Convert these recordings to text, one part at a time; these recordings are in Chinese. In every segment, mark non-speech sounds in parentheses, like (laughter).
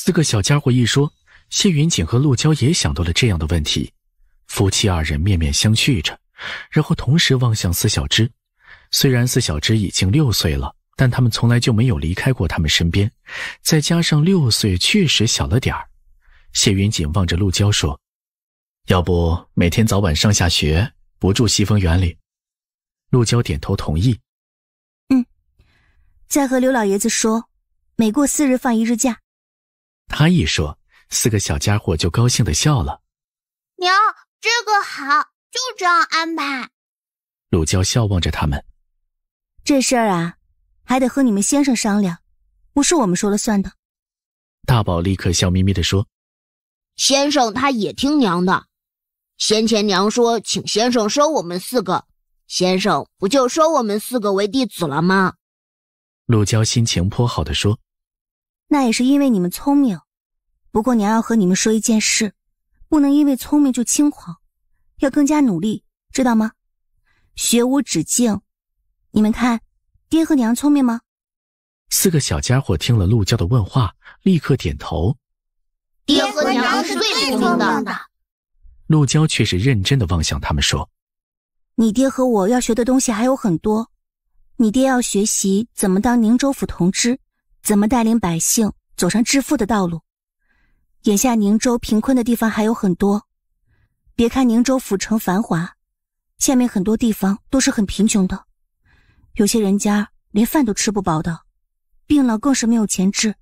四个小家伙一说，谢云锦和陆娇也想到了这样的问题，夫妻二人面面相觑着，然后同时望向四小只。虽然四小只已经六岁了，但他们从来就没有离开过他们身边，再加上六岁确实小了点儿。谢云锦望着陆娇说：“要不每天早晚上下学，不住西风园里？”陆娇点头同意：“嗯，再和刘老爷子说，每过四日放一日假。”他一说，四个小家伙就高兴的笑了。娘，这个好，就这样安排。鲁娇笑望着他们，这事儿啊，还得和你们先生商量，不是我们说了算的。大宝立刻笑眯眯的说：“先生他也听娘的。先前娘说请先生收我们四个，先生不就收我们四个为弟子了吗？”陆娇心情颇好的说。那也是因为你们聪明，不过娘要和你们说一件事，不能因为聪明就轻狂，要更加努力，知道吗？学无止境。你们看，爹和娘聪明吗？四个小家伙听了陆娇的问话，立刻点头。爹和娘是最聪明的。陆娇却是认真的望向他们说：“你爹和我要学的东西还有很多，你爹要学习怎么当宁州府同知。”怎么带领百姓走上致富的道路？眼下宁州贫困的地方还有很多。别看宁州府城繁华，下面很多地方都是很贫穷的。有些人家连饭都吃不饱的，病了更是没有钱治。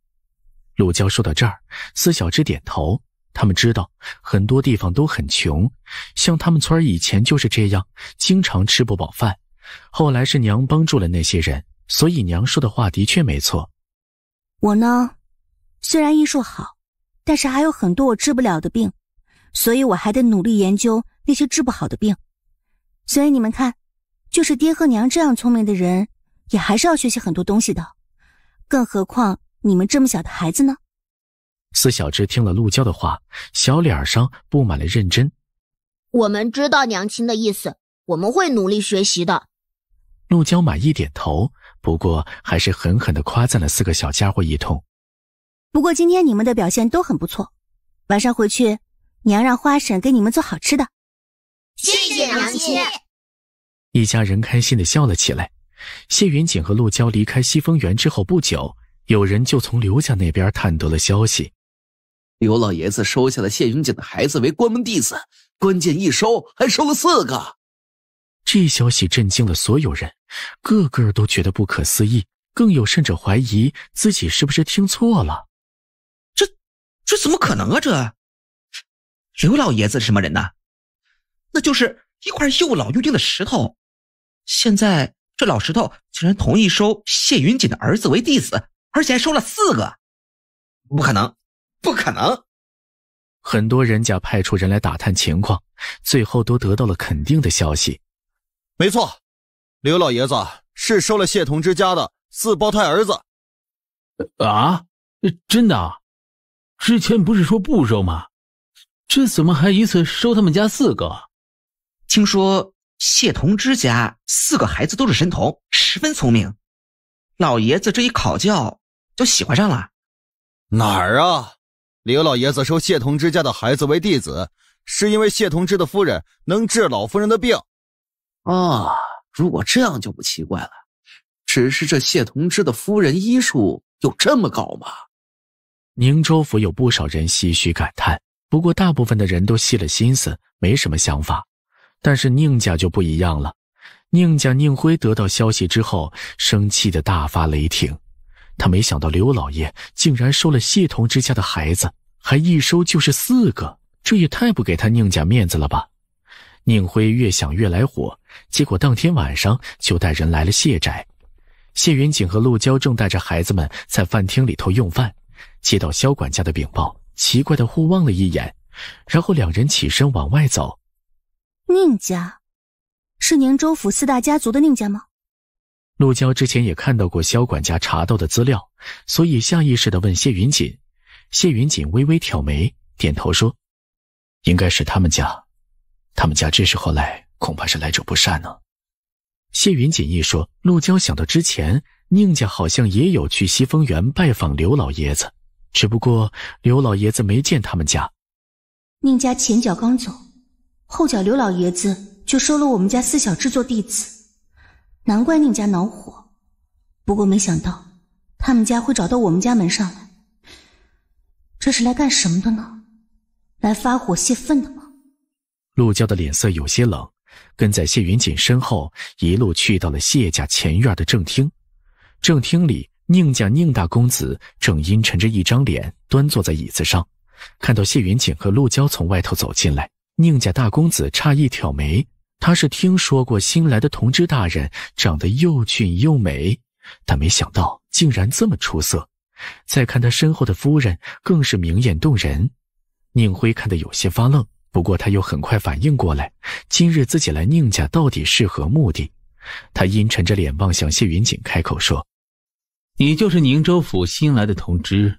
陆娇说到这儿，司小知点头。他们知道很多地方都很穷，像他们村以前就是这样，经常吃不饱饭。后来是娘帮助了那些人，所以娘说的话的确没错。我呢，虽然医术好，但是还有很多我治不了的病，所以我还得努力研究那些治不好的病。所以你们看，就是爹和娘这样聪明的人，也还是要学习很多东西的，更何况你们这么小的孩子呢？司小知听了陆娇的话，小脸上布满了认真。我们知道娘亲的意思，我们会努力学习的。陆娇满意点头。不过，还是狠狠的夸赞了四个小家伙一通。不过今天你们的表现都很不错，晚上回去，娘让花婶给你们做好吃的。谢谢娘亲。一家人开心的笑了起来。谢云锦和陆娇离开西风园之后不久，有人就从刘家那边探得了消息：刘老爷子收下了谢云锦的孩子为关门弟子，关键一收还收了四个。这消息震惊了所有人，个个都觉得不可思议，更有甚者怀疑自己是不是听错了。这，这怎么可能啊？这，刘老爷子是什么人呢？那就是一块又老又硬的石头。现在这老石头竟然同意收谢云锦的儿子为弟子，而且还收了四个，不可能，不可能！很多人家派出人来打探情况，最后都得到了肯定的消息。没错，刘老爷子是收了谢同之家的四胞胎儿子。啊，真的？之前不是说不收吗？这怎么还一次收他们家四个？听说谢同之家四个孩子都是神童，十分聪明。老爷子这一考教就喜欢上了。哪儿啊？刘老爷子收谢同之家的孩子为弟子，是因为谢同之的夫人能治老夫人的病。啊，如果这样就不奇怪了。只是这谢同之的夫人医术有这么高吗？宁州府有不少人唏嘘感叹，不过大部分的人都细了心思，没什么想法。但是宁家就不一样了。宁家宁辉得到消息之后，生气的大发雷霆。他没想到刘老爷竟然收了谢同之家的孩子，还一收就是四个，这也太不给他宁家面子了吧。宁辉越想越来火，结果当天晚上就带人来了谢宅。谢云锦和陆娇正带着孩子们在饭厅里头用饭，接到萧管家的禀报，奇怪的互望了一眼，然后两人起身往外走。宁家，是宁州府四大家族的宁家吗？陆娇之前也看到过萧管家查到的资料，所以下意识的问谢云锦。谢云锦微微挑眉，点头说：“应该是他们家。”他们家这时候来，恐怕是来者不善呢。谢云锦一说，陆娇想到之前宁家好像也有去西风园拜访刘老爷子，只不过刘老爷子没见他们家。宁家前脚刚走，后脚刘老爷子就收了我们家四小只做弟子，难怪宁家恼火。不过没想到他们家会找到我们家门上来，这是来干什么的呢？来发火泄愤的吗？陆娇的脸色有些冷，跟在谢云锦身后，一路去到了谢家前院的正厅。正厅里，宁家宁大公子正阴沉着一张脸端坐在椅子上，看到谢云锦和陆娇从外头走进来，宁家大公子诧异挑眉。他是听说过新来的同知大人长得又俊又美，但没想到竟然这么出色。再看他身后的夫人，更是明艳动人。宁辉看得有些发愣。不过他又很快反应过来，今日自己来宁家到底是何目的？他阴沉着脸望向谢云锦，开口说：“你就是宁州府新来的同知。”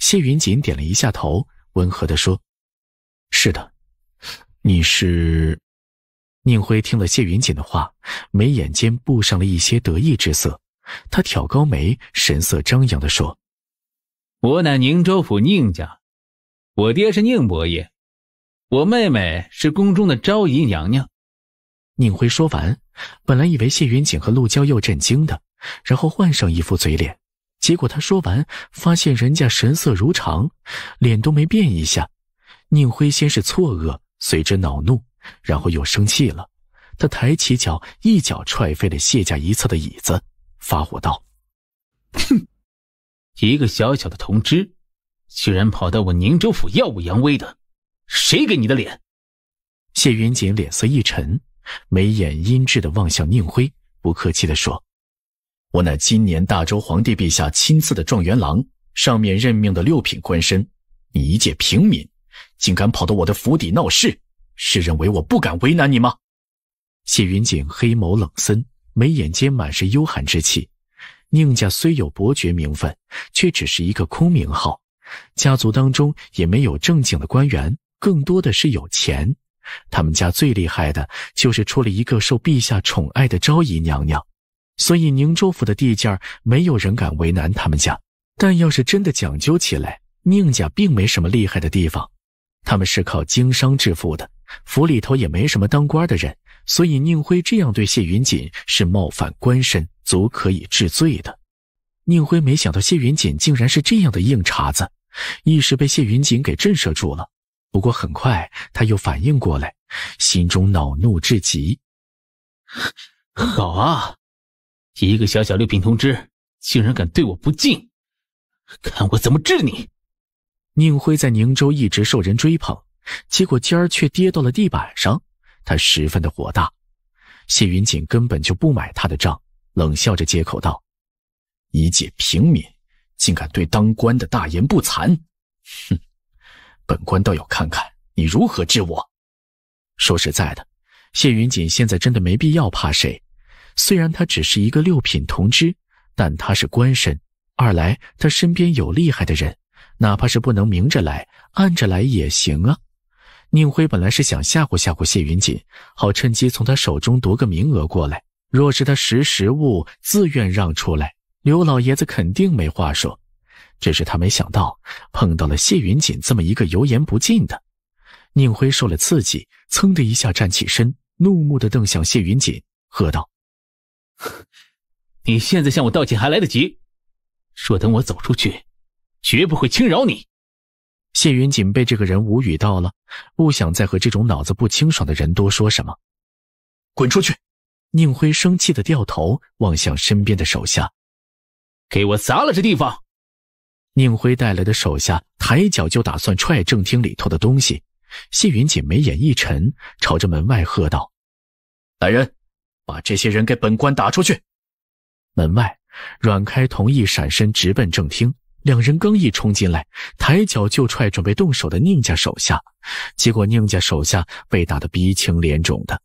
谢云锦点了一下头，温和地说：“是的，你是。”宁辉听了谢云锦的话，眉眼间布上了一些得意之色，他挑高眉，神色张扬地说：“我乃宁州府宁家，我爹是宁伯爷。”我妹妹是宫中的昭仪娘娘，宁辉说完，本来以为谢云锦和陆娇又震惊的，然后换上一副嘴脸。结果他说完，发现人家神色如常，脸都没变一下。宁辉先是错愕，随之恼怒，然后又生气了。他抬起脚，一脚踹飞了谢家一侧的椅子，发火道：“哼，一个小小的同知，居然跑到我宁州府耀武扬威的！”谁给你的脸？谢云锦脸色一沉，眉眼阴鸷的望向宁辉，不客气的说：“我乃今年大周皇帝陛下亲赐的状元郎，上面任命的六品官身。你一介平民，竟敢跑到我的府邸闹事，是认为我不敢为难你吗？”谢云锦黑眸冷森，眉眼间满是幽寒之气。宁家虽有伯爵名分，却只是一个空名号，家族当中也没有正经的官员。更多的是有钱，他们家最厉害的就是出了一个受陛下宠爱的昭仪娘娘，所以宁州府的地界没有人敢为难他们家。但要是真的讲究起来，宁家并没什么厉害的地方，他们是靠经商致富的，府里头也没什么当官的人，所以宁辉这样对谢云锦是冒犯官身，足可以治罪的。宁辉没想到谢云锦竟然是这样的硬茬子，一时被谢云锦给震慑住了。不过很快他又反应过来，心中恼怒至极。好啊，一个小小六品通知，竟然敢对我不敬，看我怎么治你！宁辉在宁州一直受人追捧，结果今儿却跌到了地板上，他十分的火大。谢云锦根本就不买他的账，冷笑着接口道：“一介平民，竟敢对当官的大言不惭，哼！”本官倒要看看你如何治我。说实在的，谢云锦现在真的没必要怕谁。虽然他只是一个六品同知，但他是官身。二来，他身边有厉害的人，哪怕是不能明着来，暗着来也行啊。宁辉本来是想吓唬吓唬谢云锦，好趁机从他手中夺个名额过来。若是他识时务，自愿让出来，刘老爷子肯定没话说。只是他没想到碰到了谢云锦这么一个油盐不进的。宁辉受了刺激，噌的一下站起身，怒目的瞪向谢云锦，喝道：“你现在向我道歉还来得及，若等我走出去，绝不会轻饶你。”谢云锦被这个人无语到了，不想再和这种脑子不清爽的人多说什么，滚出去！宁辉生气的掉头望向身边的手下：“给我砸了这地方！”宁辉带来的手下抬脚就打算踹正厅里头的东西，谢云锦眉眼一沉，朝着门外喝道：“来人，把这些人给本官打出去！”门外，阮开同意闪身直奔正厅，两人刚一冲进来，抬脚就踹准备动手的宁家手下，结果宁家手下被打得鼻青脸肿的，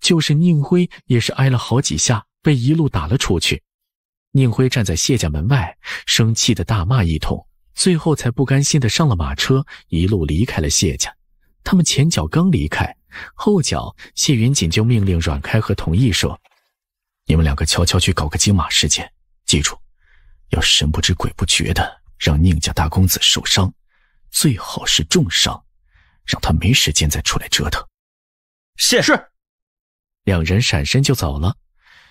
就是宁辉也是挨了好几下，被一路打了出去。宁辉站在谢家门外，生气的大骂一通，最后才不甘心的上了马车，一路离开了谢家。他们前脚刚离开，后脚谢云锦就命令阮开和同意说：“你们两个悄悄去搞个金马事件，记住，要神不知鬼不觉的让宁家大公子受伤，最好是重伤，让他没时间再出来折腾。”“谢是。”两人闪身就走了。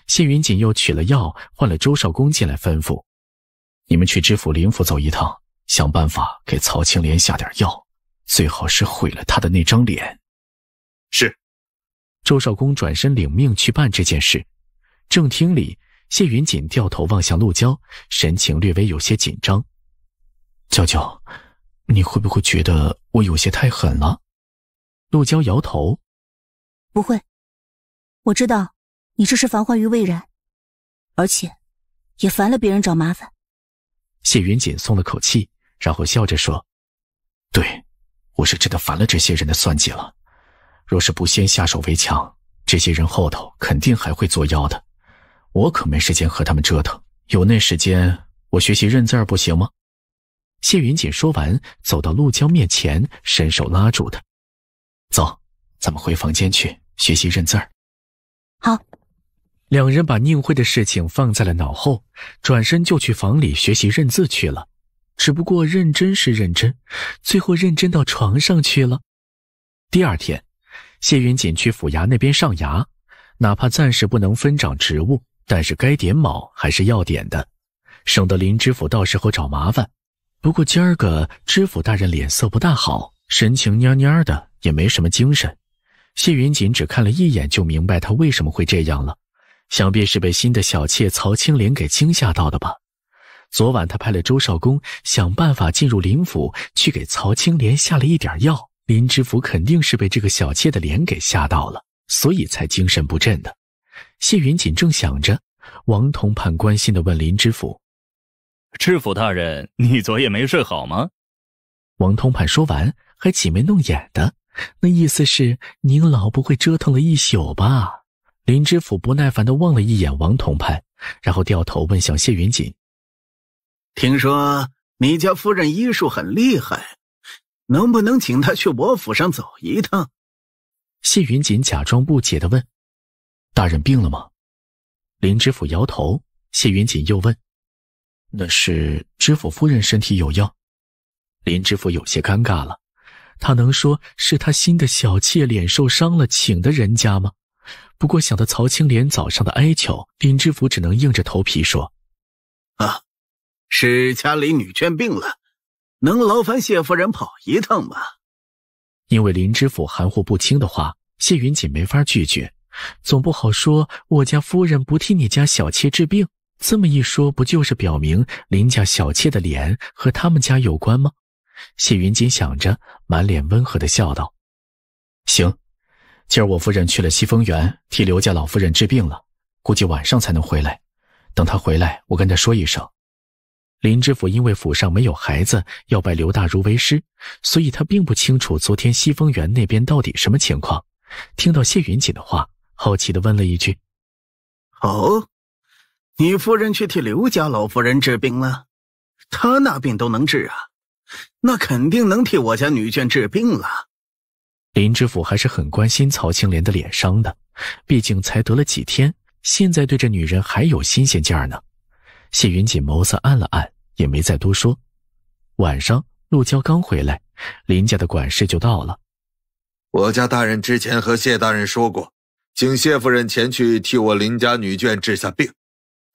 谢云锦又取了药，换了周少公进来，吩咐：“你们去知府林府走一趟，想办法给曹青莲下点药，最好是毁了他的那张脸。”是。周少公转身领命去办这件事。正厅里，谢云锦掉头望向陆娇，神情略微有些紧张：“娇娇，你会不会觉得我有些太狠了？”陆娇摇头：“不会，我知道。”你这是防患于未然，而且也烦了别人找麻烦。谢云锦松了口气，然后笑着说：“对，我是真的烦了这些人的算计了。若是不先下手为强，这些人后头肯定还会作妖的。我可没时间和他们折腾，有那时间，我学习认字儿不行吗？”谢云锦说完，走到陆娇面前，伸手拉住他：“走，咱们回房间去学习认字儿。”好。两人把宁慧的事情放在了脑后，转身就去房里学习认字去了。只不过认真是认真，最后认真到床上去了。第二天，谢云锦去府衙那边上衙，哪怕暂时不能分掌职务，但是该点卯还是要点的，省得林知府到时候找麻烦。不过今儿个知府大人脸色不大好，神情蔫蔫的，也没什么精神。谢云锦只看了一眼就明白他为什么会这样了。想必是被新的小妾曹青莲给惊吓到的吧？昨晚他派了周少公想办法进入林府，去给曹青莲下了一点药。林知府肯定是被这个小妾的脸给吓到了，所以才精神不振的。谢云锦正想着，王通判关心的问林知府：“知府大人，你昨夜没睡好吗？”王通判说完，还挤眉弄眼的，那意思是您老不会折腾了一宿吧？林知府不耐烦的望了一眼王同判，然后掉头问向谢云锦：“听说你家夫人医术很厉害，能不能请他去我府上走一趟？”谢云锦假装不解的问：“大人病了吗？”林知府摇头。谢云锦又问：“那是知府夫人身体有恙？”林知府有些尴尬了，他能说是他新的小妾脸受伤了，请的人家吗？不过想到曹青莲早上的哀求，林知府只能硬着头皮说：“啊，是家里女眷病了，能劳烦谢夫人跑一趟吗？”因为林知府含糊不清的话，谢云锦没法拒绝，总不好说我家夫人不替你家小妾治病。这么一说，不就是表明林家小妾的脸和他们家有关吗？谢云锦想着，满脸温和的笑道：“行。”今儿我夫人去了西风园，替刘家老夫人治病了，估计晚上才能回来。等她回来，我跟她说一声。林知府因为府上没有孩子，要拜刘大如为师，所以他并不清楚昨天西风园那边到底什么情况。听到谢云锦的话，好奇的问了一句：“哦，你夫人去替刘家老夫人治病了？她那病都能治啊？那肯定能替我家女眷治病了。”林知府还是很关心曹青莲的脸伤的，毕竟才得了几天，现在对这女人还有新鲜劲儿呢。谢云锦眸色暗了暗，也没再多说。晚上，陆娇刚回来，林家的管事就到了。我家大人之前和谢大人说过，请谢夫人前去替我林家女眷治下病，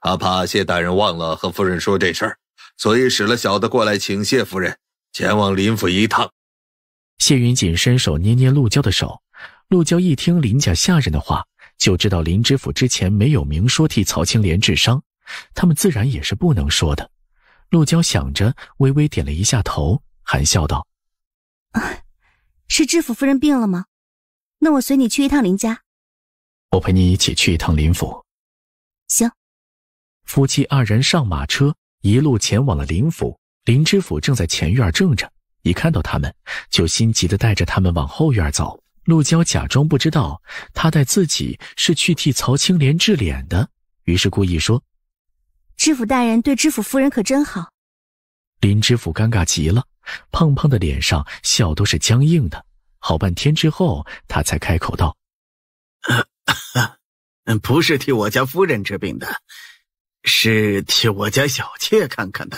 他怕谢大人忘了和夫人说这事儿，所以使了小的过来请谢夫人前往林府一趟。谢云锦伸手捏捏陆娇的手，陆娇一听林家下人的话，就知道林知府之前没有明说替曹青莲治伤，他们自然也是不能说的。陆娇想着，微微点了一下头，含笑道：“啊，是知府夫人病了吗？那我随你去一趟林家。”“我陪你一起去一趟林府。”“行。”夫妻二人上马车，一路前往了林府。林知府正在前院正着。一看到他们，就心急的带着他们往后院走。陆娇假装不知道，她带自己是去替曹青莲治脸的，于是故意说：“知府大人对知府夫人可真好。”林知府尴尬极了，胖胖的脸上笑都是僵硬的。好半天之后，他才开口道：“不是替我家夫人治病的，是替我家小妾看看的。”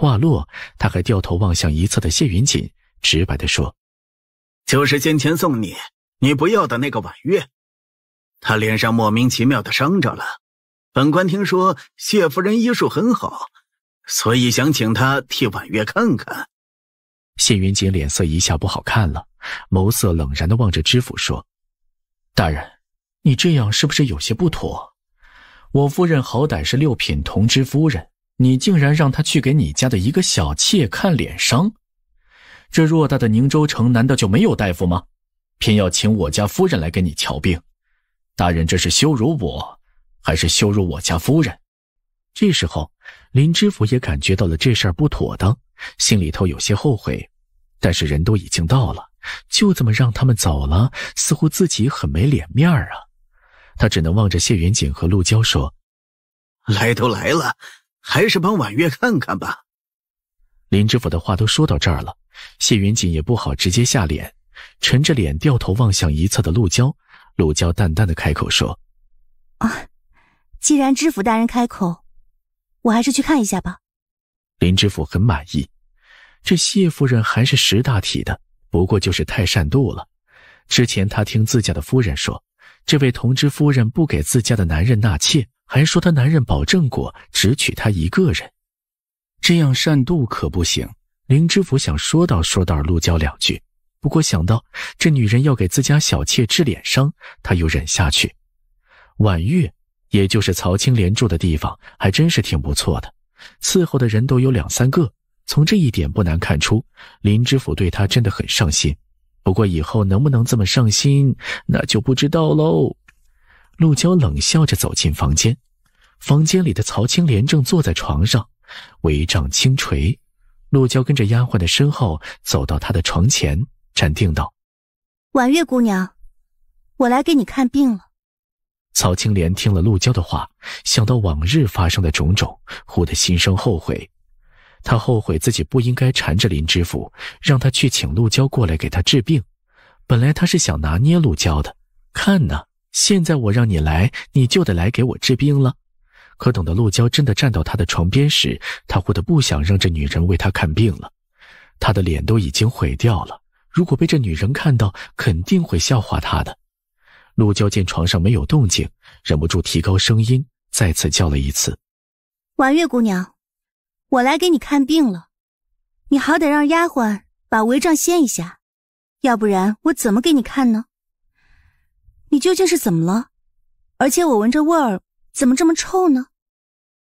话落，他还掉头望向一侧的谢云锦，直白的说：“就是先前送你，你不要的那个婉月，她脸上莫名其妙的伤着了。本官听说谢夫人医术很好，所以想请她替婉月看看。”谢云锦脸色一下不好看了，眸色冷然的望着知府说：“大人，你这样是不是有些不妥？我夫人好歹是六品同知夫人。”你竟然让他去给你家的一个小妾看脸伤，这偌大的宁州城难道就没有大夫吗？偏要请我家夫人来给你瞧病，大人这是羞辱我，还是羞辱我家夫人？这时候，林知府也感觉到了这事儿不妥当，心里头有些后悔。但是人都已经到了，就这么让他们走了，似乎自己很没脸面啊。他只能望着谢远景和陆娇说：“来都来了。”还是帮婉月看看吧。林知府的话都说到这儿了，谢云锦也不好直接下脸，沉着脸掉头望向一侧的陆娇。陆娇淡淡的开口说：“啊，既然知府大人开口，我还是去看一下吧。”林知府很满意，这谢夫人还是识大体的，不过就是太善妒了。之前他听自家的夫人说，这位同知夫人不给自家的男人纳妾。还说她男人保证过只娶她一个人，这样善妒可不行。林知府想说道说道陆娇两句，不过想到这女人要给自家小妾治脸伤，他又忍下去。婉月，也就是曹青莲住的地方，还真是挺不错的，伺候的人都有两三个。从这一点不难看出，林知府对她真的很上心。不过以后能不能这么上心，那就不知道喽。陆娇冷笑着走进房间，房间里的曹青莲正坐在床上，帷帐轻垂。陆娇跟着丫鬟的身后走到她的床前，站定道：“婉月姑娘，我来给你看病了。”曹青莲听了陆娇的话，想到往日发生的种种，忽的心生后悔。他后悔自己不应该缠着林知府，让他去请陆娇过来给他治病。本来他是想拿捏陆娇的，看呢。现在我让你来，你就得来给我治病了。可等到陆娇真的站到他的床边时，他忽的不想让这女人为他看病了。他的脸都已经毁掉了，如果被这女人看到，肯定会笑话他的。陆娇见床上没有动静，忍不住提高声音，再次叫了一次：“婉月姑娘，我来给你看病了。你好歹让丫鬟把帷帐掀一下，要不然我怎么给你看呢？”你究竟是怎么了？而且我闻着味儿怎么这么臭呢？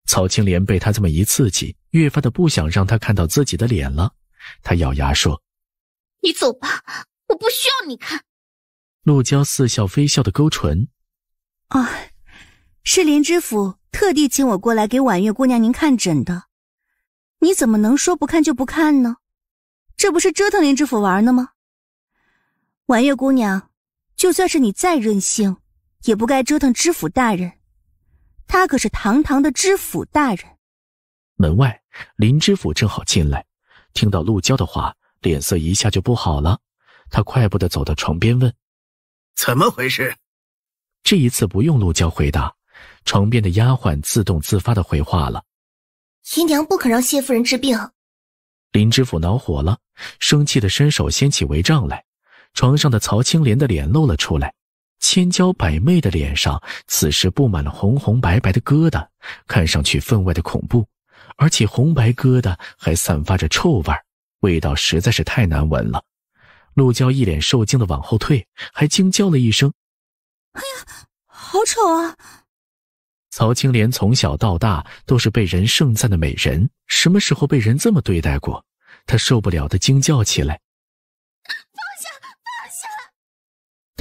曹青莲被他这么一刺激，越发的不想让他看到自己的脸了。他咬牙说：“你走吧，我不需要你看。”陆娇似笑非笑的勾唇：“啊，是林知府特地请我过来给婉月姑娘您看诊的，你怎么能说不看就不看呢？这不是折腾林知府玩呢吗？”婉月姑娘。就算是你再任性，也不该折腾知府大人，他可是堂堂的知府大人。门外，林知府正好进来，听到陆娇的话，脸色一下就不好了。他快步的走到床边，问：“怎么回事？”这一次不用陆娇回答，床边的丫鬟自动自发的回话了：“姨娘不肯让谢夫人治病。”林知府恼火了，生气的伸手掀起帷帐来。床上的曹青莲的脸露了出来，千娇百媚的脸上此时布满了红红白白的疙瘩，看上去分外的恐怖，而且红白疙瘩还散发着臭味味道实在是太难闻了。陆娇一脸受惊的往后退，还惊叫了一声：“哎呀，好丑啊！”曹青莲从小到大都是被人盛赞的美人，什么时候被人这么对待过？她受不了的惊叫起来。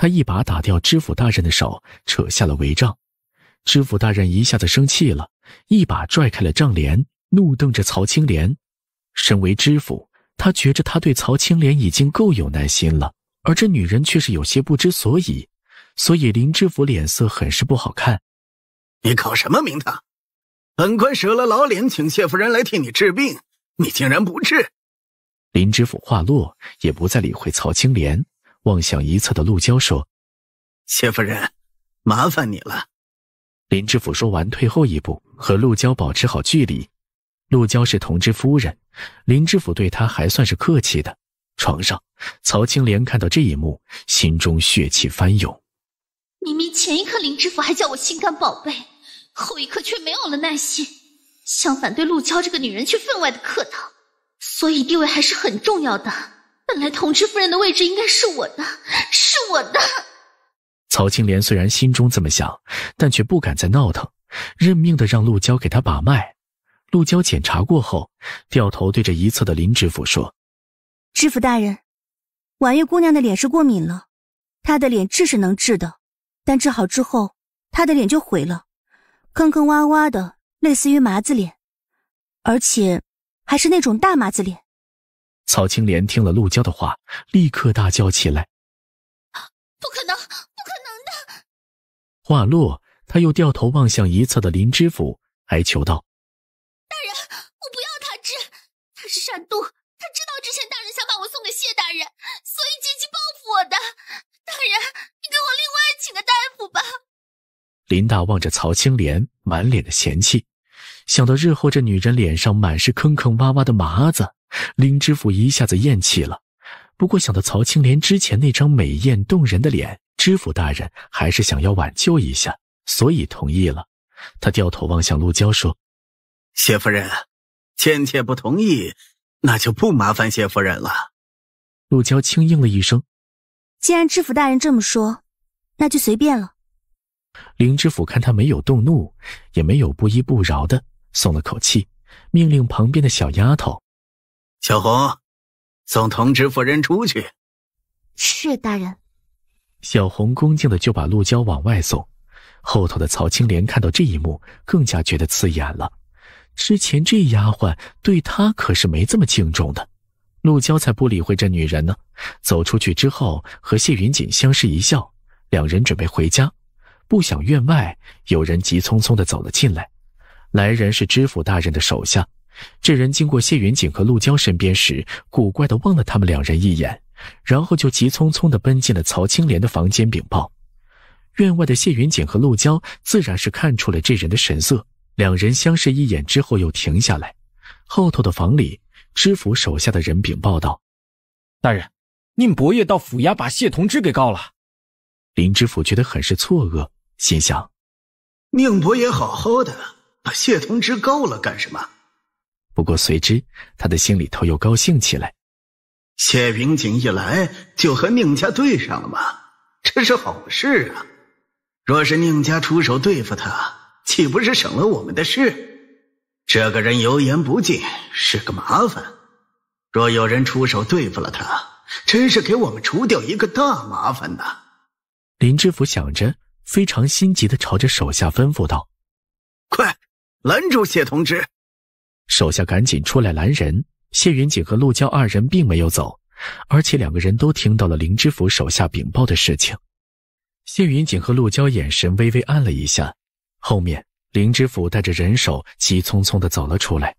他一把打掉知府大人的手，扯下了帷帐。知府大人一下子生气了，一把拽开了帐帘，怒瞪着曹青莲。身为知府，他觉着他对曹青莲已经够有耐心了，而这女人却是有些不知所以，所以林知府脸色很是不好看。你搞什么名堂？本官舍了老脸请谢夫人来替你治病，你竟然不治！林知府话落，也不再理会曹青莲。望向一侧的陆娇说：“谢夫人，麻烦你了。”林知府说完，退后一步，和陆娇保持好距离。陆娇是同知夫人，林知府对她还算是客气的。床上，曹青莲看到这一幕，心中血气翻涌。明明前一刻林知府还叫我心肝宝贝，后一刻却没有了耐心，相反对陆娇这个女人却分外的客套，所以地位还是很重要的。本来同知夫人的位置应该是我的，是我的。曹青莲虽然心中这么想，但却不敢再闹腾，认命的让陆娇给她把脉。陆娇检查过后，掉头对着一侧的林知府说：“知府大人，婉月姑娘的脸是过敏了，她的脸治是能治的，但治好之后，她的脸就毁了，坑坑洼洼的，类似于麻子脸，而且还是那种大麻子脸。”曹青莲听了陆娇的话，立刻大叫起来：“不可能，不可能的！”话落，他又掉头望向一侧的林知府，哀求道：“大人，我不要他治，他是善妒，他知道之前大人想把我送给谢大人，所以借机报复我的。大人，你给我另外请个大夫吧。”林大望着曹青莲，满脸的嫌弃。想到日后这女人脸上满是坑坑洼洼的麻子，林知府一下子咽气了。不过想到曹青莲之前那张美艳动人的脸，知府大人还是想要挽救一下，所以同意了。他掉头望向陆娇说：“谢夫人，倩倩不同意，那就不麻烦谢夫人了。”陆娇轻应了一声：“既然知府大人这么说，那就随便了。”林知府看他没有动怒，也没有不依不饶的。松了口气，命令旁边的小丫头：“小红，送童知夫人出去。”“是大人。”小红恭敬的就把陆娇往外送。后头的曹青莲看到这一幕，更加觉得刺眼了。之前这丫鬟对她可是没这么敬重的。陆娇才不理会这女人呢。走出去之后，和谢云锦相视一笑，两人准备回家，不想院外有人急匆匆的走了进来。来人是知府大人的手下，这人经过谢云锦和陆娇身边时，古怪地望了他们两人一眼，然后就急匆匆地奔进了曹青莲的房间禀报。院外的谢云锦和陆娇自然是看出了这人的神色，两人相视一眼之后又停下来。后头的房里，知府手下的人禀报道：“大人，宁伯爷到府衙把谢同知给告了。”林知府觉得很是错愕，心想：“宁伯爷好好的。”把谢同知告了干什么？不过随之他的心里头又高兴起来。谢平景一来就和宁家对上了嘛，这是好事啊！若是宁家出手对付他，岂不是省了我们的事？这个人油盐不进，是个麻烦。若有人出手对付了他，真是给我们除掉一个大麻烦呐！林知府想着，非常心急的朝着手下吩咐道：“快！”拦住谢同志！手下赶紧出来拦人。谢云锦和陆娇二人并没有走，而且两个人都听到了林知府手下禀报的事情。谢云锦和陆娇眼神微微暗了一下。后面，林知府带着人手急匆匆的走了出来。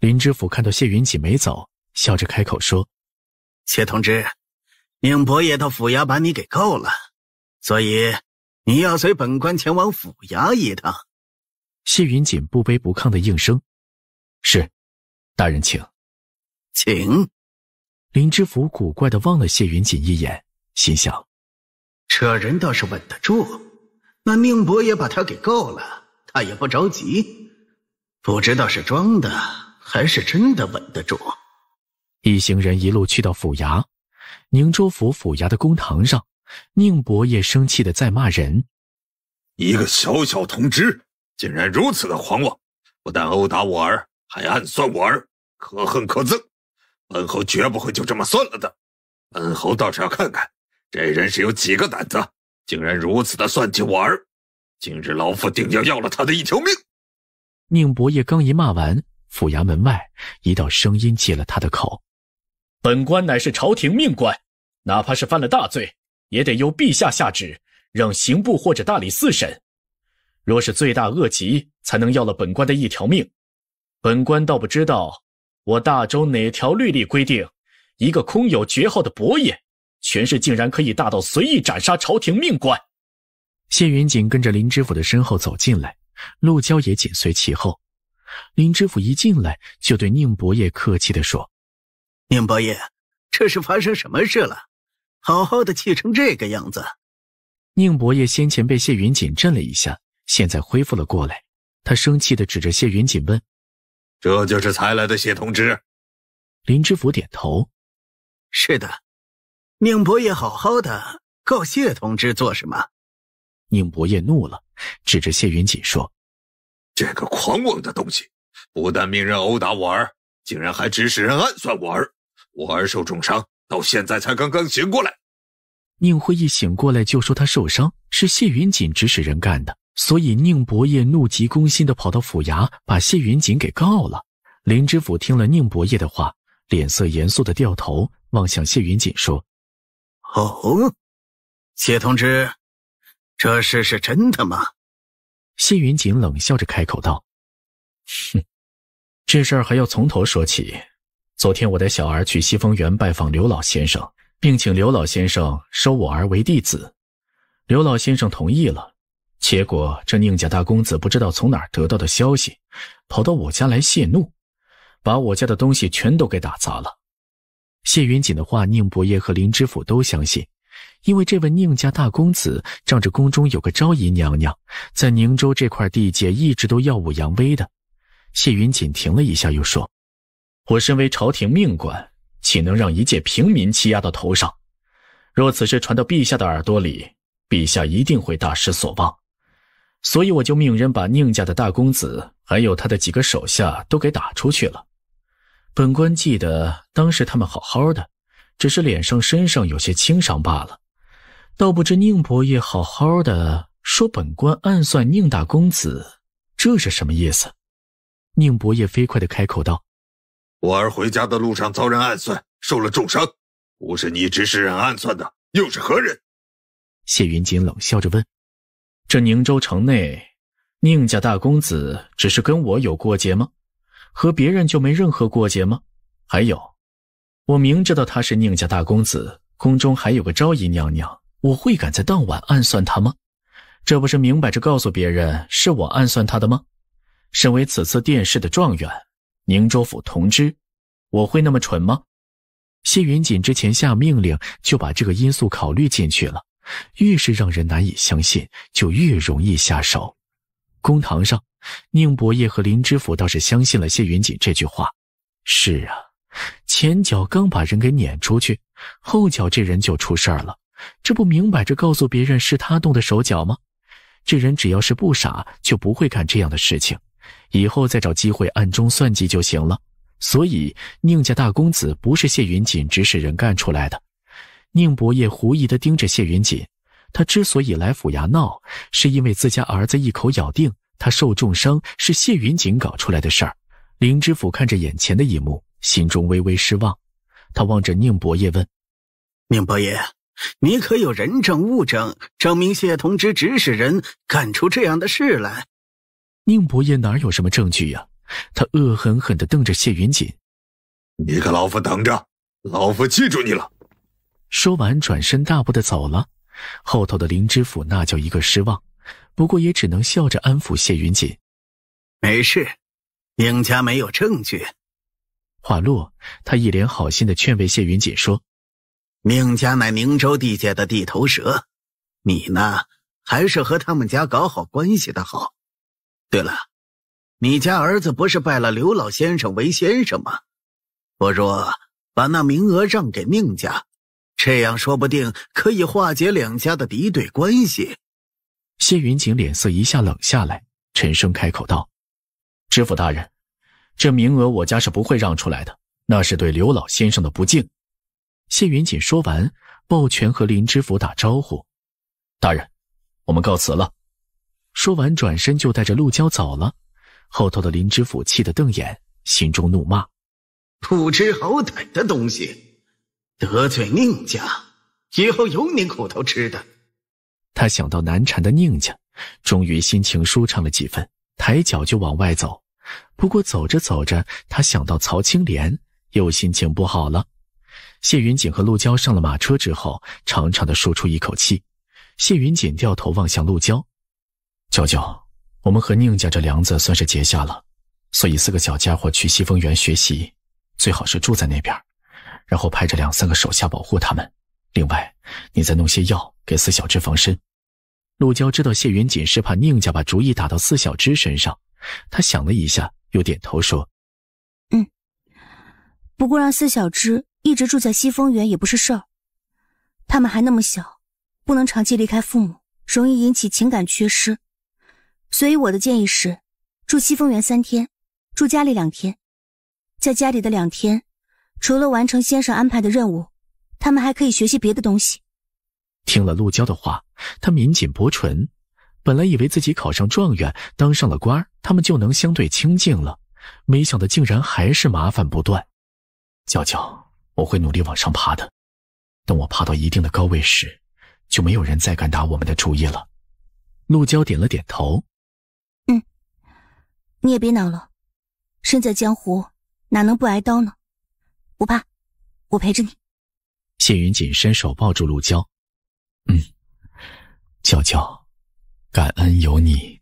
林知府看到谢云锦没走，笑着开口说：“谢同志，宁伯爷到府衙把你给告了，所以你要随本官前往府衙一趟。”谢云锦不卑不亢的应声：“是，大人请，请。”林知府古怪的望了谢云锦一眼，心想：“这人倒是稳得住。那宁伯也把他给告了，他也不着急，不知道是装的还是真的稳得住。”一行人一路去到府衙，宁州府府衙的公堂上，宁伯爷生气的在骂人：“一个小小同知！”竟然如此的狂妄，不但殴打我儿，还暗算我儿，可恨可憎！本侯绝不会就这么算了的。本侯倒是要看看，这人是有几个胆子，竟然如此的算计我儿。今日老夫定要要了他的一条命。宁伯业刚一骂完，府衙门外一道声音截了他的口：“本官乃是朝廷命官，哪怕是犯了大罪，也得由陛下下旨，让刑部或者大理寺审。”若是罪大恶极，才能要了本官的一条命。本官倒不知道，我大周哪条律例规定，一个空有爵号的伯爷，权势竟然可以大到随意斩杀朝廷命官。谢云锦跟着林知府的身后走进来，陆娇也紧随其后。林知府一进来，就对宁伯爷客气地说：“宁伯爷，这是发生什么事了？好好的，气成这个样子。”宁伯爷先前被谢云锦震了一下。现在恢复了过来，他生气地指着谢云锦问：“这就是才来的谢同志？”林知府点头：“是的。”宁伯爷好好的，告谢同志做什么？宁伯爷怒了，指着谢云锦说：“这个狂妄的东西，不但命人殴打我儿，竟然还指使人暗算我儿。我儿受重伤，到现在才刚刚醒过来。”宁辉一醒过来就说：“他受伤是谢云锦指使人干的。”所以，宁伯业怒急攻心地跑到府衙，把谢云锦给告了。林知府听了宁伯业的话，脸色严肃地掉头望向谢云锦，说：“哦，谢同志，这事是真的吗？”谢云锦冷笑着开口道：“哼，这事儿还要从头说起。昨天我带小儿去西风园拜访刘老先生，并请刘老先生收我儿为弟子，刘老先生同意了。”结果，这宁家大公子不知道从哪儿得到的消息，跑到我家来泄怒，把我家的东西全都给打砸了。谢云锦的话，宁伯业和林知府都相信，因为这位宁家大公子仗着宫中有个昭仪娘娘，在宁州这块地界一直都耀武扬威的。谢云锦停了一下，又说：“我身为朝廷命官，岂能让一介平民欺压到头上？若此事传到陛下的耳朵里，陛下一定会大失所望。”所以我就命人把宁家的大公子还有他的几个手下都给打出去了。本官记得当时他们好好的，只是脸上身上有些轻伤罢了。倒不知宁伯爷好好的，说本官暗算宁大公子，这是什么意思？宁伯爷飞快地开口道：“我儿回家的路上遭人暗算，受了重伤，不是你指使人暗算的，又是何人？”谢云锦冷笑着问。这宁州城内，宁家大公子只是跟我有过节吗？和别人就没任何过节吗？还有，我明知道他是宁家大公子，宫中还有个昭仪娘娘，我会敢在当晚暗算他吗？这不是明摆着告诉别人是我暗算他的吗？身为此次殿试的状元，宁州府同知，我会那么蠢吗？谢云锦之前下命令就把这个因素考虑进去了。越是让人难以相信，就越容易下手。公堂上，宁伯业和林知府倒是相信了谢云锦这句话。是啊，前脚刚把人给撵出去，后脚这人就出事儿了，这不明摆着告诉别人是他动的手脚吗？这人只要是不傻，就不会干这样的事情。以后再找机会暗中算计就行了。所以，宁家大公子不是谢云锦指使人干出来的。宁伯业狐疑地盯着谢云锦，他之所以来府衙闹，是因为自家儿子一口咬定他受重伤是谢云锦搞出来的事儿。林知府看着眼前的一幕，心中微微失望。他望着宁伯业问：“宁伯业，你可有人证物证证明谢同知指使人干出这样的事来？”宁伯业哪有什么证据呀？他恶狠狠地瞪着谢云锦：“你给老夫等着，老夫记住你了。”说完，转身大步的走了。后头的林知府那叫一个失望，不过也只能笑着安抚谢云锦：“没事，宁家没有证据。”话落，他一脸好心的劝慰谢云锦说：“宁家乃宁州地界的地头蛇，你呢，还是和他们家搞好关系的好。对了，你家儿子不是拜了刘老先生为先生吗？不如把那名额让给宁家。”这样说不定可以化解两家的敌对关系。谢云锦脸色一下冷下来，沉声开口道：“知府大人，这名额我家是不会让出来的，那是对刘老先生的不敬。”谢云锦说完，抱拳和林知府打招呼：“大人，我们告辞了。”说完，转身就带着陆娇走了。后头的林知府气得瞪眼，心中怒骂：“不知好歹的东西！”得罪宁家，以后有你苦头吃的。他想到难缠的宁家，终于心情舒畅了几分，抬脚就往外走。不过走着走着，他想到曹青莲，又心情不好了。谢云锦和陆娇上了马车之后，长长的舒出一口气。谢云锦掉头望向陆娇：“娇娇，我们和宁家这梁子算是结下了，所以四个小家伙去西风园学习，最好是住在那边。”然后派着两三个手下保护他们，另外，你再弄些药给四小只防身。陆娇知道谢云锦是怕宁家把主意打到四小只身上，她想了一下，又点头说：“嗯，不过让四小只一直住在西风园也不是事儿，他们还那么小，不能长期离开父母，容易引起情感缺失。所以我的建议是，住西风园三天，住家里两天，在家里的两天。”除了完成先生安排的任务，他们还可以学习别的东西。听了陆娇的话，他抿紧薄唇。本来以为自己考上状元，当上了官他们就能相对清静了，没想到竟然还是麻烦不断。娇娇，我会努力往上爬的。等我爬到一定的高位时，就没有人再敢打我们的主意了。陆娇点了点头。嗯，你也别恼了。身在江湖，哪能不挨刀呢？不怕，我陪着你。谢云锦伸手抱住陆娇，嗯，娇娇，感恩有你。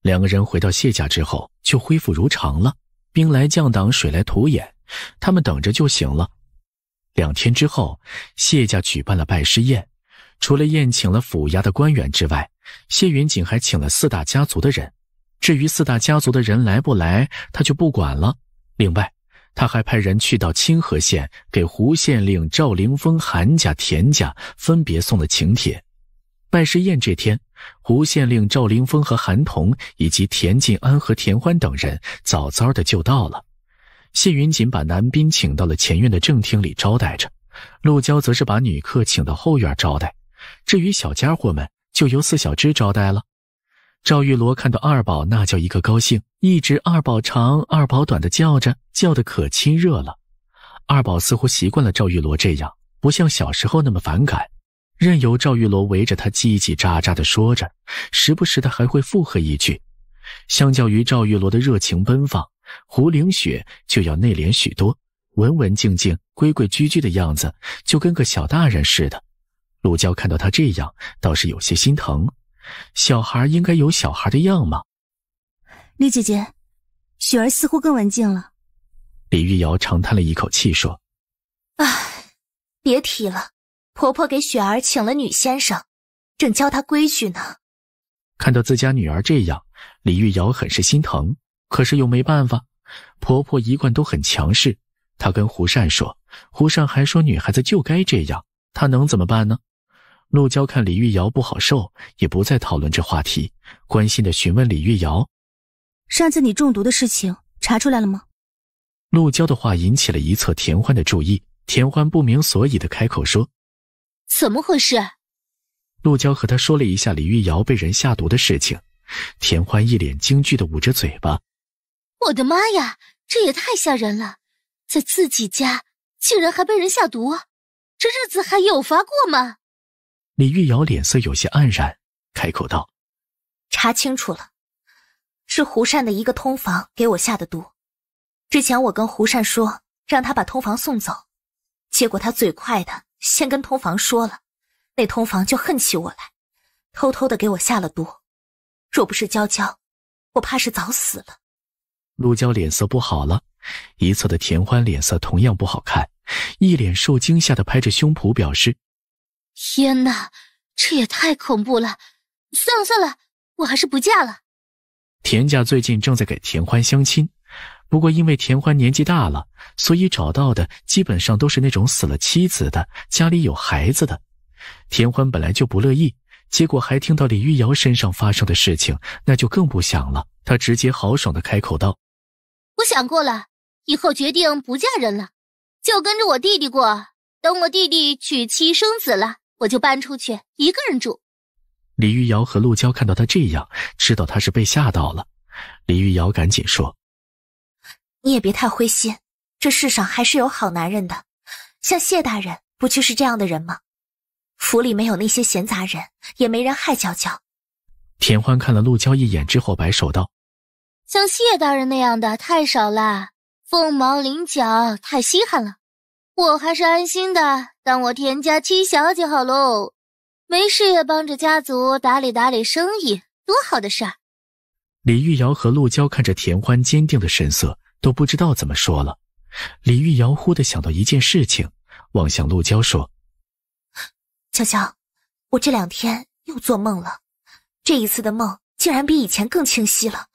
两个人回到谢家之后，就恢复如常了。兵来将挡，水来土掩，他们等着就行了。两天之后，谢家举办了拜师宴，除了宴请了府衙的官员之外，谢云锦还请了四大家族的人。至于四大家族的人来不来，他就不管了。另外。他还派人去到清河县，给胡县令、赵凌风、韩家、田家分别送了请帖。拜师宴这天，胡县令赵凌风和韩童以及田晋安和田欢等人早早的就到了。谢云锦把男宾请到了前院的正厅里招待着，陆娇则是把女客请到后院招待。至于小家伙们，就由四小只招待了。赵玉罗看到二宝，那叫一个高兴，一直二宝长二宝短的叫着，叫得可亲热了。二宝似乎习惯了赵玉罗这样，不像小时候那么反感，任由赵玉罗围着他叽叽喳喳的说着，时不时的还会附和一句。相较于赵玉罗的热情奔放，胡灵雪就要内敛许多，文文静静、规规矩矩的样子，就跟个小大人似的。陆娇看到他这样，倒是有些心疼。小孩应该有小孩的样嘛。李姐姐，雪儿似乎更文静了。李玉瑶长叹了一口气说：“哎，别提了，婆婆给雪儿请了女先生，正教她规矩呢。”看到自家女儿这样，李玉瑶很是心疼，可是又没办法。婆婆一贯都很强势，她跟胡善说，胡善还说女孩子就该这样，她能怎么办呢？陆娇看李玉瑶不好受，也不再讨论这话题，关心的询问李玉瑶：“上次你中毒的事情查出来了吗？”陆娇的话引起了一侧田欢的注意，田欢不明所以的开口说：“怎么回事？”陆娇和他说了一下李玉瑶被人下毒的事情，田欢一脸惊惧的捂着嘴巴：“我的妈呀，这也太吓人了，在自己家竟然还被人下毒，这日子还有法过吗？”李玉瑶脸色有些黯然，开口道：“查清楚了，是胡善的一个通房给我下的毒。之前我跟胡善说，让他把通房送走，结果他嘴快的先跟通房说了，那通房就恨起我来，偷偷的给我下了毒。若不是娇娇，我怕是早死了。”陆娇脸色不好了，一侧的田欢脸色同样不好看，一脸受惊吓的拍着胸脯表示。天哪，这也太恐怖了！算了算了，我还是不嫁了。田家最近正在给田欢相亲，不过因为田欢年纪大了，所以找到的基本上都是那种死了妻子的、家里有孩子的。田欢本来就不乐意，结果还听到李玉瑶身上发生的事情，那就更不想了。他直接豪爽的开口道：“我想过了，以后决定不嫁人了，就跟着我弟弟过。等我弟弟娶妻生子了。”我就搬出去一个人住。李玉瑶和陆娇看到他这样，知道他是被吓到了。李玉瑶赶紧说：“你也别太灰心，这世上还是有好男人的，像谢大人不就是这样的人吗？府里没有那些闲杂人，也没人害娇娇。”田欢看了陆娇一眼之后，摆手道：“像谢大人那样的太少了，凤毛麟角，太稀罕了。”我还是安心的，当我田家七小姐好喽，没事也帮着家族打理打理生意，多好的事儿！李玉瑶和陆娇看着田欢坚定的神色，都不知道怎么说了。李玉瑶忽的想到一件事情，望向陆娇说：“娇娇，我这两天又做梦了，这一次的梦竟然比以前更清晰了，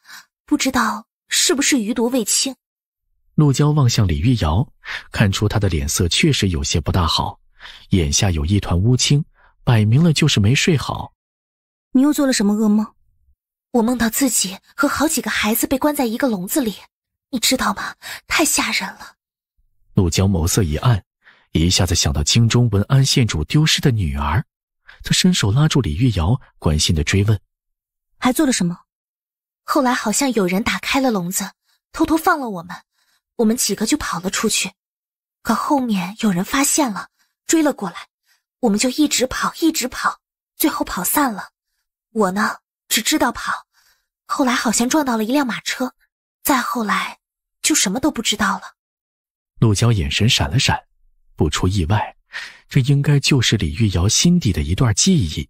不知道是不是余毒未清。”陆娇望向李玉瑶，看出她的脸色确实有些不大好，眼下有一团乌青，摆明了就是没睡好。你又做了什么噩梦？我梦到自己和好几个孩子被关在一个笼子里，你知道吗？太吓人了！陆娇眸色一暗，一下子想到京中文安县主丢失的女儿，她伸手拉住李玉瑶，关心的追问：“还做了什么？后来好像有人打开了笼子，偷偷放了我们。”我们几个就跑了出去，可后面有人发现了，追了过来，我们就一直跑，一直跑，最后跑散了。我呢，只知道跑，后来好像撞到了一辆马车，再后来就什么都不知道了。陆娇眼神闪了闪，不出意外，这应该就是李玉瑶心底的一段记忆，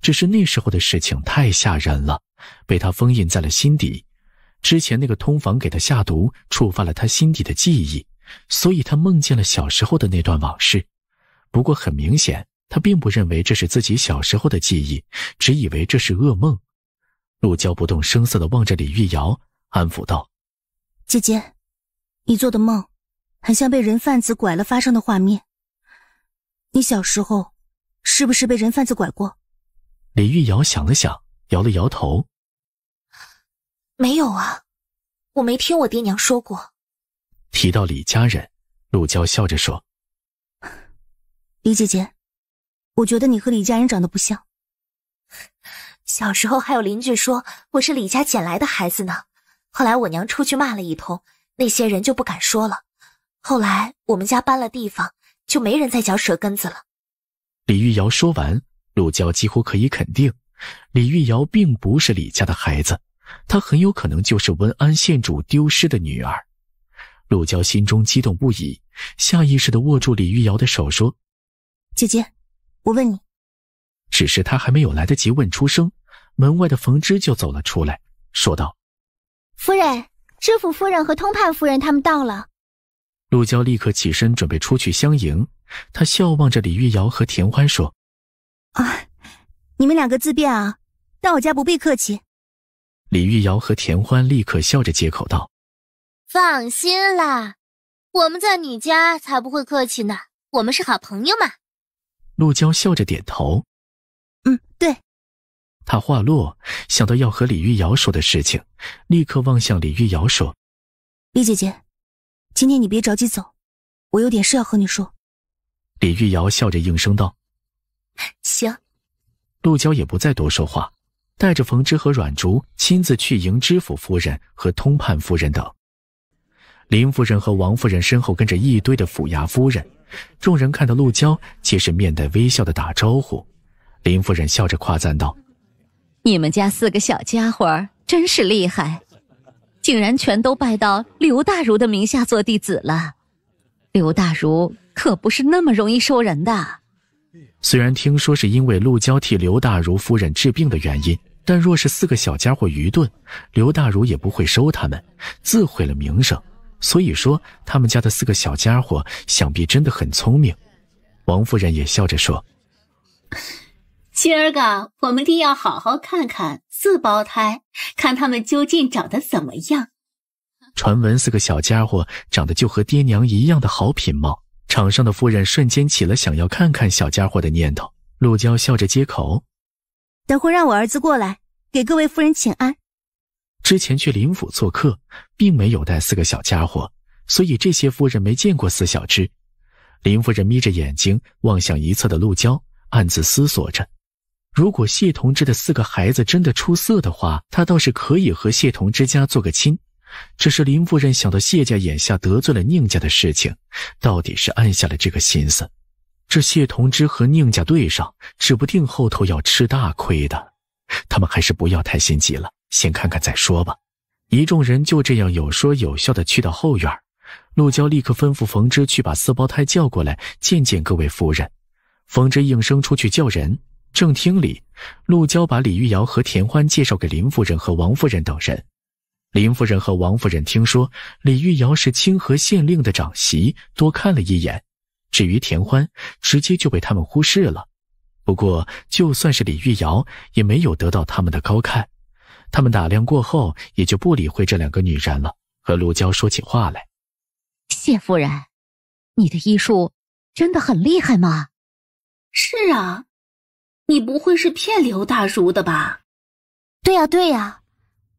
只是那时候的事情太吓人了，被她封印在了心底。之前那个通房给他下毒，触发了他心底的记忆，所以他梦见了小时候的那段往事。不过很明显，他并不认为这是自己小时候的记忆，只以为这是噩梦。陆娇不动声色的望着李玉瑶，安抚道：“姐姐，你做的梦，很像被人贩子拐了发生的画面。你小时候，是不是被人贩子拐过？”李玉瑶想了想，摇了摇头。没有啊，我没听我爹娘说过。提到李家人，陆娇笑着说：“李姐姐，我觉得你和李家人长得不像。小时候还有邻居说我是李家捡来的孩子呢。后来我娘出去骂了一通，那些人就不敢说了。后来我们家搬了地方，就没人再嚼舌根子了。”李玉瑶说完，陆娇几乎可以肯定，李玉瑶并不是李家的孩子。她很有可能就是文安县主丢失的女儿，陆娇心中激动不已，下意识的握住李玉瑶的手说：“姐姐，我问你。”只是她还没有来得及问出声，门外的冯芝就走了出来，说道：“夫人，知府夫人和通判夫人他们到了。”陆娇立刻起身准备出去相迎，她笑望着李玉瑶和田欢说：“啊，你们两个自便啊，到我家不必客气。”李玉瑶和田欢立刻笑着接口道：“放心啦，我们在你家才不会客气呢。我们是好朋友嘛。”陆娇笑着点头：“嗯，对。”她话落，想到要和李玉瑶说的事情，立刻望向李玉瑶说：“李姐姐，今天你别着急走，我有点事要和你说。”李玉瑶笑着应声道：“行。”陆娇也不再多说话。带着冯芝和阮竹亲自去迎知府夫人和通判夫人等。林夫人和王夫人身后跟着一堆的府衙夫人，众人看到陆娇，皆是面带微笑的打招呼。林夫人笑着夸赞道：“你们家四个小家伙真是厉害，竟然全都拜到刘大如的名下做弟子了。刘大如可不是那么容易收人的。”虽然听说是因为陆娇替刘大如夫人治病的原因。但若是四个小家伙愚钝，刘大如也不会收他们，自毁了名声。所以说，他们家的四个小家伙想必真的很聪明。王夫人也笑着说：“今儿个我们定要好好看看四胞胎，看他们究竟长得怎么样。”传闻四个小家伙长得就和爹娘一样的好品貌，场上的夫人瞬间起了想要看看小家伙的念头。陆娇笑着接口：“等会让我儿子过来。”给各位夫人请安。之前去林府做客，并没有带四个小家伙，所以这些夫人没见过四小只。林夫人眯着眼睛望向一侧的陆娇，暗自思索着：如果谢同志的四个孩子真的出色的话，她倒是可以和谢同之家做个亲。只是林夫人想到谢家眼下得罪了宁家的事情，到底是按下了这个心思。这谢同之和宁家对上，指不定后头要吃大亏的。他们还是不要太心急了，先看看再说吧。一众人就这样有说有笑的去到后院。陆娇立刻吩咐冯之去把四胞胎叫过来见见各位夫人。冯之应声出去叫人。正厅里，陆娇把李玉瑶和田欢介绍给林夫人和王夫人等人。林夫人和王夫人听说李玉瑶是清河县令的长媳，多看了一眼。至于田欢，直接就被他们忽视了。不过，就算是李玉瑶，也没有得到他们的高看。他们打量过后，也就不理会这两个女人了，和陆娇说起话来：“谢夫人，你的医术真的很厉害吗？”“是啊，你不会是骗刘大如的吧？”“对呀，对呀，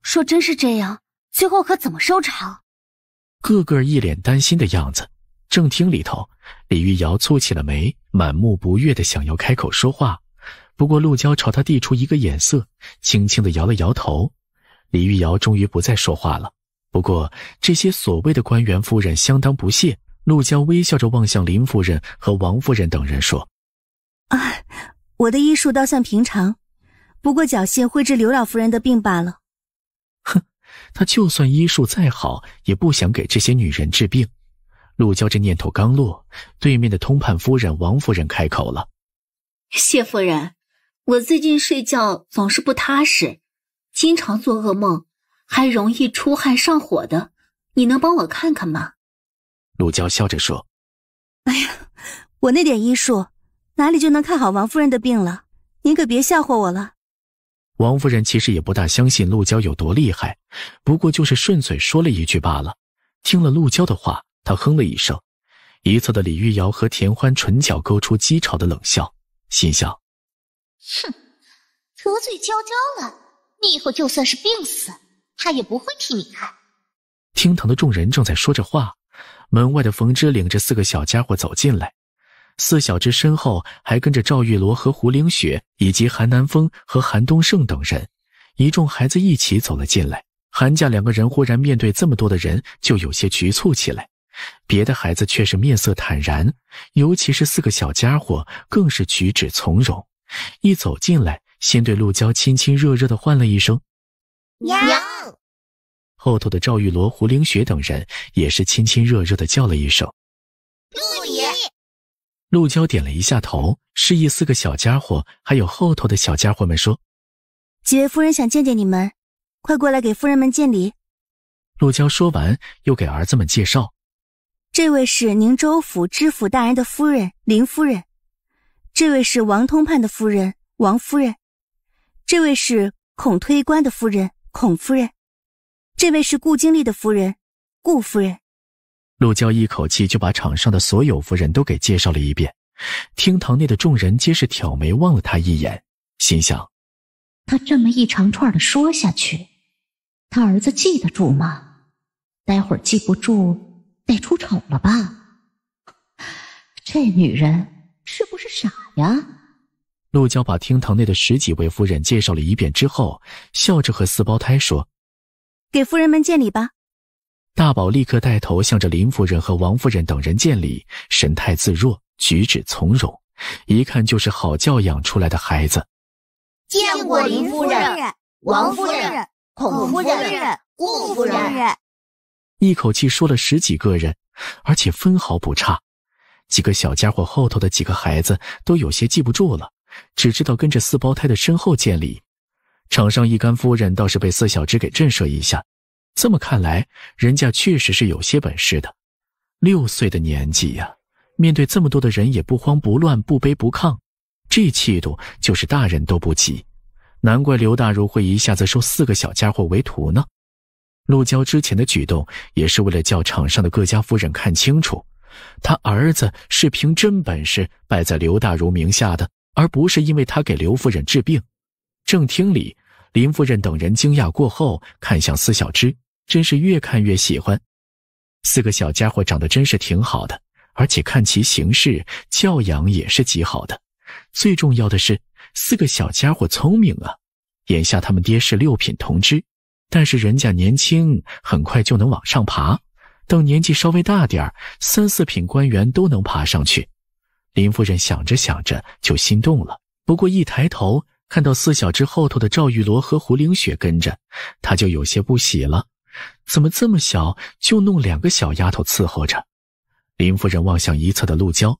说真是这样，最后可怎么收场？”个个一脸担心的样子。正厅里头，李玉瑶蹙起了眉，满目不悦的想要开口说话，不过陆娇朝她递出一个眼色，轻轻的摇了摇头，李玉瑶终于不再说话了。不过这些所谓的官员夫人相当不屑。陆娇微笑着望向林夫人和王夫人等人说：“啊，我的医术倒像平常，不过侥幸会治刘老夫人的病罢了。”哼，他就算医术再好，也不想给这些女人治病。陆娇这念头刚落，对面的通判夫人王夫人开口了：“谢夫人，我最近睡觉总是不踏实，经常做噩梦，还容易出汗上火的，你能帮我看看吗？”陆娇笑着说：“哎呀，我那点医术，哪里就能看好王夫人的病了？您可别吓唬我了。”王夫人其实也不大相信陆娇有多厉害，不过就是顺嘴说了一句罢了。听了陆娇的话。他哼了一声，一侧的李玉瑶和田欢唇角勾出讥嘲的冷笑，心想：“哼，得罪娇娇了，你以后就算是病死，他也不会替你看。”厅堂的众人正在说着话，门外的冯芝领着四个小家伙走进来，四小只身后还跟着赵玉罗和胡灵雪以及韩南风和韩东胜等人，一众孩子一起走了进来。韩家两个人忽然面对这么多的人，就有些局促起来。别的孩子却是面色坦然，尤其是四个小家伙更是举止从容。一走进来，先对陆娇亲亲热热的唤了一声“娘”，后头的赵玉罗、胡灵雪等人也是亲亲热热的叫了一声“陆爷”。陆娇点了一下头，示意四个小家伙还有后头的小家伙们说：“几位夫人想见见你们，快过来给夫人们见礼。”陆娇说完，又给儿子们介绍。这位是宁州府知府大人的夫人林夫人，这位是王通判的夫人王夫人，这位是孔推官的夫人孔夫人，这位是顾经理的夫人顾夫人。陆娇一口气就把场上的所有夫人都给介绍了一遍，厅堂内的众人皆是挑眉望了他一眼，心想：他这么一长串的说下去，他儿子记得住吗？待会儿记不住。再出丑了吧？这女人是不是傻呀？陆娇把厅堂内的十几位夫人介绍了一遍之后，笑着和四胞胎说：“给夫人们见礼吧。”大宝立刻带头向着林夫人和王夫人等人见礼，神态自若，举止从容，一看就是好教养出来的孩子。见过林夫人、王夫人、孔夫人、顾夫人。一口气说了十几个人，而且分毫不差。几个小家伙后头的几个孩子都有些记不住了，只知道跟着四胞胎的身后见礼。场上一干夫人倒是被四小只给震慑一下。这么看来，人家确实是有些本事的。六岁的年纪呀，面对这么多的人也不慌不乱，不卑不亢，这气度就是大人都不及。难怪刘大如会一下子收四个小家伙为徒呢。陆娇之前的举动也是为了叫场上的各家夫人看清楚，他儿子是凭真本事败在刘大如名下的，而不是因为他给刘夫人治病。正厅里，林夫人等人惊讶过后，看向四小枝，真是越看越喜欢。四个小家伙长得真是挺好的，而且看其行事教养也是极好的。最重要的是，四个小家伙聪明啊！眼下他们爹是六品同知。但是人家年轻，很快就能往上爬。等年纪稍微大点儿，三四品官员都能爬上去。林夫人想着想着就心动了。不过一抬头看到四小只后头的赵玉罗和胡灵雪跟着，她就有些不喜了。怎么这么小就弄两个小丫头伺候着？林夫人望向一侧的陆娇，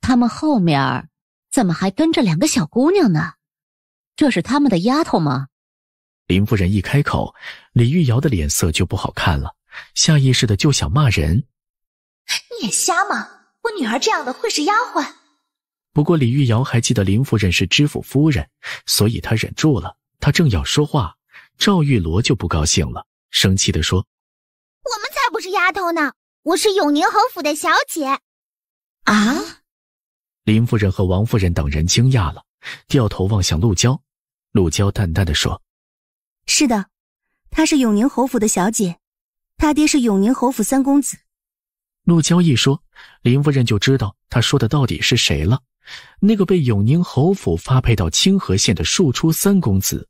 他们后面怎么还跟着两个小姑娘呢？这是他们的丫头吗？林夫人一开口，李玉瑶的脸色就不好看了，下意识的就想骂人：“你眼瞎吗？我女儿这样的会是丫鬟？”不过李玉瑶还记得林夫人是知府夫人，所以她忍住了。她正要说话，赵玉罗就不高兴了，生气的说：“我们才不是丫头呢，我是永宁侯府的小姐。”啊！林夫人和王夫人等人惊讶了，掉头望向陆娇，陆娇淡淡的说。是的，她是永宁侯府的小姐，她爹是永宁侯府三公子。陆娇一说，林夫人就知道她说的到底是谁了，那个被永宁侯府发配到清河县的庶出三公子。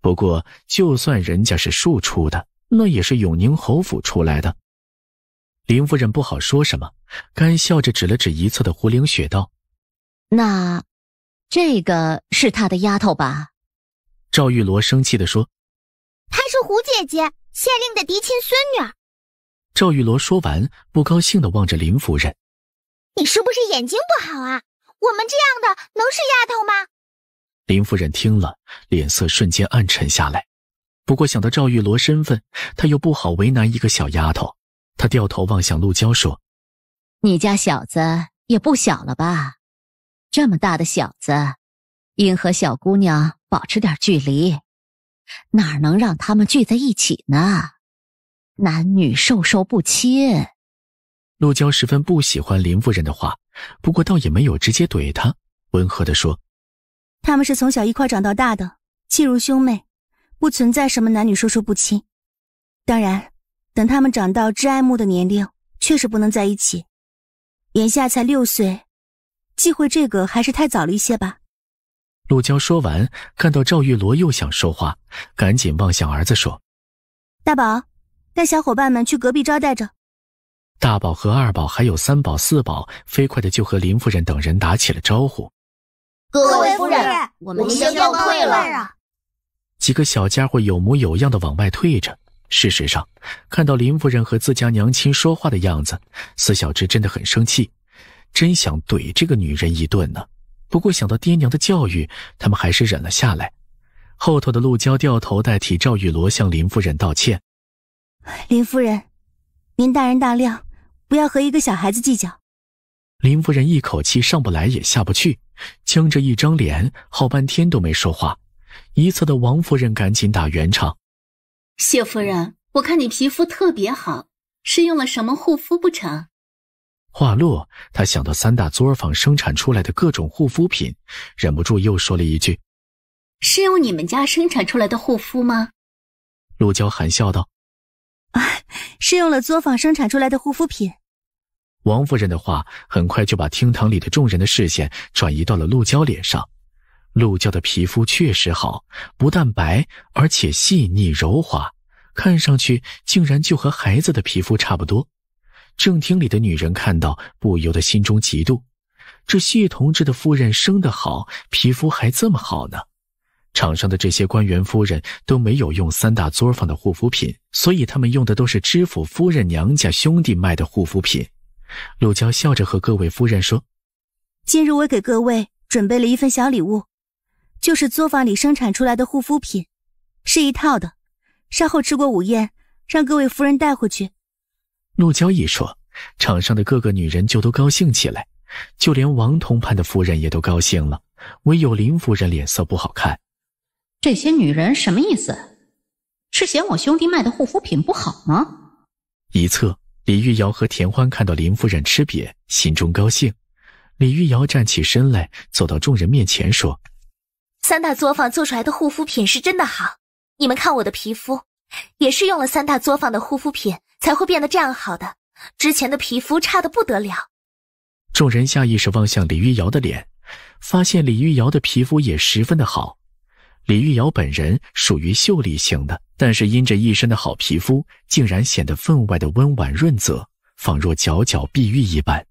不过，就算人家是庶出的，那也是永宁侯府出来的。林夫人不好说什么，干笑着指了指一侧的胡灵雪道：“那，这个是他的丫头吧？”赵玉罗生气的说。她是胡姐姐，县令的嫡亲孙女。赵玉罗说完，不高兴地望着林夫人：“你是不是眼睛不好啊？我们这样的能是丫头吗？”林夫人听了，脸色瞬间暗沉下来。不过想到赵玉罗身份，她又不好为难一个小丫头。她掉头望向陆娇，说：“你家小子也不小了吧？这么大的小子，应和小姑娘保持点距离。”哪能让他们聚在一起呢？男女授受不亲。陆娇十分不喜欢林夫人的话，不过倒也没有直接怼她，温和的说：“他们是从小一块长到大的，亲如兄妹，不存在什么男女授受不亲。当然，等他们长到挚爱慕的年龄，确实不能在一起。眼下才六岁，忌讳这个还是太早了一些吧。”陆娇说完，看到赵玉罗又想说话，赶紧望向儿子说：“大宝，带小伙伴们去隔壁招待着。”大宝和二宝还有三宝、四宝，飞快的就和林夫人等人打起了招呼：“各位夫人，我们先告退了。”几个小家伙有模有样的往外退着。事实上，看到林夫人和自家娘亲说话的样子，四小只真的很生气，真想怼这个女人一顿呢。不过想到爹娘的教育，他们还是忍了下来。后头的陆娇掉头代替赵玉罗向林夫人道歉：“林夫人，您大人大量，不要和一个小孩子计较。”林夫人一口气上不来也下不去，僵着一张脸，好半天都没说话。一侧的王夫人赶紧打圆场：“谢夫人，我看你皮肤特别好，是用了什么护肤不成？”话落，他想到三大作坊生产出来的各种护肤品，忍不住又说了一句：“是用你们家生产出来的护肤吗？”陆娇含笑道：“啊，是用了作坊生产出来的护肤品。”王夫人的话很快就把厅堂里的众人的视线转移到了陆娇脸上。陆娇的皮肤确实好，不但白，而且细腻柔滑，看上去竟然就和孩子的皮肤差不多。正厅里的女人看到，不由得心中嫉妒。这谢同志的夫人生得好，皮肤还这么好呢。场上的这些官员夫人都没有用三大作坊的护肤品，所以他们用的都是知府夫人娘家兄弟卖的护肤品。陆娇笑着和各位夫人说：“今日我给各位准备了一份小礼物，就是作坊里生产出来的护肤品，是一套的。稍后吃过午宴，让各位夫人带回去。”陆娇一说，场上的各个女人就都高兴起来，就连王同判的夫人也都高兴了，唯有林夫人脸色不好看。这些女人什么意思？是嫌我兄弟卖的护肤品不好吗？一侧，李玉瑶和田欢看到林夫人吃瘪，心中高兴。李玉瑶站起身来，走到众人面前说：“三大作坊做出来的护肤品是真的好，你们看我的皮肤，也是用了三大作坊的护肤品。”才会变得这样好的，之前的皮肤差的不得了。众人下意识望向李玉瑶的脸，发现李玉瑶的皮肤也十分的好。李玉瑶本人属于秀丽型的，但是因着一身的好皮肤，竟然显得分外的温婉润泽，仿若皎皎碧玉一般。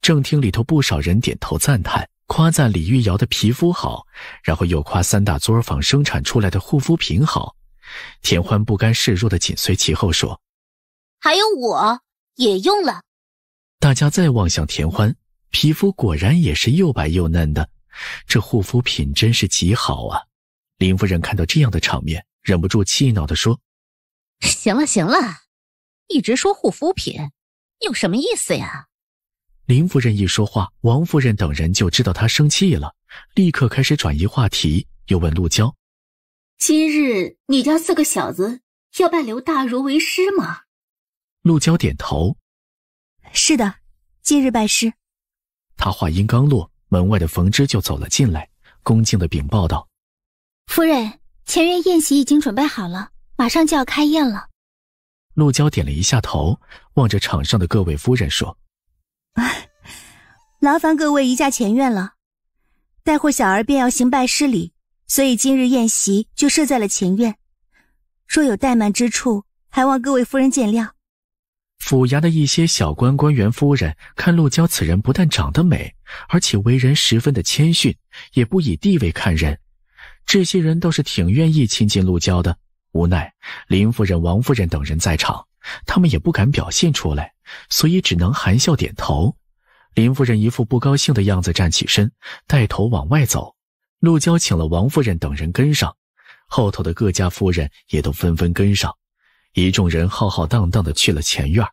正厅里头不少人点头赞叹，夸赞李玉瑶的皮肤好，然后又夸三大作坊生产出来的护肤品好。田欢不甘示弱的紧随其后说。还有我也用了，大家再望向田欢，皮肤果然也是又白又嫩的，这护肤品真是极好啊！林夫人看到这样的场面，忍不住气恼的说：“行了行了，一直说护肤品有什么意思呀？”林夫人一说话，王夫人等人就知道她生气了，立刻开始转移话题，又问陆娇：“今日你家四个小子要拜刘大如为师吗？”陆娇点头：“是的，今日拜师。”他话音刚落，门外的冯芝就走了进来，恭敬的禀报道：“夫人，前院宴席已经准备好了，马上就要开宴了。”陆娇点了一下头，望着场上的各位夫人说：“ (laughs) 劳烦各位移驾前院了，待会小儿便要行拜师礼，所以今日宴席就设在了前院。若有怠慢之处，还望各位夫人见谅。”府衙的一些小官官员夫人看陆娇此人不但长得美，而且为人十分的谦逊，也不以地位看人，这些人倒是挺愿意亲近陆娇的。无奈林夫人、王夫人等人在场，他们也不敢表现出来，所以只能含笑点头。林夫人一副不高兴的样子，站起身，带头往外走。陆娇请了王夫人等人跟上，后头的各家夫人也都纷纷跟上。一众人浩浩荡荡的去了前院。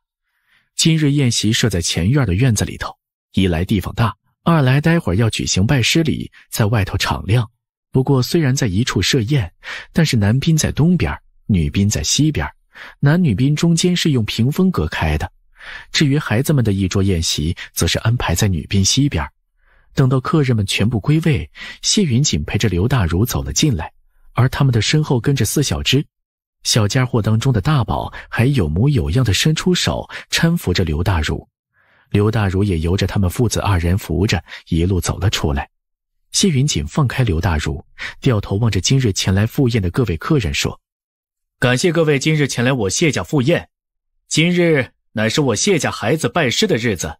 今日宴席设在前院的院子里头，一来地方大，二来待会儿要举行拜师礼，在外头敞亮。不过虽然在一处设宴，但是男宾在东边，女宾在西边，男女宾中间是用屏风隔开的。至于孩子们的一桌宴席，则是安排在女宾西边。等到客人们全部归位，谢云锦陪着刘大如走了进来，而他们的身后跟着四小只小家伙当中的大宝还有模有样的伸出手搀扶着刘大如，刘大如也由着他们父子二人扶着一路走了出来。谢云锦放开刘大如，掉头望着今日前来赴宴的各位客人说：“感谢各位今日前来我谢家赴宴。今日乃是我谢家孩子拜师的日子，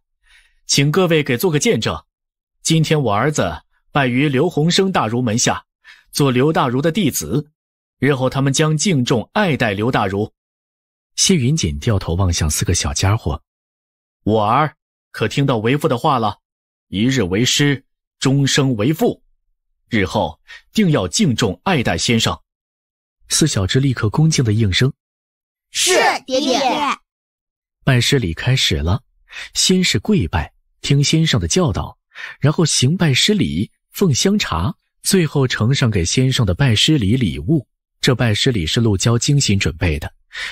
请各位给做个见证。今天我儿子拜于刘洪生大儒门下，做刘大儒的弟子。”日后他们将敬重爱戴刘大儒。谢云锦掉头望向四个小家伙：“我儿，可听到为父的话了？一日为师，终生为父，日后定要敬重爱戴先生。”四小只立刻恭敬的应声：“是，爹爹。”拜师礼开始了，先是跪拜，听先生的教导，然后行拜师礼，奉香茶，最后呈上给先生的拜师礼礼物。这拜师礼是陆娇精心准备的，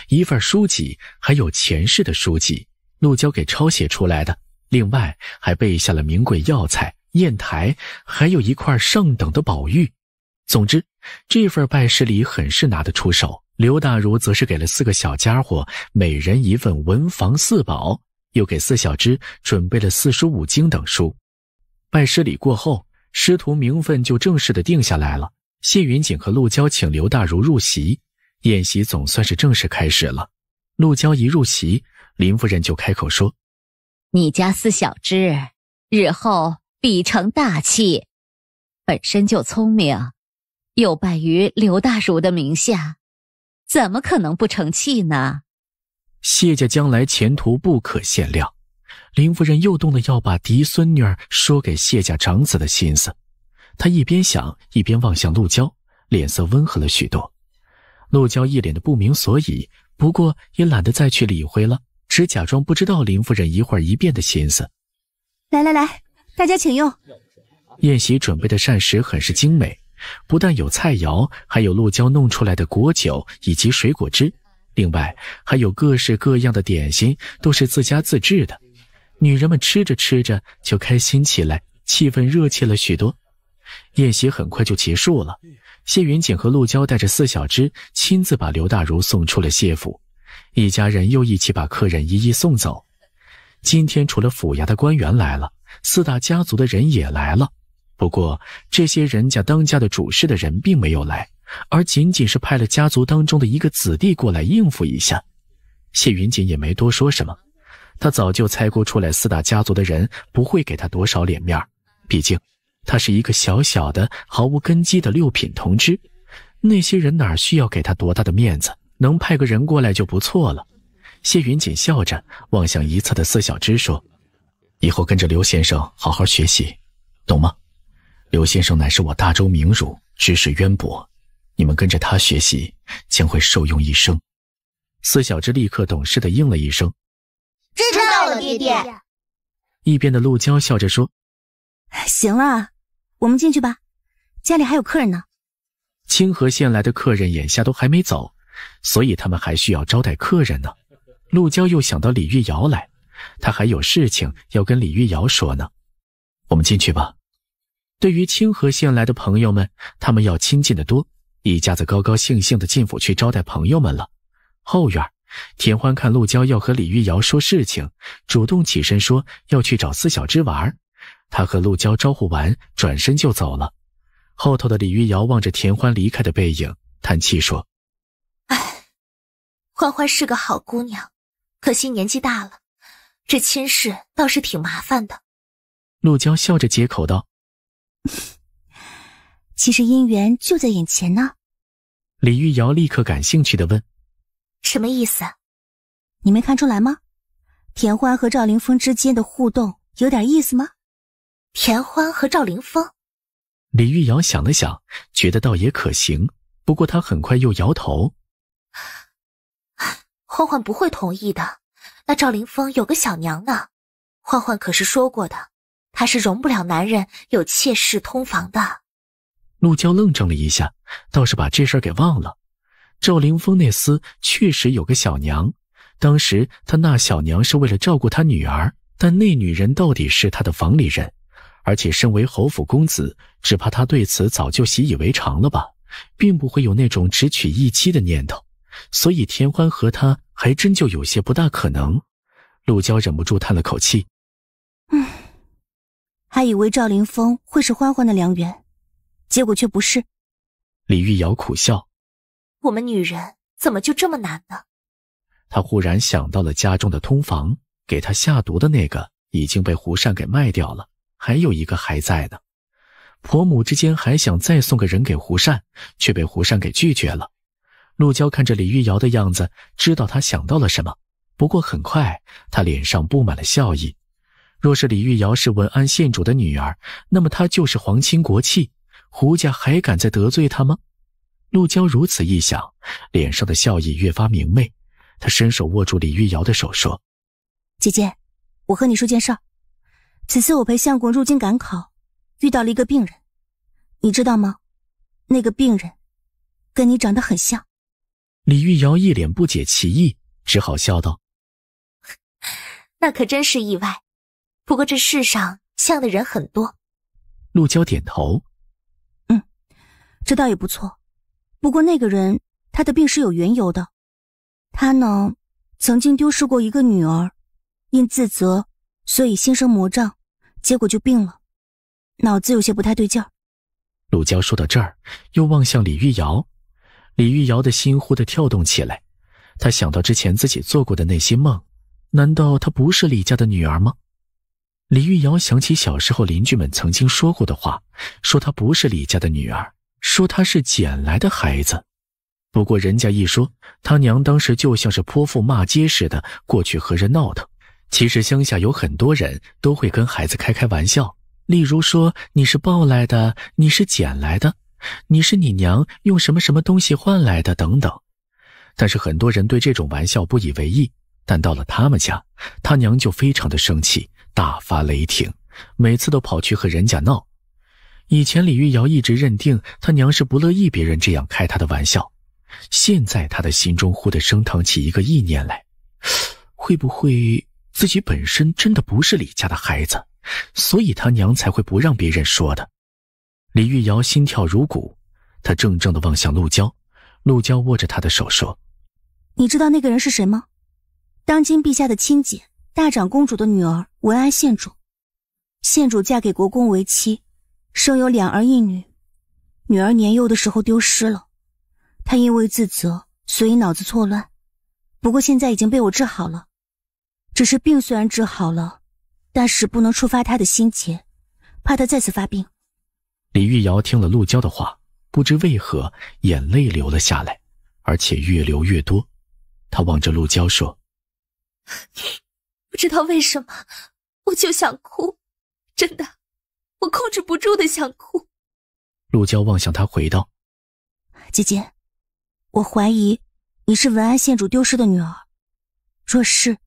一份书籍，还有前世的书籍，陆娇给抄写出来的。另外还备下了名贵药材、砚台，还有一块上等的宝玉。总之，这份拜师礼很是拿得出手。刘大如则是给了四个小家伙每人一份文房四宝，又给四小只准备了四书五经等书。拜师礼过后，师徒名分就正式的定下来了。谢云锦和陆娇请刘大如入席，宴席总算是正式开始了。陆娇一入席，林夫人就开口说：“你家四小只，日后必成大器，本身就聪明，又拜于刘大如的名下，怎么可能不成器呢？”谢家将来前途不可限量。林夫人又动了要把嫡孙女儿说给谢家长子的心思。他一边想，一边望向陆娇，脸色温和了许多。陆娇一脸的不明所以，不过也懒得再去理会了，只假装不知道林夫人一会儿一变的心思。来来来，大家请用。宴席准备的膳食很是精美，不但有菜肴，还有陆娇弄出来的果酒以及水果汁，另外还有各式各样的点心，都是自家自制的。女人们吃着吃着就开心起来，气氛热切了许多。宴席很快就结束了，谢云锦和陆娇带着四小只，亲自把刘大如送出了谢府，一家人又一起把客人一一送走。今天除了府衙的官员来了，四大家族的人也来了，不过这些人家当家的主事的人并没有来，而仅仅是派了家族当中的一个子弟过来应付一下。谢云锦也没多说什么，他早就猜估出来四大家族的人不会给他多少脸面，毕竟。他是一个小小的、毫无根基的六品同知，那些人哪需要给他多大的面子？能派个人过来就不错了。谢云锦笑着望向一侧的四小只说：“以后跟着刘先生好好学习，懂吗？刘先生乃是我大周名儒，知识渊博，你们跟着他学习，将会受用一生。”四小只立刻懂事的应了一声：“知道了，弟弟。”一边的陆娇笑着说：“行了。”我们进去吧，家里还有客人呢。清河县来的客人眼下都还没走，所以他们还需要招待客人呢。陆娇又想到李玉瑶来，她还有事情要跟李玉瑶说呢。我们进去吧。对于清河县来的朋友们，他们要亲近的多。一家子高高兴兴的进府去招待朋友们了。后院，田欢看陆娇要和李玉瑶说事情，主动起身说要去找四小只玩。他和陆娇招呼完，转身就走了。后头的李玉瑶望着田欢离开的背影，叹气说：“哎，欢欢是个好姑娘，可惜年纪大了，这亲事倒是挺麻烦的。”陆娇笑着接口道：“ (laughs) 其实姻缘就在眼前呢。”李玉瑶立刻感兴趣的问：“什么意思？你没看出来吗？田欢和赵凌峰之间的互动有点意思吗？”田欢和赵凌峰。李玉瑶想了想，觉得倒也可行。不过她很快又摇头：“欢欢不会同意的。那赵凌峰有个小娘呢，欢欢可是说过的，他是容不了男人有妾室通房的。”陆娇愣怔了一下，倒是把这事儿给忘了。赵凌峰那厮确实有个小娘，当时他那小娘是为了照顾他女儿，但那女人到底是他的房里人。而且身为侯府公子，只怕他对此早就习以为常了吧，并不会有那种只娶一妻的念头，所以田欢和他还真就有些不大可能。陆娇忍不住叹了口气：“嗯，还以为赵凌峰会是欢欢的良缘，结果却不是。”李玉瑶苦笑：“我们女人怎么就这么难呢？”她忽然想到了家中的通房，给他下毒的那个已经被胡善给卖掉了。还有一个还在呢，婆母之间还想再送个人给胡善，却被胡善给拒绝了。陆娇看着李玉瑶的样子，知道她想到了什么。不过很快，她脸上布满了笑意。若是李玉瑶是文安县主的女儿，那么她就是皇亲国戚，胡家还敢再得罪她吗？陆娇如此一想，脸上的笑意越发明媚。她伸手握住李玉瑶的手，说：“姐姐，我和你说件事。”此次我陪相公入京赶考，遇到了一个病人，你知道吗？那个病人，跟你长得很像。李玉瑶一脸不解其意，只好笑道：“那可真是意外。不过这世上像的人很多。”陆娇点头：“嗯，这倒也不错。不过那个人他的病是有缘由的。他呢，曾经丢失过一个女儿，因自责，所以心生魔障。”结果就病了，脑子有些不太对劲儿。陆娇说到这儿，又望向李玉瑶。李玉瑶的心忽地跳动起来，她想到之前自己做过的那些梦，难道她不是李家的女儿吗？李玉瑶想起小时候邻居们曾经说过的话，说她不是李家的女儿，说她是捡来的孩子。不过人家一说，她娘当时就像是泼妇骂街似的，过去和人闹腾。其实乡下有很多人都会跟孩子开开玩笑，例如说你是抱来的，你是捡来的，你是你娘用什么什么东西换来的等等。但是很多人对这种玩笑不以为意，但到了他们家，他娘就非常的生气，大发雷霆，每次都跑去和人家闹。以前李玉瑶一直认定他娘是不乐意别人这样开他的玩笑，现在他的心中忽地升腾起一个意念来：会不会？自己本身真的不是李家的孩子，所以他娘才会不让别人说的。李玉瑶心跳如鼓，她怔怔的望向陆娇，陆娇握着她的手说：“你知道那个人是谁吗？当今陛下的亲姐，大长公主的女儿，文安县主。县主嫁给国公为妻，生有两儿一女，女儿年幼的时候丢失了，她因为自责，所以脑子错乱，不过现在已经被我治好了。”只是病虽然治好了，但是不能触发他的心结，怕他再次发病。李玉瑶听了陆娇的话，不知为何眼泪流了下来，而且越流越多。她望着陆娇说：“不知道为什么，我就想哭，真的，我控制不住的想哭。”陆娇望向他回道：“姐姐，我怀疑你是文安县主丢失的女儿，若是……”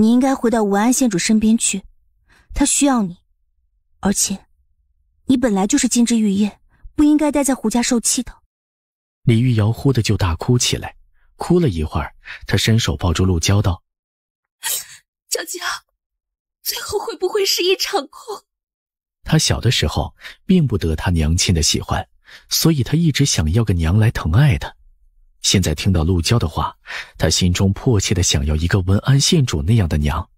你应该回到文安县主身边去，他需要你，而且，你本来就是金枝玉叶，不应该待在胡家受气的。李玉瑶忽的就大哭起来，哭了一会儿，她伸手抱住陆娇道：“ (laughs) 娇娇，最后会不会是一场空？”她小的时候，并不得她娘亲的喜欢，所以她一直想要个娘来疼爱她。现在听到陆娇的话，他心中迫切的想要一个文安县主那样的娘，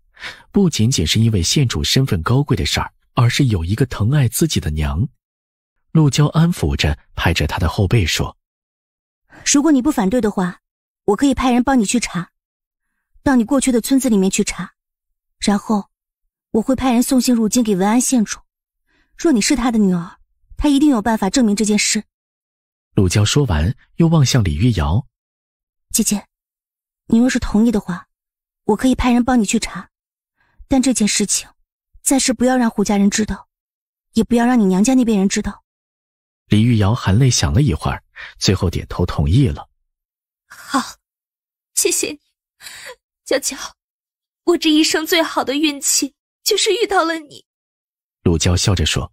不仅仅是因为县主身份高贵的事儿，而是有一个疼爱自己的娘。陆娇安抚着，拍着他的后背说：“如果你不反对的话，我可以派人帮你去查，到你过去的村子里面去查，然后我会派人送信入京给文安县主。若你是他的女儿，他一定有办法证明这件事。”陆娇说完，又望向李玉瑶：“姐姐，你若是同意的话，我可以派人帮你去查。但这件事情暂时不要让胡家人知道，也不要让你娘家那边人知道。”李玉瑶含泪想了一会儿，最后点头同意了。“好，谢谢你，娇娇，我这一生最好的运气就是遇到了你。”陆娇笑着说：“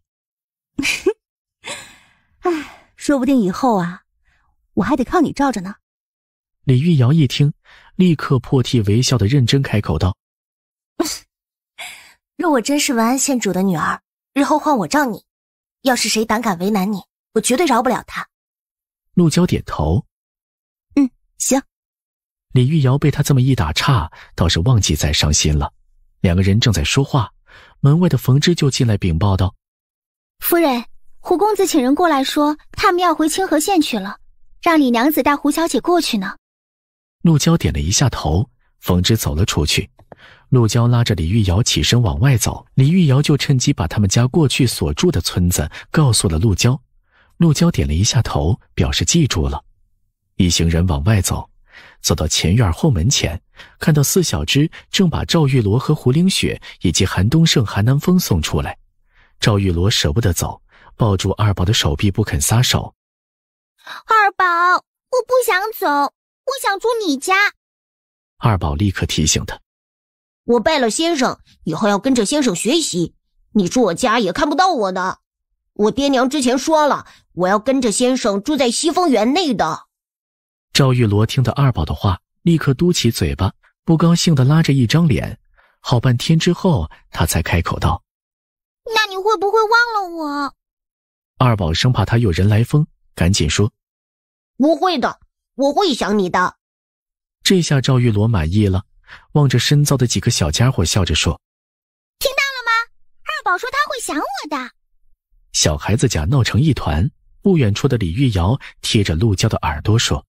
哎。”说不定以后啊，我还得靠你罩着呢。李玉瑶一听，立刻破涕为笑的认真开口道：“ (laughs) 若我真是文安县主的女儿，日后换我罩你。要是谁胆敢为难你，我绝对饶不了他。”陆娇点头：“嗯，行。”李玉瑶被他这么一打岔，倒是忘记再伤心了。两个人正在说话，门外的冯之就进来禀报道：“夫人。”胡公子请人过来说，他们要回清河县去了，让李娘子带胡小姐过去呢。陆娇点了一下头，冯之走了出去。陆娇拉着李玉瑶起身往外走，李玉瑶就趁机把他们家过去所住的村子告诉了陆娇。陆娇点了一下头，表示记住了。一行人往外走，走到前院后门前，看到四小只正把赵玉罗和胡灵雪以及韩东胜、韩南风送出来。赵玉罗舍不得走。抱住二宝的手臂不肯撒手，二宝，我不想走，我想住你家。二宝立刻提醒他：“我拜了先生，以后要跟着先生学习。你住我家也看不到我的。我爹娘之前说了，我要跟着先生住在西风园内的。”赵玉罗听到二宝的话，立刻嘟起嘴巴，不高兴的拉着一张脸。好半天之后，他才开口道：“那你会不会忘了我？”二宝生怕他有人来疯，赶紧说：“不会的，我会想你的。”这下赵玉罗满意了，望着深造的几个小家伙，笑着说：“听到了吗？二宝说他会想我的。”小孩子假闹成一团。不远处的李玉瑶贴着陆娇的耳朵说：“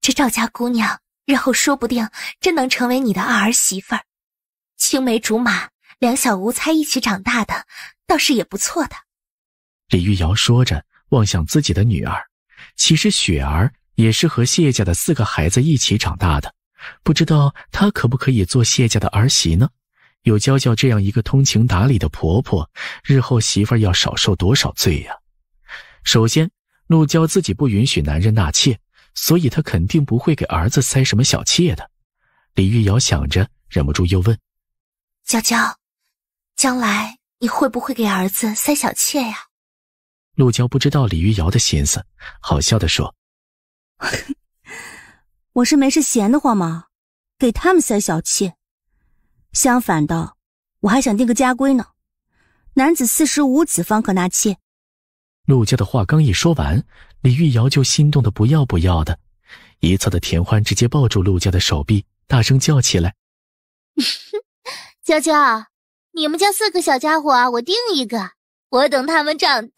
这赵家姑娘日后说不定真能成为你的二儿媳妇儿，青梅竹马，两小无猜一起长大的，倒是也不错的。”李玉瑶说着，望向自己的女儿。其实雪儿也是和谢家的四个孩子一起长大的，不知道她可不可以做谢家的儿媳呢？有娇娇这样一个通情达理的婆婆，日后媳妇儿要少受多少罪呀？首先，陆娇自己不允许男人纳妾，所以她肯定不会给儿子塞什么小妾的。李玉瑶想着，忍不住又问：“娇娇，将来你会不会给儿子塞小妾呀？”陆娇不知道李玉瑶的心思，好笑的说：“我是没事闲得慌吗？给他们塞小妾？相反的，我还想定个家规呢，男子四十五子方可纳妾。”陆家的话刚一说完，李玉瑶就心动的不要不要的。一侧的田欢直接抱住陆家的手臂，大声叫起来：“娇娇，你们家四个小家伙，我定一个，我等他们长大。”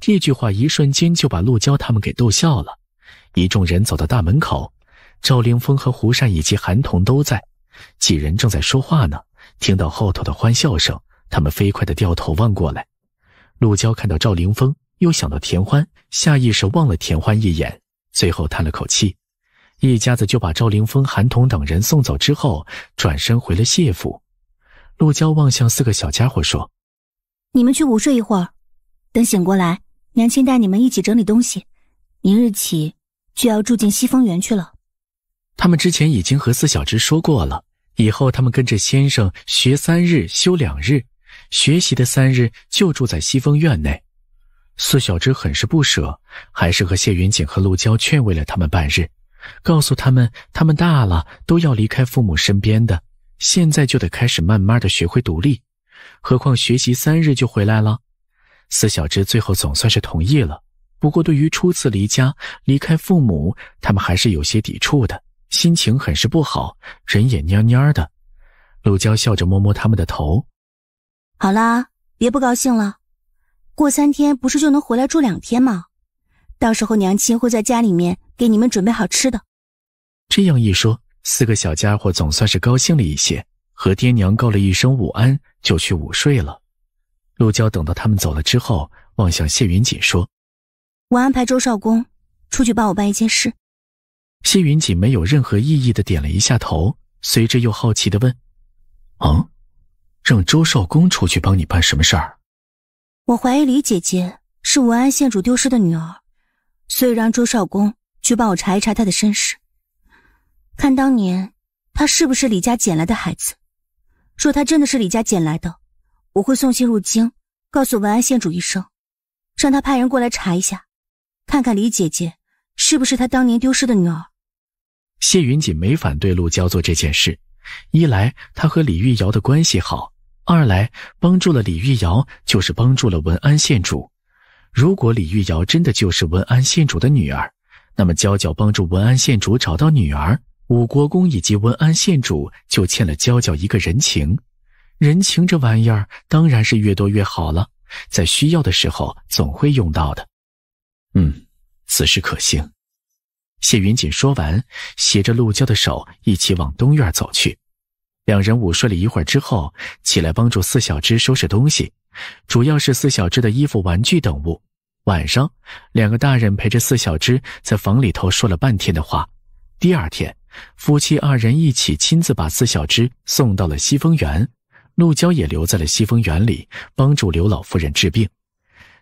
这句话一瞬间就把陆娇他们给逗笑了。一众人走到大门口，赵凌峰和胡善以及韩童都在，几人正在说话呢。听到后头的欢笑声，他们飞快的掉头望过来。陆娇看到赵凌峰，又想到田欢，下意识望了田欢一眼，最后叹了口气。一家子就把赵凌峰、韩童等人送走之后，转身回了谢府。陆娇望向四个小家伙说：“你们去午睡一会儿，等醒过来，娘亲带你们一起整理东西。明日起就要住进西风园去了。”他们之前已经和四小只说过了，以后他们跟着先生学三日休两日，学习的三日就住在西风院内。四小只很是不舍，还是和谢云锦和陆娇劝慰了他们半日，告诉他们他们大了都要离开父母身边的。现在就得开始慢慢的学会独立，何况学习三日就回来了。四小只最后总算是同意了，不过对于初次离家、离开父母，他们还是有些抵触的，心情很是不好，人也蔫蔫的。陆娇笑着摸摸他们的头：“好啦，别不高兴了，过三天不是就能回来住两天吗？到时候娘亲会在家里面给你们准备好吃的。”这样一说。四个小家伙总算是高兴了一些，和爹娘告了一声午安，就去午睡了。陆娇等到他们走了之后，望向谢云锦说：“我安排周少公出去帮我办一件事。”谢云锦没有任何异议的点了一下头，随之又好奇的问：“嗯，让周少公出去帮你办什么事儿？”我怀疑李姐姐是武安县主丢失的女儿，所以让周少公去帮我查一查她的身世。看当年，他是不是李家捡来的孩子？若他真的是李家捡来的，我会送信入京，告诉文安县主一声，让他派人过来查一下，看看李姐姐是不是他当年丢失的女儿。谢云锦没反对陆娇做这件事，一来他和李玉瑶的关系好，二来帮助了李玉瑶就是帮助了文安县主。如果李玉瑶真的就是文安县主的女儿，那么娇娇帮助文安县主找到女儿。武国公以及文安县主就欠了娇娇一个人情，人情这玩意儿当然是越多越好了，在需要的时候总会用到的。嗯，此事可行。谢云锦说完，携着陆娇的手一起往东院走去。两人午睡了一会儿之后，起来帮助四小只收拾东西，主要是四小只的衣服、玩具等物。晚上，两个大人陪着四小只在房里头说了半天的话。第二天。夫妻二人一起亲自把四小只送到了西风园，陆娇也留在了西风园里，帮助刘老夫人治病。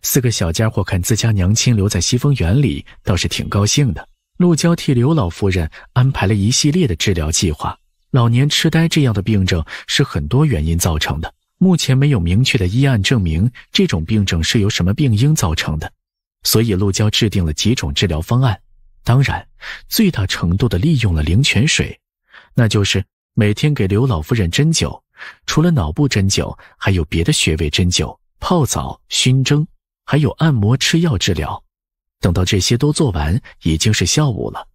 四个小家伙看自家娘亲留在西风园里，倒是挺高兴的。陆娇替刘老夫人安排了一系列的治疗计划。老年痴呆这样的病症是很多原因造成的，目前没有明确的医案证明这种病症是由什么病因造成的，所以陆娇制定了几种治疗方案。当然，最大程度的利用了灵泉水，那就是每天给刘老夫人针灸，除了脑部针灸，还有别的穴位针灸、泡澡、熏蒸，还有按摩、吃药治疗。等到这些都做完，已经是下午了。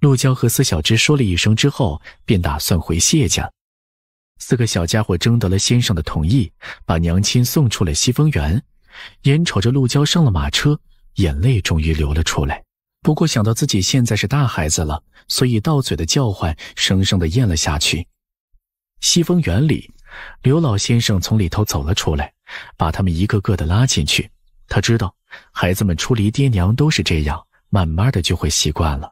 陆娇和司小芝说了一声之后，便打算回谢家。四个小家伙征得了先生的同意，把娘亲送出了西风园。眼瞅着陆娇上了马车，眼泪终于流了出来。不过想到自己现在是大孩子了，所以到嘴的叫唤生生的咽了下去。西风园里，刘老先生从里头走了出来，把他们一个个的拉进去。他知道，孩子们出离爹娘都是这样，慢慢的就会习惯了。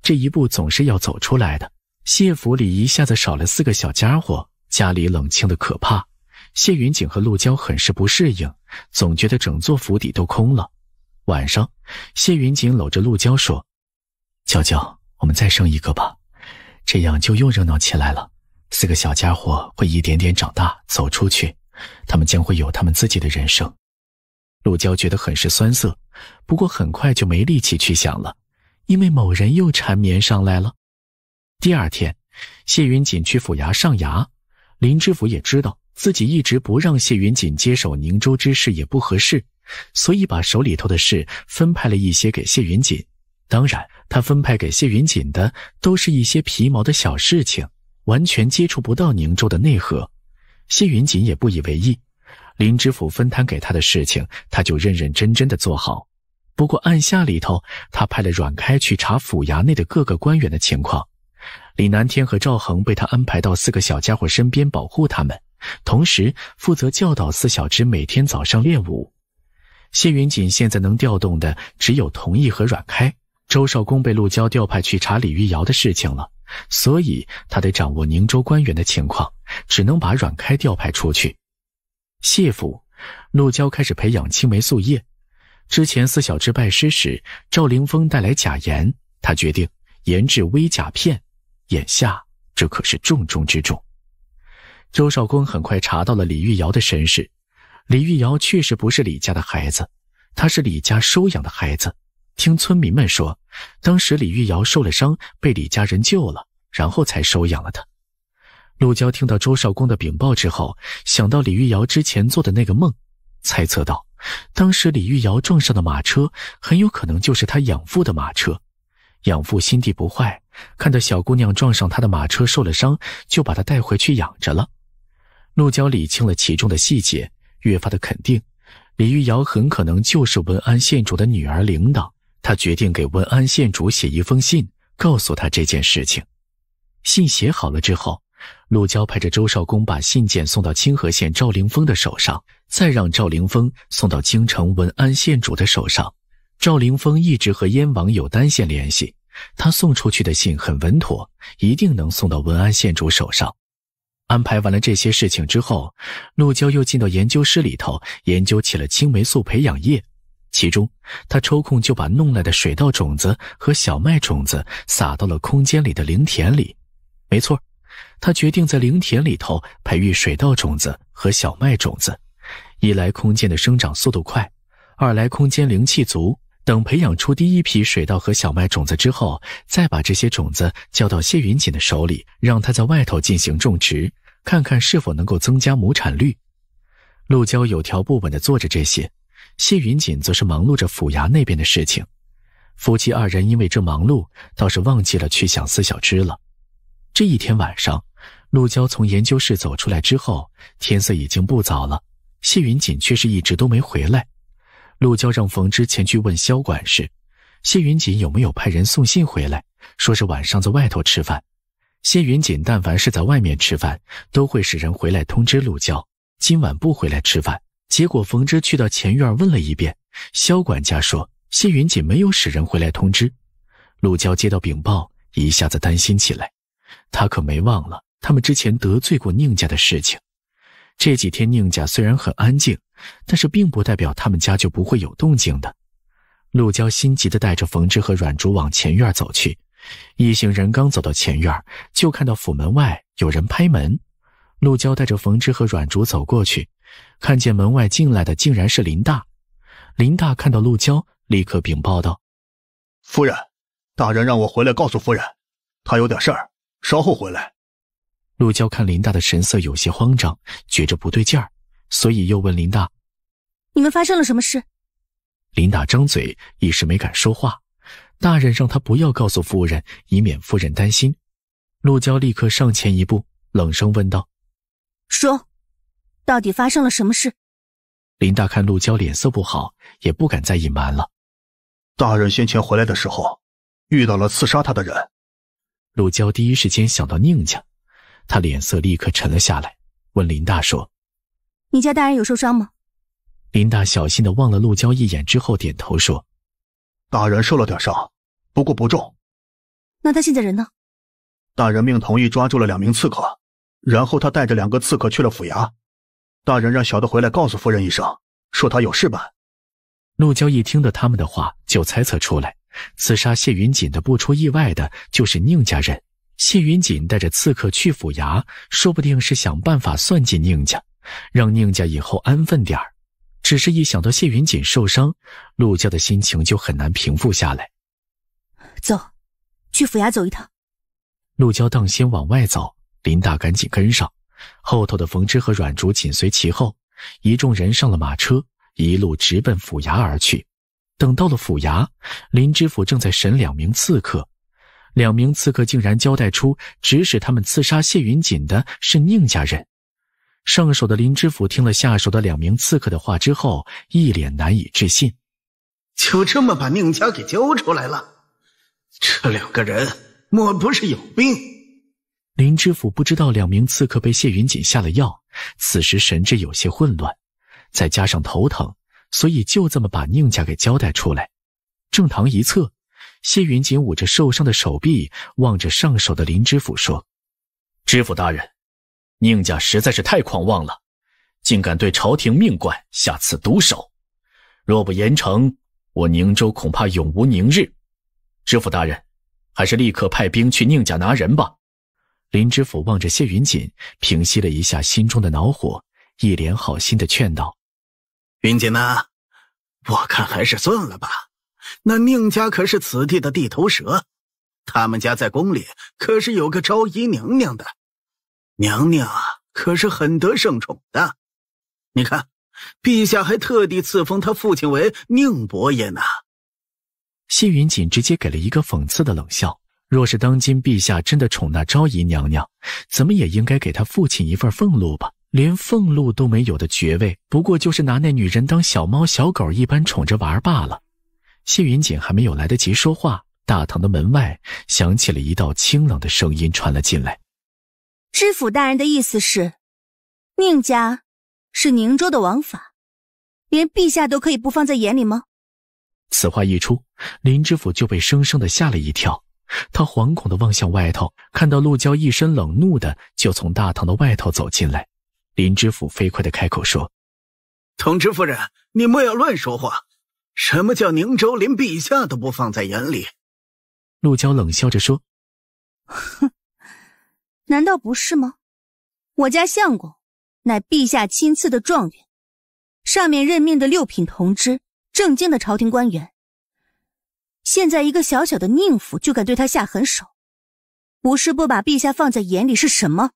这一步总是要走出来的。谢府里一下子少了四个小家伙，家里冷清的可怕。谢云锦和陆娇很是不适应，总觉得整座府邸都空了。晚上，谢云锦搂着陆娇说：“娇娇，我们再生一个吧，这样就又热闹起来了。四个小家伙会一点点长大，走出去，他们将会有他们自己的人生。”陆娇觉得很是酸涩，不过很快就没力气去想了，因为某人又缠绵上来了。第二天，谢云锦去府衙上衙，林知府也知道自己一直不让谢云锦接手宁州之事也不合适。所以，把手里头的事分派了一些给谢云锦。当然，他分派给谢云锦的都是一些皮毛的小事情，完全接触不到宁州的内核。谢云锦也不以为意，林知府分摊给他的事情，他就认认真真的做好。不过暗下里头，他派了阮开去查府衙内的各个官员的情况。李南天和赵恒被他安排到四个小家伙身边保护他们，同时负责教导四小只每天早上练武。谢云锦现在能调动的只有同意和阮开。周少公被陆娇调派去查李玉瑶的事情了，所以他得掌握宁州官员的情况，只能把阮开调派出去。谢府，陆娇开始培养青霉素液。之前四小只拜师时，赵凌峰带来假盐，他决定研制微甲片。眼下这可是重中之重。周少公很快查到了李玉瑶的身世。李玉瑶确实不是李家的孩子，她是李家收养的孩子。听村民们说，当时李玉瑶受了伤，被李家人救了，然后才收养了她。陆娇听到周少公的禀报之后，想到李玉瑶之前做的那个梦，猜测到，当时李玉瑶撞上的马车很有可能就是她养父的马车。养父心地不坏，看到小姑娘撞上他的马车受了伤，就把他带回去养着了。陆娇理清了其中的细节。越发的肯定，李玉瑶很可能就是文安县主的女儿。领导他决定给文安县主写一封信，告诉他这件事情。信写好了之后，陆娇派着周少公把信件送到清河县赵凌峰的手上，再让赵凌峰送到京城文安县主的手上。赵凌峰一直和燕王有单线联系，他送出去的信很稳妥，一定能送到文安县主手上。安排完了这些事情之后，陆娇又进到研究室里头研究起了青霉素培养液。其中，她抽空就把弄来的水稻种子和小麦种子撒到了空间里的灵田里。没错，他决定在灵田里头培育水稻种子和小麦种子，一来空间的生长速度快，二来空间灵气足。等培养出第一批水稻和小麦种子之后，再把这些种子交到谢云锦的手里，让他在外头进行种植，看看是否能够增加亩产率。陆娇有条不紊的做着这些，谢云锦则是忙碌着府衙那边的事情。夫妻二人因为这忙碌，倒是忘记了去想四小只了。这一天晚上，陆娇从研究室走出来之后，天色已经不早了，谢云锦却是一直都没回来。陆娇让冯之前去问萧管事，谢云锦有没有派人送信回来，说是晚上在外头吃饭。谢云锦但凡是在外面吃饭，都会使人回来通知陆娇今晚不回来吃饭。结果冯之去到前院问了一遍，萧管家说谢云锦没有使人回来通知。陆娇接到禀报，一下子担心起来，他可没忘了他们之前得罪过宁家的事情。这几天宁家虽然很安静。但是并不代表他们家就不会有动静的。陆娇心急的带着冯之和阮竹往前院走去。一行人刚走到前院，就看到府门外有人拍门。陆娇带着冯之和阮竹走过去，看见门外进来的竟然是林大。林大看到陆娇，立刻禀报道：“夫人，大人让我回来告诉夫人，他有点事儿，稍后回来。”陆娇看林大的神色有些慌张，觉着不对劲儿。所以又问林大：“你们发生了什么事？”林大张嘴，一时没敢说话。大人让他不要告诉夫人，以免夫人担心。陆娇立刻上前一步，冷声问道：“说，到底发生了什么事？”林大看陆娇脸色不好，也不敢再隐瞒了。大人先前回来的时候，遇到了刺杀他的人。陆娇第一时间想到宁家，他脸色立刻沉了下来，问林大说。你家大人有受伤吗？林大小心的望了陆娇一眼之后，点头说：“大人受了点伤，不过不重。”那他现在人呢？大人命同意抓住了两名刺客，然后他带着两个刺客去了府衙。大人让小的回来告诉夫人一声，说他有事办。陆娇一听到他们的话，就猜测出来，刺杀谢云锦的不出意外的就是宁家人。谢云锦带着刺客去府衙，说不定是想办法算计宁家。让宁家以后安分点儿。只是一想到谢云锦受伤，陆娇的心情就很难平复下来。走，去府衙走一趟。陆娇当先往外走，林大赶紧跟上，后头的冯芝和阮竹紧随其后。一众人上了马车，一路直奔府衙而去。等到了府衙，林知府正在审两名刺客，两名刺客竟然交代出指使他们刺杀谢云锦的是宁家人。上手的林知府听了下手的两名刺客的话之后，一脸难以置信：“就这么把宁家给交出来了？这两个人莫不是有病？”林知府不知道两名刺客被谢云锦下了药，此时神智有些混乱，再加上头疼，所以就这么把宁家给交代出来。正堂一侧，谢云锦捂着受伤的手臂，望着上手的林知府说：“知府大人。”宁家实在是太狂妄了，竟敢对朝廷命官下此毒手，若不严惩，我宁州恐怕永无宁日。知府大人，还是立刻派兵去宁家拿人吧。林知府望着谢云锦，平息了一下心中的恼火，一脸好心的劝道：“云锦呐，我看还是算了吧。那宁家可是此地的地头蛇，他们家在宫里可是有个昭仪娘娘的。”娘娘可是很得圣宠的，你看，陛下还特地赐封他父亲为宁伯爷呢。谢云锦直接给了一个讽刺的冷笑。若是当今陛下真的宠那昭仪娘娘，怎么也应该给他父亲一份俸禄吧？连俸禄都没有的爵位，不过就是拿那女人当小猫小狗一般宠着玩罢了。谢云锦还没有来得及说话，大堂的门外响起了一道清冷的声音，传了进来。知府大人的意思是，宁家是宁州的王法，连陛下都可以不放在眼里吗？此话一出，林知府就被生生的吓了一跳，他惶恐的望向外头，看到陆娇一身冷怒的就从大堂的外头走进来，林知府飞快的开口说：“同知夫人，你莫要乱说话，什么叫宁州连陛下都不放在眼里？”陆娇冷笑着说：“哼。”难道不是吗？我家相公乃陛下亲赐的状元，上面任命的六品同知，正经的朝廷官员。现在一个小小的宁府就敢对他下狠手，不是不把陛下放在眼里是什么？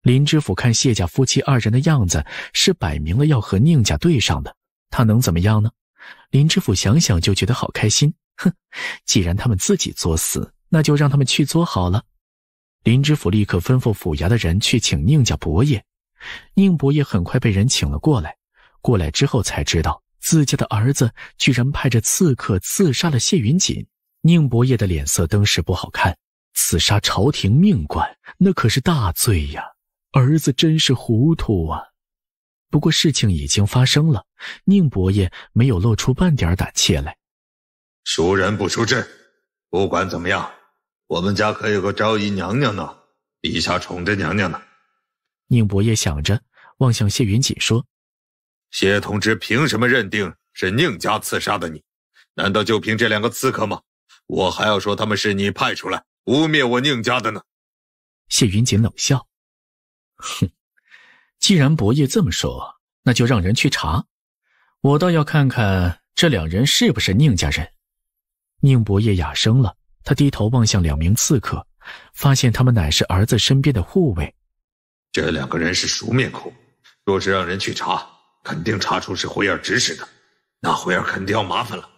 林知府看谢家夫妻二人的样子，是摆明了要和宁家对上的。他能怎么样呢？林知府想想就觉得好开心。哼，既然他们自己作死，那就让他们去作好了。林知府立刻吩咐府衙的人去请宁家伯爷。宁伯爷很快被人请了过来。过来之后才知道，自家的儿子居然派着刺客刺杀了谢云锦。宁伯爷的脸色登时不好看。刺杀朝廷命官，那可是大罪呀！儿子真是糊涂啊！不过事情已经发生了，宁伯爷没有露出半点胆怯来。熟人不赎阵，不管怎么样。我们家可有个昭仪娘娘呢，陛下宠着娘娘呢。宁伯业想着，望向谢云锦说：“谢同志，凭什么认定是宁家刺杀的你？难道就凭这两个刺客吗？我还要说，他们是你派出来污蔑我宁家的呢。”谢云锦冷笑：“哼，既然伯业这么说，那就让人去查。我倒要看看这两人是不是宁家人。”宁伯业哑声了。他低头望向两名刺客，发现他们乃是儿子身边的护卫。这两个人是熟面孔，若是让人去查，肯定查出是辉儿指使的。那辉儿肯定要麻烦了。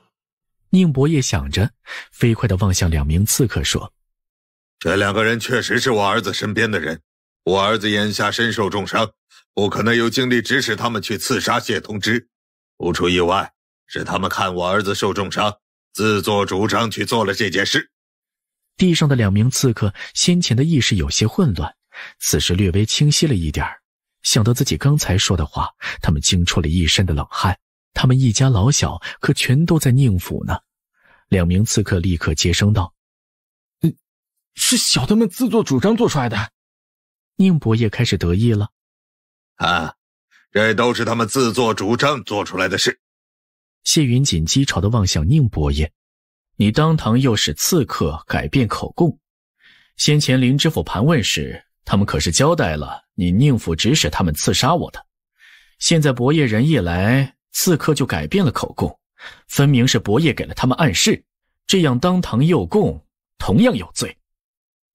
宁伯业想着，飞快地望向两名刺客说：“这两个人确实是我儿子身边的人。我儿子眼下身受重伤，不可能有精力指使他们去刺杀谢通之。不出意外，是他们看我儿子受重伤，自作主张去做了这件事。”地上的两名刺客先前的意识有些混乱，此时略微清晰了一点想到自己刚才说的话，他们惊出了一身的冷汗。他们一家老小可全都在宁府呢。两名刺客立刻接声道：“嗯，是小的们自作主张做出来的。”宁伯业开始得意了：“啊，这都是他们自作主张做出来的事。”谢云锦讥嘲的望向宁伯业。你当堂又使刺客改变口供，先前林知府盘问时，他们可是交代了你宁府指使他们刺杀我的。现在伯业人一来，刺客就改变了口供，分明是伯业给了他们暗示。这样当堂诱供，同样有罪。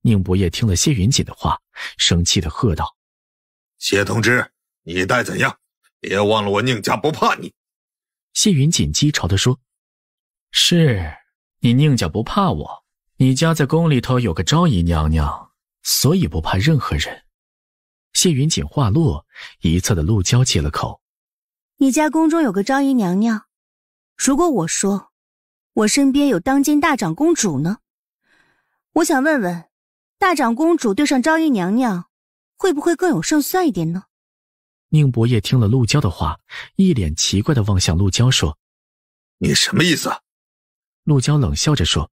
宁伯业听了谢云锦的话，生气地喝道：“谢同志，你待怎样？别忘了我宁家不怕你。”谢云锦讥嘲地说：“是。”你宁家不怕我？你家在宫里头有个昭仪娘娘，所以不怕任何人。谢云锦话落，一侧的陆娇接了口：“你家宫中有个昭仪娘娘，如果我说我身边有当今大长公主呢？我想问问，大长公主对上昭仪娘娘，会不会更有胜算一点呢？”宁伯业听了陆娇的话，一脸奇怪的望向陆娇说：“你什么意思？”陆娇冷笑着说：“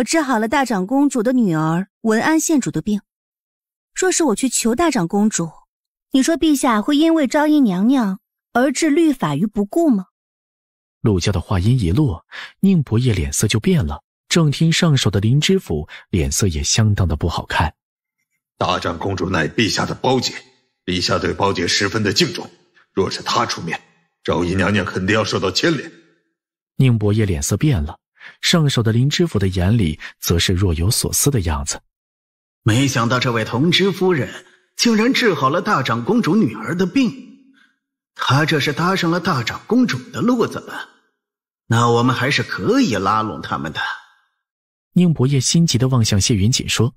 我治好了大长公主的女儿文安县主的病。若是我去求大长公主，你说陛下会因为昭仪娘娘而置律法于不顾吗？”陆娇的话音一落，宁伯业脸色就变了。正厅上首的林知府脸色也相当的不好看。大长公主乃陛下的胞姐，陛下对胞姐十分的敬重。若是她出面，昭仪娘娘肯定要受到牵连。宁伯业脸色变了，上手的林知府的眼里则是若有所思的样子。没想到这位同知夫人竟然治好了大长公主女儿的病，她这是搭上了大长公主的路子了。那我们还是可以拉拢他们的。宁伯业心急的望向谢云锦说：“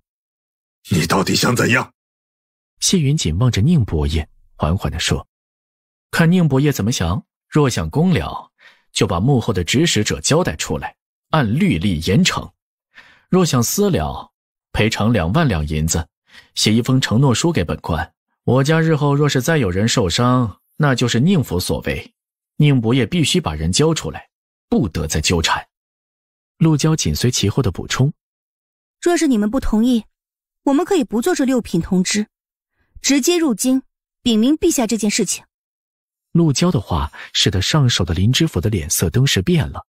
你到底想怎样？”谢云锦望着宁伯业，缓缓的说：“看宁伯业怎么想。若想公了。”就把幕后的指使者交代出来，按律例严惩。若想私了，赔偿两万两银子，写一封承诺书给本官。我家日后若是再有人受伤，那就是宁府所为，宁伯爷必须把人交出来，不得再纠缠。陆娇紧随其后的补充：若是你们不同意，我们可以不做这六品通知，直接入京禀明陛下这件事情。陆娇的话使得上手的林知府的脸色登时变了。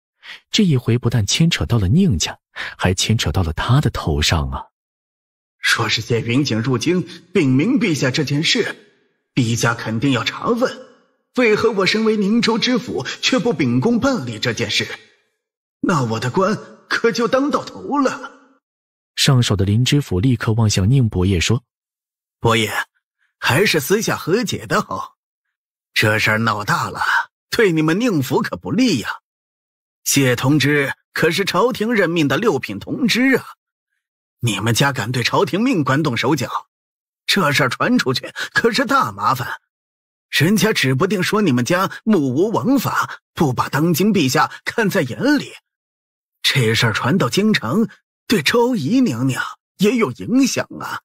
这一回不但牵扯到了宁家，还牵扯到了他的头上啊！若是借云景入京禀明陛下这件事，陛下肯定要查问，为何我身为宁州知府却不秉公办理这件事？那我的官可就当到头了。上手的林知府立刻望向宁伯爷说：“伯爷，还是私下和解的好。”这事闹大了，对你们宁府可不利呀！谢同知可是朝廷任命的六品同知啊，你们家敢对朝廷命官动手脚？这事传出去可是大麻烦，人家指不定说你们家目无王法，不把当今陛下看在眼里。这事儿传到京城，对昭仪娘娘也有影响啊！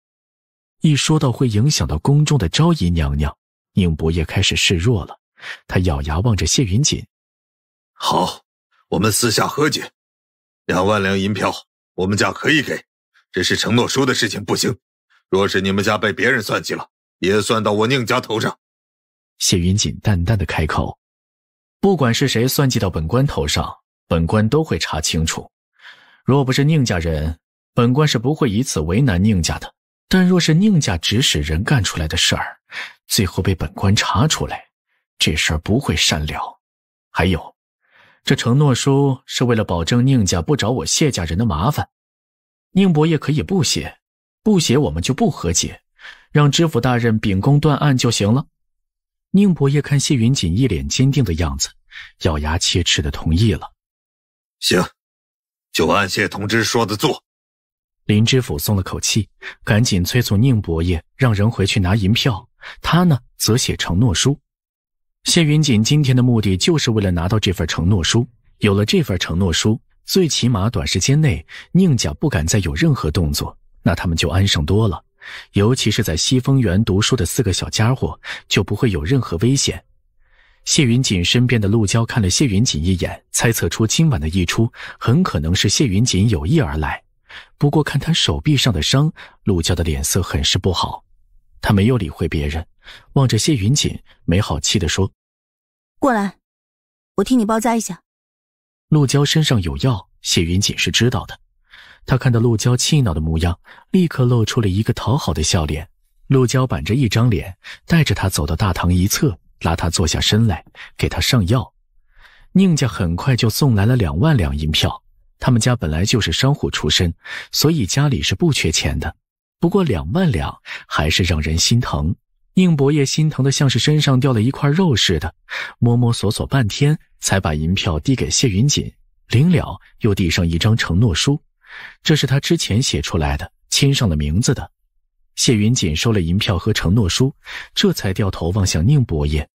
一说到会影响到宫中的昭仪娘娘。宁伯也开始示弱了，他咬牙望着谢云锦：“好，我们私下和解，两万两银票我们家可以给，只是承诺书的事情不行。若是你们家被别人算计了，也算到我宁家头上。”谢云锦淡淡的开口：“不管是谁算计到本官头上，本官都会查清楚。若不是宁家人，本官是不会以此为难宁家的。但若是宁家指使人干出来的事儿。”最后被本官查出来，这事儿不会善了。还有，这承诺书是为了保证宁家不找我谢家人的麻烦，宁伯爷可以不写，不写我们就不和解，让知府大人秉公断案就行了。宁伯爷看谢云锦一脸坚定的样子，咬牙切齿的同意了。行，就按谢同志说的做。林知府松了口气，赶紧催促宁伯爷让人回去拿银票。他呢，则写承诺书。谢云锦今天的目的，就是为了拿到这份承诺书。有了这份承诺书，最起码短时间内宁家不敢再有任何动作，那他们就安生多了。尤其是在西风园读书的四个小家伙，就不会有任何危险。谢云锦身边的陆娇看了谢云锦一眼，猜测出今晚的一出，很可能是谢云锦有意而来。不过看他手臂上的伤，陆娇的脸色很是不好。他没有理会别人，望着谢云锦，没好气地说：“过来，我替你包扎一下。”陆娇身上有药，谢云锦是知道的。他看到陆娇气恼的模样，立刻露出了一个讨好的笑脸。陆娇板着一张脸，带着他走到大堂一侧，拉他坐下身来，给他上药。宁家很快就送来了两万两银票。他们家本来就是商户出身，所以家里是不缺钱的。不过两万两，还是让人心疼。宁伯业心疼的像是身上掉了一块肉似的，摸摸索索半天，才把银票递给谢云锦。临了，又递上一张承诺书，这是他之前写出来的，签上了名字的。谢云锦收了银票和承诺书，这才掉头望向宁伯业。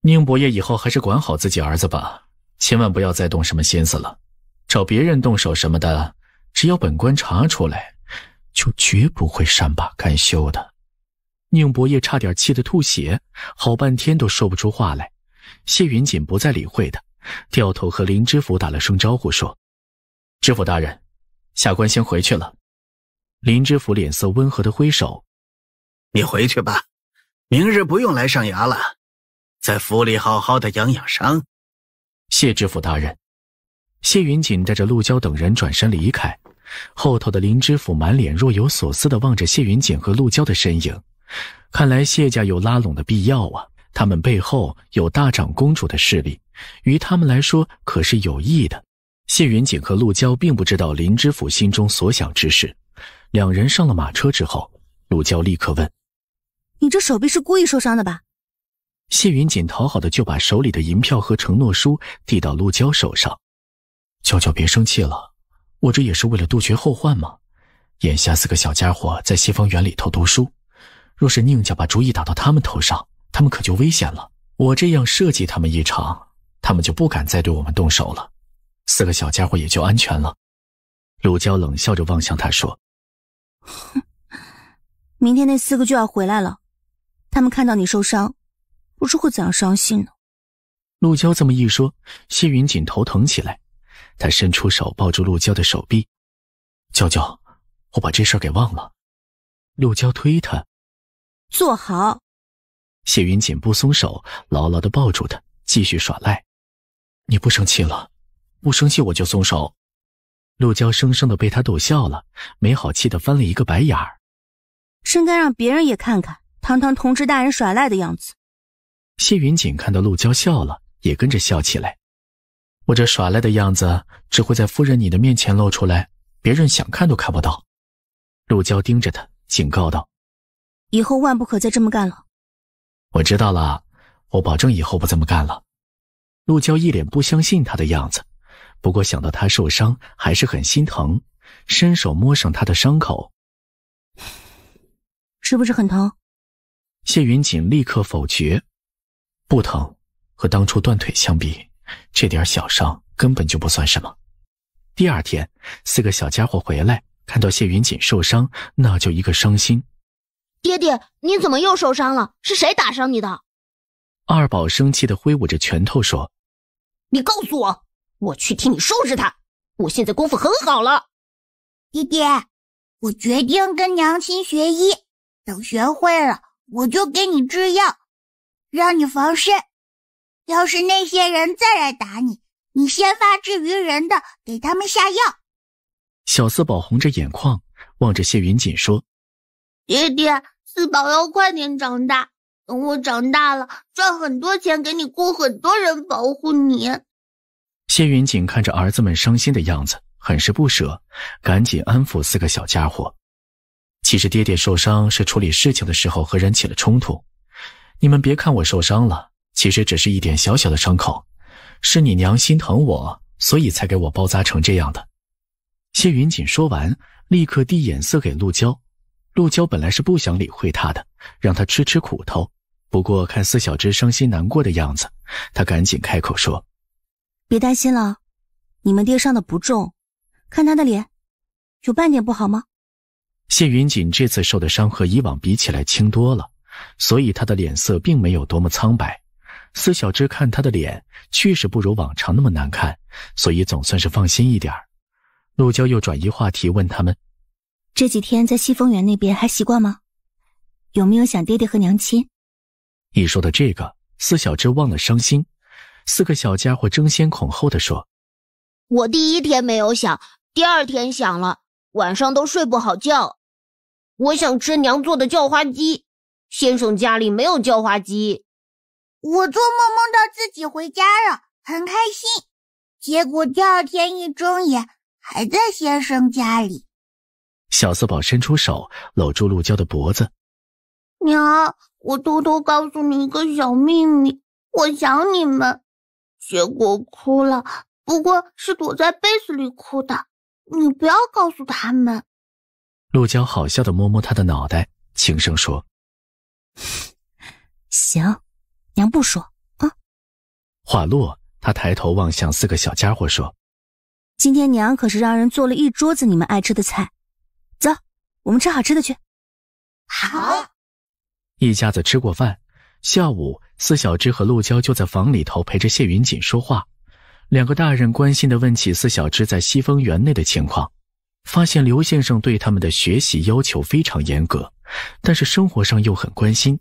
宁伯业，以后还是管好自己儿子吧，千万不要再动什么心思了，找别人动手什么的，只要本官查出来。就绝不会善罢甘休的，宁伯业差点气得吐血，好半天都说不出话来。谢云锦不再理会他，掉头和林知府打了声招呼，说：“知府大人，下官先回去了。”林知府脸色温和的挥手：“你回去吧，明日不用来上衙了，在府里好好的养养伤。”谢知府大人，谢云锦带着陆娇等人转身离开。后头的林知府满脸若有所思的望着谢云锦和陆娇的身影，看来谢家有拉拢的必要啊。他们背后有大长公主的势力，于他们来说可是有益的。谢云锦和陆娇并不知道林知府心中所想之事，两人上了马车之后，陆娇立刻问：“你这手臂是故意受伤的吧？”谢云锦讨好的就把手里的银票和承诺书递到陆娇手上：“娇娇别生气了。”我这也是为了杜绝后患嘛。眼下四个小家伙在西方园里头读书，若是宁家把主意打到他们头上，他们可就危险了。我这样设计他们一场，他们就不敢再对我们动手了，四个小家伙也就安全了。陆娇冷笑着望向他，说：“哼，明天那四个就要回来了，他们看到你受伤，不知会怎样伤心呢。”陆娇这么一说，谢云锦头疼起来。他伸出手抱住陆娇的手臂，娇娇，我把这事给忘了。陆娇推他，坐好。谢云锦不松手，牢牢的抱住他，继续耍赖。你不生气了？不生气我就松手。陆娇生生的被他逗笑了，没好气的翻了一个白眼儿。真该让别人也看看堂堂同知大人耍赖的样子。谢云锦看到陆娇笑了，也跟着笑起来。我这耍赖的样子只会在夫人你的面前露出来，别人想看都看不到。陆娇盯着他，警告道：“以后万不可再这么干了。”我知道了，我保证以后不这么干了。陆娇一脸不相信他的样子，不过想到他受伤，还是很心疼，伸手摸上他的伤口：(sighs) “是不是很疼？”谢云锦立刻否决：“不疼，和当初断腿相比。”这点小伤根本就不算什么。第二天，四个小家伙回来，看到谢云锦受伤，那就一个伤心。爹爹，你怎么又受伤了？是谁打伤你的？二宝生气地挥舞着拳头说：“你告诉我，我去替你收拾他。我现在功夫很好了。”爹爹，我决定跟娘亲学医，等学会了，我就给你制药，让你防身。要是那些人再来打你，你先发制于人的，给他们下药。小四宝红着眼眶望着谢云锦说：“爹爹，四宝要快点长大。等我长大了，赚很多钱，给你雇很多人保护你。”谢云锦看着儿子们伤心的样子，很是不舍，赶紧安抚四个小家伙。其实爹爹受伤是处理事情的时候和人起了冲突。你们别看我受伤了。其实只是一点小小的伤口，是你娘心疼我，所以才给我包扎成这样的。谢云锦说完，立刻递眼色给陆娇。陆娇本来是不想理会他的，让他吃吃苦头。不过看四小只伤心难过的样子，他赶紧开口说：“别担心了，你们爹伤的不重，看他的脸，有半点不好吗？”谢云锦这次受的伤和以往比起来轻多了，所以他的脸色并没有多么苍白。司小只看他的脸，确实不如往常那么难看，所以总算是放心一点儿。陆娇又转移话题问他们：“这几天在西风园那边还习惯吗？有没有想爹爹和娘亲？”一说到这个，司小只忘了伤心，四个小家伙争先恐后的说：“我第一天没有想，第二天想了，晚上都睡不好觉。我想吃娘做的叫花鸡，先生家里没有叫花鸡。”我做梦梦到自己回家了，很开心。结果第二天一睁眼，还在先生家里。小四宝伸出手搂住陆娇的脖子：“娘，我偷偷告诉你一个小秘密，我想你们，结果哭了，不过是躲在被子里哭的。你不要告诉他们。”陆娇好笑的摸摸他的脑袋，轻声说：“ (laughs) 行。”娘不说啊！话落，他抬头望向四个小家伙说：“今天娘可是让人做了一桌子你们爱吃的菜，走，我们吃好吃的去。”好。一家子吃过饭，下午四小只和陆娇就在房里头陪着谢云锦说话，两个大人关心的问起四小只在西风园内的情况，发现刘先生对他们的学习要求非常严格，但是生活上又很关心。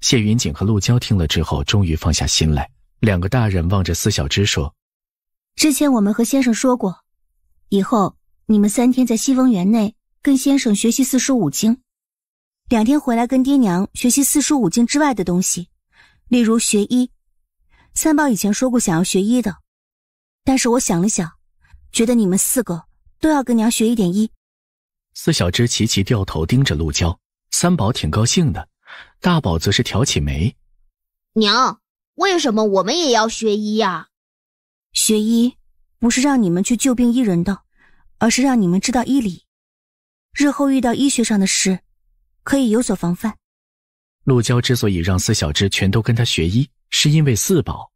谢云锦和陆娇听了之后，终于放下心来。两个大人望着四小芝说：“之前我们和先生说过，以后你们三天在西风园内跟先生学习四书五经，两天回来跟爹娘学习四书五经之外的东西，例如学医。三宝以前说过想要学医的，但是我想了想，觉得你们四个都要跟娘学一点医。”四小只齐齐掉头盯着陆娇，三宝挺高兴的。大宝则是挑起眉：“娘，为什么我们也要学医呀？学医不是让你们去救病医人的，而是让你们知道医理，日后遇到医学上的事，可以有所防范。”陆娇之所以让四小只全都跟他学医，是因为四宝，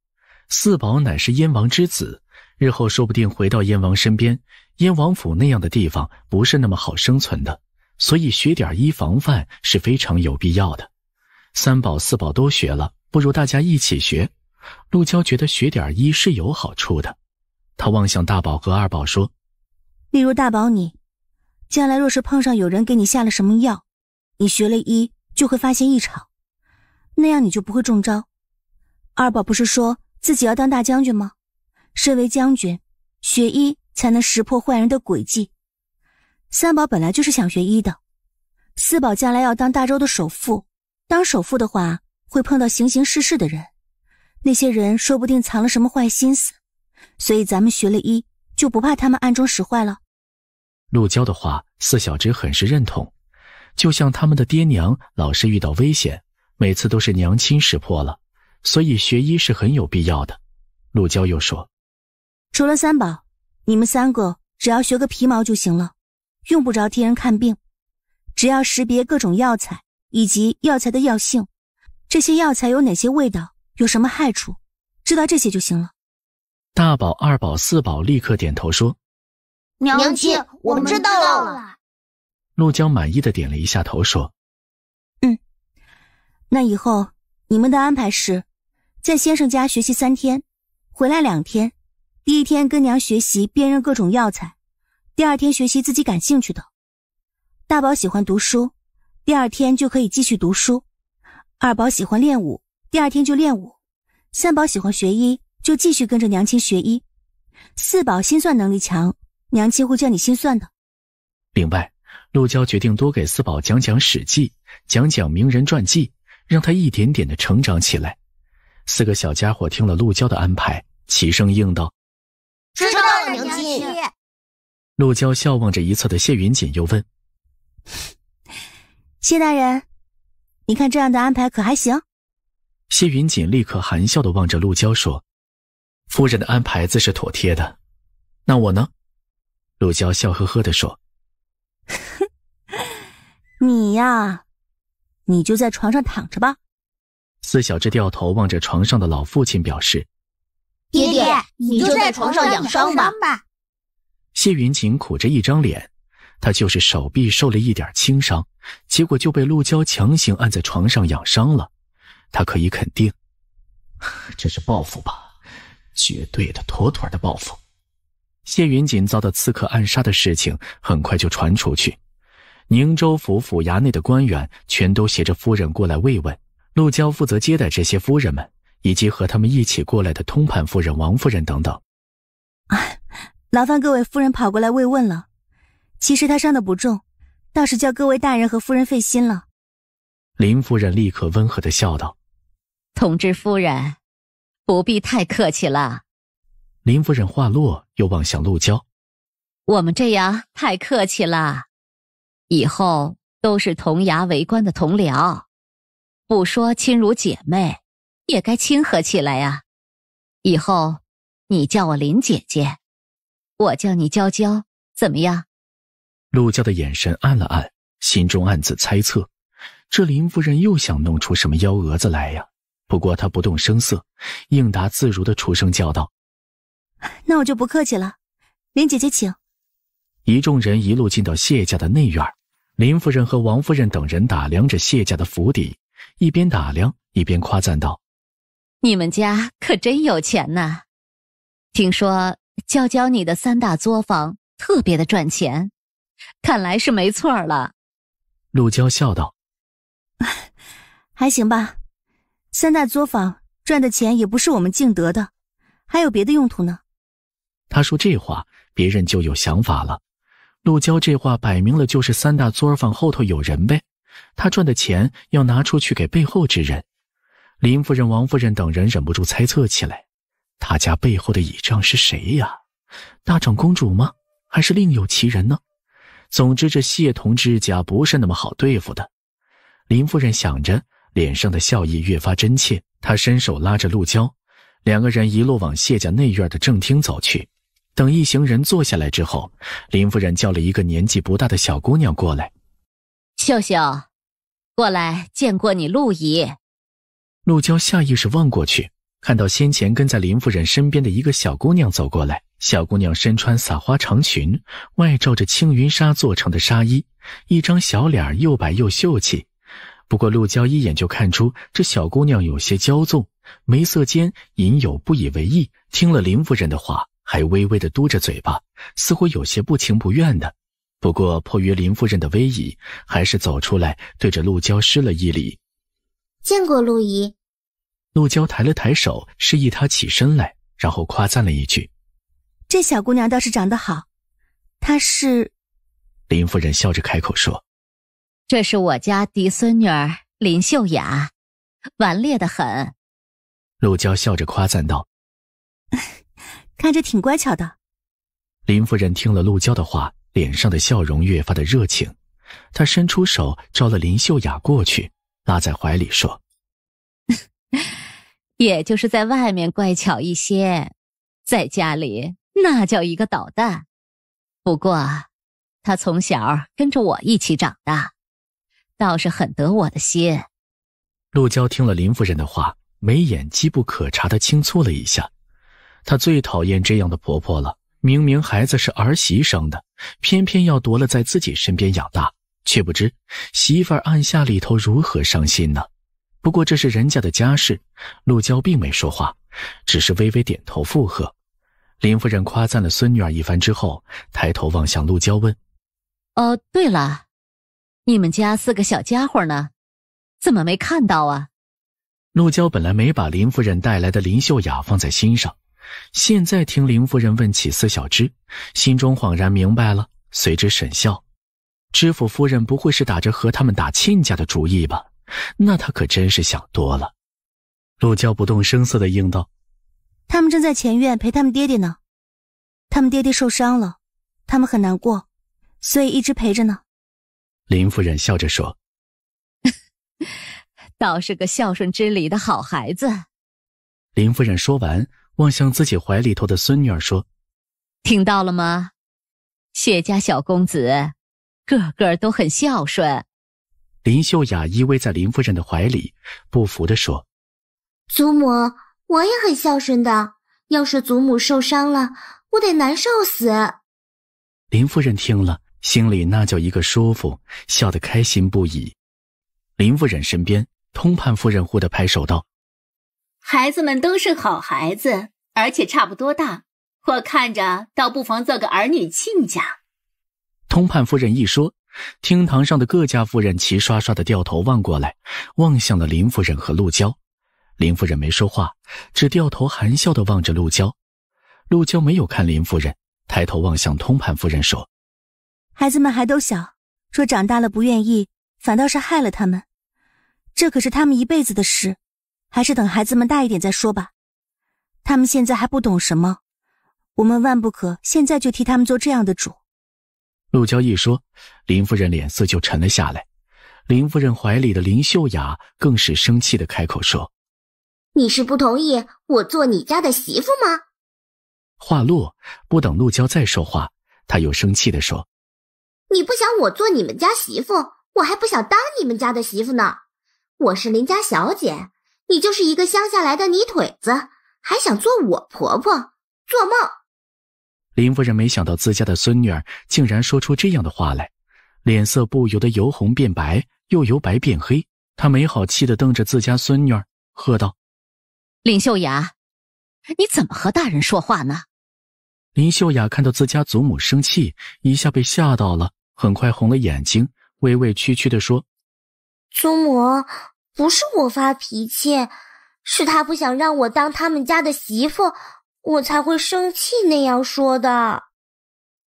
四宝乃是燕王之子，日后说不定回到燕王身边，燕王府那样的地方不是那么好生存的，所以学点医防范是非常有必要的。三宝四宝都学了，不如大家一起学。陆娇觉得学点医是有好处的，她望向大宝和二宝说：“例如大宝你，将来若是碰上有人给你下了什么药，你学了医就会发现异常，那样你就不会中招。二宝不是说自己要当大将军吗？身为将军，学医才能识破坏人的诡计。三宝本来就是想学医的，四宝将来要当大周的首富。”当首富的话，会碰到形形色色的人，那些人说不定藏了什么坏心思，所以咱们学了医，就不怕他们暗中使坏了。陆娇的话，四小只很是认同，就像他们的爹娘老是遇到危险，每次都是娘亲识破了，所以学医是很有必要的。陆娇又说：“除了三宝，你们三个只要学个皮毛就行了，用不着替人看病，只要识别各种药材。”以及药材的药性，这些药材有哪些味道，有什么害处，知道这些就行了。大宝、二宝、四宝立刻点头说：“娘亲，我们知道了。”陆江满意的点了一下头说：“嗯，那以后你们的安排是，在先生家学习三天，回来两天，第一天跟娘学习辨认各种药材，第二天学习自己感兴趣的。大宝喜欢读书。”第二天就可以继续读书。二宝喜欢练武，第二天就练武；三宝喜欢学医，就继续跟着娘亲学医。四宝心算能力强，娘亲会叫你心算的。另外，陆娇决定多给四宝讲讲《史记》，讲讲名人传记，让他一点点的成长起来。四个小家伙听了陆娇的安排，齐声应道：“知道了，娘亲。”陆娇笑望着一侧的谢云锦，又问。谢大人，你看这样的安排可还行？谢云锦立刻含笑的望着陆娇说：“夫人的安排自是妥帖的，那我呢？”陆娇笑呵呵的说：(laughs) “你呀，你就在床上躺着吧。”四小只掉头望着床上的老父亲，表示：“爹爹，你就在床上养伤吧。”谢云锦苦着一张脸。他就是手臂受了一点轻伤，结果就被陆娇强行按在床上养伤了。他可以肯定，(laughs) 这是报复吧，绝对的、妥妥的报复。谢云锦遭到刺客暗杀的事情很快就传出去，宁州府府衙内的官员全都携着夫人过来慰问。陆娇负责接待这些夫人们，以及和他们一起过来的通判夫人、王夫人等等。哎，劳烦各位夫人跑过来慰问了。其实他伤得不重，倒是叫各位大人和夫人费心了。林夫人立刻温和的笑道：“同知夫人，不必太客气了。”林夫人话落，又望向陆娇：“我们这样太客气了，以后都是同衙为官的同僚，不说亲如姐妹，也该亲和起来呀。以后，你叫我林姐姐，我叫你娇娇，怎么样？”陆家的眼神暗了暗，心中暗自猜测：这林夫人又想弄出什么幺蛾子来呀？不过她不动声色，应答自如的出声叫道：“那我就不客气了，林姐姐请。”一众人一路进到谢家的内院，林夫人和王夫人等人打量着谢家的府邸，一边打量一边夸赞道：“你们家可真有钱呐！听说娇娇你的三大作坊特别的赚钱。”看来是没错了，陆娇笑道：(laughs) “还行吧，三大作坊赚的钱也不是我们敬得的，还有别的用途呢。”他说这话，别人就有想法了。陆娇这话摆明了就是三大作坊后头有人呗，他赚的钱要拿出去给背后之人。林夫人、王夫人等人忍不住猜测起来：他家背后的倚仗是谁呀？大长公主吗？还是另有其人呢？总之，这谢同之家不是那么好对付的。林夫人想着，脸上的笑意越发真切。她伸手拉着陆娇，两个人一路往谢家内院的正厅走去。等一行人坐下来之后，林夫人叫了一个年纪不大的小姑娘过来：“秀秀，过来见过你陆姨。”陆娇下意识望过去。看到先前跟在林夫人身边的一个小姑娘走过来，小姑娘身穿撒花长裙，外罩着青云纱做成的纱衣，一张小脸又白又秀气。不过陆娇一眼就看出这小姑娘有些骄纵，眉色间隐有不以为意。听了林夫人的话，还微微的嘟着嘴巴，似乎有些不情不愿的。不过迫于林夫人的威仪，还是走出来对着陆娇施了一礼：“见过陆姨。”陆娇抬了抬手，示意她起身来，然后夸赞了一句：“这小姑娘倒是长得好。”她是林夫人笑着开口说：“这是我家嫡孙女儿林秀雅，顽劣的很。”陆娇笑着夸赞道：(laughs) “看着挺乖巧的。”林夫人听了陆娇的话，脸上的笑容越发的热情，她伸出手招了林秀雅过去，拉在怀里说：“也就是在外面乖巧一些，在家里那叫一个捣蛋。不过，他从小跟着我一起长大，倒是很得我的心。陆娇听了林夫人的话，眉眼机不可察的轻蹙了一下。她最讨厌这样的婆婆了。明明孩子是儿媳生的，偏偏要夺了在自己身边养大，却不知媳妇儿暗下里头如何伤心呢。不过这是人家的家事，陆娇并没说话，只是微微点头附和。林夫人夸赞了孙女儿一番之后，抬头望向陆娇问：“哦，对了，你们家四个小家伙呢？怎么没看到啊？”陆娇本来没把林夫人带来的林秀雅放在心上，现在听林夫人问起四小只，心中恍然明白了，随之沈笑：“知府夫人不会是打着和他们打亲家的主意吧？”那他可真是想多了。陆娇不动声色的应道：“他们正在前院陪他们爹爹呢。他们爹爹受伤了，他们很难过，所以一直陪着呢。”林夫人笑着说：“倒是个孝顺之礼的好孩子。”林夫人说完，望向自己怀里头的孙女儿说：“听到了吗？谢家小公子，个个都很孝顺。”林秀雅依偎在林夫人的怀里，不服的说：“祖母，我也很孝顺的。要是祖母受伤了，我得难受死。”林夫人听了，心里那叫一个舒服，笑得开心不已。林夫人身边，通判夫人忽地拍手道：“孩子们都是好孩子，而且差不多大，我看着倒不妨做个儿女亲家。”通判夫人一说。厅堂上的各家夫人齐刷刷的掉头望过来，望向了林夫人和陆娇。林夫人没说话，只掉头含笑的望着陆娇。陆娇没有看林夫人，抬头望向通判夫人说：“孩子们还都小，若长大了不愿意，反倒是害了他们。这可是他们一辈子的事，还是等孩子们大一点再说吧。他们现在还不懂什么，我们万不可现在就替他们做这样的主。”陆娇一说，林夫人脸色就沉了下来，林夫人怀里的林秀雅更是生气的开口说：“你是不同意我做你家的媳妇吗？”话落，不等陆娇再说话，她又生气的说：“你不想我做你们家媳妇，我还不想当你们家的媳妇呢。我是林家小姐，你就是一个乡下来的泥腿子，还想做我婆婆，做梦！”林夫人没想到自家的孙女儿竟然说出这样的话来，脸色不由得由红变白，又由白变黑。她没好气地瞪着自家孙女儿，喝道：“林秀雅，你怎么和大人说话呢？”林秀雅看到自家祖母生气，一下被吓到了，很快红了眼睛，委委屈屈地说：“祖母，不是我发脾气，是他不想让我当他们家的媳妇。”我才会生气那样说的。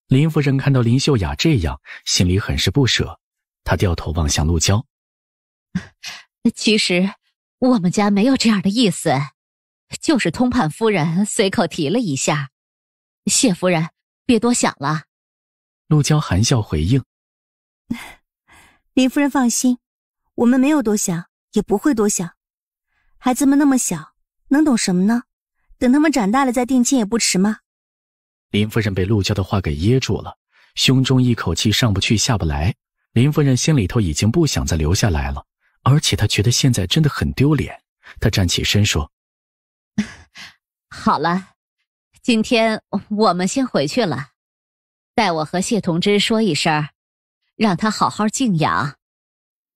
林夫人看到林秀雅这样，心里很是不舍。她掉头望向陆娇，(laughs) 其实我们家没有这样的意思，就是通判夫人随口提了一下。谢夫人，别多想了。陆娇含笑回应：“ (laughs) 林夫人放心，我们没有多想，也不会多想。孩子们那么小，能懂什么呢？”等他们长大了再定亲也不迟吗？林夫人被陆娇的话给噎住了，胸中一口气上不去下不来。林夫人心里头已经不想再留下来了，而且她觉得现在真的很丢脸。她站起身说：“好了，今天我们先回去了，代我和谢同志说一声，让他好好静养。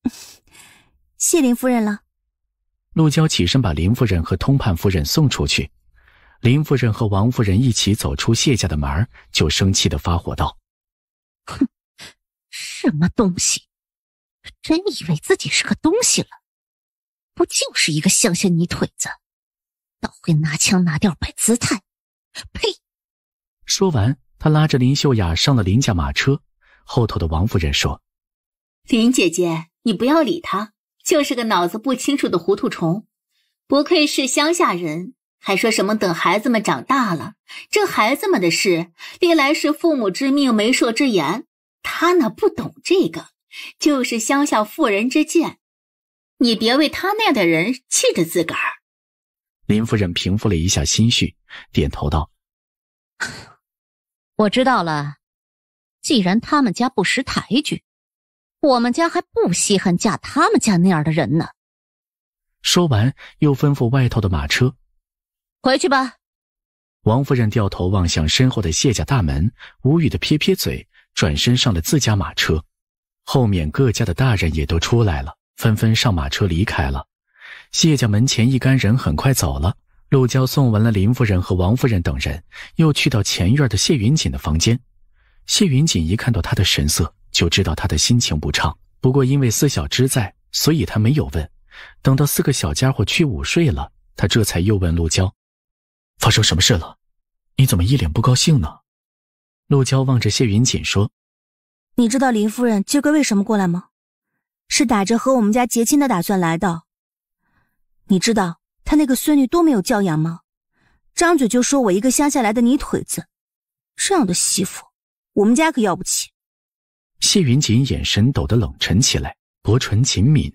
(laughs) ”谢林夫人了。陆娇起身把林夫人和通判夫人送出去。林夫人和王夫人一起走出谢家的门就生气的发火道：“哼，什么东西，真以为自己是个东西了？不就是一个乡下泥腿子，倒会拿腔拿调摆姿态，呸！”说完，她拉着林秀雅上了林家马车。后头的王夫人说：“林姐姐，你不要理他，就是个脑子不清楚的糊涂虫，不愧是乡下人。”还说什么等孩子们长大了？这孩子们的事历来是父母之命、媒妁之言，他呢不懂这个，就是乡下妇人之见。你别为他那样的人气着自个儿。林夫人平复了一下心绪，点头道：“我知道了。既然他们家不识抬举，我们家还不稀罕嫁他们家那样的人呢。”说完，又吩咐外头的马车。回去吧，王夫人掉头望向身后的谢家大门，无语的撇撇嘴，转身上了自家马车。后面各家的大人也都出来了，纷纷上马车离开了。谢家门前一干人很快走了。陆娇送完了林夫人和王夫人等人，又去到前院的谢云锦的房间。谢云锦一看到他的神色，就知道他的心情不畅。不过因为四小只在，所以他没有问。等到四个小家伙去午睡了，他这才又问陆娇。发生什么事了？你怎么一脸不高兴呢？陆娇望着谢云锦说：“你知道林夫人今儿个为什么过来吗？是打着和我们家结亲的打算来的。你知道她那个孙女多没有教养吗？张嘴就说我一个乡下来的泥腿子，这样的媳妇，我们家可要不起。”谢云锦眼神抖得冷沉起来，薄唇紧抿。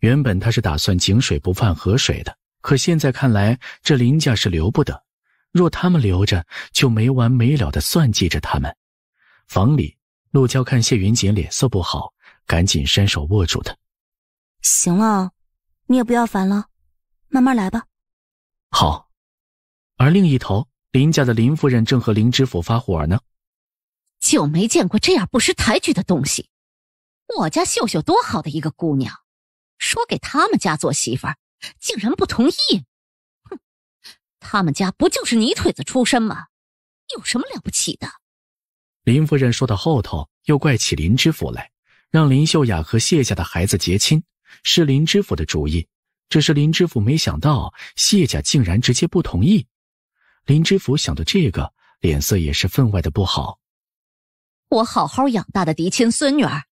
原本他是打算井水不犯河水的。可现在看来，这林家是留不得。若他们留着，就没完没了的算计着他们。房里，陆娇看谢云锦脸色不好，赶紧伸手握住他。行了，你也不要烦了，慢慢来吧。好。而另一头，林家的林夫人正和林知府发火呢。就没见过这样不识抬举的东西。我家秀秀多好的一个姑娘，说给他们家做媳妇儿。竟然不同意！哼，他们家不就是泥腿子出身吗？有什么了不起的？林夫人说到后头，又怪起林知府来，让林秀雅和谢家的孩子结亲，是林知府的主意。只是林知府没想到谢家竟然直接不同意。林知府想到这个，脸色也是分外的不好。我好好养大的嫡亲孙女儿，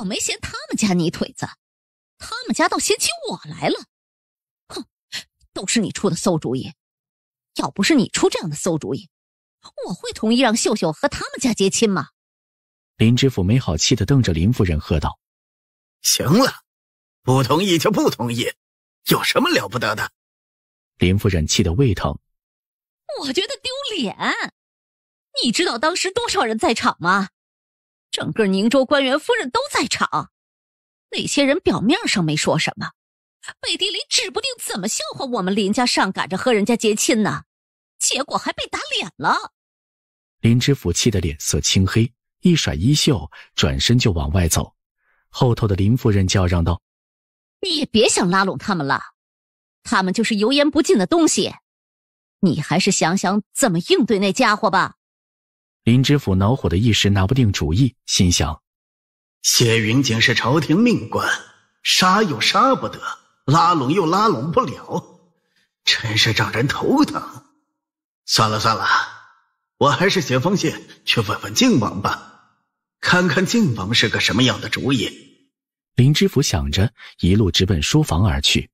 我没嫌他们家泥腿子，他们家倒嫌弃我来了。都是你出的馊主意，要不是你出这样的馊主意，我会同意让秀秀和他们家结亲吗？林知府没好气的瞪着林夫人，喝道：“行了，不同意就不同意，有什么了不得的？”林夫人气得胃疼，我觉得丢脸。你知道当时多少人在场吗？整个宁州官员夫人都在场，那些人表面上没说什么。背地里指不定怎么笑话我们林家，上赶着和人家结亲呢，结果还被打脸了。林知府气得脸色青黑，一甩衣袖，转身就往外走。后头的林夫人叫嚷道：“你也别想拉拢他们了，他们就是油盐不进的东西。你还是想想怎么应对那家伙吧。”林知府恼火的一时拿不定主意，心想：“谢云景是朝廷命官，杀又杀不得。”拉拢又拉拢不了，真是让人头疼。算了算了，我还是写封信去问问靖王吧，看看靖王是个什么样的主意。林知府想着，一路直奔书房而去。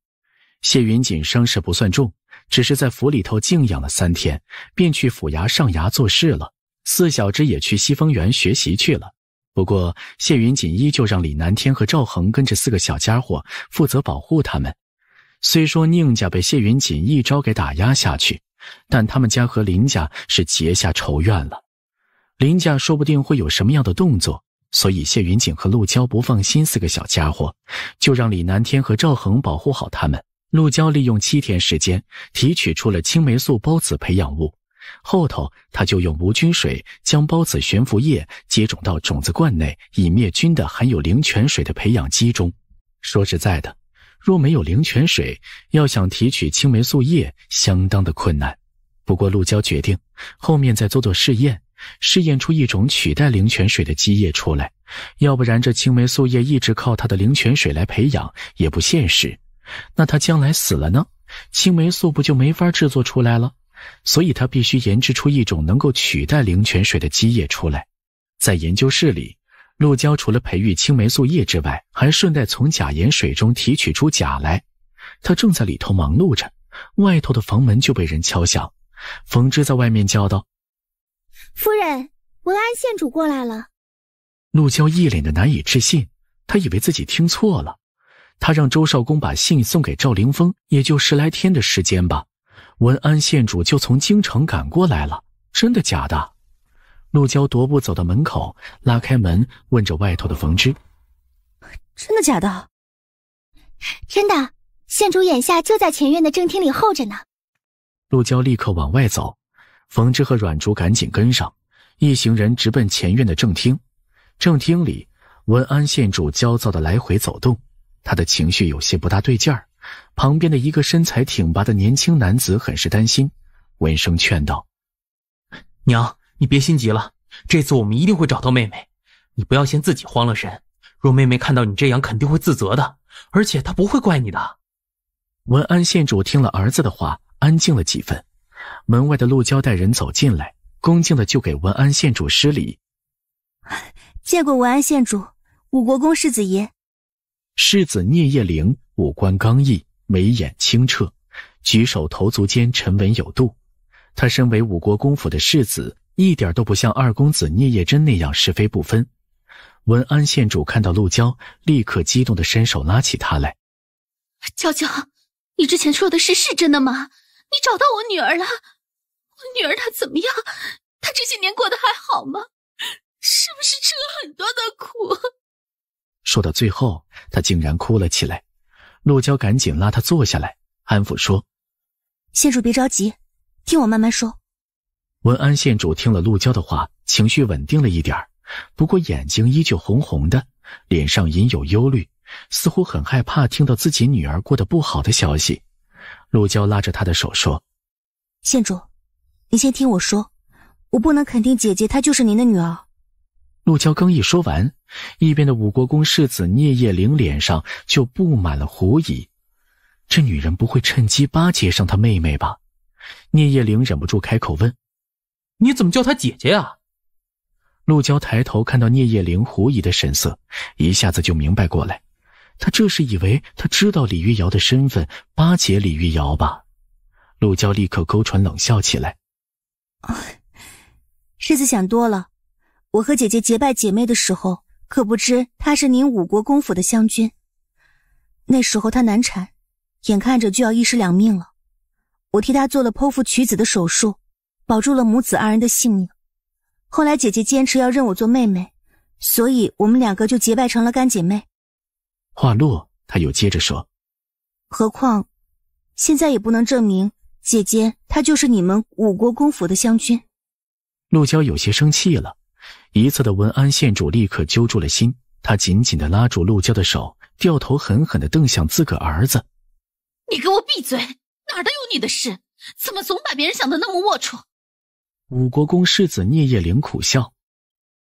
谢云锦伤势不算重，只是在府里头静养了三天，便去府衙上衙做事了。四小只也去西风园学习去了。不过，谢云锦依旧让李南天和赵恒跟着四个小家伙负责保护他们。虽说宁家被谢云锦一招给打压下去，但他们家和林家是结下仇怨了。林家说不定会有什么样的动作，所以谢云锦和陆娇不放心四个小家伙，就让李南天和赵恒保护好他们。陆娇利用七天时间提取出了青霉素孢子培养物。后头，他就用无菌水将孢子悬浮液接种到种子罐内已灭菌的含有灵泉水的培养基中。说实在的，若没有灵泉水，要想提取青霉素液相当的困难。不过陆娇决定，后面再做做试验，试验出一种取代灵泉水的基液出来。要不然，这青霉素液一直靠它的灵泉水来培养，也不现实。那它将来死了呢？青霉素不就没法制作出来了？所以他必须研制出一种能够取代灵泉水的基液出来。在研究室里，陆娇除了培育青霉素液之外，还顺带从钾盐水中提取出钾来。他正在里头忙碌着，外头的房门就被人敲响。冯芝在外面叫道：“夫人，文安县主过来了。”陆娇一脸的难以置信，他以为自己听错了。他让周少公把信送给赵凌风，也就十来天的时间吧。文安县主就从京城赶过来了，真的假的？陆娇踱步走到门口，拉开门，问着外头的冯之：“真的假的？真的，县主眼下就在前院的正厅里候着呢。”陆娇立刻往外走，冯之和阮竹赶紧跟上，一行人直奔前院的正厅。正厅里，文安县主焦躁的来回走动，他的情绪有些不大对劲儿。旁边的一个身材挺拔的年轻男子很是担心，闻声劝道：“娘，你别心急了，这次我们一定会找到妹妹，你不要先自己慌了神。若妹妹看到你这样，肯定会自责的，而且她不会怪你的。”文安县主听了儿子的话，安静了几分。门外的陆娇带人走进来，恭敬的就给文安县主施礼：“见过文安县主，五国公世子爷，世子聂叶灵。”五官刚毅，眉眼清澈，举手投足间沉稳有度。他身为五国公府的世子，一点都不像二公子聂叶真那样是非不分。文安县主看到陆娇，立刻激动的伸手拉起她来：“娇娇，你之前说的事是真的吗？你找到我女儿了？我女儿她怎么样？她这些年过得还好吗？是不是吃了很多的苦？”说到最后，她竟然哭了起来。陆娇赶紧拉他坐下来，安抚说：“县主别着急，听我慢慢说。”文安县主听了陆娇的话，情绪稳定了一点儿，不过眼睛依旧红红的，脸上隐有忧虑，似乎很害怕听到自己女儿过得不好的消息。陆娇拉着他的手说：“县主，你先听我说，我不能肯定姐姐她就是您的女儿。”陆娇刚一说完，一边的五国公世子聂叶灵脸上就布满了狐疑。这女人不会趁机巴结上他妹妹吧？聂叶灵忍不住开口问：“你怎么叫她姐姐啊？”陆娇抬头看到聂叶灵狐疑的神色，一下子就明白过来，他这是以为他知道李玉瑶的身份，巴结李玉瑶吧？陆娇立刻勾唇冷笑起来：“世子想多了。”我和姐姐结拜姐妹的时候，可不知她是您五国公府的湘君。那时候她难产，眼看着就要一尸两命了，我替她做了剖腹取子的手术，保住了母子二人的性命。后来姐姐坚持要认我做妹妹，所以我们两个就结拜成了干姐妹。话落，她又接着说：“何况，现在也不能证明姐姐她就是你们五国公府的湘君。”陆娇有些生气了。一侧的文安县主立刻揪住了心，他紧紧的拉住陆娇的手，掉头狠狠的瞪向自个儿子：“你给我闭嘴！哪儿都有你的事，怎么总把别人想的那么龌龊？”五国公世子聂叶灵苦笑：“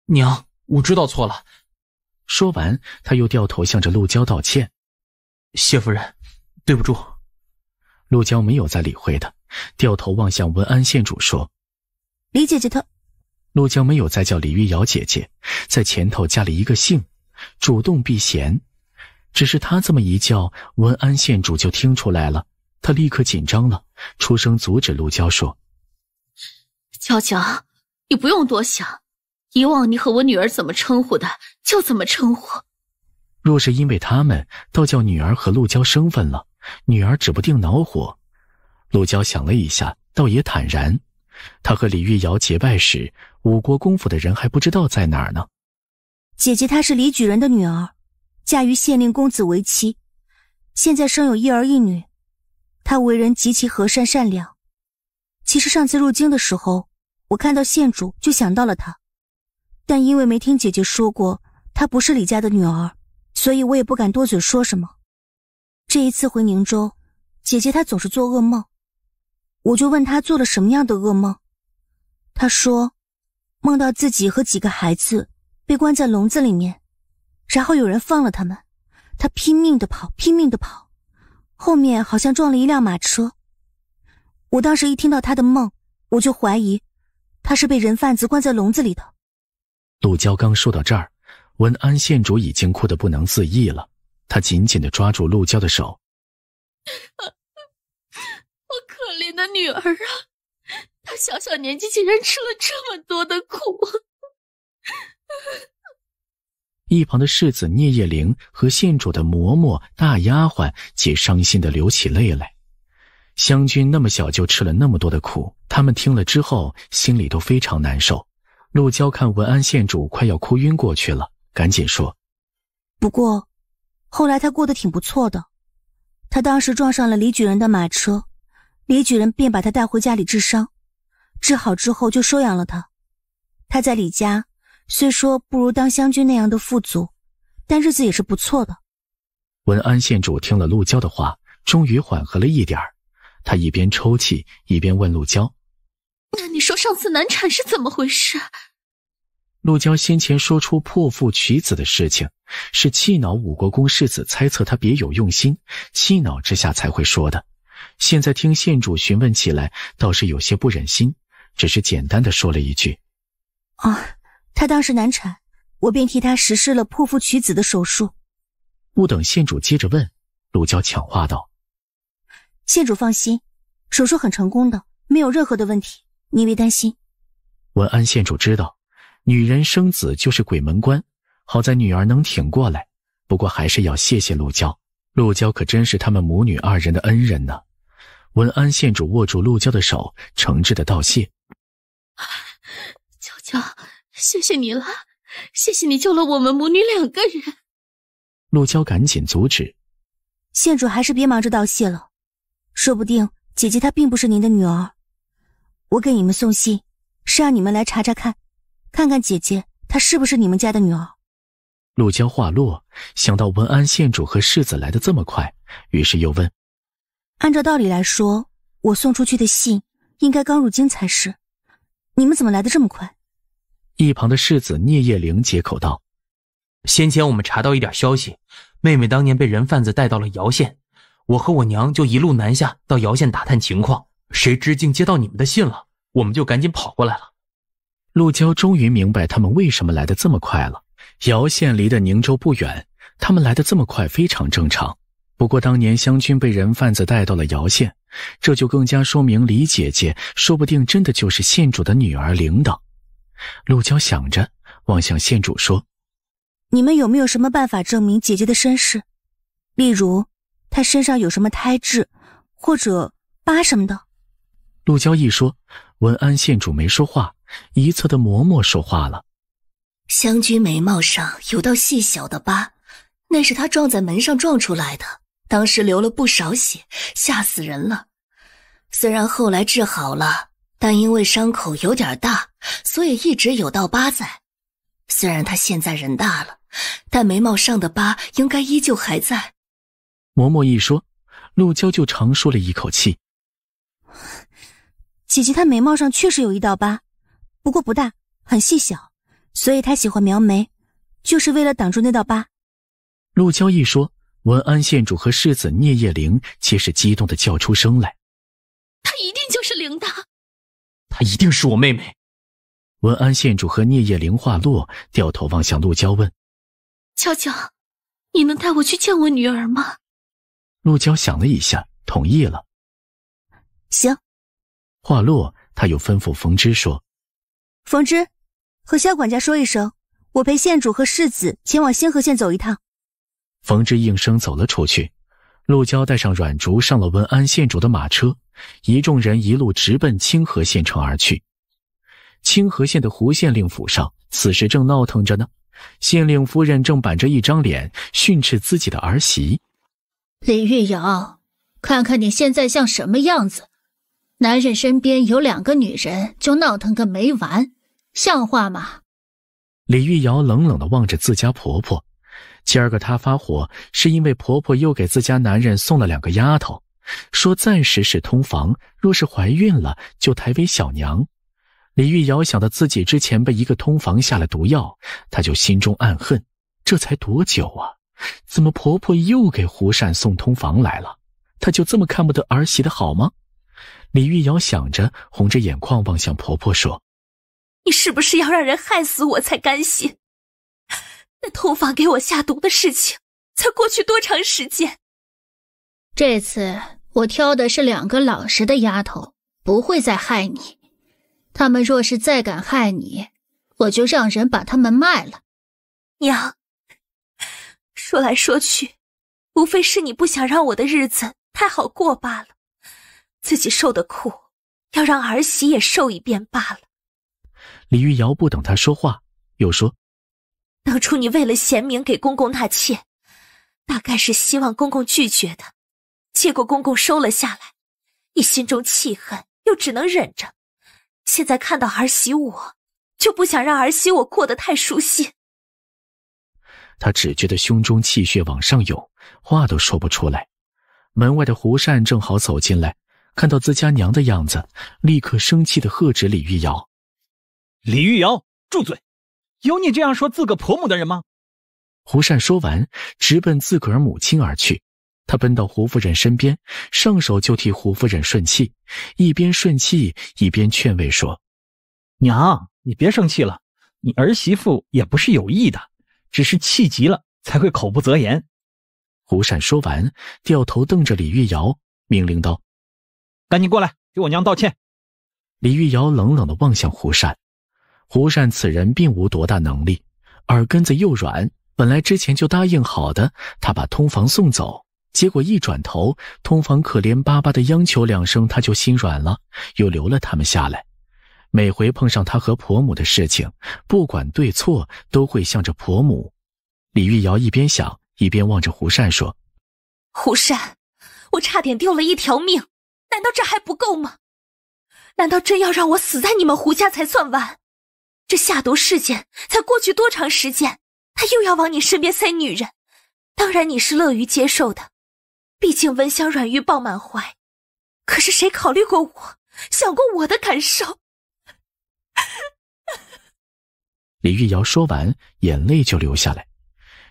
娘，我知道错了。”说完，他又掉头向着陆娇道歉：“谢夫人，对不住。”陆娇没有再理会他，掉头望向文安县主说：“李姐姐，她……”陆娇没有再叫李玉瑶姐姐，在前头加了一个姓，主动避嫌。只是她这么一叫，文安县主就听出来了，她立刻紧张了，出声阻止陆娇说：“娇娇，你不用多想，以往你和我女儿怎么称呼的，就怎么称呼。若是因为他们，倒叫女儿和陆娇生分了，女儿指不定恼火。”陆娇想了一下，倒也坦然。她和李玉瑶结拜时。五国公府的人还不知道在哪儿呢。姐姐，她是李举人的女儿，嫁于县令公子为妻，现在生有一儿一女。她为人极其和善善良。其实上次入京的时候，我看到县主就想到了她，但因为没听姐姐说过她不是李家的女儿，所以我也不敢多嘴说什么。这一次回宁州，姐姐她总是做噩梦，我就问她做了什么样的噩梦，她说。梦到自己和几个孩子被关在笼子里面，然后有人放了他们，他拼命的跑，拼命的跑，后面好像撞了一辆马车。我当时一听到他的梦，我就怀疑他是被人贩子关在笼子里的。陆娇刚说到这儿，文安县主已经哭得不能自已了，她紧紧的抓住陆娇的手，(laughs) 我可怜的女儿啊！他小小年纪竟然吃了这么多的苦，(laughs) 一旁的世子聂叶灵和县主的嬷嬷、大丫鬟皆伤心的流起泪来。湘君那么小就吃了那么多的苦，他们听了之后心里都非常难受。陆娇看文安县主快要哭晕过去了，赶紧说：“不过，后来他过得挺不错的。他当时撞上了李举人的马车，李举人便把他带回家里治伤。”治好之后就收养了他。他在李家虽说不如当湘君那样的富足，但日子也是不错的。文安县主听了陆娇的话，终于缓和了一点他一边抽泣，一边问陆娇：“那你说上次难产是怎么回事？”陆娇先前说出破腹取子的事情，是气恼武国公世子猜测她别有用心，气恼之下才会说的。现在听县主询问起来，倒是有些不忍心。只是简单的说了一句：“啊，她当时难产，我便替她实施了剖腹取子的手术。”不等县主接着问，陆娇抢话道：“县主放心，手术很成功的，没有任何的问题，你别担心。”文安县主知道，女人生子就是鬼门关，好在女儿能挺过来。不过还是要谢谢陆娇，陆娇可真是他们母女二人的恩人呢。文安县主握住陆娇的手，诚挚的道谢。(laughs) 娇娇，谢谢你了，谢谢你救了我们母女两个人。陆娇赶紧阻止，县主还是别忙着道谢了，说不定姐姐她并不是您的女儿。我给你们送信，是让你们来查查看，看看姐姐她是不是你们家的女儿。陆娇话落，想到文安县主和世子来的这么快，于是又问，按照道理来说，我送出去的信应该刚入京才是。你们怎么来的这么快？一旁的世子聂叶灵接口道：“先前我们查到一点消息，妹妹当年被人贩子带到了姚县，我和我娘就一路南下到姚县打探情况，谁知竟接到你们的信了，我们就赶紧跑过来了。”陆娇终于明白他们为什么来的这么快了。姚县离的宁州不远，他们来的这么快非常正常。不过当年湘君被人贩子带到了姚县，这就更加说明李姐姐说不定真的就是县主的女儿。领导陆娇想着，望向县主说：“你们有没有什么办法证明姐姐的身世？例如她身上有什么胎痣或者疤什么的？”陆娇一说，文安县主没说话，一侧的嬷嬷说话了：“湘君眉毛上有道细小的疤，那是她撞在门上撞出来的。”当时流了不少血，吓死人了。虽然后来治好了，但因为伤口有点大，所以一直有道疤在。虽然他现在人大了，但眉毛上的疤应该依旧还在。嬷嬷一说，陆娇就长舒了一口气。姐姐，她眉毛上确实有一道疤，不过不大，很细小，所以她喜欢描眉，就是为了挡住那道疤。陆娇一说。文安县主和世子聂叶灵皆是激动的叫出声来：“她一定就是灵的，她一定是我妹妹。”文安县主和聂叶灵话落，掉头望向陆娇问：“娇娇，你能带我去见我女儿吗？”陆娇想了一下，同意了：“行。”话落，她又吩咐冯芝说：“冯芝，和萧管家说一声，我陪县主和世子前往仙河县走一趟。”冯之应声走了出去，陆娇带上阮竹上了文安县主的马车，一众人一路直奔清河县城而去。清河县的胡县令府上，此时正闹腾着呢。县令夫人正板着一张脸训斥自己的儿媳：“李玉瑶，看看你现在像什么样子！男人身边有两个女人就闹腾个没完，像话吗？”李玉瑶冷冷地望着自家婆婆。今儿个她发火，是因为婆婆又给自家男人送了两个丫头，说暂时是通房，若是怀孕了就抬为小娘。李玉瑶想到自己之前被一个通房下了毒药，她就心中暗恨。这才多久啊，怎么婆婆又给胡善送通房来了？她就这么看不得儿媳的好吗？李玉瑶想着，红着眼眶望向婆婆说：“你是不是要让人害死我才甘心？”偷放给我下毒的事情才过去多长时间？这次我挑的是两个老实的丫头，不会再害你。他们若是再敢害你，我就让人把他们卖了。娘，说来说去，无非是你不想让我的日子太好过罢了，自己受的苦要让儿媳也受一遍罢了。李玉瑶不等他说话，又说。当初你为了贤明给公公纳妾，大概是希望公公拒绝的，结果公公收了下来，你心中气恨又只能忍着。现在看到儿媳我，就不想让儿媳我过得太舒心。他只觉得胸中气血往上涌，话都说不出来。门外的胡善正好走进来，看到自家娘的样子，立刻生气的喝止李玉瑶：“李玉瑶，住嘴！”有你这样说自个婆母的人吗？胡善说完，直奔自个母亲而去。他奔到胡夫人身边，上手就替胡夫人顺气，一边顺气一边劝慰说：“娘，你别生气了，你儿媳妇也不是有意的，只是气急了才会口不择言。”胡善说完，掉头瞪着李玉瑶，命令道：“赶紧过来，给我娘道歉！”李玉瑶冷冷的望向胡善。胡善此人并无多大能力，耳根子又软。本来之前就答应好的，他把通房送走，结果一转头，通房可怜巴巴的央求两声，他就心软了，又留了他们下来。每回碰上他和婆母的事情，不管对错，都会向着婆母。李玉瑶一边想，一边望着胡善说：“胡善，我差点丢了一条命，难道这还不够吗？难道真要让我死在你们胡家才算完？”这下毒事件才过去多长时间？他又要往你身边塞女人，当然你是乐于接受的，毕竟温香软玉抱满怀。可是谁考虑过我？想过我的感受？(laughs) 李玉瑶说完，眼泪就流下来。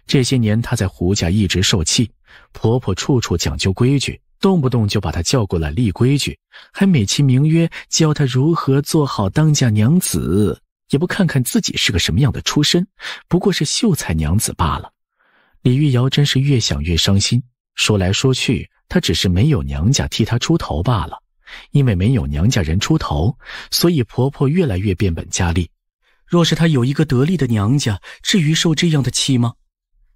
这些年她在胡家一直受气，婆婆处处讲究规矩，动不动就把她叫过来立规矩，还美其名曰教她如何做好当家娘子。也不看看自己是个什么样的出身，不过是秀才娘子罢了。李玉瑶真是越想越伤心。说来说去，她只是没有娘家替她出头罢了。因为没有娘家人出头，所以婆婆越来越变本加厉。若是她有一个得力的娘家，至于受这样的气吗？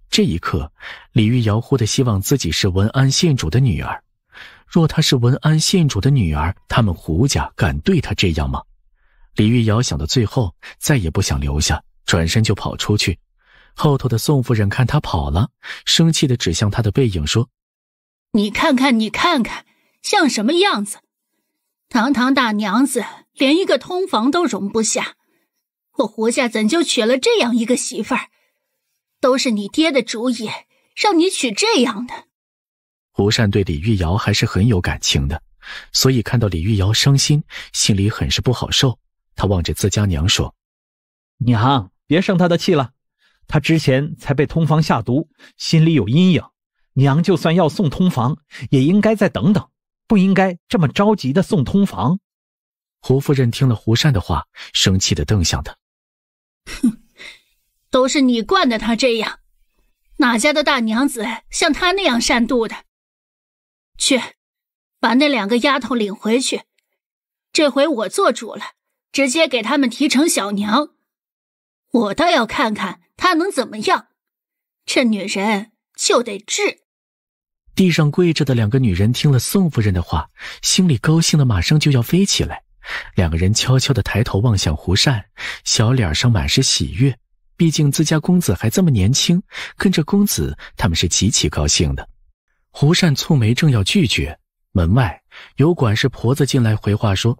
这一刻，李玉瑶忽的希望自己是文安县主的女儿。若她是文安县主的女儿，他们胡家敢对她这样吗？李玉瑶想到最后，再也不想留下，转身就跑出去。后头的宋夫人看她跑了，生气的指向她的背影说：“你看看，你看看，像什么样子？堂堂大娘子，连一个通房都容不下。我胡家怎就娶了这样一个媳妇儿？都是你爹的主意，让你娶这样的。”胡善对李玉瑶还是很有感情的，所以看到李玉瑶伤心，心里很是不好受。他望着自家娘说：“娘，别生他的气了。他之前才被通房下毒，心里有阴影。娘就算要送通房，也应该再等等，不应该这么着急的送通房。”胡夫人听了胡善的话，生气的瞪向他：“哼，都是你惯的他这样。哪家的大娘子像他那样善妒的？去，把那两个丫头领回去。这回我做主了。”直接给他们提成小娘，我倒要看看他能怎么样。这女人就得治。地上跪着的两个女人听了宋夫人的话，心里高兴的马上就要飞起来。两个人悄悄的抬头望向胡善，小脸上满是喜悦。毕竟自家公子还这么年轻，跟着公子他们是极其高兴的。胡善蹙眉，正要拒绝，门外有管事婆子进来回话说：“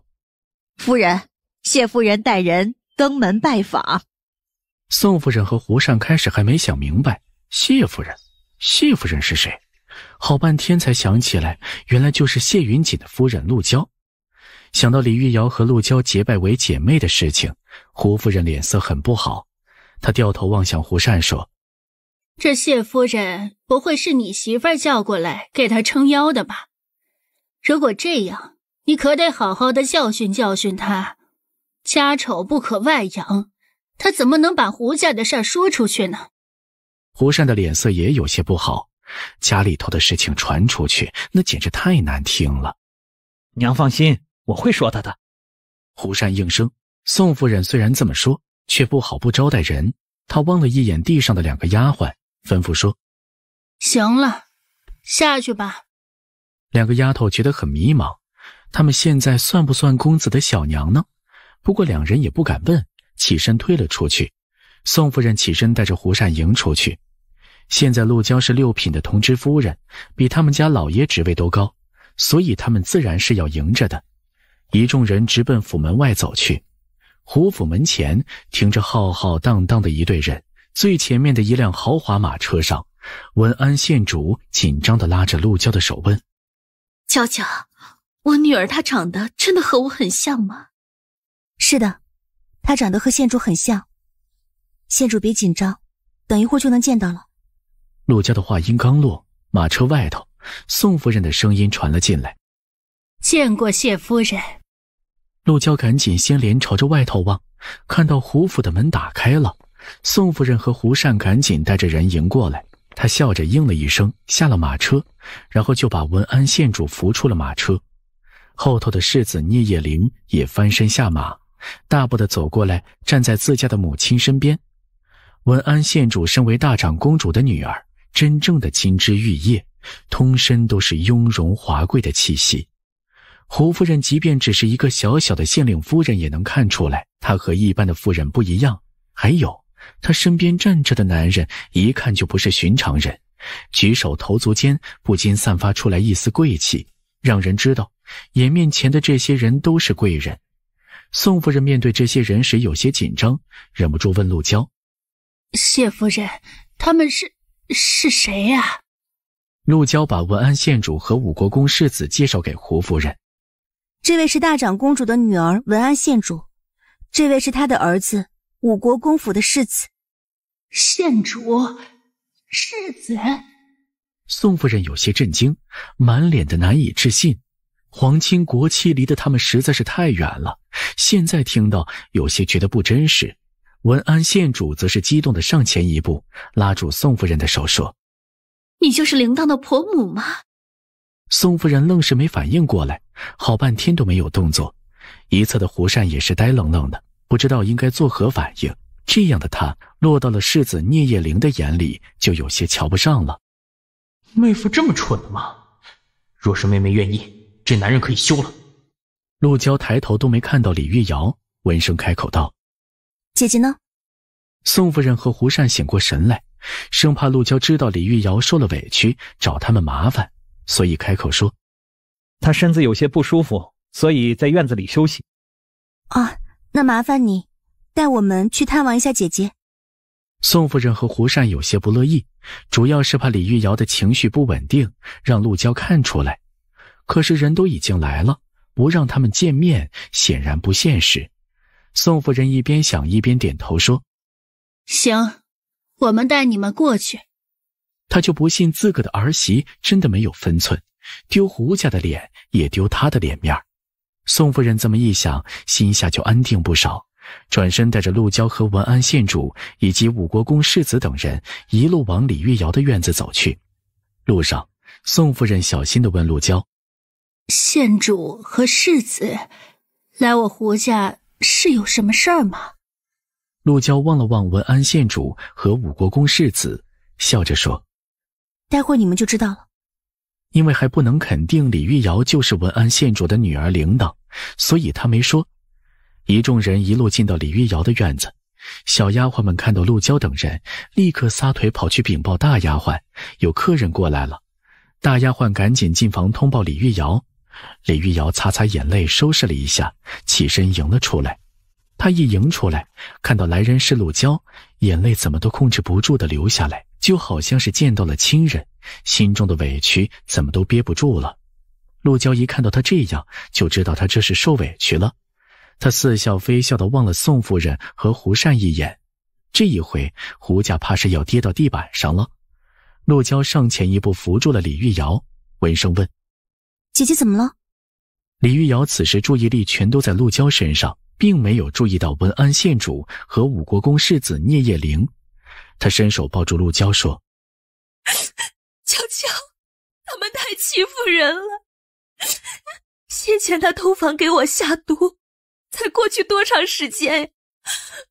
夫人。”谢夫人带人登门拜访，宋夫人和胡善开始还没想明白谢夫人，谢夫人是谁，好半天才想起来，原来就是谢云锦的夫人陆娇。想到李玉瑶和陆娇结拜为姐妹的事情，胡夫人脸色很不好，她掉头望向胡善说：“这谢夫人不会是你媳妇儿叫过来给她撑腰的吧？如果这样，你可得好好的教训教训她。”家丑不可外扬，他怎么能把胡家的事儿说出去呢？胡善的脸色也有些不好，家里头的事情传出去，那简直太难听了。娘放心，我会说他的。胡善应声。宋夫人虽然这么说，却不好不招待人。她望了一眼地上的两个丫鬟，吩咐说：“行了，下去吧。”两个丫头觉得很迷茫，他们现在算不算公子的小娘呢？不过两人也不敢问，起身推了出去。宋夫人起身带着胡善迎出去。现在陆娇是六品的同知夫人，比他们家老爷职位都高，所以他们自然是要迎着的。一众人直奔府门外走去。胡府门前停着浩浩荡荡的一队人，最前面的一辆豪华马车上，文安县主紧张地拉着陆娇的手问：“娇娇，我女儿她长得真的和我很像吗？”是的，他长得和县主很像。县主别紧张，等一会儿就能见到了。陆娇的话音刚落，马车外头宋夫人的声音传了进来：“见过谢夫人。”陆娇赶紧掀帘朝着外头望，看到胡府的门打开了，宋夫人和胡善赶紧带着人迎过来。她笑着应了一声，下了马车，然后就把文安县主扶出了马车。后头的世子聂叶灵也翻身下马。大步的走过来，站在自家的母亲身边。文安县主身为大长公主的女儿，真正的金枝玉叶，通身都是雍容华贵的气息。胡夫人即便只是一个小小的县令夫人，也能看出来，她和一般的夫人不一样。还有，她身边站着的男人，一看就不是寻常人，举手投足间不禁散发出来一丝贵气，让人知道，眼面前的这些人都是贵人。宋夫人面对这些人时有些紧张，忍不住问陆娇：“谢夫人，他们是是谁呀？”陆娇把文安县主和武国公世子介绍给胡夫人：“这位是大长公主的女儿文安县主，这位是她的儿子武国公府的世子。”县主、世子。宋夫人有些震惊，满脸的难以置信。皇亲国戚离得他们实在是太远了，现在听到有些觉得不真实。文安县主则是激动的上前一步，拉住宋夫人的手说：“你就是铃铛的婆母吗？”宋夫人愣是没反应过来，好半天都没有动作。一侧的胡善也是呆愣愣的，不知道应该作何反应。这样的她落到了世子聂叶灵的眼里，就有些瞧不上了。妹夫这么蠢的吗？若是妹妹愿意。这男人可以休了。陆娇抬头都没看到李玉瑶，闻声开口道：“姐姐呢？”宋夫人和胡善醒过神来，生怕陆娇知道李玉瑶受了委屈找他们麻烦，所以开口说：“她身子有些不舒服，所以在院子里休息。”啊，那麻烦你带我们去探望一下姐姐。宋夫人和胡善有些不乐意，主要是怕李玉瑶的情绪不稳定让陆娇看出来。可是人都已经来了，不让他们见面显然不现实。宋夫人一边想一边点头说：“行，我们带你们过去。”他就不信自个的儿媳真的没有分寸，丢胡家的脸也丢他的脸面。宋夫人这么一想，心下就安定不少，转身带着陆娇和文安县主以及武国公世子等人，一路往李玉瑶的院子走去。路上，宋夫人小心地问陆娇。县主和世子来我胡家是有什么事儿吗？陆娇望了望文安县主和武国公世子，笑着说：“待会你们就知道了。”因为还不能肯定李玉瑶就是文安县主的女儿，领导，所以他没说。一众人一路进到李玉瑶的院子，小丫鬟们看到陆娇等人，立刻撒腿跑去禀报大丫鬟：“有客人过来了。”大丫鬟赶紧进房通报李玉瑶。李玉瑶擦擦眼泪，收拾了一下，起身迎了出来。她一迎出来，看到来人是陆娇，眼泪怎么都控制不住的流下来，就好像是见到了亲人，心中的委屈怎么都憋不住了。陆娇一看到她这样，就知道她这是受委屈了。她似笑非笑的望了宋夫人和胡善一眼，这一回胡家怕是要跌到地板上了。陆娇上前一步扶住了李玉瑶，闻声问。姐姐怎么了？李玉瑶此时注意力全都在陆娇身上，并没有注意到文安县主和武国公世子聂叶灵。她伸手抱住陆娇，说：“娇娇，他们太欺负人了。先前他偷房给我下毒，才过去多长时间呀？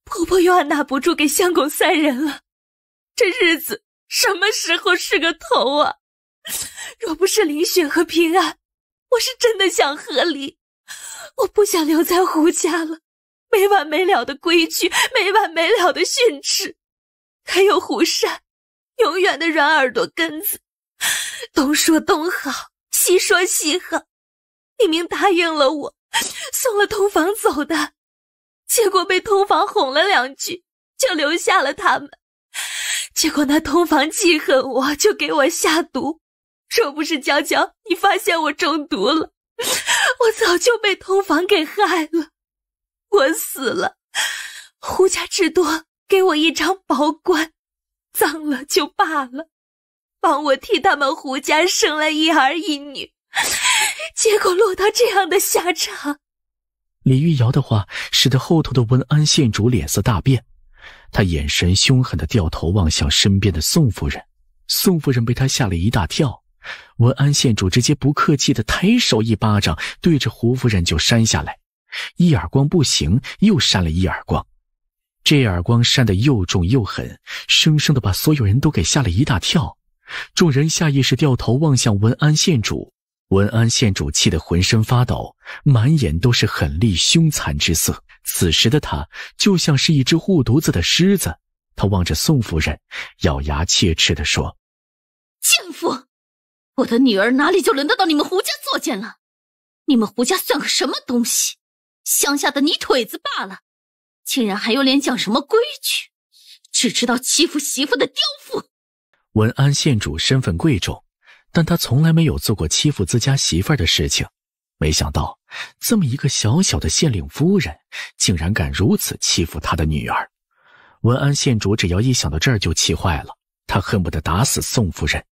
婆婆又按捺不住给相公三人了。这日子什么时候是个头啊？若不是林雪和平安……”我是真的想和离，我不想留在胡家了。没完没了的规矩，没完没了的训斥，还有胡善，永远的软耳朵根子，东说东好，西说西好。明明答应了我，送了通房走的，结果被通房哄了两句，就留下了他们。结果那通房记恨我，就给我下毒。若不是江娇，你发现我中毒了，我早就被通房给害了。我死了，胡家至多给我一张薄棺，葬了就罢了。帮我替他们胡家生了一儿一女，结果落到这样的下场。李玉瑶的话使得后头的文安县主脸色大变，他眼神凶狠的掉头望向身边的宋夫人，宋夫人被他吓了一大跳。文安县主直接不客气的抬手一巴掌，对着胡夫人就扇下来，一耳光不行，又扇了一耳光，这耳光扇得又重又狠，生生的把所有人都给吓了一大跳。众人下意识掉头望向文安县主，文安县主气得浑身发抖，满眼都是狠厉凶残之色。此时的他就像是一只护犊子的狮子，他望着宋夫人，咬牙切齿的说：“贱妇！”我的女儿哪里就轮得到你们胡家作贱了？你们胡家算个什么东西？乡下的泥腿子罢了，竟然还有脸讲什么规矩？只知道欺负媳妇的刁妇！文安县主身份贵重，但她从来没有做过欺负自家媳妇的事情。没想到，这么一个小小的县令夫人，竟然敢如此欺负她的女儿。文安县主只要一想到这儿就气坏了，她恨不得打死宋夫人。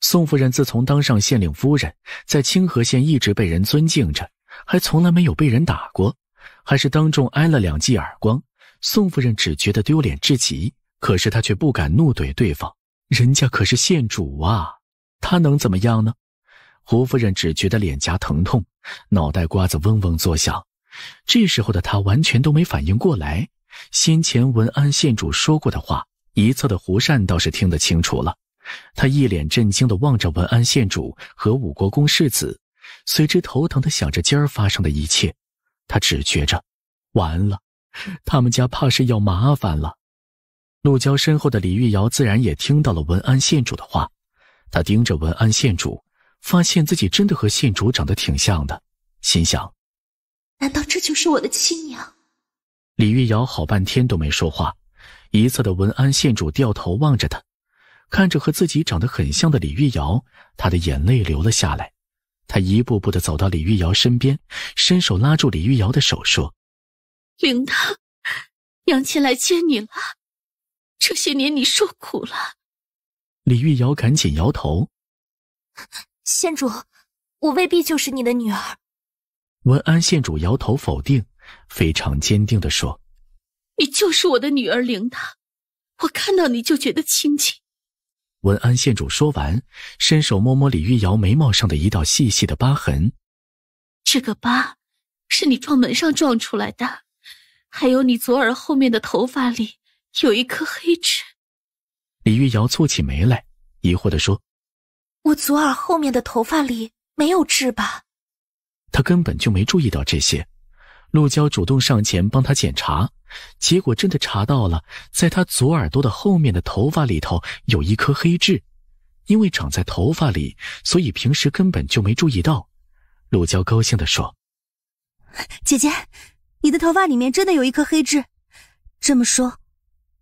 宋夫人自从当上县令夫人，在清河县一直被人尊敬着，还从来没有被人打过，还是当众挨了两记耳光。宋夫人只觉得丢脸至极，可是她却不敢怒怼对方，人家可是县主啊，她能怎么样呢？胡夫人只觉得脸颊疼痛，脑袋瓜子嗡嗡作响，这时候的她完全都没反应过来，先前文安县主说过的话，一侧的胡善倒是听得清楚了。他一脸震惊地望着文安县主和武国公世子，随之头疼地想着今儿发生的一切。他只觉着，完了，他们家怕是要麻烦了。陆娇身后的李玉瑶自然也听到了文安县主的话，她盯着文安县主，发现自己真的和县主长得挺像的，心想：难道这就是我的亲娘？李玉瑶好半天都没说话，一侧的文安县主掉头望着她。看着和自己长得很像的李玉瑶，他的眼泪流了下来。他一步步的走到李玉瑶身边，伸手拉住李玉瑶的手，说：“玲铛，娘亲来接你了。这些年你受苦了。”李玉瑶赶紧摇头：“县主，我未必就是你的女儿。”文安县主摇头否定，非常坚定的说：“你就是我的女儿玲铛，我看到你就觉得亲切。”文安县主说完，伸手摸摸李玉瑶眉毛上的一道细细的疤痕。这个疤是你撞门上撞出来的，还有你左耳后面的头发里有一颗黑痣。李玉瑶蹙起眉来，疑惑地说：“我左耳后面的头发里没有痣吧？”他根本就没注意到这些。陆娇主动上前帮他检查，结果真的查到了，在他左耳朵的后面的头发里头有一颗黑痣，因为长在头发里，所以平时根本就没注意到。陆娇高兴的说：“姐姐，你的头发里面真的有一颗黑痣，这么说，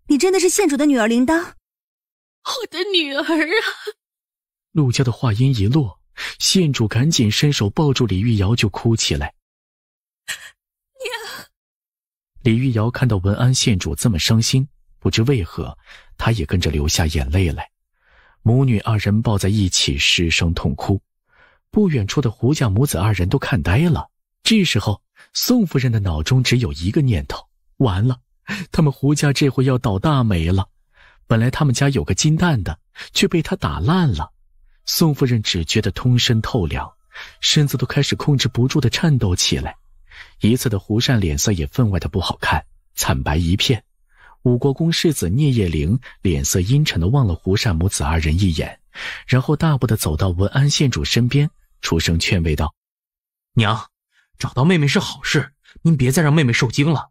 你真的是县主的女儿铃铛，我的女儿啊！”陆娇的话音一落，县主赶紧伸手抱住李玉瑶就哭起来。李玉瑶看到文安县主这么伤心，不知为何，她也跟着流下眼泪来。母女二人抱在一起失声痛哭。不远处的胡家母子二人都看呆了。这时候，宋夫人的脑中只有一个念头：完了，他们胡家这回要倒大霉了。本来他们家有个金蛋的，却被他打烂了。宋夫人只觉得通身透凉，身子都开始控制不住的颤抖起来。一侧的胡善脸色也分外的不好看，惨白一片。五国公世子聂叶灵脸色阴沉的望了胡善母子二人一眼，然后大步的走到文安县主身边，出声劝慰道：“娘，找到妹妹是好事，您别再让妹妹受惊了。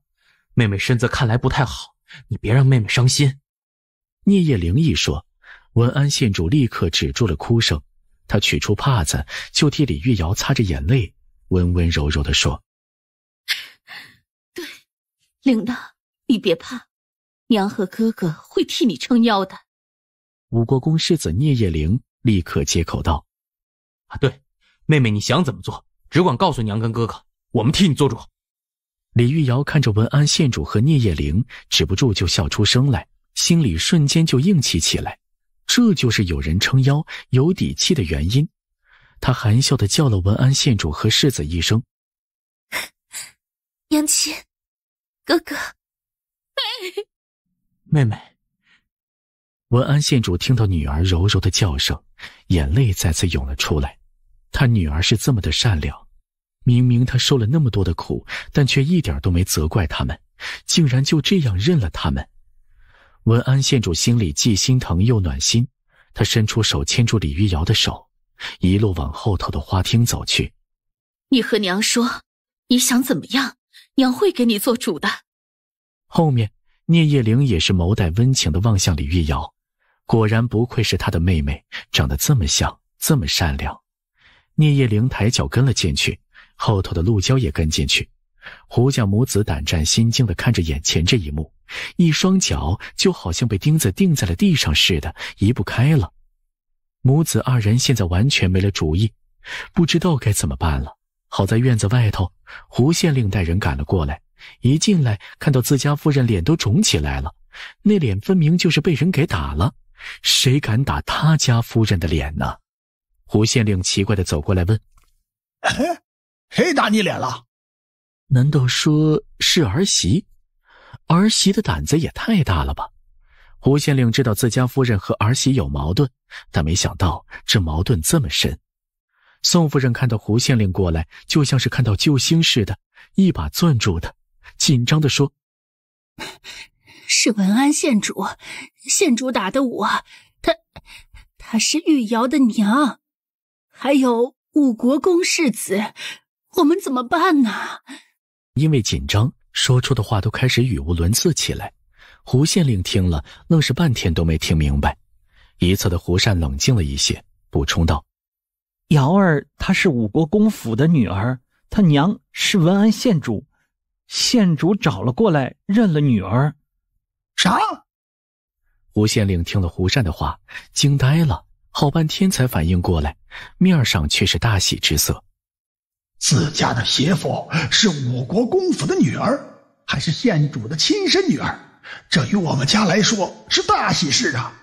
妹妹身子看来不太好，你别让妹妹伤心。”聂叶灵一说，文安县主立刻止住了哭声，她取出帕子就替李玉瑶擦着眼泪，温温柔柔的说。灵娜，你别怕，娘和哥哥会替你撑腰的。五国公世子聂叶灵立刻接口道：“啊，对，妹妹你想怎么做，只管告诉娘跟哥哥，我们替你做主。”李玉瑶看着文安县主和聂叶灵，止不住就笑出声来，心里瞬间就硬气起来。这就是有人撑腰、有底气的原因。他含笑的叫了文安县主和世子一声：“娘亲。”哥哥，(laughs) 妹妹，文安县主听到女儿柔柔的叫声，眼泪再次涌了出来。她女儿是这么的善良，明明她受了那么多的苦，但却一点都没责怪他们，竟然就这样认了他们。文安县主心里既心疼又暖心，他伸出手牵住李玉瑶的手，一路往后头的花厅走去。你和娘说，你想怎么样？娘会给你做主的。后面，聂叶玲也是眸带温情的望向李玉瑶，果然不愧是她的妹妹，长得这么像，这么善良。聂叶玲抬脚跟了进去，后头的陆娇也跟进去。胡家母子胆战心惊的看着眼前这一幕，一双脚就好像被钉子钉在了地上似的，移不开了。母子二人现在完全没了主意，不知道该怎么办了。好在院子外头，胡县令带人赶了过来。一进来，看到自家夫人脸都肿起来了，那脸分明就是被人给打了。谁敢打他家夫人的脸呢？胡县令奇怪的走过来问：“谁打你脸了？难道说是儿媳？儿媳的胆子也太大了吧？”胡县令知道自家夫人和儿媳有矛盾，但没想到这矛盾这么深。宋夫人看到胡县令过来，就像是看到救星似的，一把攥住他，紧张的说：“是文安县主，县主打的我，他他是玉瑶的娘，还有五国公世子，我们怎么办呢？”因为紧张，说出的话都开始语无伦次起来。胡县令听了，愣是半天都没听明白。一侧的胡善冷静了一些，补充道。瑶儿，她是五国公府的女儿，她娘是文安县主，县主找了过来认了女儿。啥？胡县令听了胡善的话，惊呆了，好半天才反应过来，面上却是大喜之色。自家的媳妇是五国公府的女儿，还是县主的亲生女儿，这与我们家来说是大喜事啊！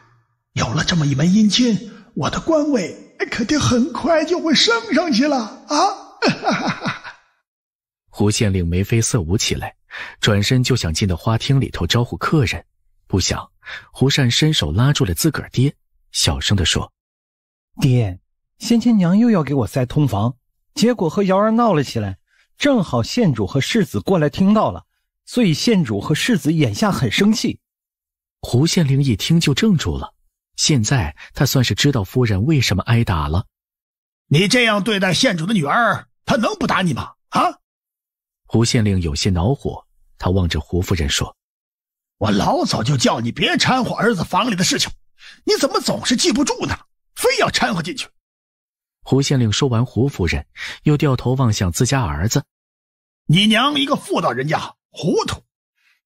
有了这么一门姻亲，我的官位。肯定很快就会升上去了啊！(laughs) 胡县令眉飞色舞起来，转身就想进到花厅里头招呼客人，不想胡善伸手拉住了自个儿爹，小声的说：“爹，先前娘又要给我塞通房，结果和瑶儿闹了起来，正好县主和世子过来听到了，所以县主和世子眼下很生气。”胡县令一听就怔住了。现在他算是知道夫人为什么挨打了。你这样对待县主的女儿，他能不打你吗？啊！胡县令有些恼火，他望着胡夫人说：“我老早就叫你别掺和儿子房里的事情，你怎么总是记不住呢？非要掺和进去。”胡县令说完，胡夫人又掉头望向自家儿子：“你娘一个妇道人家糊涂，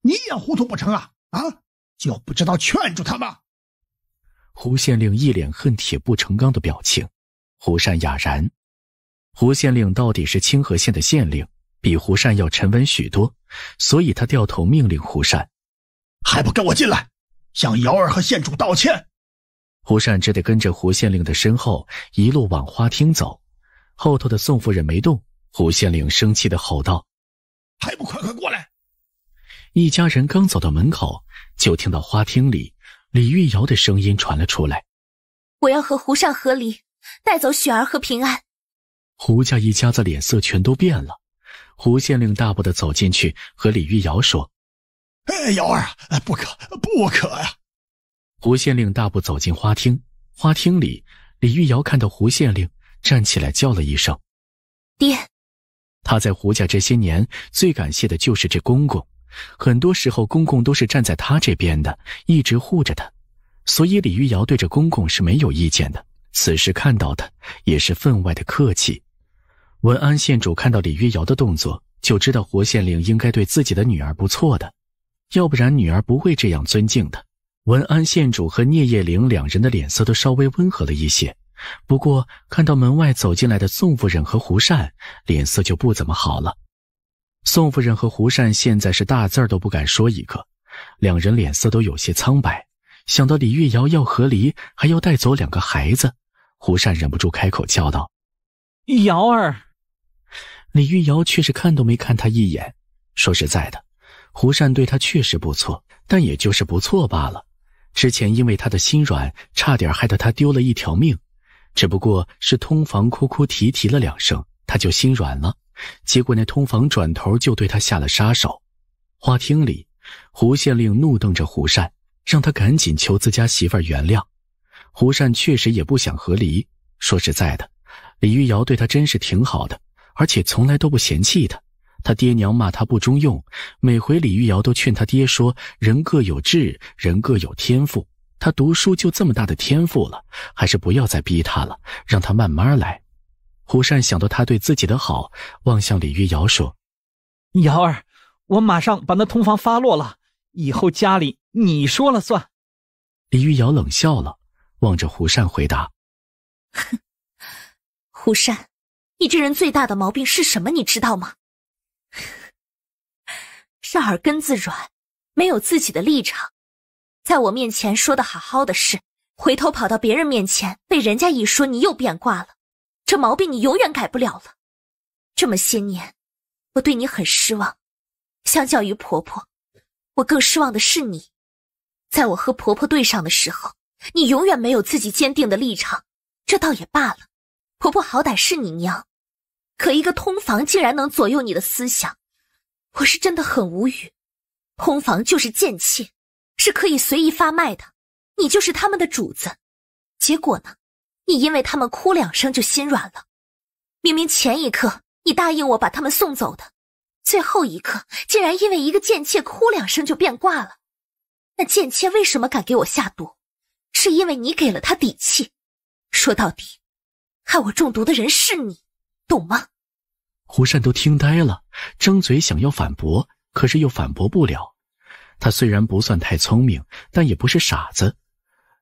你也糊涂不成啊！啊，就不知道劝住他吗？”胡县令一脸恨铁不成钢的表情，胡善哑然。胡县令到底是清河县的县令，比胡善要沉稳许多，所以他掉头命令胡善：“还不跟我进来，向姚儿和县主道歉。”胡善只得跟着胡县令的身后，一路往花厅走。后头的宋夫人没动，胡县令生气的吼道：“还不快快过来！”一家人刚走到门口，就听到花厅里。李玉瑶的声音传了出来：“我要和胡善和离，带走雪儿和平安。”胡家一家子脸色全都变了。胡县令大步的走进去，和李玉瑶说：“哎，瑶儿，啊，不可，不可呀！”胡县令大步走进花厅，花厅里，李玉瑶看到胡县令，站起来叫了一声：“爹。”他在胡家这些年，最感谢的就是这公公。很多时候，公公都是站在他这边的，一直护着他，所以李玉瑶对着公公是没有意见的。此时看到他，也是分外的客气。文安县主看到李玉瑶的动作，就知道胡县令应该对自己的女儿不错的，要不然女儿不会这样尊敬的。文安县主和聂叶玲两人的脸色都稍微温和了一些，不过看到门外走进来的宋夫人和胡善，脸色就不怎么好了。宋夫人和胡善现在是大字儿都不敢说一个，两人脸色都有些苍白。想到李玉瑶要和离，还要带走两个孩子，胡善忍不住开口叫道：“瑶儿！”李玉瑶却是看都没看他一眼。说实在的，胡善对他确实不错，但也就是不错罢了。之前因为他的心软，差点害得他丢了一条命，只不过是通房哭哭啼啼了两声，他就心软了。结果那通房转头就对他下了杀手。花厅里，胡县令怒瞪着胡善，让他赶紧求自家媳妇儿原谅。胡善确实也不想和离。说实在的，李玉瑶对他真是挺好的，而且从来都不嫌弃他。他爹娘骂他不中用，每回李玉瑶都劝他爹说：“人各有志，人各有天赋。他读书就这么大的天赋了，还是不要再逼他了，让他慢慢来。”胡善想到他对自己的好，望向李玉瑶说：“瑶儿，我马上把那通房发落了，以后家里你说了算。”李玉瑶冷笑了，望着胡善回答：“胡善，你这人最大的毛病是什么？你知道吗？是 (laughs) 耳根子软，没有自己的立场。在我面前说的好好的事，回头跑到别人面前，被人家一说，你又变卦了。”这毛病你永远改不了了。这么些年，我对你很失望。相较于婆婆，我更失望的是你。在我和婆婆对上的时候，你永远没有自己坚定的立场。这倒也罢了，婆婆好歹是你娘。可一个通房竟然能左右你的思想，我是真的很无语。通房就是贱妾，是可以随意发卖的。你就是他们的主子，结果呢？你因为他们哭两声就心软了，明明前一刻你答应我把他们送走的，最后一刻竟然因为一个贱妾哭两声就变卦了。那贱妾为什么敢给我下毒？是因为你给了他底气。说到底，害我中毒的人是你，懂吗？胡善都听呆了，张嘴想要反驳，可是又反驳不了。他虽然不算太聪明，但也不是傻子。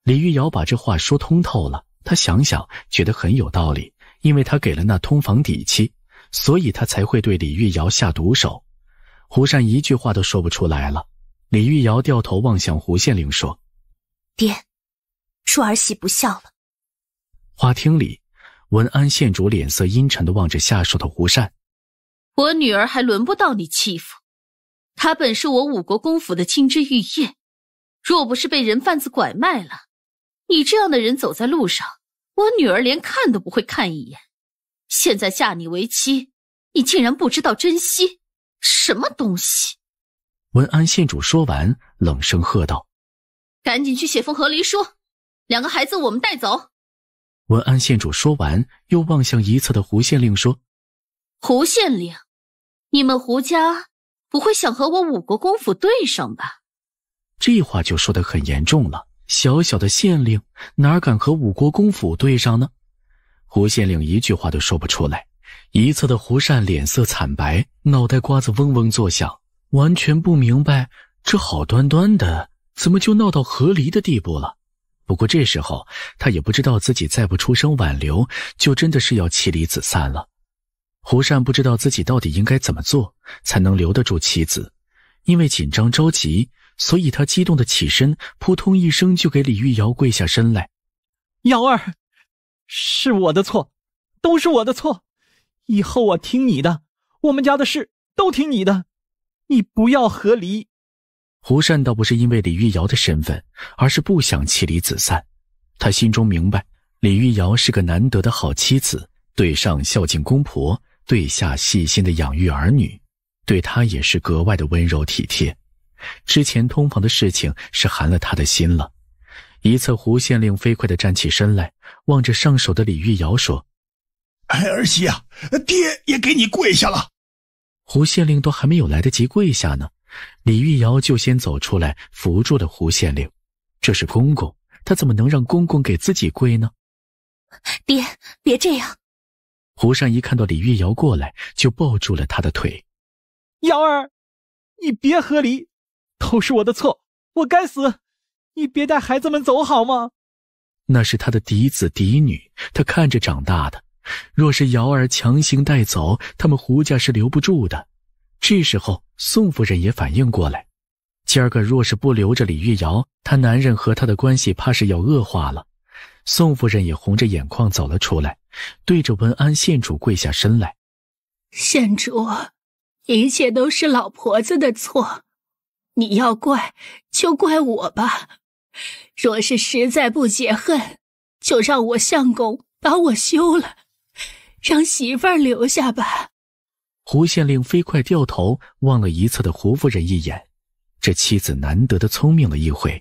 李玉瑶把这话说通透了。他想想，觉得很有道理，因为他给了那通房底气，所以他才会对李玉瑶下毒手。胡善一句话都说不出来了。李玉瑶掉头望向胡县令，说：“爹，恕儿媳不孝了。”花厅里，文安县主脸色阴沉的望着下属的胡善：“我女儿还轮不到你欺负，她本是我五国公府的金枝玉叶，若不是被人贩子拐卖了。”你这样的人走在路上，我女儿连看都不会看一眼。现在嫁你为妻，你竟然不知道珍惜，什么东西！文安县主说完，冷声喝道：“赶紧去写封和离书，两个孩子我们带走。”文安县主说完，又望向一侧的胡县令说：“胡县令，你们胡家不会想和我武国公府对上吧？”这话就说的很严重了。小小的县令哪敢和五国公府对上呢？胡县令一句话都说不出来。一侧的胡善脸色惨白，脑袋瓜子嗡嗡作响，完全不明白这好端端的怎么就闹到和离的地步了。不过这时候他也不知道自己再不出声挽留，就真的是要妻离子散了。胡善不知道自己到底应该怎么做才能留得住妻子，因为紧张着急。所以他激动的起身，扑通一声就给李玉瑶跪下身来：“瑶儿，是我的错，都是我的错，以后我听你的，我们家的事都听你的，你不要和离。”胡善倒不是因为李玉瑶的身份，而是不想妻离子散。他心中明白，李玉瑶是个难得的好妻子，对上孝敬公婆，对下细心的养育儿女，对他也是格外的温柔体贴。之前通房的事情是寒了他的心了。一侧胡县令飞快地站起身来，望着上手的李玉瑶说：“哎，儿媳啊，爹也给你跪下了。”胡县令都还没有来得及跪下呢，李玉瑶就先走出来扶住了胡县令。这是公公，他怎么能让公公给自己跪呢？爹，别这样。胡善一看到李玉瑶过来，就抱住了她的腿。瑶儿，你别和离。都是我的错，我该死！你别带孩子们走好吗？那是他的嫡子嫡女，他看着长大的。若是瑶儿强行带走，他们胡家是留不住的。这时候，宋夫人也反应过来，今儿个若是不留着李玉瑶，他男人和她的关系怕是要恶化了。宋夫人也红着眼眶走了出来，对着文安县主跪下身来：“县主，一切都是老婆子的错。”你要怪，就怪我吧。若是实在不解恨，就让我相公把我休了，让媳妇儿留下吧。胡县令飞快掉头望了一侧的胡夫人一眼，这妻子难得的聪明了一回。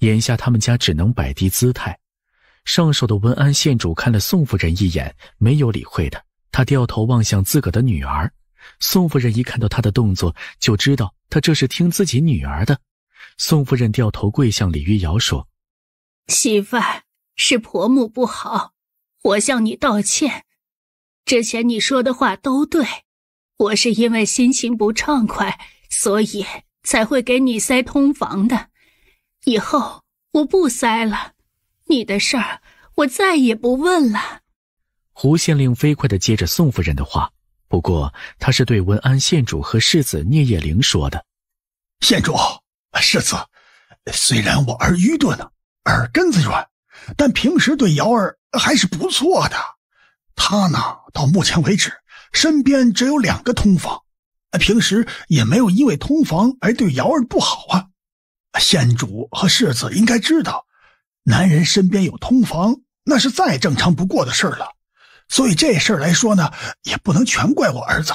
眼下他们家只能摆低姿态。上首的文安县主看了宋夫人一眼，没有理会的，他掉头望向自个的女儿。宋夫人一看到他的动作，就知道他这是听自己女儿的。宋夫人掉头跪向李玉瑶说：“媳妇，是婆母不好，我向你道歉。之前你说的话都对，我是因为心情不畅快，所以才会给你塞通房的。以后我不塞了，你的事儿我再也不问了。”胡县令飞快的接着宋夫人的话。不过，他是对文安县主和世子聂叶灵说的。县主、世子，虽然我儿愚钝、耳根子软，但平时对瑶儿还是不错的。他呢，到目前为止，身边只有两个通房，平时也没有因为通房而对瑶儿不好啊。县主和世子应该知道，男人身边有通房，那是再正常不过的事儿了。所以这事儿来说呢，也不能全怪我儿子，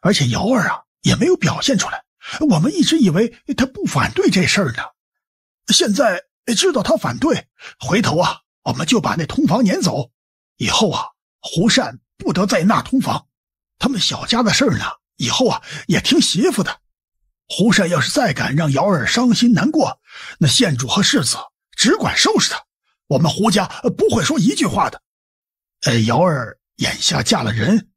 而且瑶儿啊也没有表现出来，我们一直以为他不反对这事儿呢。现在知道他反对，回头啊，我们就把那通房撵走，以后啊，胡善不得再纳通房。他们小家的事儿呢，以后啊也听媳妇的。胡善要是再敢让瑶儿伤心难过，那县主和世子只管收拾他，我们胡家不会说一句话的。呃，瑶儿眼下嫁了人，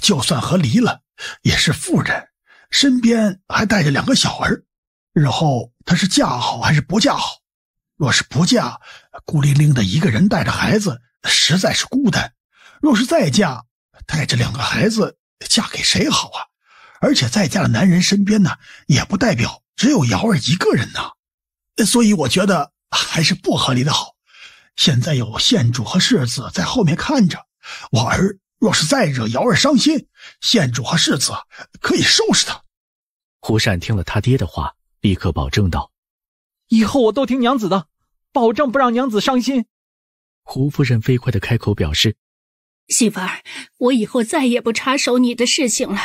就算和离了，也是妇人，身边还带着两个小儿。日后她是嫁好还是不嫁好？若是不嫁，孤零零的一个人带着孩子，实在是孤单；若是再嫁，带着两个孩子，嫁给谁好啊？而且再嫁的男人身边呢，也不代表只有瑶儿一个人呐。所以我觉得还是不和离的好。现在有县主和世子在后面看着，我儿若是再惹瑶儿伤心，县主和世子可以收拾他。胡善听了他爹的话，立刻保证道：“以后我都听娘子的，保证不让娘子伤心。”胡夫人飞快的开口表示：“媳妇儿，我以后再也不插手你的事情了。”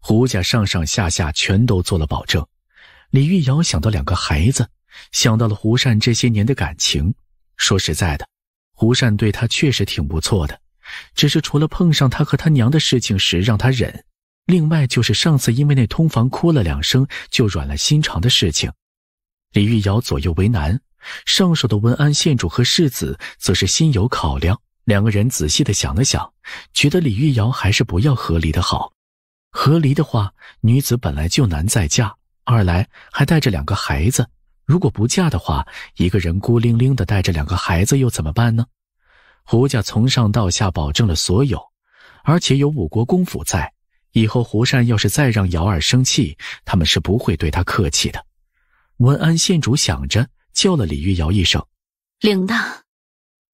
胡家上上下下全都做了保证。李玉瑶想到两个孩子，想到了胡善这些年的感情。说实在的，胡善对他确实挺不错的，只是除了碰上他和他娘的事情时让他忍，另外就是上次因为那通房哭了两声就软了心肠的事情，李玉瑶左右为难。上手的文安县主和世子则是心有考量，两个人仔细的想了想，觉得李玉瑶还是不要和离的好。和离的话，女子本来就难再嫁，二来还带着两个孩子。如果不嫁的话，一个人孤零零的带着两个孩子又怎么办呢？胡家从上到下保证了所有，而且有五国公府在，以后胡善要是再让姚二生气，他们是不会对他客气的。文安县主想着，叫了李玉瑶一声：“领娜。”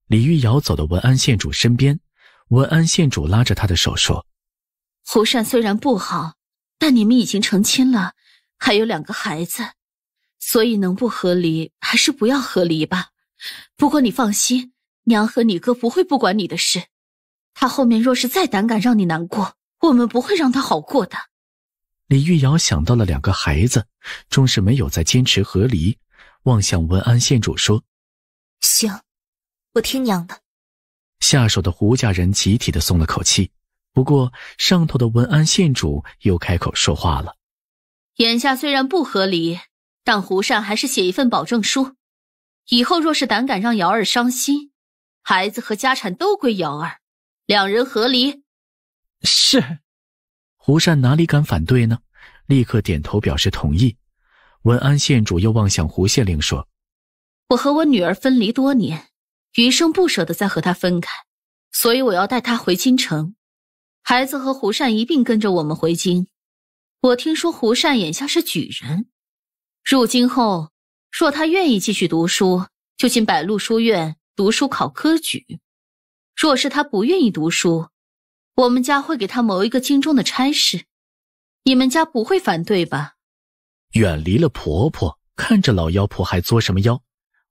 李玉瑶走到文安县主身边，文安县主拉着她的手说：“胡善虽然不好，但你们已经成亲了，还有两个孩子。”所以能不和离，还是不要和离吧。不过你放心，娘和你哥不会不管你的事。他后面若是再胆敢让你难过，我们不会让他好过的。李玉瑶想到了两个孩子，终是没有再坚持和离，望向文安县主说：“行，我听娘的。”下手的胡家人集体的松了口气。不过上头的文安县主又开口说话了：“眼下虽然不和离。”但胡善还是写一份保证书，以后若是胆敢让瑶儿伤心，孩子和家产都归瑶儿，两人和离。是，胡善哪里敢反对呢？立刻点头表示同意。文安县主又望向胡县令说：“我和我女儿分离多年，余生不舍得再和她分开，所以我要带她回京城。孩子和胡善一并跟着我们回京。我听说胡善眼下是举人。”入京后，若他愿意继续读书，就进百禄书院读书考科举；若是他不愿意读书，我们家会给他谋一个京中的差事。你们家不会反对吧？远离了婆婆，看着老妖婆还作什么妖？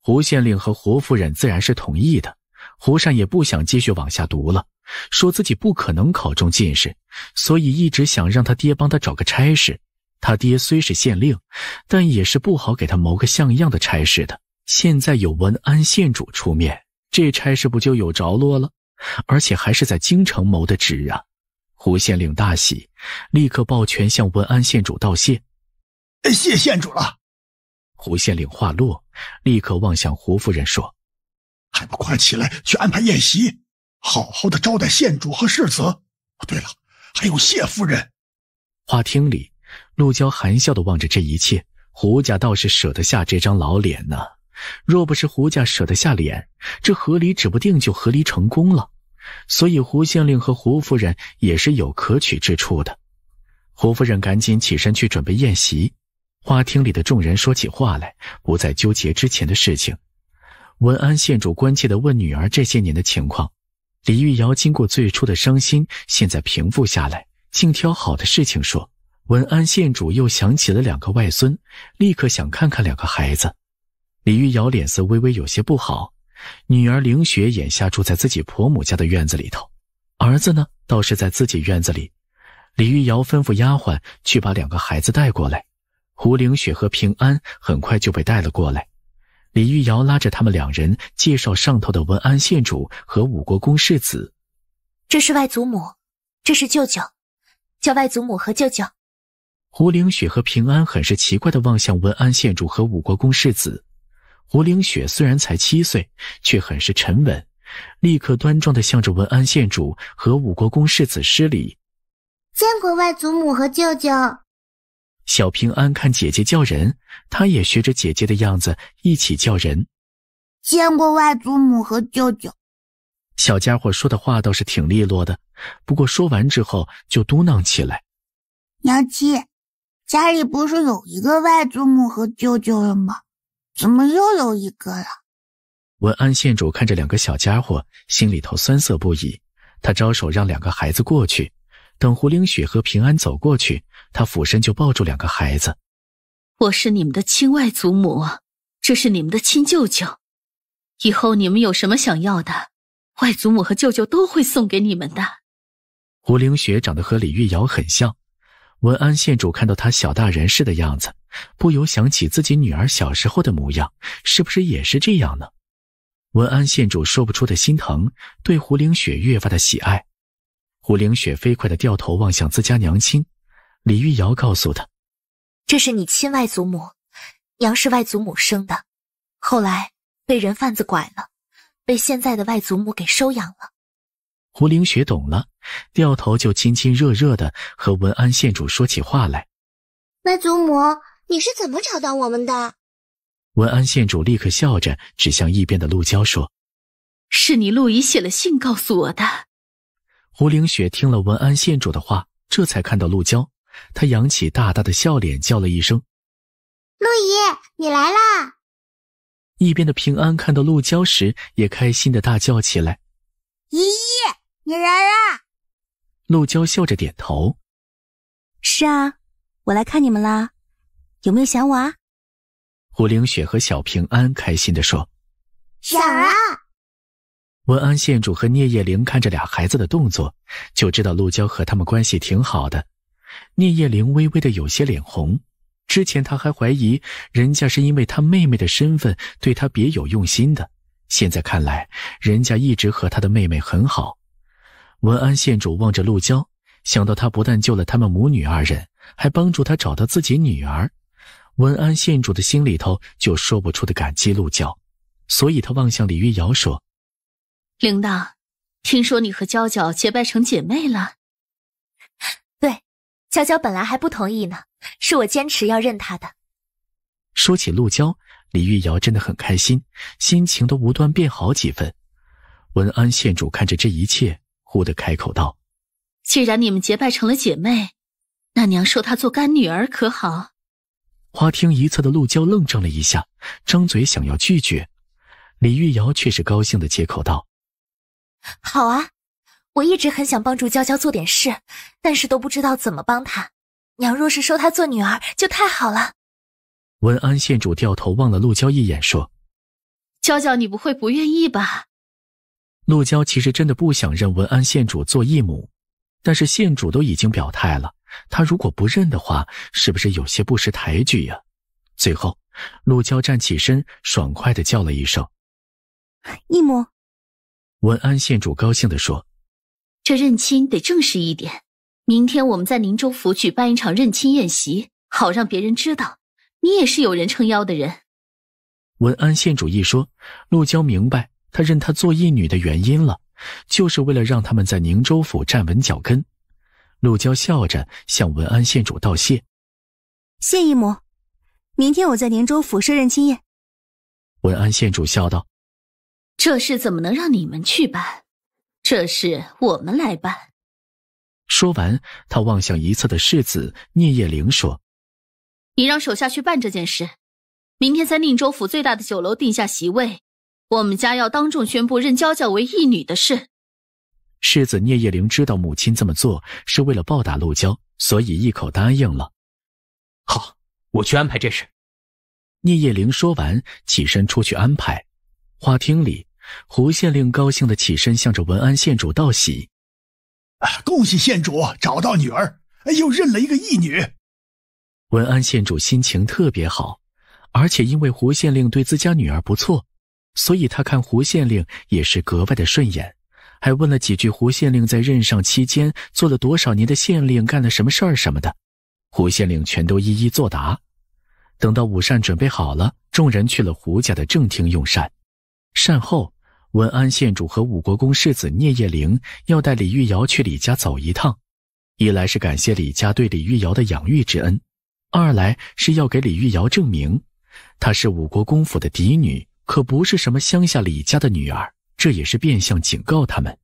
胡县令和胡夫人自然是同意的。胡善也不想继续往下读了，说自己不可能考中进士，所以一直想让他爹帮他找个差事。他爹虽是县令，但也是不好给他谋个像样的差事的。现在有文安县主出面，这差事不就有着落了？而且还是在京城谋的职啊！胡县令大喜，立刻抱拳向文安县主道谢：“谢县主了。”胡县令话落，立刻望向胡夫人说：“还不快起来，去安排宴席，好好的招待县主和世子。哦，对了，还有谢夫人。”花厅里。陆娇含笑的望着这一切，胡家倒是舍得下这张老脸呢。若不是胡家舍得下脸，这和离指不定就和离成功了。所以胡县令和胡夫人也是有可取之处的。胡夫人赶紧起身去准备宴席。花厅里的众人说起话来，不再纠结之前的事情。文安县主关切的问女儿这些年的情况。李玉瑶经过最初的伤心，现在平复下来，竟挑好的事情说。文安县主又想起了两个外孙，立刻想看看两个孩子。李玉瑶脸色微微有些不好。女儿凌雪眼下住在自己婆母家的院子里头，儿子呢倒是在自己院子里。李玉瑶吩咐丫鬟去把两个孩子带过来。胡凌雪和平安很快就被带了过来。李玉瑶拉着他们两人，介绍上头的文安县主和武国公世子：“这是外祖母，这是舅舅，叫外祖母和舅舅。”胡灵雪和平安很是奇怪的望向文安县主和武国公世子。胡灵雪虽然才七岁，却很是沉稳，立刻端庄的向着文安县主和武国公世子施礼：“见过外祖母和舅舅。”小平安看姐姐叫人，他也学着姐姐的样子一起叫人：“见过外祖母和舅舅。”小家伙说的话倒是挺利落的，不过说完之后就嘟囔起来：“娘亲。”家里不是有一个外祖母和舅舅了吗？怎么又有一个了？文安县主看着两个小家伙，心里头酸涩不已。他招手让两个孩子过去。等胡灵雪和平安走过去，他俯身就抱住两个孩子：“我是你们的亲外祖母，这是你们的亲舅舅。以后你们有什么想要的，外祖母和舅舅都会送给你们的。”胡灵雪长得和李玉瑶很像。文安县主看到他小大人似的样子，不由想起自己女儿小时候的模样，是不是也是这样呢？文安县主说不出的心疼，对胡灵雪越发的喜爱。胡灵雪飞快的掉头望向自家娘亲，李玉瑶告诉他：“这是你亲外祖母，娘是外祖母生的，后来被人贩子拐了，被现在的外祖母给收养了。”胡灵雪懂了，掉头就亲亲热热的和文安县主说起话来：“外祖母，你是怎么找到我们的？”文安县主立刻笑着指向一边的陆娇说：“是你陆姨写了信告诉我的。”胡灵雪听了文安县主的话，这才看到陆娇，她扬起大大的笑脸叫了一声：“陆姨，你来了！”一边的平安看到陆娇时，也开心的大叫起来：“姨姨！”你来啦！陆娇笑着点头。是啊，我来看你们了，有没有想我啊？胡灵雪和小平安开心的说：“想啊。”文安县主和聂叶玲看着俩孩子的动作，就知道陆娇和他们关系挺好的。聂叶玲微微的有些脸红，之前他还怀疑人家是因为他妹妹的身份对他别有用心的，现在看来，人家一直和他的妹妹很好。文安县主望着陆娇，想到她不但救了他们母女二人，还帮助她找到自己女儿，文安县主的心里头就说不出的感激陆娇，所以她望向李玉瑶说：“领导，听说你和娇娇结拜成姐妹了？”“ (laughs) 对，娇娇本来还不同意呢，是我坚持要认她的。”说起陆娇，李玉瑶真的很开心，心情都无端变好几分。文安县主看着这一切。忽的开口道：“既然你们结拜成了姐妹，那娘收她做干女儿可好？”花厅一侧的陆娇愣怔了一下，张嘴想要拒绝，李玉瑶却是高兴的接口道：“好啊，我一直很想帮助娇娇做点事，但是都不知道怎么帮她。娘若是收她做女儿，就太好了。”文安县主掉头望了陆娇一眼，说：“娇娇，你不会不愿意吧？”陆娇其实真的不想认文安县主做义母，但是县主都已经表态了，她如果不认的话，是不是有些不识抬举呀？最后，陆娇站起身，爽快的叫了一声：“义母。”文安县主高兴的说：“这认亲得正式一点，明天我们在宁州府举办一场认亲宴席，好让别人知道，你也是有人撑腰的人。”文安县主一说，陆娇明白。他认她做义女的原因了，就是为了让他们在宁州府站稳脚跟。陆娇笑着向文安县主道谢：“谢义母，明天我在宁州府设任亲宴。”文安县主笑道：“这事怎么能让你们去办？这事我们来办。”说完，他望向一侧的世子聂叶灵，说：“你让手下去办这件事，明天在宁州府最大的酒楼定下席位。”我们家要当众宣布认娇娇为义女的事。世子聂叶灵知道母亲这么做是为了报答陆娇，所以一口答应了。好，我去安排这事。聂叶灵说完，起身出去安排。花厅里，胡县令高兴的起身，向着文安县主道喜：“啊，恭喜县主找到女儿，又认了一个义女。”文安县主心情特别好，而且因为胡县令对自家女儿不错。所以他看胡县令也是格外的顺眼，还问了几句胡县令在任上期间做了多少年的县令，干了什么事儿什么的。胡县令全都一一作答。等到午膳准备好了，众人去了胡家的正厅用膳。膳后，文安县主和武国公世子聂叶灵要带李玉瑶去李家走一趟，一来是感谢李家对李玉瑶的养育之恩，二来是要给李玉瑶证明，她是武国公府的嫡女。可不是什么乡下李家的女儿，这也是变相警告他们，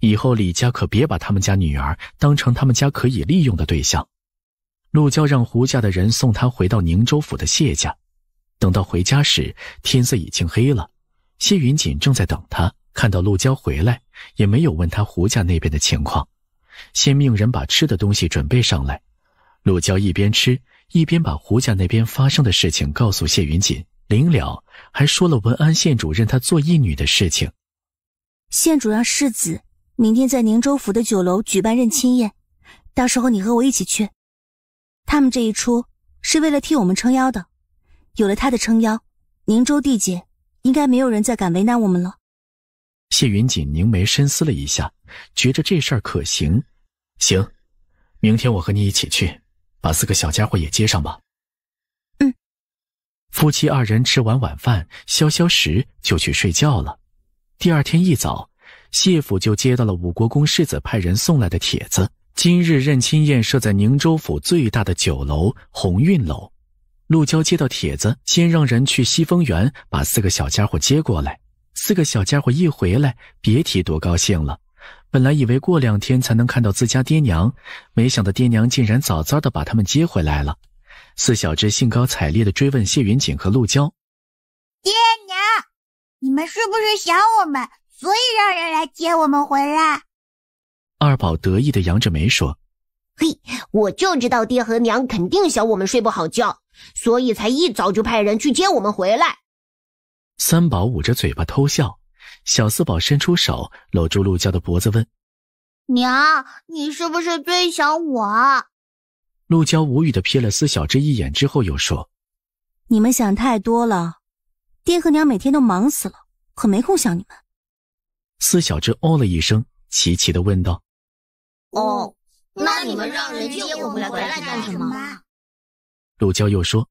以后李家可别把他们家女儿当成他们家可以利用的对象。陆娇让胡家的人送她回到宁州府的谢家，等到回家时，天色已经黑了。谢云锦正在等他，看到陆娇回来，也没有问他胡家那边的情况，先命人把吃的东西准备上来。陆娇一边吃，一边把胡家那边发生的事情告诉谢云锦。临了，还说了文安县主任他做义女的事情。县主让世子明天在宁州府的酒楼举办认亲宴，到时候你和我一起去。他们这一出是为了替我们撑腰的，有了他的撑腰，宁州地界应该没有人再敢为难我们了。谢云锦凝眉深思了一下，觉着这事儿可行。行，明天我和你一起去，把四个小家伙也接上吧。夫妻二人吃完晚饭消消食，就去睡觉了。第二天一早，谢府就接到了五国公世子派人送来的帖子：今日认亲宴设在宁州府最大的酒楼鸿运楼。陆娇接到帖子，先让人去西风园把四个小家伙接过来。四个小家伙一回来，别提多高兴了。本来以为过两天才能看到自家爹娘，没想到爹娘竟然早早的把他们接回来了。四小只兴高采烈的追问谢云锦和陆娇：“爹娘，你们是不是想我们，所以让人来接我们回来？”二宝得意的扬着眉说：“嘿，我就知道爹和娘肯定想我们睡不好觉，所以才一早就派人去接我们回来。”三宝捂着嘴巴偷笑，小四宝伸出手搂住陆娇的脖子问：“娘，你是不是最想我？”陆娇无语的瞥了司小芝一眼，之后又说：“你们想太多了，爹和娘每天都忙死了，可没空想你们。”司小芝哦了一声，奇奇的问道：“哦，那你们让人接我们回来干什么？”陆娇又说：“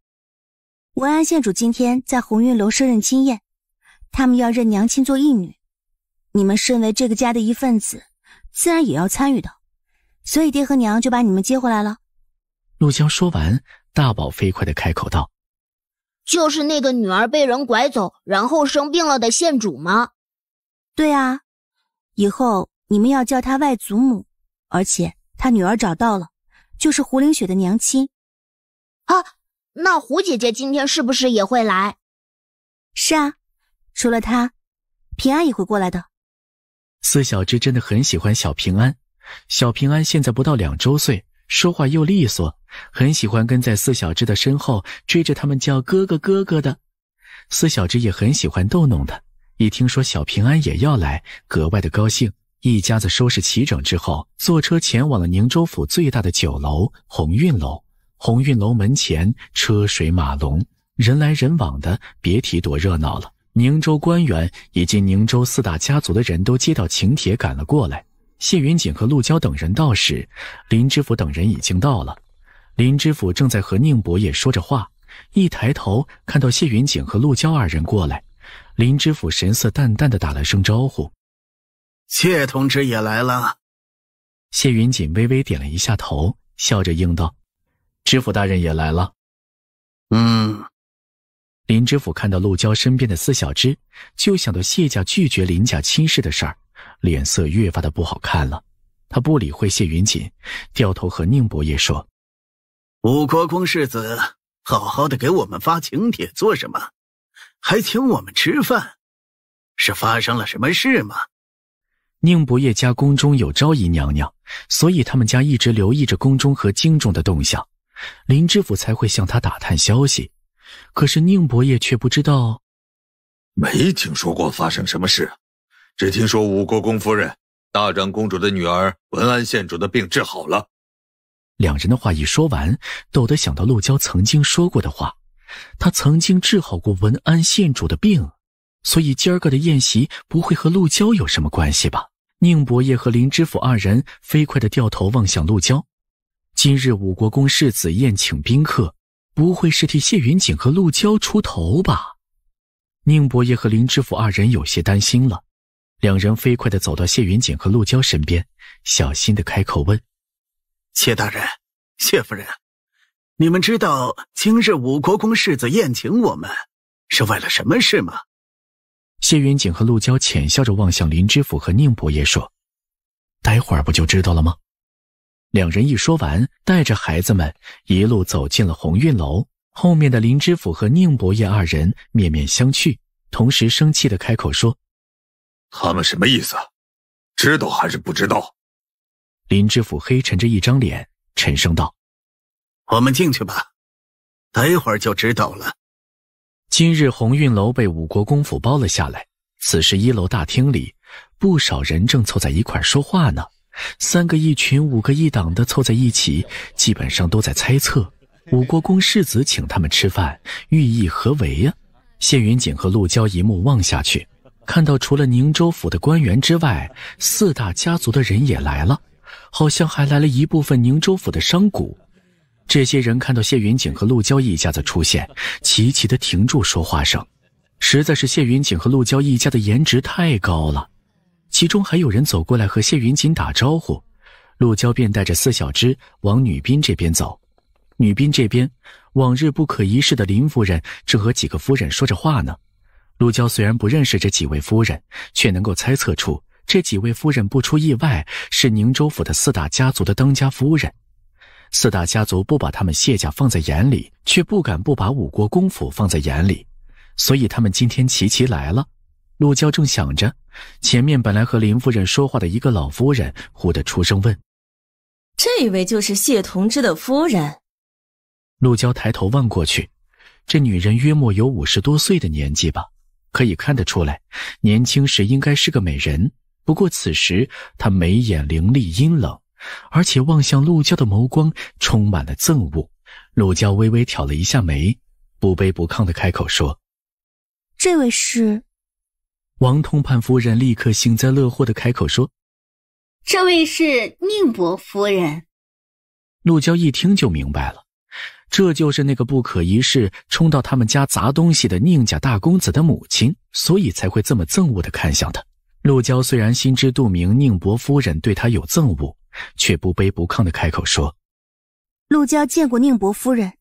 文安县主今天在鸿运楼设任亲宴，他们要认娘亲做义女，你们身为这个家的一份子，自然也要参与的，所以爹和娘就把你们接回来了。”陆江说完，大宝飞快的开口道：“就是那个女儿被人拐走，然后生病了的县主吗？对啊，以后你们要叫她外祖母。而且她女儿找到了，就是胡灵雪的娘亲。啊，那胡姐姐今天是不是也会来？是啊，除了她，平安也会过来的。四小只真的很喜欢小平安，小平安现在不到两周岁。”说话又利索，很喜欢跟在四小只的身后，追着他们叫哥哥哥哥的。四小只也很喜欢逗弄他。一听说小平安也要来，格外的高兴。一家子收拾齐整之后，坐车前往了宁州府最大的酒楼——鸿运楼。鸿运楼门前车水马龙，人来人往的，别提多热闹了。宁州官员以及宁州四大家族的人都接到请帖，赶了过来。谢云锦和陆娇等人到时，林知府等人已经到了。林知府正在和宁伯爷说着话，一抬头看到谢云锦和陆娇二人过来，林知府神色淡淡的打了声招呼：“谢同志也来了。”谢云锦微微点了一下头，笑着应道：“知府大人也来了。”“嗯。”林知府看到陆娇身边的四小只，就想到谢家拒绝林家亲事的事儿。脸色越发的不好看了，他不理会谢云锦，掉头和宁伯爷说：“五国公世子，好好的给我们发请帖做什么？还请我们吃饭，是发生了什么事吗？”宁伯爷家宫中有昭仪娘娘，所以他们家一直留意着宫中和京中的动向，林知府才会向他打探消息。可是宁伯爷却不知道，没听说过发生什么事。只听说武国公夫人、大长公主的女儿文安县主的病治好了。两人的话一说完，陡得想到陆娇曾经说过的话，她曾经治好过文安县主的病，所以今儿个的宴席不会和陆娇有什么关系吧？宁伯业和林知府二人飞快地掉头望向陆娇。今日武国公世子宴请宾客，不会是替谢云锦和陆娇出头吧？宁伯业和林知府二人有些担心了。两人飞快的走到谢云锦和陆娇身边，小心的开口问：“谢大人、谢夫人，你们知道今日五国公世子宴请我们是为了什么事吗？”谢云锦和陆娇浅笑着望向林知府和宁伯爷说：“待会儿不就知道了吗？”两人一说完，带着孩子们一路走进了鸿运楼。后面的林知府和宁伯爷二人面面相觑，同时生气的开口说。他们什么意思？知道还是不知道？林知府黑沉着一张脸，沉声道：“我们进去吧，待会儿就知道了。”今日鸿运楼被五国公府包了下来。此时一楼大厅里，不少人正凑在一块说话呢。三个一群，五个一党的凑在一起，基本上都在猜测五国公世子请他们吃饭，寓意何为呀？谢云锦和陆娇一目望下去。看到除了宁州府的官员之外，四大家族的人也来了，好像还来了一部分宁州府的商贾。这些人看到谢云锦和陆娇一家子出现，齐齐的停住说话声。实在是谢云锦和陆娇一家的颜值太高了。其中还有人走过来和谢云锦打招呼，陆娇便带着四小只往女宾这边走。女宾这边，往日不可一世的林夫人正和几个夫人说着话呢。陆娇虽然不认识这几位夫人，却能够猜测出这几位夫人不出意外是宁州府的四大家族的当家夫人。四大家族不把他们谢家放在眼里，却不敢不把五国公府放在眼里，所以他们今天齐齐来了。陆娇正想着，前面本来和林夫人说话的一个老夫人忽的出声问：“这位就是谢同志的夫人？”陆娇抬头望过去，这女人约莫有五十多岁的年纪吧。可以看得出来，年轻时应该是个美人。不过此时她眉眼凌厉阴冷，而且望向陆娇的眸光充满了憎恶。陆娇微微挑了一下眉，不卑不亢的开口说：“这位是王通判夫人。”立刻幸灾乐祸的开口说：“这位是宁伯夫人。”陆娇一听就明白了。这就是那个不可一世、冲到他们家砸东西的宁家大公子的母亲，所以才会这么憎恶的看向他。陆娇虽然心知肚明宁伯夫人对她有憎恶，却不卑不亢的开口说：“陆娇见过宁伯夫人。”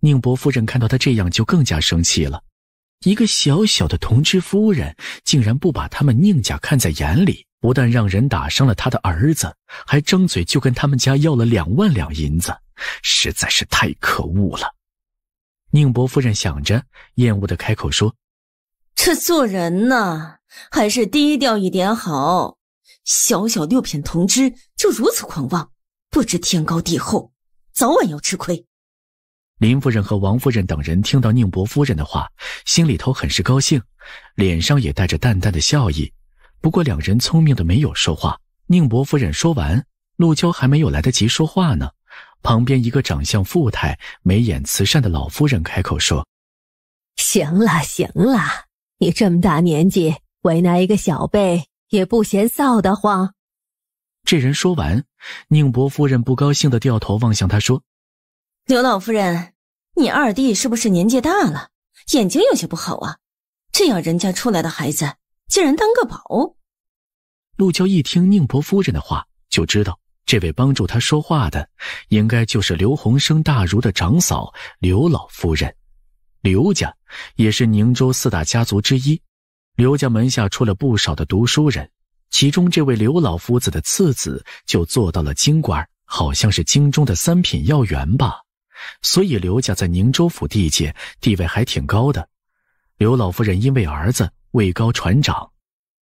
宁伯夫人看到她这样，就更加生气了。一个小小的同知夫人，竟然不把他们宁家看在眼里。不但让人打伤了他的儿子，还张嘴就跟他们家要了两万两银子，实在是太可恶了。宁伯夫人想着，厌恶的开口说：“这做人呢，还是低调一点好。小小六品同知就如此狂妄，不知天高地厚，早晚要吃亏。”林夫人和王夫人等人听到宁伯夫人的话，心里头很是高兴，脸上也带着淡淡的笑意。不过，两人聪明的没有说话。宁伯夫人说完，陆娇还没有来得及说话呢，旁边一个长相富态、眉眼慈善的老夫人开口说：“行了行了，你这么大年纪，为难一个小辈也不嫌臊得慌。”这人说完，宁伯夫人不高兴的掉头望向他说：“刘老夫人，你二弟是不是年纪大了，眼睛有些不好啊？这样人家出来的孩子。”竟然当个宝。陆娇一听宁伯夫人的话，就知道这位帮助他说话的，应该就是刘洪生大儒的长嫂刘老夫人。刘家也是宁州四大家族之一，刘家门下出了不少的读书人，其中这位刘老夫子的次子就做到了京官，好像是京中的三品要员吧。所以刘家在宁州府地界地位还挺高的。刘老夫人因为儿子。位高船长，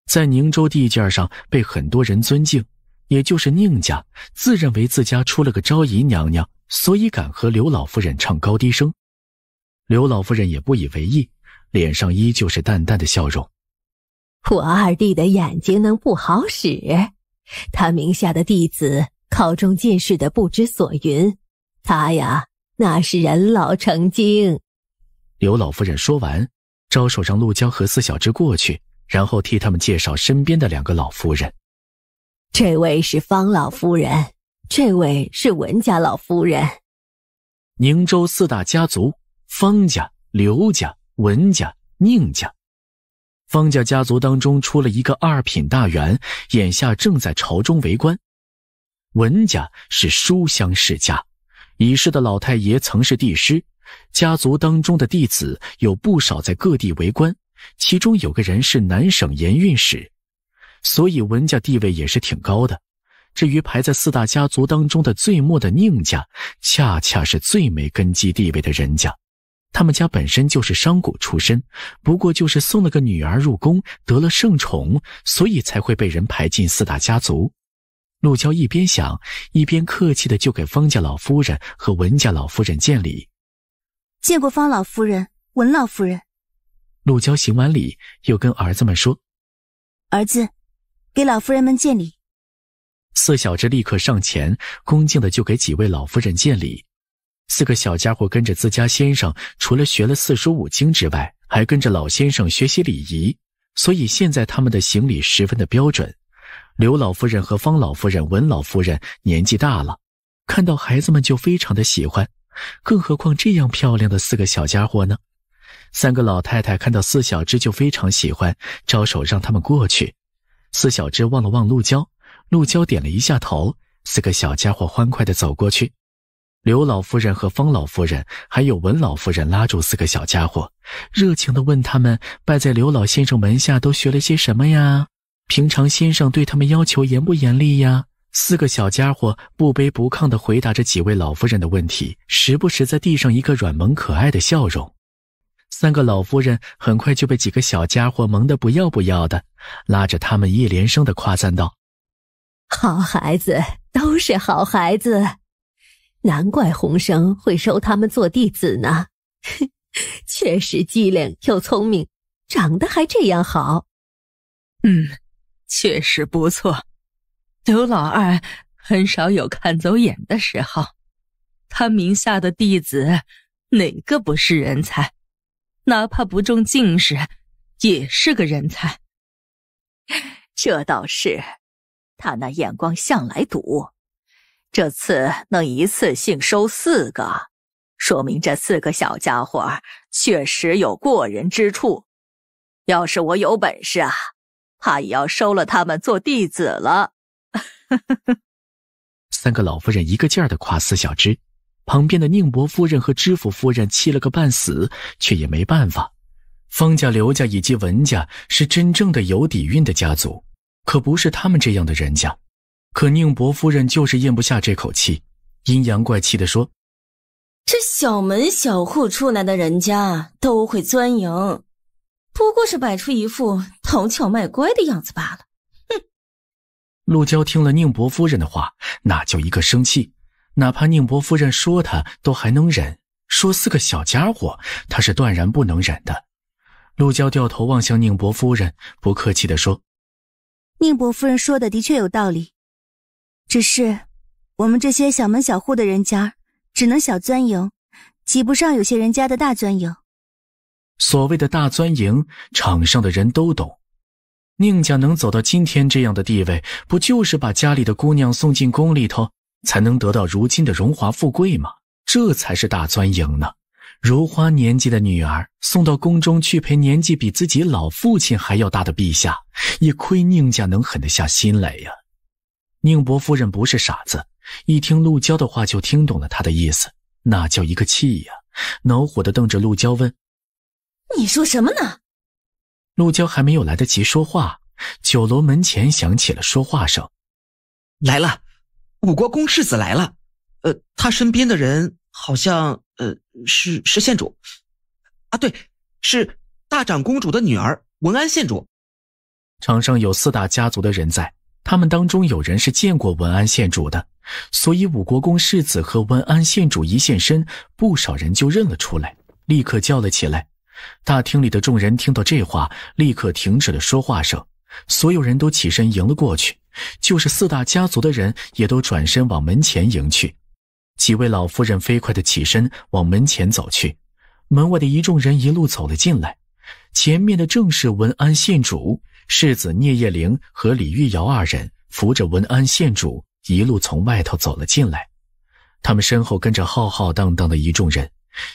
在宁州地界上被很多人尊敬，也就是宁家自认为自家出了个昭仪娘娘，所以敢和刘老夫人唱高低声。刘老夫人也不以为意，脸上依旧是淡淡的笑容。我二弟的眼睛能不好使？他名下的弟子考中进士的不知所云。他呀，那是人老成精。刘老夫人说完。招手让陆娇和四小只过去，然后替他们介绍身边的两个老夫人。这位是方老夫人，这位是文家老夫人。宁州四大家族：方家、刘家、文家、宁家。方家家族当中出了一个二品大员，眼下正在朝中为官。文家是书香世家，已逝的老太爷曾是帝师。家族当中的弟子有不少在各地为官，其中有个人是南省盐运使，所以文家地位也是挺高的。至于排在四大家族当中的最末的宁家，恰恰是最没根基地位的人家。他们家本身就是商贾出身，不过就是送了个女儿入宫，得了圣宠，所以才会被人排进四大家族。陆娇一边想，一边客气的就给方家老夫人和文家老夫人见礼。见过方老夫人、文老夫人，陆娇行完礼，又跟儿子们说：“儿子，给老夫人们见礼。”四小只立刻上前，恭敬的就给几位老夫人见礼。四个小家伙跟着自家先生，除了学了四书五经之外，还跟着老先生学习礼仪，所以现在他们的行礼十分的标准。刘老夫人和方老夫人、文老夫人年纪大了，看到孩子们就非常的喜欢。更何况这样漂亮的四个小家伙呢？三个老太太看到四小只就非常喜欢，招手让他们过去。四小只望了望陆娇，陆娇点了一下头，四个小家伙欢快地走过去。刘老夫人和方老夫人还有文老夫人拉住四个小家伙，热情地问他们：拜在刘老先生门下都学了些什么呀？平常先生对他们要求严不严厉呀？四个小家伙不卑不亢的回答着几位老夫人的问题，时不时在地上一个软萌可爱的笑容。三个老夫人很快就被几个小家伙萌的不要不要的，拉着他们一连声的夸赞道：“好孩子，都是好孩子，难怪洪生会收他们做弟子呢。(laughs) 确实机灵又聪明，长得还这样好。嗯，确实不错。”刘老二很少有看走眼的时候，他名下的弟子哪个不是人才？哪怕不中进士，也是个人才。(laughs) 这倒是，他那眼光向来毒。这次能一次性收四个，说明这四个小家伙确实有过人之处。要是我有本事啊，怕也要收了他们做弟子了。呵呵呵。三个老夫人一个劲儿的夸四小只，旁边的宁伯夫人和知府夫人气了个半死，却也没办法。方家、刘家以及文家是真正的有底蕴的家族，可不是他们这样的人家。可宁伯夫人就是咽不下这口气，阴阳怪气的说：“这小门小户出来的人家都会钻营，不过是摆出一副讨巧卖乖的样子罢了。”陆娇听了宁伯夫人的话，那叫一个生气。哪怕宁伯夫人说她都还能忍，说四个小家伙，她是断然不能忍的。陆娇掉头望向宁伯夫人，不客气地说：“宁伯夫人说的的确有道理，只是我们这些小门小户的人家，只能小钻营，挤不上有些人家的大钻营。所谓的大钻营，场上的人都懂。”宁家能走到今天这样的地位，不就是把家里的姑娘送进宫里头，才能得到如今的荣华富贵吗？这才是大钻营呢。如花年纪的女儿送到宫中去陪年纪比自己老父亲还要大的陛下，也亏宁家能狠得下心来呀。宁伯夫人不是傻子，一听陆娇的话就听懂了他的意思，那叫一个气呀，恼火地瞪着陆娇问：“你说什么呢？”陆娇还没有来得及说话，酒楼门前响起了说话声：“来了，五国公世子来了。呃，他身边的人好像……呃，是是县主。啊，对，是大长公主的女儿文安县主。场上有四大家族的人在，他们当中有人是见过文安县主的，所以五国公世子和文安县主一现身，不少人就认了出来，立刻叫了起来。”大厅里的众人听到这话，立刻停止了说话声，所有人都起身迎了过去。就是四大家族的人，也都转身往门前迎去。几位老夫人飞快的起身往门前走去。门外的一众人一路走了进来，前面的正是文安县主世子聂叶灵和李玉瑶二人，扶着文安县主一路从外头走了进来。他们身后跟着浩浩荡荡的一众人，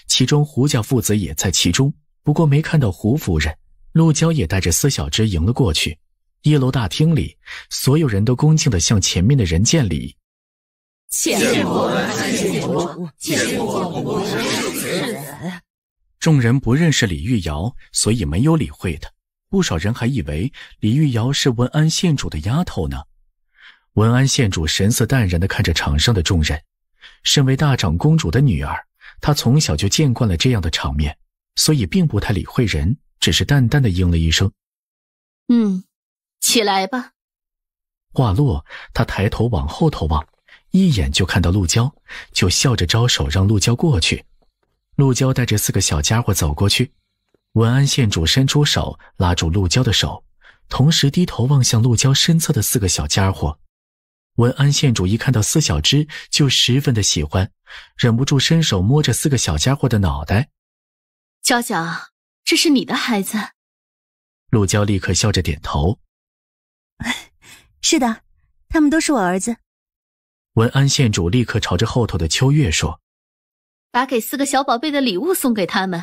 其中胡家父子也在其中。不过没看到胡夫人，陆娇也带着司小枝迎了过去。一楼大厅里，所有人都恭敬地向前面的人见礼。见过，见众人不认识李玉瑶，所以没有理会他。不少人还以为李玉瑶是文安县主的丫头呢。文安县主神色淡然地看着场上的众人。身为大长公主的女儿，她从小就见惯了这样的场面。所以并不太理会人，只是淡淡的应了一声：“嗯，起来吧。”话落，他抬头往后头望，一眼就看到陆娇，就笑着招手让陆娇过去。陆娇带着四个小家伙走过去，文安县主伸出手拉住陆娇的手，同时低头望向陆娇身侧的四个小家伙。文安县主一看到四小只，就十分的喜欢，忍不住伸手摸着四个小家伙的脑袋。娇娇，这是你的孩子。陆娇立刻笑着点头：(laughs) “是的，他们都是我儿子。”文安县主立刻朝着后头的秋月说：“把给四个小宝贝的礼物送给他们。”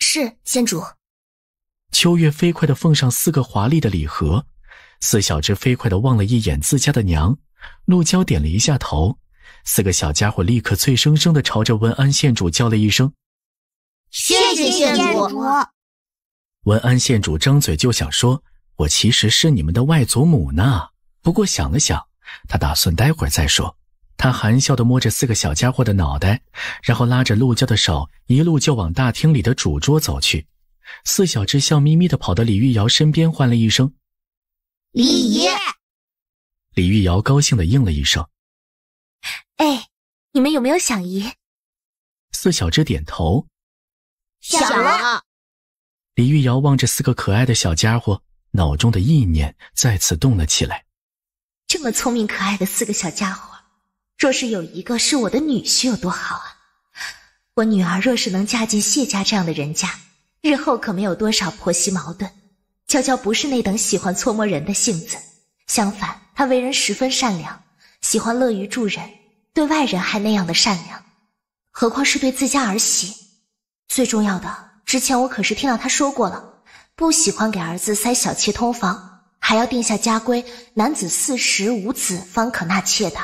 是县主。秋月飞快的奉上四个华丽的礼盒。四小只飞快的望了一眼自家的娘，陆娇点了一下头。四个小家伙立刻脆生生的朝着文安县主叫了一声。谢谢县主。文安县主张嘴就想说，我其实是你们的外祖母呢。不过想了想，他打算待会儿再说。他含笑的摸着四个小家伙的脑袋，然后拉着陆娇的手，一路就往大厅里的主桌走去。四小只笑眯眯的跑到李玉瑶身边，唤了一声：“李姨。”李玉瑶高兴的应了一声：“哎，你们有没有想姨？”四小只点头。小李玉瑶望着四个可爱的小家伙，脑中的意念再次动了起来。这么聪明可爱的四个小家伙，若是有一个是我的女婿，有多好啊！我女儿若是能嫁进谢家这样的人家，日后可没有多少婆媳矛盾。娇娇不是那等喜欢搓磨人的性子，相反，她为人十分善良，喜欢乐于助人，对外人还那样的善良，何况是对自家儿媳。最重要的，之前我可是听到他说过了，不喜欢给儿子塞小妾通房，还要定下家规，男子四十无子方可纳妾的。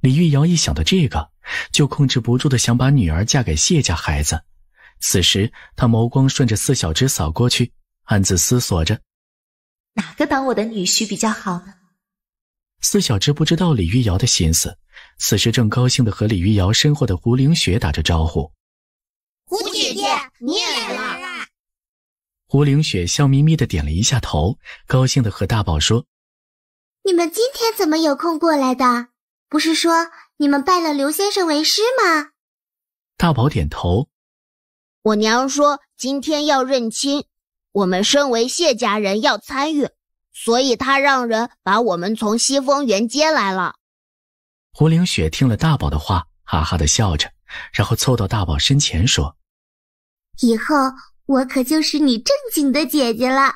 李玉瑶一想到这个，就控制不住的想把女儿嫁给谢家孩子。此时，他眸光顺着四小只扫过去，暗自思索着，哪个当我的女婿比较好呢？四小只不知道李玉瑶的心思，此时正高兴的和李玉瑶身后的胡灵雪打着招呼。胡姐姐，你也来了。胡玲雪笑眯眯的点了一下头，高兴的和大宝说：“你们今天怎么有空过来的？不是说你们拜了刘先生为师吗？”大宝点头：“我娘说今天要认亲，我们身为谢家人要参与，所以她让人把我们从西风园接来了。”胡玲雪听了大宝的话，哈哈的笑着，然后凑到大宝身前说。以后我可就是你正经的姐姐了，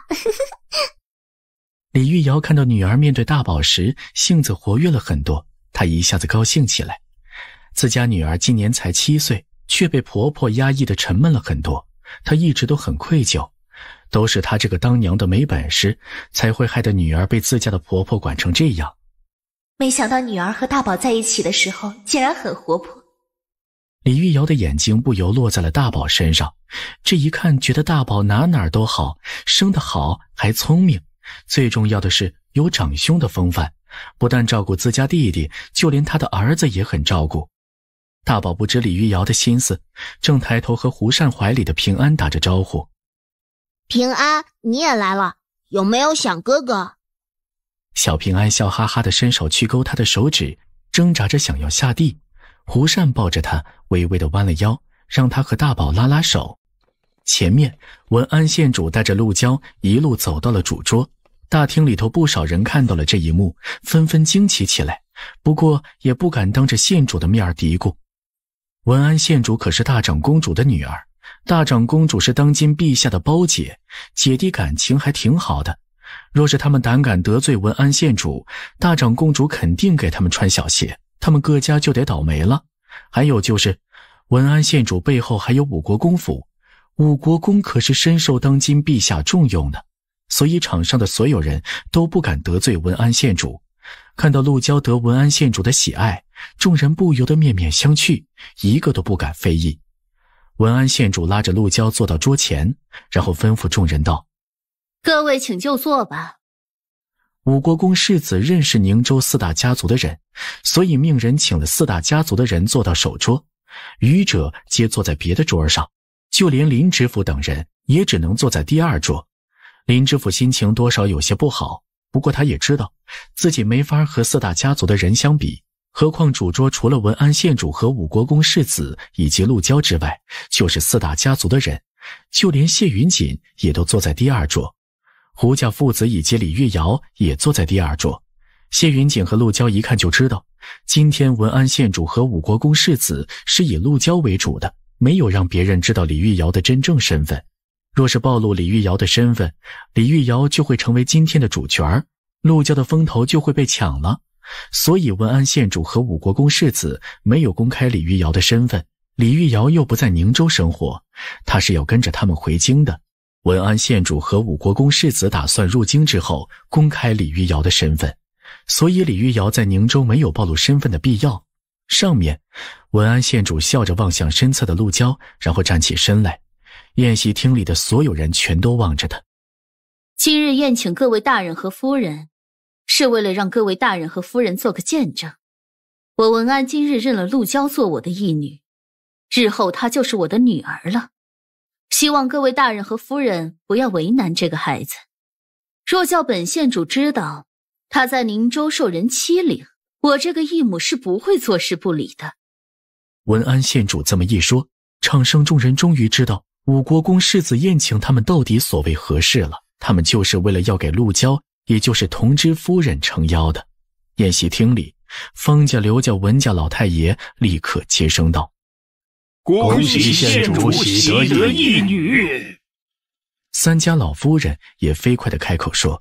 李玉瑶看到女儿面对大宝时性子活跃了很多，她一下子高兴起来。自家女儿今年才七岁，却被婆婆压抑的沉闷了很多，她一直都很愧疚，都是她这个当娘的没本事，才会害得女儿被自家的婆婆管成这样。没想到女儿和大宝在一起的时候竟然很活泼。李玉瑶的眼睛不由落在了大宝身上，这一看觉得大宝哪哪都好，生得好，还聪明，最重要的是有长兄的风范，不但照顾自家弟弟，就连他的儿子也很照顾。大宝不知李玉瑶的心思，正抬头和胡善怀里的平安打着招呼：“平安，你也来了，有没有想哥哥？”小平安笑哈哈的伸手去勾他的手指，挣扎着想要下地。胡善抱着他，微微的弯了腰，让他和大宝拉拉手。前面文安县主带着陆娇一路走到了主桌。大厅里头不少人看到了这一幕，纷纷惊奇起来，不过也不敢当着县主的面儿嘀咕。文安县主可是大长公主的女儿，大长公主是当今陛下的胞姐，姐弟感情还挺好的。若是他们胆敢得罪文安县主，大长公主肯定给他们穿小鞋。他们各家就得倒霉了，还有就是，文安县主背后还有武国公府，武国公可是深受当今陛下重用呢，所以场上的所有人都不敢得罪文安县主。看到陆娇得文安县主的喜爱，众人不由得面面相觑，一个都不敢非议。文安县主拉着陆娇坐到桌前，然后吩咐众人道：“各位请就坐吧。”五国公世子认识宁州四大家族的人，所以命人请了四大家族的人坐到首桌，余者皆坐在别的桌上，就连林知府等人也只能坐在第二桌。林知府心情多少有些不好，不过他也知道自己没法和四大家族的人相比。何况主桌除了文安县主和五国公世子以及陆娇之外，就是四大家族的人，就连谢云锦也都坐在第二桌。胡家父子以及李玉瑶也坐在第二桌，谢云锦和陆娇一看就知道，今天文安县主和武国公世子是以陆娇为主的，没有让别人知道李玉瑶的真正身份。若是暴露李玉瑶的身份，李玉瑶就会成为今天的主角儿，陆娇的风头就会被抢了。所以文安县主和武国公世子没有公开李玉瑶的身份，李玉瑶又不在宁州生活，他是要跟着他们回京的。文安县主和武国公世子打算入京之后公开李玉瑶的身份，所以李玉瑶在宁州没有暴露身份的必要。上面，文安县主笑着望向身侧的陆娇，然后站起身来。宴席厅里的所有人全都望着他。今日宴请各位大人和夫人，是为了让各位大人和夫人做个见证。我文安今日认了陆娇做我的义女，日后她就是我的女儿了。希望各位大人和夫人不要为难这个孩子。若叫本县主知道他在宁州受人欺凌，我这个义母是不会坐视不理的。文安县主这么一说，场上众人终于知道五国公世子宴请他们到底所为何事了。他们就是为了要给陆娇，也就是同知夫人撑腰的。宴席厅里，方家、刘家、文家老太爷立刻接声道。恭喜县主喜得一女！三家老夫人也飞快的开口说：“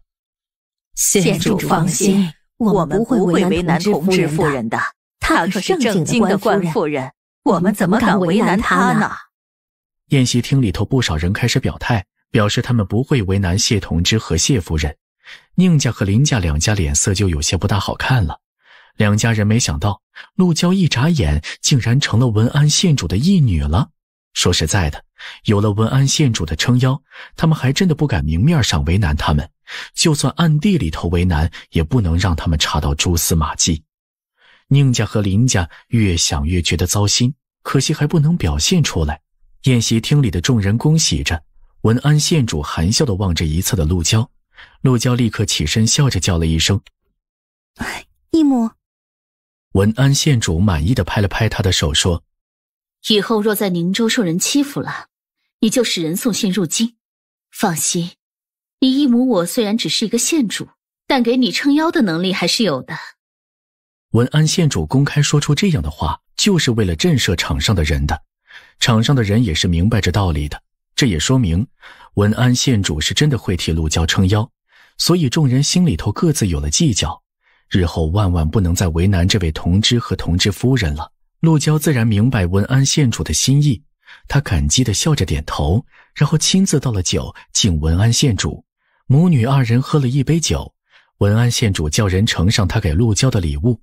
县主放心，我们不会为难同治夫人的，她可是正经的官夫人，我们怎么敢为难她呢？”宴席厅里头不少人开始表态，表示他们不会为难谢同知和谢夫人。宁家和林家两家脸色就有些不大好看了。两家人没想到，陆娇一眨眼竟然成了文安县主的义女了。说实在的，有了文安县主的撑腰，他们还真的不敢明面上为难他们，就算暗地里头为难，也不能让他们查到蛛丝马迹。宁家和林家越想越觉得糟心，可惜还不能表现出来。宴席厅里的众人恭喜着，文安县主含笑的望着一侧的陆娇，陆娇立刻起身笑着叫了一声：“义母。”文安县主满意的拍了拍他的手，说：“以后若在宁州受人欺负了，你就使人送信入京。放心，你义母我虽然只是一个县主，但给你撑腰的能力还是有的。”文安县主公开说出这样的话，就是为了震慑场上的人的。场上的人也是明白这道理的。这也说明文安县主是真的会替陆娇撑腰，所以众人心里头各自有了计较。日后万万不能再为难这位同知和同知夫人了。陆娇自然明白文安县主的心意，她感激地笑着点头，然后亲自倒了酒敬文安县主。母女二人喝了一杯酒，文安县主叫人呈上他给陆娇的礼物，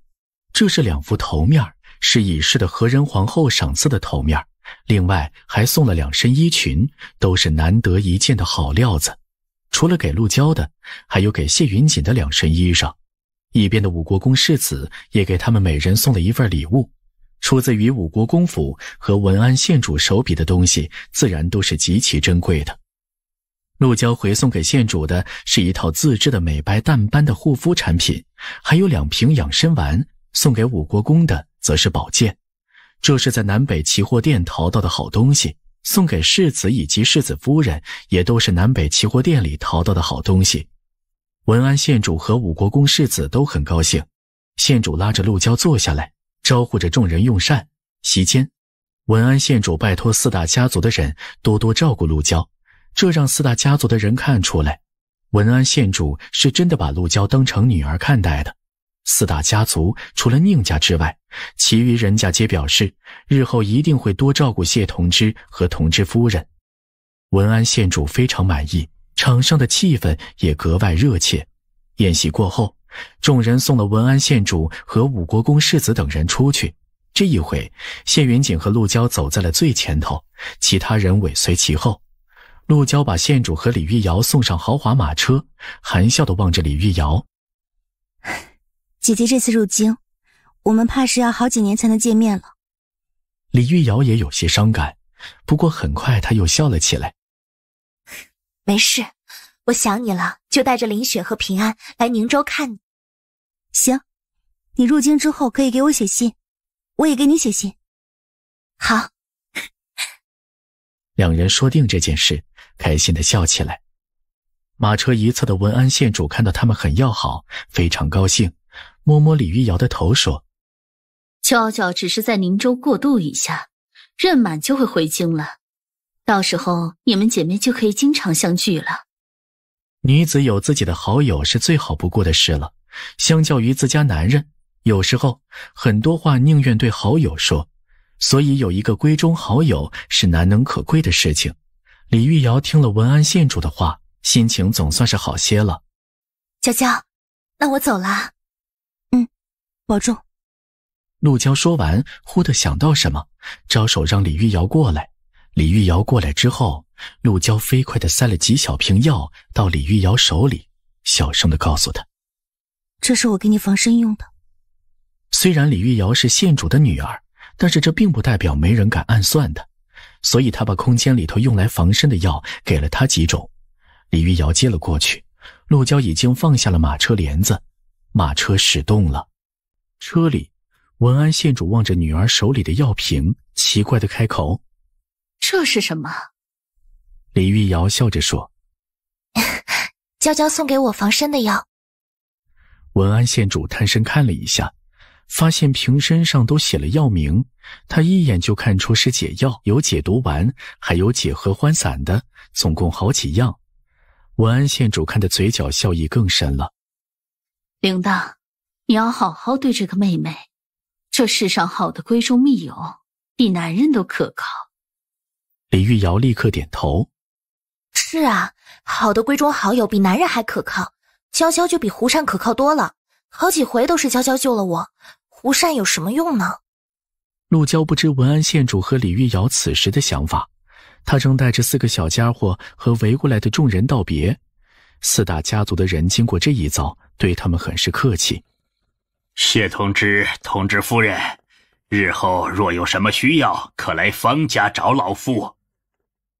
这是两副头面，是已逝的和仁皇后赏赐的头面，另外还送了两身衣裙，都是难得一见的好料子。除了给陆娇的，还有给谢云锦的两身衣裳。一边的武国公世子也给他们每人送了一份礼物，出自于武国公府和文安县主手笔的东西，自然都是极其珍贵的。陆娇回送给县主的是一套自制的美白淡斑的护肤产品，还有两瓶养生丸；送给武国公的则是宝剑，这是在南北奇货店淘到的好东西。送给世子以及世子夫人也都是南北奇货店里淘到的好东西。文安县主和武国公世子都很高兴，县主拉着陆娇坐下来，招呼着众人用膳。席间，文安县主拜托四大家族的人多多照顾陆娇，这让四大家族的人看出来，文安县主是真的把陆娇当成女儿看待的。四大家族除了宁家之外，其余人家皆表示日后一定会多照顾谢同知和同知夫人。文安县主非常满意。场上的气氛也格外热切。宴席过后，众人送了文安县主和武国公世子等人出去。这一回，谢云锦和陆娇走在了最前头，其他人尾随其后。陆娇把县主和李玉瑶送上豪华马车，含笑的望着李玉瑶：“姐姐这次入京，我们怕是要好几年才能见面了。”李玉瑶也有些伤感，不过很快她又笑了起来。没事，我想你了，就带着林雪和平安来宁州看你。行，你入京之后可以给我写信，我也给你写信。好，两人说定这件事，开心的笑起来。马车一侧的文安县主看到他们很要好，非常高兴，摸摸李玉瑶的头说：“娇娇只是在宁州过渡一下，任满就会回京了。”到时候你们姐妹就可以经常相聚了。女子有自己的好友是最好不过的事了。相较于自家男人，有时候很多话宁愿对好友说，所以有一个闺中好友是难能可贵的事情。李玉瑶听了文安县主的话，心情总算是好些了。娇娇，那我走了。嗯，保重。陆娇说完，忽地想到什么，招手让李玉瑶过来。李玉瑶过来之后，陆娇飞快的塞了几小瓶药到李玉瑶手里，小声的告诉她：“这是我给你防身用的。”虽然李玉瑶是县主的女儿，但是这并不代表没人敢暗算她，所以她把空间里头用来防身的药给了她几种。李玉瑶接了过去，陆娇已经放下了马车帘子，马车驶动了。车里，文安县主望着女儿手里的药瓶，奇怪的开口。这是什么？李玉瑶笑着说：“ (laughs) 娇娇送给我防身的药。”文安县主探身看了一下，发现瓶身上都写了药名，他一眼就看出是解药，有解毒丸，还有解合欢散的，总共好几样。文安县主看的嘴角笑意更深了。铃铛，你要好好对这个妹妹，这世上好的闺中密友比男人都可靠。李玉瑶立刻点头：“是啊，好的闺中好友比男人还可靠。娇娇就比胡善可靠多了，好几回都是娇娇救了我。胡善有什么用呢？”陆娇不知文安县主和李玉瑶此时的想法，她正带着四个小家伙和围过来的众人道别。四大家族的人经过这一遭，对他们很是客气。谢同知，同知夫人，日后若有什么需要，可来方家找老夫。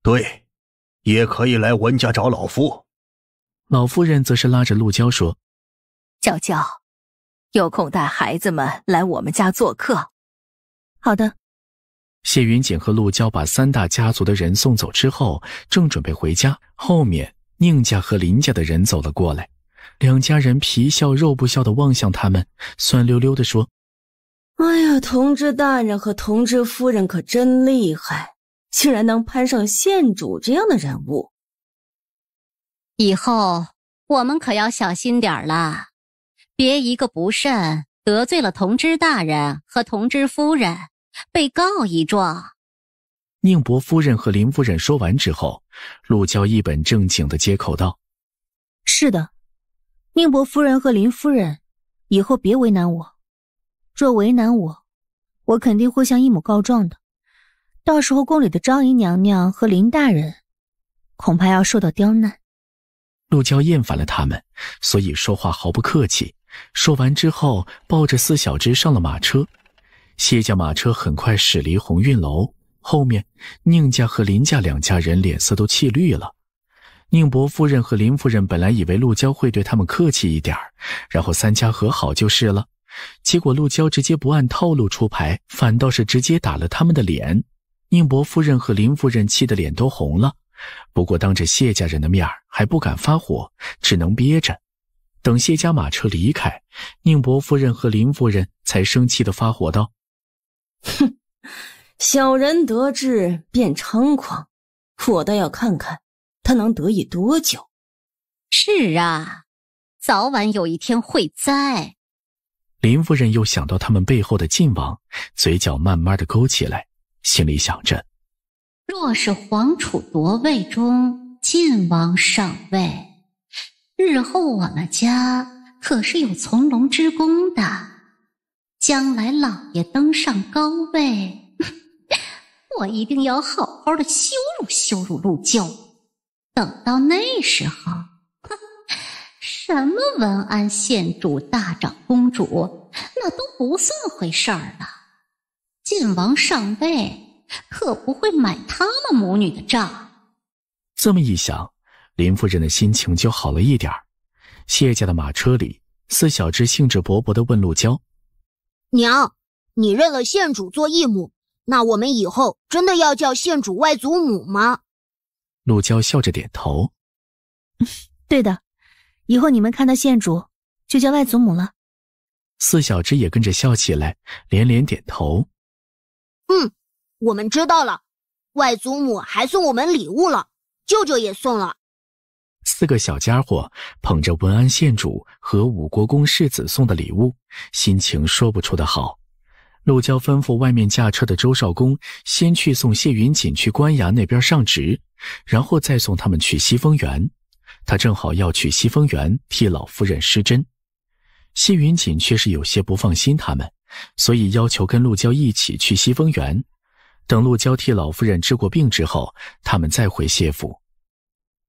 对，也可以来文家找老夫。老夫人则是拉着陆娇说：“娇娇，有空带孩子们来我们家做客。”好的。谢云锦和陆娇把三大家族的人送走之后，正准备回家，后面宁家和林家的人走了过来，两家人皮笑肉不笑的望向他们，酸溜溜的说：“哎呀，同知大人和同知夫人可真厉害。”竟然能攀上县主这样的人物，以后我们可要小心点了，别一个不慎得罪了同知大人和同知夫人，被告一状。宁伯夫人和林夫人说完之后，陆娇一本正经的接口道：“是的，宁伯夫人和林夫人，以后别为难我，若为难我，我肯定会向义母告状的。”到时候宫里的昭仪娘娘和林大人，恐怕要受到刁难。陆娇厌烦了他们，所以说话毫不客气。说完之后，抱着四小只上了马车。谢家马车很快驶离鸿运楼。后面宁家和林家两家人脸色都气绿了。宁伯夫人和林夫人本来以为陆娇会对他们客气一点然后三家和好就是了。结果陆娇直接不按套路出牌，反倒是直接打了他们的脸。宁伯夫人和林夫人气得脸都红了，不过当着谢家人的面还不敢发火，只能憋着。等谢家马车离开，宁伯夫人和林夫人才生气的发火道：“哼，小人得志便猖狂，我倒要看看他能得意多久。”“是啊，早晚有一天会栽。”林夫人又想到他们背后的晋王，嘴角慢慢的勾起来。心里想着，若是皇储夺位中晋王上位，日后我们家可是有从龙之功的。将来老爷登上高位，(laughs) 我一定要好好的羞辱羞辱陆娇。等到那时候，(laughs) 什么文安县主、大长公主，那都不算回事儿了。晋王上位，可不会买他们母女的账。这么一想，林夫人的心情就好了一点儿。谢家的马车里，四小只兴致勃勃地问陆娇：“娘，你认了县主做义母，那我们以后真的要叫县主外祖母吗？”陆娇笑着点头：“对的，以后你们看到县主，就叫外祖母了。”四小只也跟着笑起来，连连点头。嗯，我们知道了。外祖母还送我们礼物了，舅舅也送了。四个小家伙捧着文安县主和武国公世子送的礼物，心情说不出的好。陆娇吩咐外面驾车的周少公，先去送谢云锦去官衙那边上职，然后再送他们去西风园。他正好要去西风园替老夫人施针。谢云锦却是有些不放心他们。所以要求跟陆娇一起去西风园，等陆娇替老夫人治过病之后，他们再回谢府。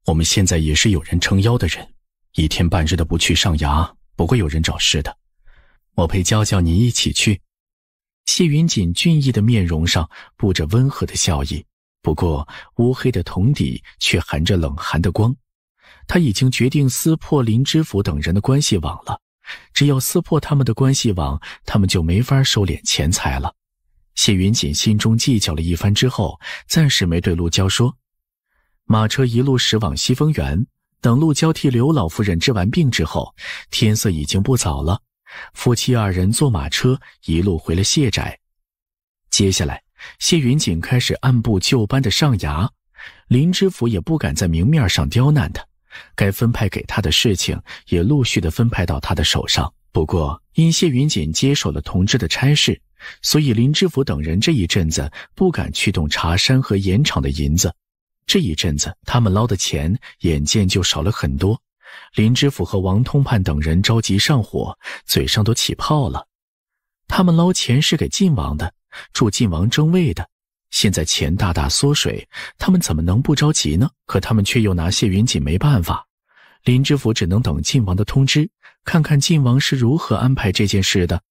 我们现在也是有人撑腰的人，一天半日的不去上衙，不会有人找事的。我陪娇娇您一起去。谢云锦俊逸的面容上布着温和的笑意，不过乌黑的瞳底却含着冷寒的光。他已经决定撕破林知府等人的关系网了。只要撕破他们的关系网，他们就没法收敛钱财了。谢云锦心中计较了一番之后，暂时没对陆娇说。马车一路驶往西风园，等陆娇替刘老夫人治完病之后，天色已经不早了。夫妻二人坐马车一路回了谢宅。接下来，谢云锦开始按部就班的上衙，林知府也不敢在明面上刁难他。该分派给他的事情也陆续的分派到他的手上。不过，因谢云锦接手了同志的差事，所以林知府等人这一阵子不敢去动茶山和盐场的银子。这一阵子他们捞的钱，眼见就少了很多。林知府和王通判等人着急上火，嘴上都起泡了。他们捞钱是给晋王的，助晋王争位的。现在钱大大缩水，他们怎么能不着急呢？可他们却又拿谢云锦没办法。林知府只能等晋王的通知，看看晋王是如何安排这件事的。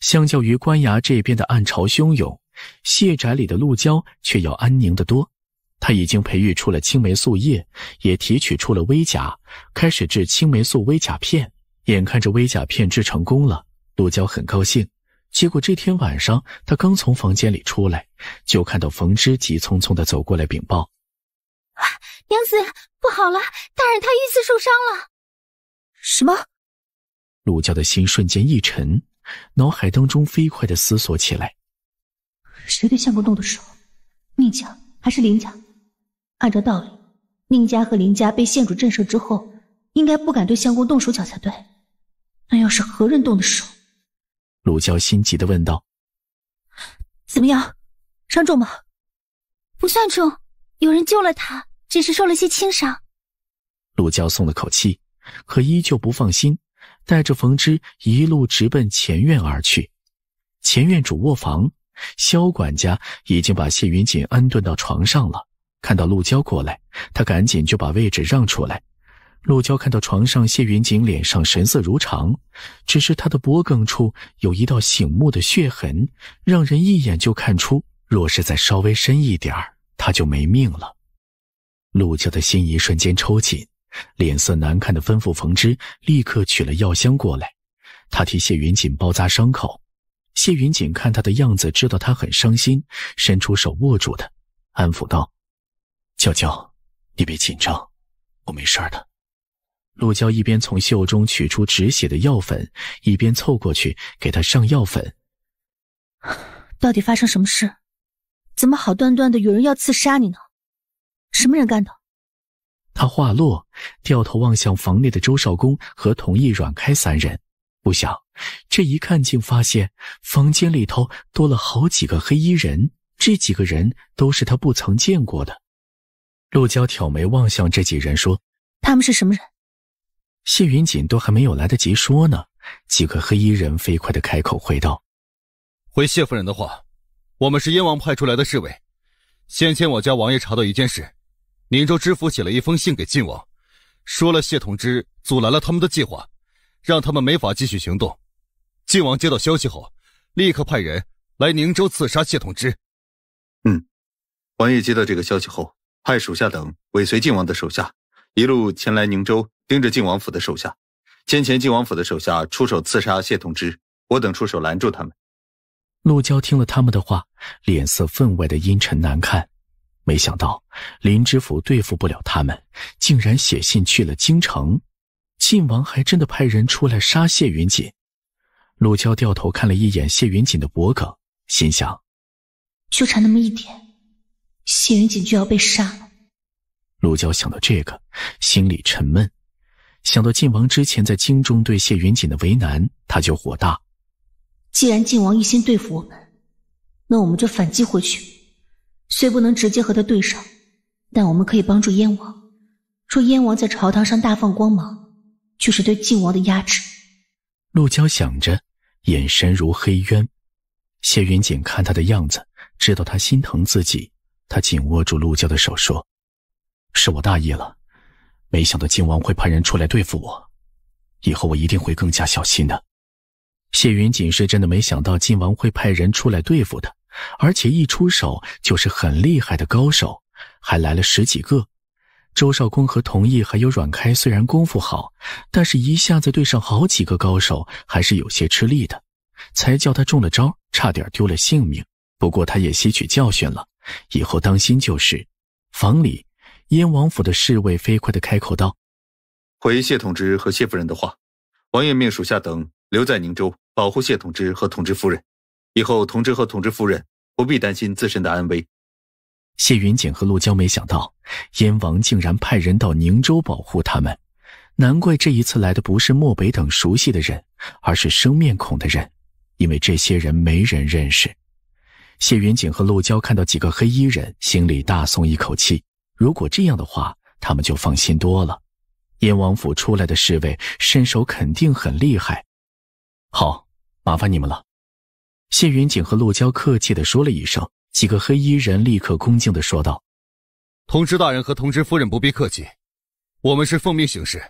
相较于官衙这边的暗潮汹涌，谢宅里的陆娇却要安宁得多。他已经培育出了青霉素液，也提取出了微甲，开始制青霉素微甲片。眼看着微甲片制成功了，陆娇很高兴。结果这天晚上，他刚从房间里出来，就看到冯芝急匆匆的走过来禀报：“娘子，不好了，大人他遇刺受伤了。”什么？陆娇的心瞬间一沉，脑海当中飞快的思索起来：“谁对相公动的手？宁家还是林家？按照道理，宁家和林家被县主震慑之后，应该不敢对相公动手脚才对。那要是何人动的手？”陆娇心急的问道：“怎么样，伤重吗？不算重，有人救了他，只是受了些轻伤。”陆娇松了口气，可依旧不放心，带着冯之一路直奔前院而去。前院主卧房，萧管家已经把谢云锦安顿到床上了。看到陆娇过来，他赶紧就把位置让出来。陆娇看到床上谢云锦脸上神色如常，只是他的脖梗处有一道醒目的血痕，让人一眼就看出，若是再稍微深一点儿，他就没命了。陆娇的心一瞬间抽紧，脸色难看的吩咐冯芝立刻取了药箱过来，他替谢云锦包扎伤口。谢云锦看他的样子，知道他很伤心，伸出手握住他，安抚道：“娇娇，你别紧张，我没事儿的。”陆娇一边从袖中取出止血的药粉，一边凑过去给他上药粉。到底发生什么事？怎么好端端的有人要刺杀你呢？什么人干的？他话落，掉头望向房内的周少公和童毅、阮开三人，不想这一看竟发现房间里头多了好几个黑衣人。这几个人都是他不曾见过的。陆娇挑眉望向这几人，说：“他们是什么人？”谢云锦都还没有来得及说呢，几个黑衣人飞快地开口回道：“回谢夫人的话，我们是燕王派出来的侍卫。先前我家王爷查到一件事，宁州知府写了一封信给晋王，说了谢统之阻拦了他们的计划，让他们没法继续行动。晋王接到消息后，立刻派人来宁州刺杀谢统之。嗯，王爷接到这个消息后，派属下等尾随晋王的手下，一路前来宁州。”盯着晋王府的手下，先前晋王府的手下出手刺杀谢同知，我等出手拦住他们。陆娇听了他们的话，脸色分外的阴沉难看。没想到林知府对付不了他们，竟然写信去了京城。晋王还真的派人出来杀谢云锦。陆娇掉头看了一眼谢云锦的脖颈，心想：就差那么一点，谢云锦就要被杀了。陆娇想到这个，心里沉闷。想到晋王之前在京中对谢云锦的为难，他就火大。既然晋王一心对付我们，那我们就反击回去。虽不能直接和他对上，但我们可以帮助燕王。若燕王在朝堂上大放光芒，就是对晋王的压制。陆娇想着，眼神如黑渊。谢云锦看他的样子，知道他心疼自己，他紧握住陆娇的手说：“是我大意了。”没想到晋王会派人出来对付我，以后我一定会更加小心的。谢云锦是真的没想到晋王会派人出来对付他，而且一出手就是很厉害的高手，还来了十几个。周少公和童毅还有阮开虽然功夫好，但是一下子对上好几个高手，还是有些吃力的，才叫他中了招，差点丢了性命。不过他也吸取教训了，以后当心就是。房里。燕王府的侍卫飞快的开口道：“回谢统之和谢夫人的话，王爷命属下等留在宁州保护谢统之和统之夫人，以后统知和统制夫人不必担心自身的安危。”谢云锦和陆娇没想到燕王竟然派人到宁州保护他们，难怪这一次来的不是漠北等熟悉的人，而是生面孔的人，因为这些人没人认识。谢云锦和陆娇看到几个黑衣人，心里大松一口气。如果这样的话，他们就放心多了。燕王府出来的侍卫身手肯定很厉害。好，麻烦你们了。谢云锦和陆娇客气地说了一声，几个黑衣人立刻恭敬地说道：“通知大人和通知夫人，不必客气，我们是奉命行事。”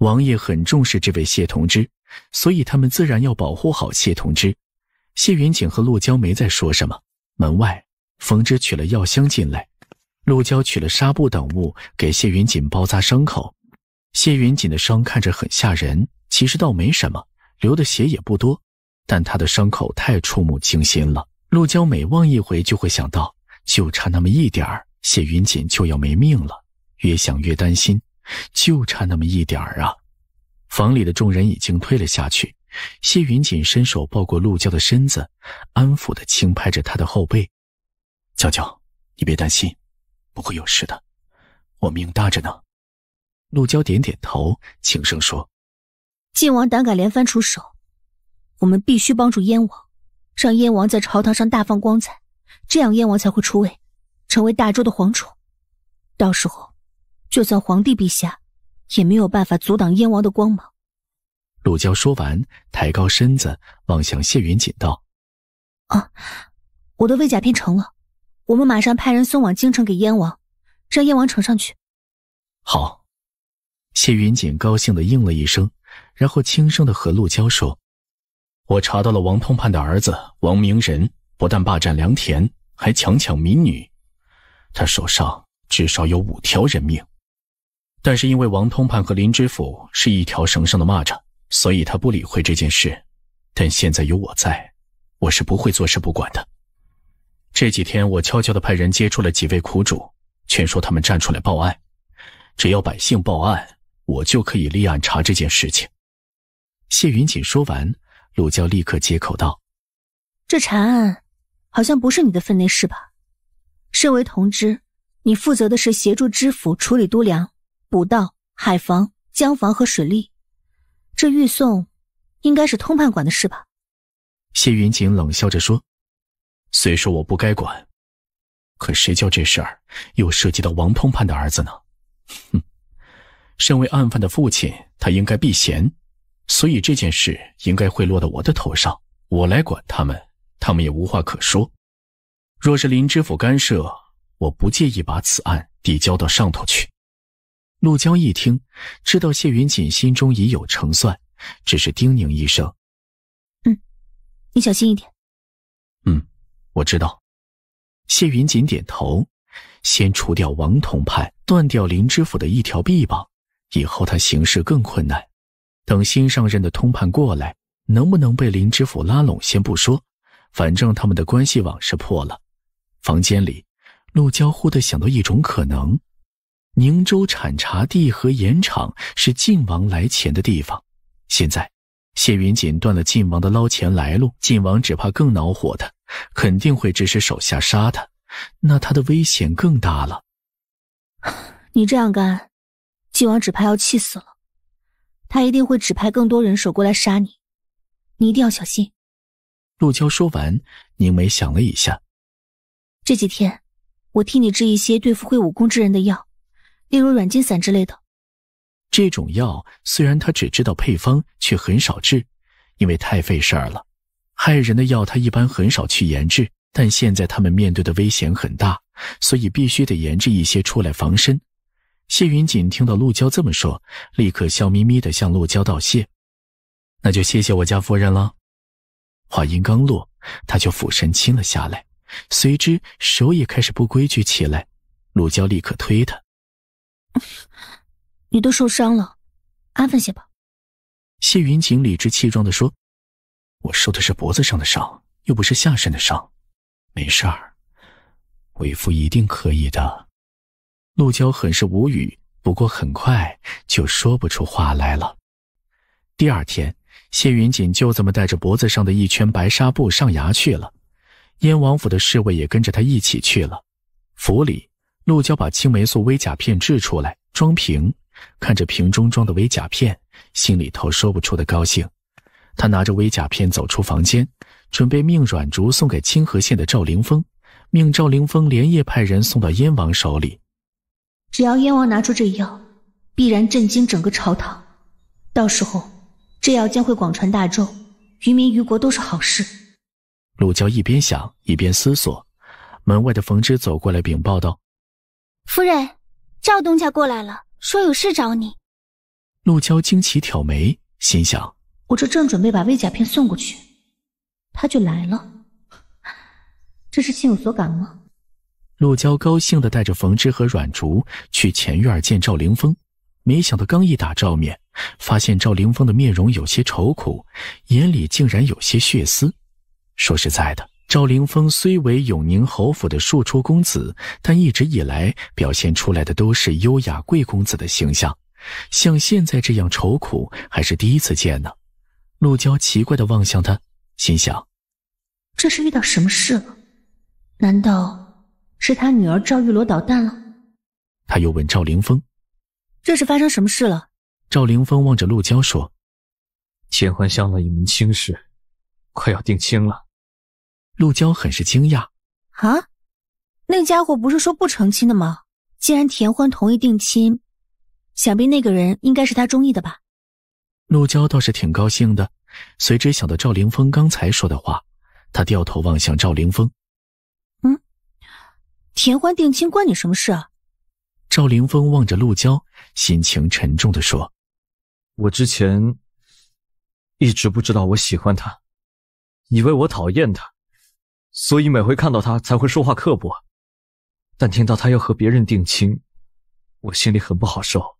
王爷很重视这位谢同知，所以他们自然要保护好谢同知。谢云锦和陆娇没再说什么。门外，冯之取了药箱进来。陆娇取了纱布等物，给谢云锦包扎伤口。谢云锦的伤看着很吓人，其实倒没什么，流的血也不多，但他的伤口太触目惊心了。陆娇每望一回，就会想到，就差那么一点儿，谢云锦就要没命了。越想越担心，就差那么一点儿啊！房里的众人已经退了下去。谢云锦伸手抱过陆娇的身子，安抚地轻拍着她的后背：“娇娇，你别担心。”不会有事的，我命大着呢。陆娇点点头，轻声说：“晋王胆敢连番出手，我们必须帮助燕王，让燕王在朝堂上大放光彩，这样燕王才会出位，成为大周的皇储。到时候，就算皇帝陛下，也没有办法阻挡燕王的光芒。”陆娇说完，抬高身子，望向谢云锦道：“啊，我的位甲片成了。”我们马上派人送往京城给燕王，让燕王呈上去。好，谢云锦高兴地应了一声，然后轻声的和陆娇说：“我查到了王通判的儿子王明仁，不但霸占良田，还强抢民女，他手上至少有五条人命。但是因为王通判和林知府是一条绳上的蚂蚱，所以他不理会这件事。但现在有我在，我是不会坐视不管的。”这几天，我悄悄的派人接触了几位苦主，劝说他们站出来报案。只要百姓报案，我就可以立案查这件事情。谢云锦说完，鲁娇立刻接口道：“这查案，好像不是你的分内事吧？身为同知，你负责的是协助知府处理都粮、补道、海防、江防和水利。这运送，应该是通判管的事吧？”谢云锦冷笑着说。虽说我不该管，可谁叫这事儿又涉及到王通判的儿子呢？哼，身为案犯的父亲，他应该避嫌，所以这件事应该会落到我的头上。我来管他们，他们也无话可说。若是林知府干涉，我不介意把此案递交到上头去。陆江一听，知道谢云锦心中已有成算，只是叮咛一声：“嗯，你小心一点。”我知道，谢云锦点头，先除掉王同判，断掉林知府的一条臂膀，以后他行事更困难。等新上任的通判过来，能不能被林知府拉拢，先不说，反正他们的关系网是破了。房间里，陆娇忽地想到一种可能：宁州产茶地和盐场是晋王来钱的地方，现在谢云锦断了晋王的捞钱来路，晋王只怕更恼火的。肯定会指使手下杀他，那他的危险更大了。(sighs) 你这样干，晋王只怕要气死了，他一定会指派更多人手过来杀你，你一定要小心。陆娇说完，凝眉想了一下，这几天我替你制一些对付会武功之人的药，例如软筋散之类的。这种药虽然他只知道配方，却很少治，因为太费事儿了。害人的药，他一般很少去研制。但现在他们面对的危险很大，所以必须得研制一些出来防身。谢云锦听到陆娇这么说，立刻笑眯眯地向陆娇道谢：“那就谢谢我家夫人了。”话音刚落，他就俯身亲了下来，随之手也开始不规矩起来。陆娇立刻推他：“你都受伤了，安分些吧。”谢云锦理直气壮地说。我受的是脖子上的伤，又不是下身的伤，没事儿。为夫一定可以的。陆娇很是无语，不过很快就说不出话来了。第二天，谢云锦就这么带着脖子上的一圈白纱布上衙去了。燕王府的侍卫也跟着他一起去了。府里，陆娇把青霉素微甲片制出来，装瓶，看着瓶中装的微甲片，心里头说不出的高兴。他拿着微甲片走出房间，准备命阮竹送给清河县的赵凌风，命赵凌风连夜派人送到燕王手里。只要燕王拿出这药，必然震惊整个朝堂。到时候，这药将会广传大众，于民于国都是好事。陆娇一边想一边思索，门外的冯芝走过来禀报道：“夫人，赵东家过来了，说有事找你。”陆娇惊奇挑眉，心想。我这正准备把魏甲片送过去，他就来了，这是心有所感吗？陆娇高兴的带着冯之和阮竹去前院见赵凌风，没想到刚一打照面，发现赵凌风的面容有些愁苦，眼里竟然有些血丝。说实在的，赵凌风虽为永宁侯府的庶出公子，但一直以来表现出来的都是优雅贵公子的形象，像现在这样愁苦还是第一次见呢。陆娇奇怪的望向他，心想：“这是遇到什么事了？难道是他女儿赵玉罗捣蛋了？”他又问赵凌风：“这是发生什么事了？”赵凌风望着陆娇说：“田欢相了一门亲事，快要定亲了。”陆娇很是惊讶：“啊，那家伙不是说不成亲的吗？既然田欢同意定亲，想必那个人应该是他中意的吧。”陆娇倒是挺高兴的，随之想到赵凌峰刚才说的话，她掉头望向赵凌峰：“嗯，田欢定亲关你什么事啊？”赵凌峰望着陆娇，心情沉重的说：“我之前一直不知道我喜欢他，以为我讨厌他，所以每回看到他才会说话刻薄。但听到他要和别人定亲，我心里很不好受。”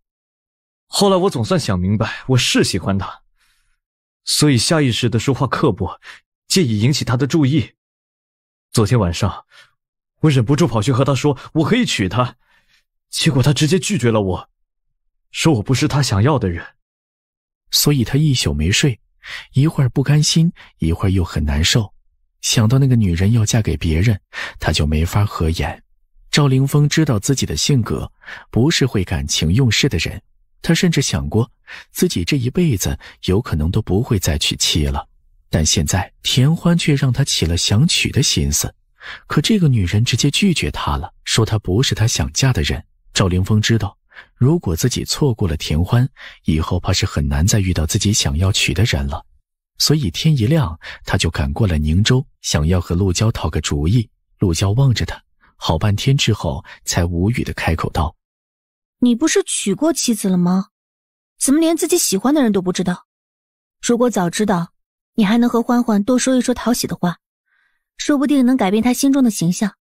后来我总算想明白，我是喜欢他，所以下意识的说话刻薄，借以引起他的注意。昨天晚上，我忍不住跑去和他说我可以娶她，结果他直接拒绝了我，说我不是他想要的人。所以他一宿没睡，一会儿不甘心，一会儿又很难受。想到那个女人要嫁给别人，他就没法合眼。赵凌峰知道自己的性格不是会感情用事的人。他甚至想过，自己这一辈子有可能都不会再娶妻了。但现在田欢却让他起了想娶的心思，可这个女人直接拒绝他了，说他不是他想嫁的人。赵凌峰知道，如果自己错过了田欢，以后怕是很难再遇到自己想要娶的人了。所以天一亮，他就赶过了宁州，想要和陆娇讨个主意。陆娇望着他，好半天之后，才无语的开口道。你不是娶过妻子了吗？怎么连自己喜欢的人都不知道？如果早知道，你还能和欢欢多说一说讨喜的话，说不定能改变她心中的形象。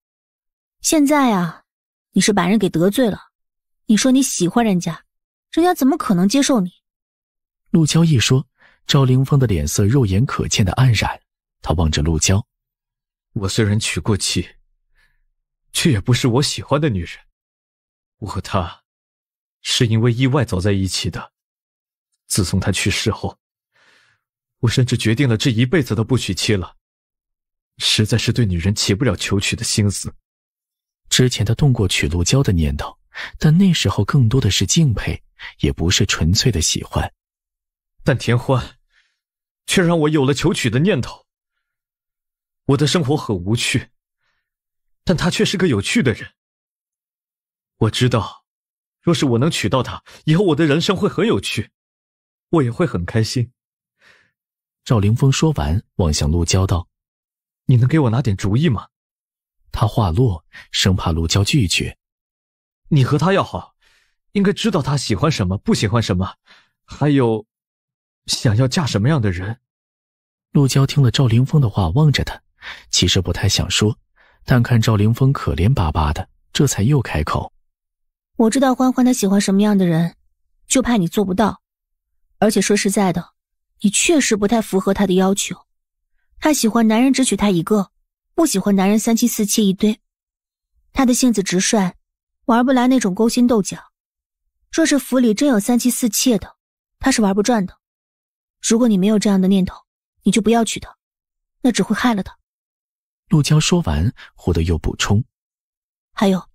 现在啊，你是把人给得罪了。你说你喜欢人家，人家怎么可能接受你？陆娇一说，赵凌峰的脸色肉眼可见的黯然。他望着陆娇：“我虽然娶过妻，却也不是我喜欢的女人。我和她……”是因为意外走在一起的。自从他去世后，我甚至决定了这一辈子都不娶妻了，实在是对女人起不了求娶的心思。之前他动过娶陆娇的念头，但那时候更多的是敬佩，也不是纯粹的喜欢。但田欢，却让我有了求娶的念头。我的生活很无趣，但他却是个有趣的人。我知道。若是我能娶到她，以后我的人生会很有趣，我也会很开心。赵凌峰说完，望向陆娇道：“你能给我拿点主意吗？”他话落，生怕陆娇拒绝。你和她要好，应该知道她喜欢什么，不喜欢什么，还有，想要嫁什么样的人。陆娇听了赵凌峰的话，望着他，其实不太想说，但看赵凌峰可怜巴巴的，这才又开口。我知道欢欢她喜欢什么样的人，就怕你做不到。而且说实在的，你确实不太符合她的要求。她喜欢男人只娶她一个，不喜欢男人三妻四妾一堆。她的性子直率，玩不来那种勾心斗角。若是府里真有三妻四妾的，她是玩不转的。如果你没有这样的念头，你就不要娶她，那只会害了她。陆娇说完，忽地又补充，还有。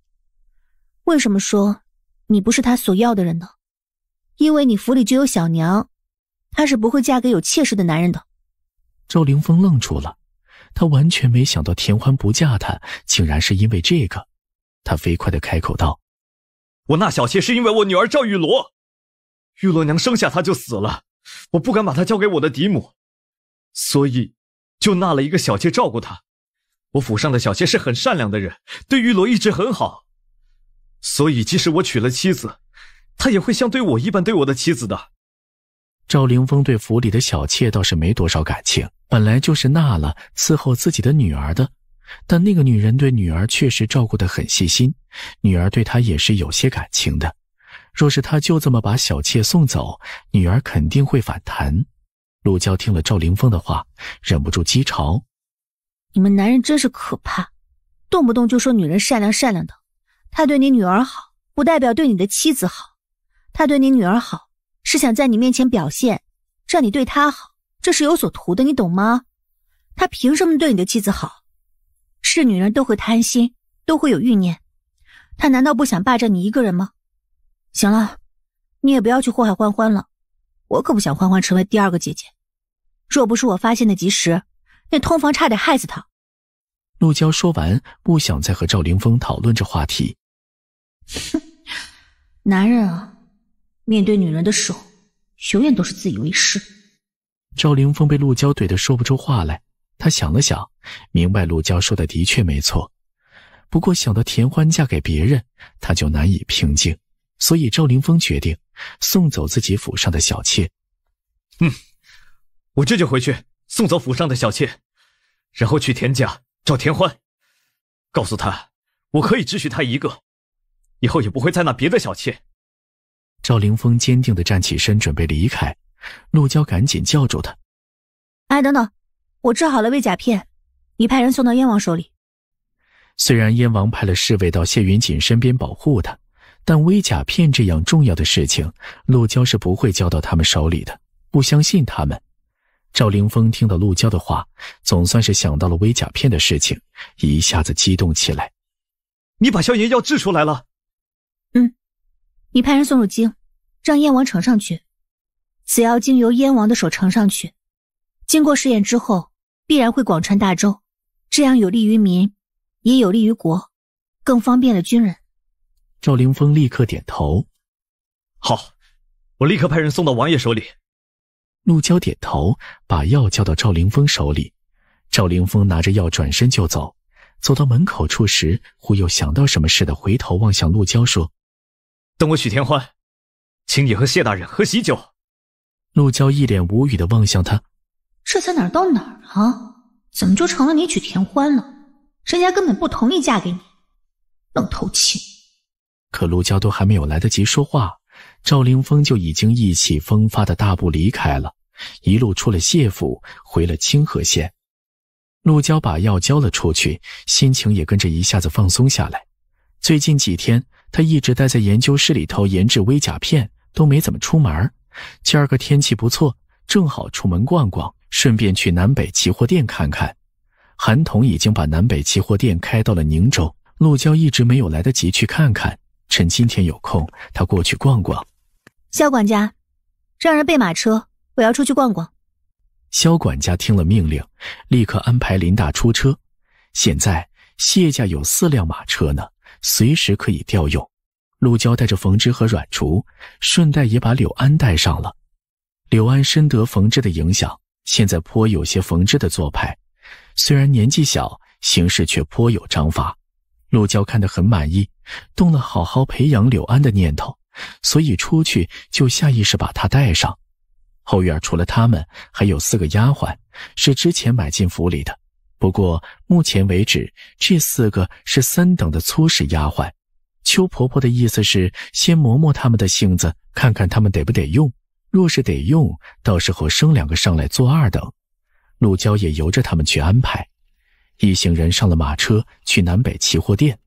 为什么说你不是他所要的人呢？因为你府里就有小娘，他是不会嫁给有妾室的男人的。赵凌峰愣住了，他完全没想到田欢不嫁他竟然是因为这个。他飞快地开口道：“我纳小妾是因为我女儿赵玉罗，玉罗娘生下她就死了，我不敢把她交给我的嫡母，所以就纳了一个小妾照顾她。我府上的小妾是很善良的人，对玉罗一直很好。”所以，即使我娶了妻子，他也会像对我一般对我的妻子的。赵凌峰对府里的小妾倒是没多少感情，本来就是纳了伺候自己的女儿的。但那个女人对女儿确实照顾的很细心，女儿对他也是有些感情的。若是他就这么把小妾送走，女儿肯定会反弹。陆娇听了赵凌峰的话，忍不住讥嘲：“你们男人真是可怕，动不动就说女人善良善良的。”他对你女儿好，不代表对你的妻子好。他对你女儿好，是想在你面前表现，让你对他好，这是有所图的，你懂吗？他凭什么对你的妻子好？是女人都会贪心，都会有欲念。他难道不想霸占你一个人吗？行了，你也不要去祸害欢欢了。我可不想欢欢成为第二个姐姐。若不是我发现的及时，那通房差点害死她。陆娇说完，不想再和赵凌峰讨论这话题。哼，(laughs) 男人啊，面对女人的时候，永远都是自以为是。赵凌峰被陆娇怼得说不出话来，他想了想，明白陆娇说的的确没错，不过想到田欢嫁给别人，他就难以平静，所以赵凌峰决定送走自己府上的小妾。嗯，我这就回去送走府上的小妾，然后去田家找田欢，告诉他，我可以只娶她一个。以后也不会再纳别的小妾。赵凌峰坚定的站起身，准备离开。陆娇赶紧叫住他：“哎，等等，我治好了魏甲片，你派人送到燕王手里。”虽然燕王派了侍卫到谢云锦身边保护他，但微甲片这样重要的事情，陆娇是不会交到他们手里的。不相信他们。赵凌峰听到陆娇的话，总算是想到了微甲片的事情，一下子激动起来：“你把萧炎药治出来了？”嗯，你派人送入京，让燕王呈上去。此药经由燕王的手呈上去，经过试验之后，必然会广传大周，这样有利于民，也有利于国，更方便了军人。赵凌峰立刻点头：“好，我立刻派人送到王爷手里。”陆娇点头，把药交到赵凌峰手里。赵凌峰拿着药转身就走，走到门口处时，忽又想到什么似的，回头望向陆娇说。等我许天欢，请你和谢大人喝喜酒。陆娇一脸无语的望向他，这才哪儿到哪儿啊？怎么就成了你许天欢了？人家根本不同意嫁给你，愣头青。可陆娇都还没有来得及说话，赵凌峰就已经意气风发的大步离开了，一路出了谢府，回了清河县。陆娇把药交了出去，心情也跟着一下子放松下来。最近几天。他一直待在研究室里头研制微甲片，都没怎么出门。今儿个天气不错，正好出门逛逛，顺便去南北期货店看看。韩童已经把南北期货店开到了宁州，陆娇一直没有来得及去看看。趁今天有空，她过去逛逛。萧管家，让人备马车，我要出去逛逛。萧管家听了命令，立刻安排林大出车。现在谢家有四辆马车呢。随时可以调用。陆娇带着冯芝和阮竹，顺带也把柳安带上了。柳安深得冯芝的影响，现在颇有些冯芝的做派。虽然年纪小，行事却颇有章法。陆娇看得很满意，动了好好培养柳安的念头，所以出去就下意识把他带上。后院除了他们，还有四个丫鬟，是之前买进府里的。不过，目前为止，这四个是三等的粗使丫鬟。邱婆婆的意思是先磨磨他们的性子，看看他们得不得用。若是得用，到时候生两个上来做二等。陆娇也由着他们去安排。一行人上了马车，去南北奇货店。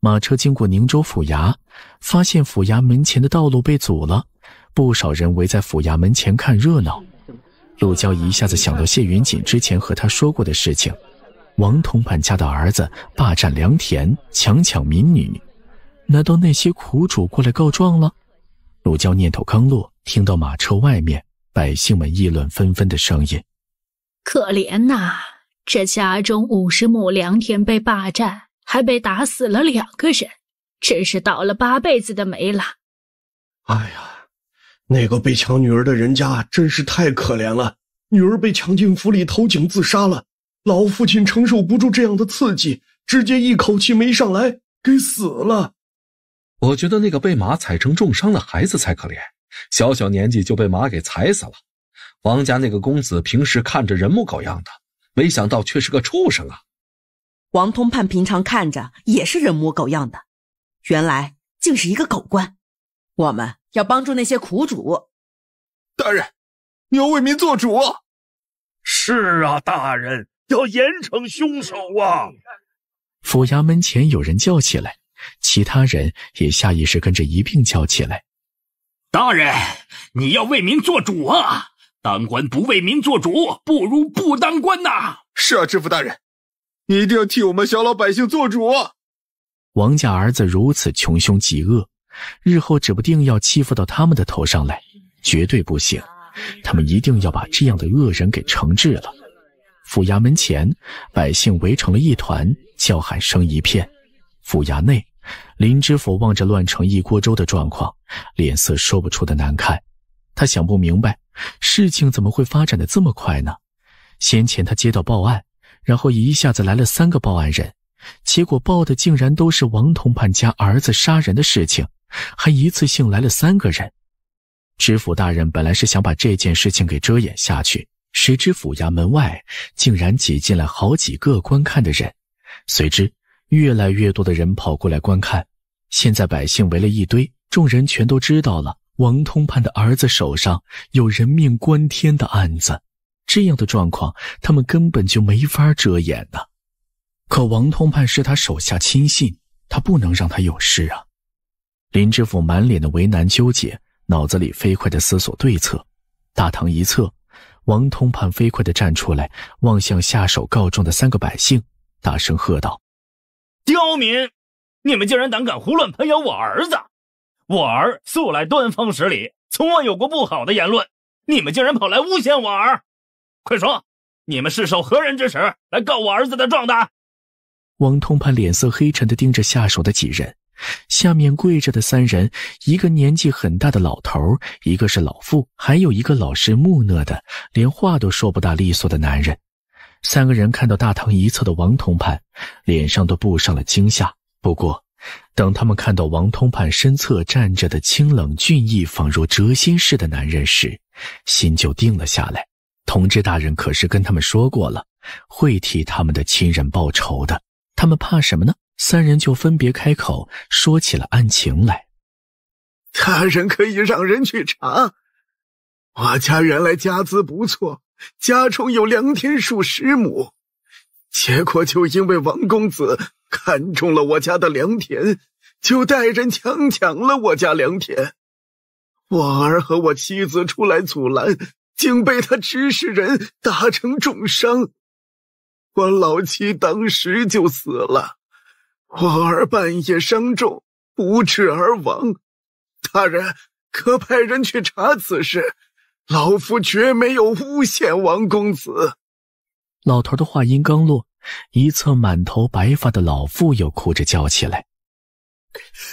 马车经过宁州府衙，发现府衙门前的道路被阻了，不少人围在府衙门前看热闹。陆娇一下子想到谢云锦之前和她说过的事情。王同伴家的儿子霸占良田，强抢民女，难道那些苦主过来告状了？鲁娇念头刚落，听到马车外面百姓们议论纷纷的声音：“可怜呐，这家中五十亩良田被霸占，还被打死了两个人，真是倒了八辈子的霉了。”“哎呀，那个被抢女儿的人家真是太可怜了，女儿被抢进府里投井自杀了。”老父亲承受不住这样的刺激，直接一口气没上来，给死了。我觉得那个被马踩成重伤的孩子才可怜，小小年纪就被马给踩死了。王家那个公子平时看着人模狗样的，没想到却是个畜生啊！王通判平常看着也是人模狗样的，原来竟是一个狗官。我们要帮助那些苦主。大人，你要为民做主。是啊，大人。要严惩凶手啊！府衙门前有人叫起来，其他人也下意识跟着一并叫起来：“大人，你要为民做主啊！当官不为民做主，不如不当官呐！”是啊，知府大人，你一定要替我们小老百姓做主。王家儿子如此穷凶极恶，日后指不定要欺负到他们的头上来，绝对不行！他们一定要把这样的恶人给惩治了。府衙门前，百姓围成了一团，叫喊声一片。府衙内，林知府望着乱成一锅粥的状况，脸色说不出的难看。他想不明白，事情怎么会发展的这么快呢？先前他接到报案，然后一下子来了三个报案人，结果报的竟然都是王同判家儿子杀人的事情，还一次性来了三个人。知府大人本来是想把这件事情给遮掩下去。谁知府衙门外竟然挤进来好几个观看的人，随之越来越多的人跑过来观看。现在百姓围了一堆，众人全都知道了王通判的儿子手上有人命关天的案子，这样的状况他们根本就没法遮掩呢。可王通判是他手下亲信，他不能让他有事啊！林知府满脸的为难纠结，脑子里飞快的思索对策。大堂一侧。王通判飞快地站出来，望向下手告状的三个百姓，大声喝道：“刁民，你们竟然胆敢胡乱喷咬我儿子！我儿素来端方识礼，从未有过不好的言论，你们竟然跑来诬陷我儿！快说，你们是受何人指使来告我儿子的状的？”王通判脸色黑沉地盯着下手的几人。下面跪着的三人，一个年纪很大的老头，一个是老妇，还有一个老实木讷的、连话都说不大利索的男人。三个人看到大堂一侧的王通判，脸上都布上了惊吓。不过，等他们看到王通判身侧站着的清冷俊逸、仿若谪仙似的男人时，心就定了下来。同知大人可是跟他们说过了，会替他们的亲人报仇的。他们怕什么呢？三人就分别开口说起了案情来。他人可以让人去查，我家原来家资不错，家中有良田数十亩，结果就因为王公子看中了我家的良田，就带人强抢了我家良田。我儿和我妻子出来阻拦，竟被他指使人打成重伤，我老妻当时就死了。我儿半夜伤重不治而亡，大人可派人去查此事。老夫绝没有诬陷王公子。老头的话音刚落，一侧满头白发的老妇又哭着叫起来：“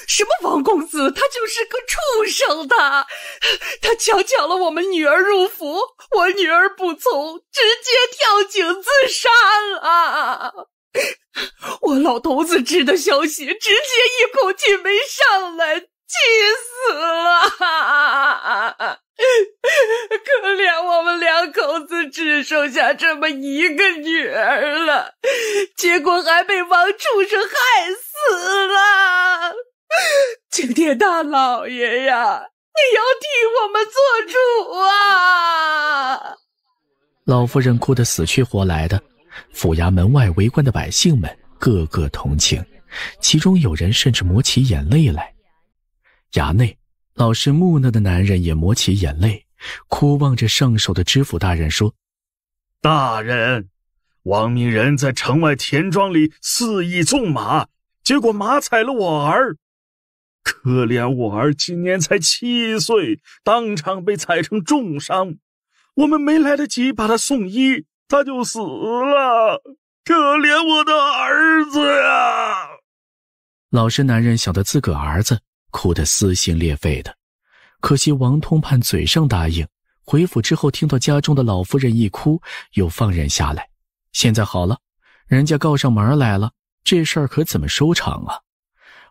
什么王公子？他就是个畜生！他他强抢了我们女儿入府，我女儿不从，直接跳井自杀了。” (laughs) 我老头子知道消息，直接一口气没上来，气死了！(laughs) 可怜我们两口子只剩下这么一个女儿了，结果还被王畜生害死了！青天大老爷呀，你要替我们做主啊！老夫人哭得死去活来的。府衙门外围观的百姓们个个同情，其中有人甚至抹起眼泪来。衙内，老实木讷的男人也抹起眼泪，哭望着上首的知府大人说：“大人，王明仁在城外田庄里肆意纵马，结果马踩了我儿。可怜我儿今年才七岁，当场被踩成重伤，我们没来得及把他送医。”他就死了，可怜我的儿子呀！老实男人想到自个儿子，哭得撕心裂肺的。可惜王通判嘴上答应，回府之后听到家中的老夫人一哭，又放任下来。现在好了，人家告上门来了，这事儿可怎么收场啊？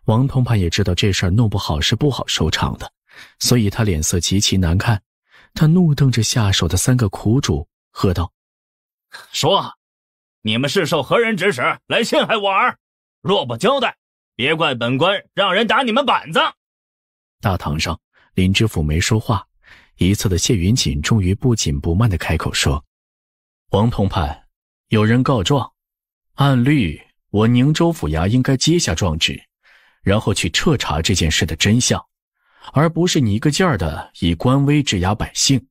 王通判也知道这事儿弄不好是不好收场的，所以他脸色极其难看，他怒瞪着下手的三个苦主，喝道。说，你们是受何人指使来陷害我儿？若不交代，别怪本官让人打你们板子。大堂上，林知府没说话，一侧的谢云锦终于不紧不慢的开口说：“王同判，有人告状，按律我宁州府衙应该接下状纸，然后去彻查这件事的真相，而不是你一个劲儿的以官威制压百姓。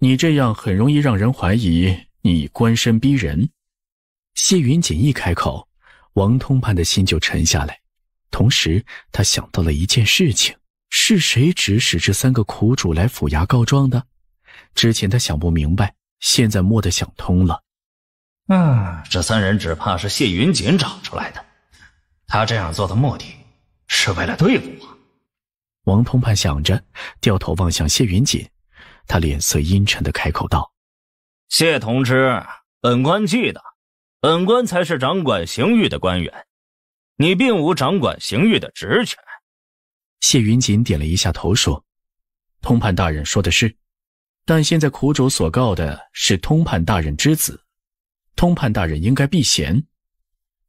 你这样很容易让人怀疑。”你官身逼人，谢云锦一开口，王通判的心就沉下来。同时，他想到了一件事情：是谁指使这三个苦主来府衙告状的？之前他想不明白，现在蓦地想通了。啊，这三人只怕是谢云锦找出来的。他这样做的目的，是为了对付我。王通判想着，掉头望向谢云锦，他脸色阴沉地开口道。谢同知，本官记得，本官才是掌管刑狱的官员，你并无掌管刑狱的职权。谢云锦点了一下头，说：“通判大人说的是，但现在苦主所告的是通判大人之子，通判大人应该避嫌。”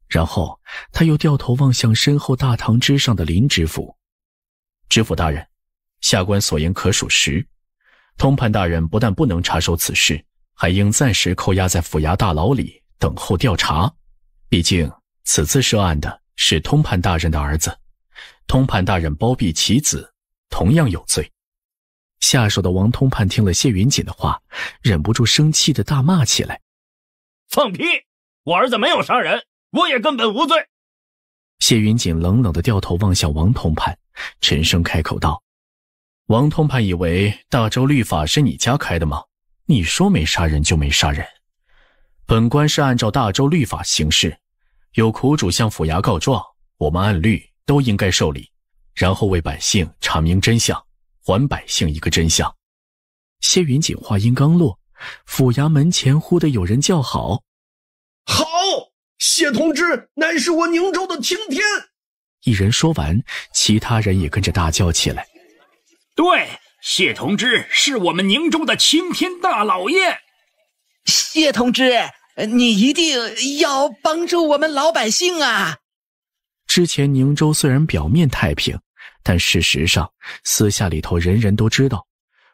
然后他又掉头望向身后大堂之上的林知府，知府大人，下官所言可属实？通判大人不但不能插手此事。还应暂时扣押在府衙大牢里等候调查，毕竟此次涉案的是通判大人的儿子，通判大人包庇其子，同样有罪。下手的王通判听了谢云锦的话，忍不住生气的大骂起来：“放屁！我儿子没有杀人，我也根本无罪。”谢云锦冷冷的掉头望向王通判，沉声开口道：“王通判，以为大周律法是你家开的吗？”你说没杀人就没杀人，本官是按照大周律法行事。有苦主向府衙告状，我们按律都应该受理，然后为百姓查明真相，还百姓一个真相。谢云锦话音刚落，府衙门前忽的有人叫好：“好，谢同志乃是我宁州的青天！”一人说完，其他人也跟着大叫起来：“对！”谢同志是我们宁州的青天大老爷。谢同志，你一定要帮助我们老百姓啊！之前宁州虽然表面太平，但事实上私下里头人人都知道，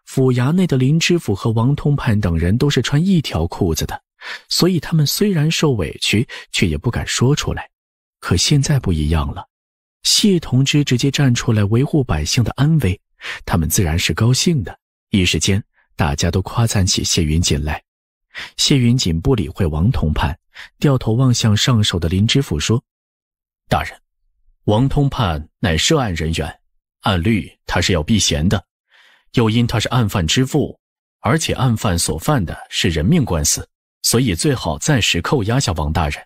府衙内的林知府和王通判等人都是穿一条裤子的，所以他们虽然受委屈，却也不敢说出来。可现在不一样了，谢同志直接站出来维护百姓的安危。他们自然是高兴的。一时间，大家都夸赞起谢云锦来。谢云锦不理会王通判，掉头望向上首的林知府，说：“大人，王通判乃涉案人员，按律他是要避嫌的。又因他是案犯之父，而且案犯所犯的是人命官司，所以最好暂时扣押下王大人。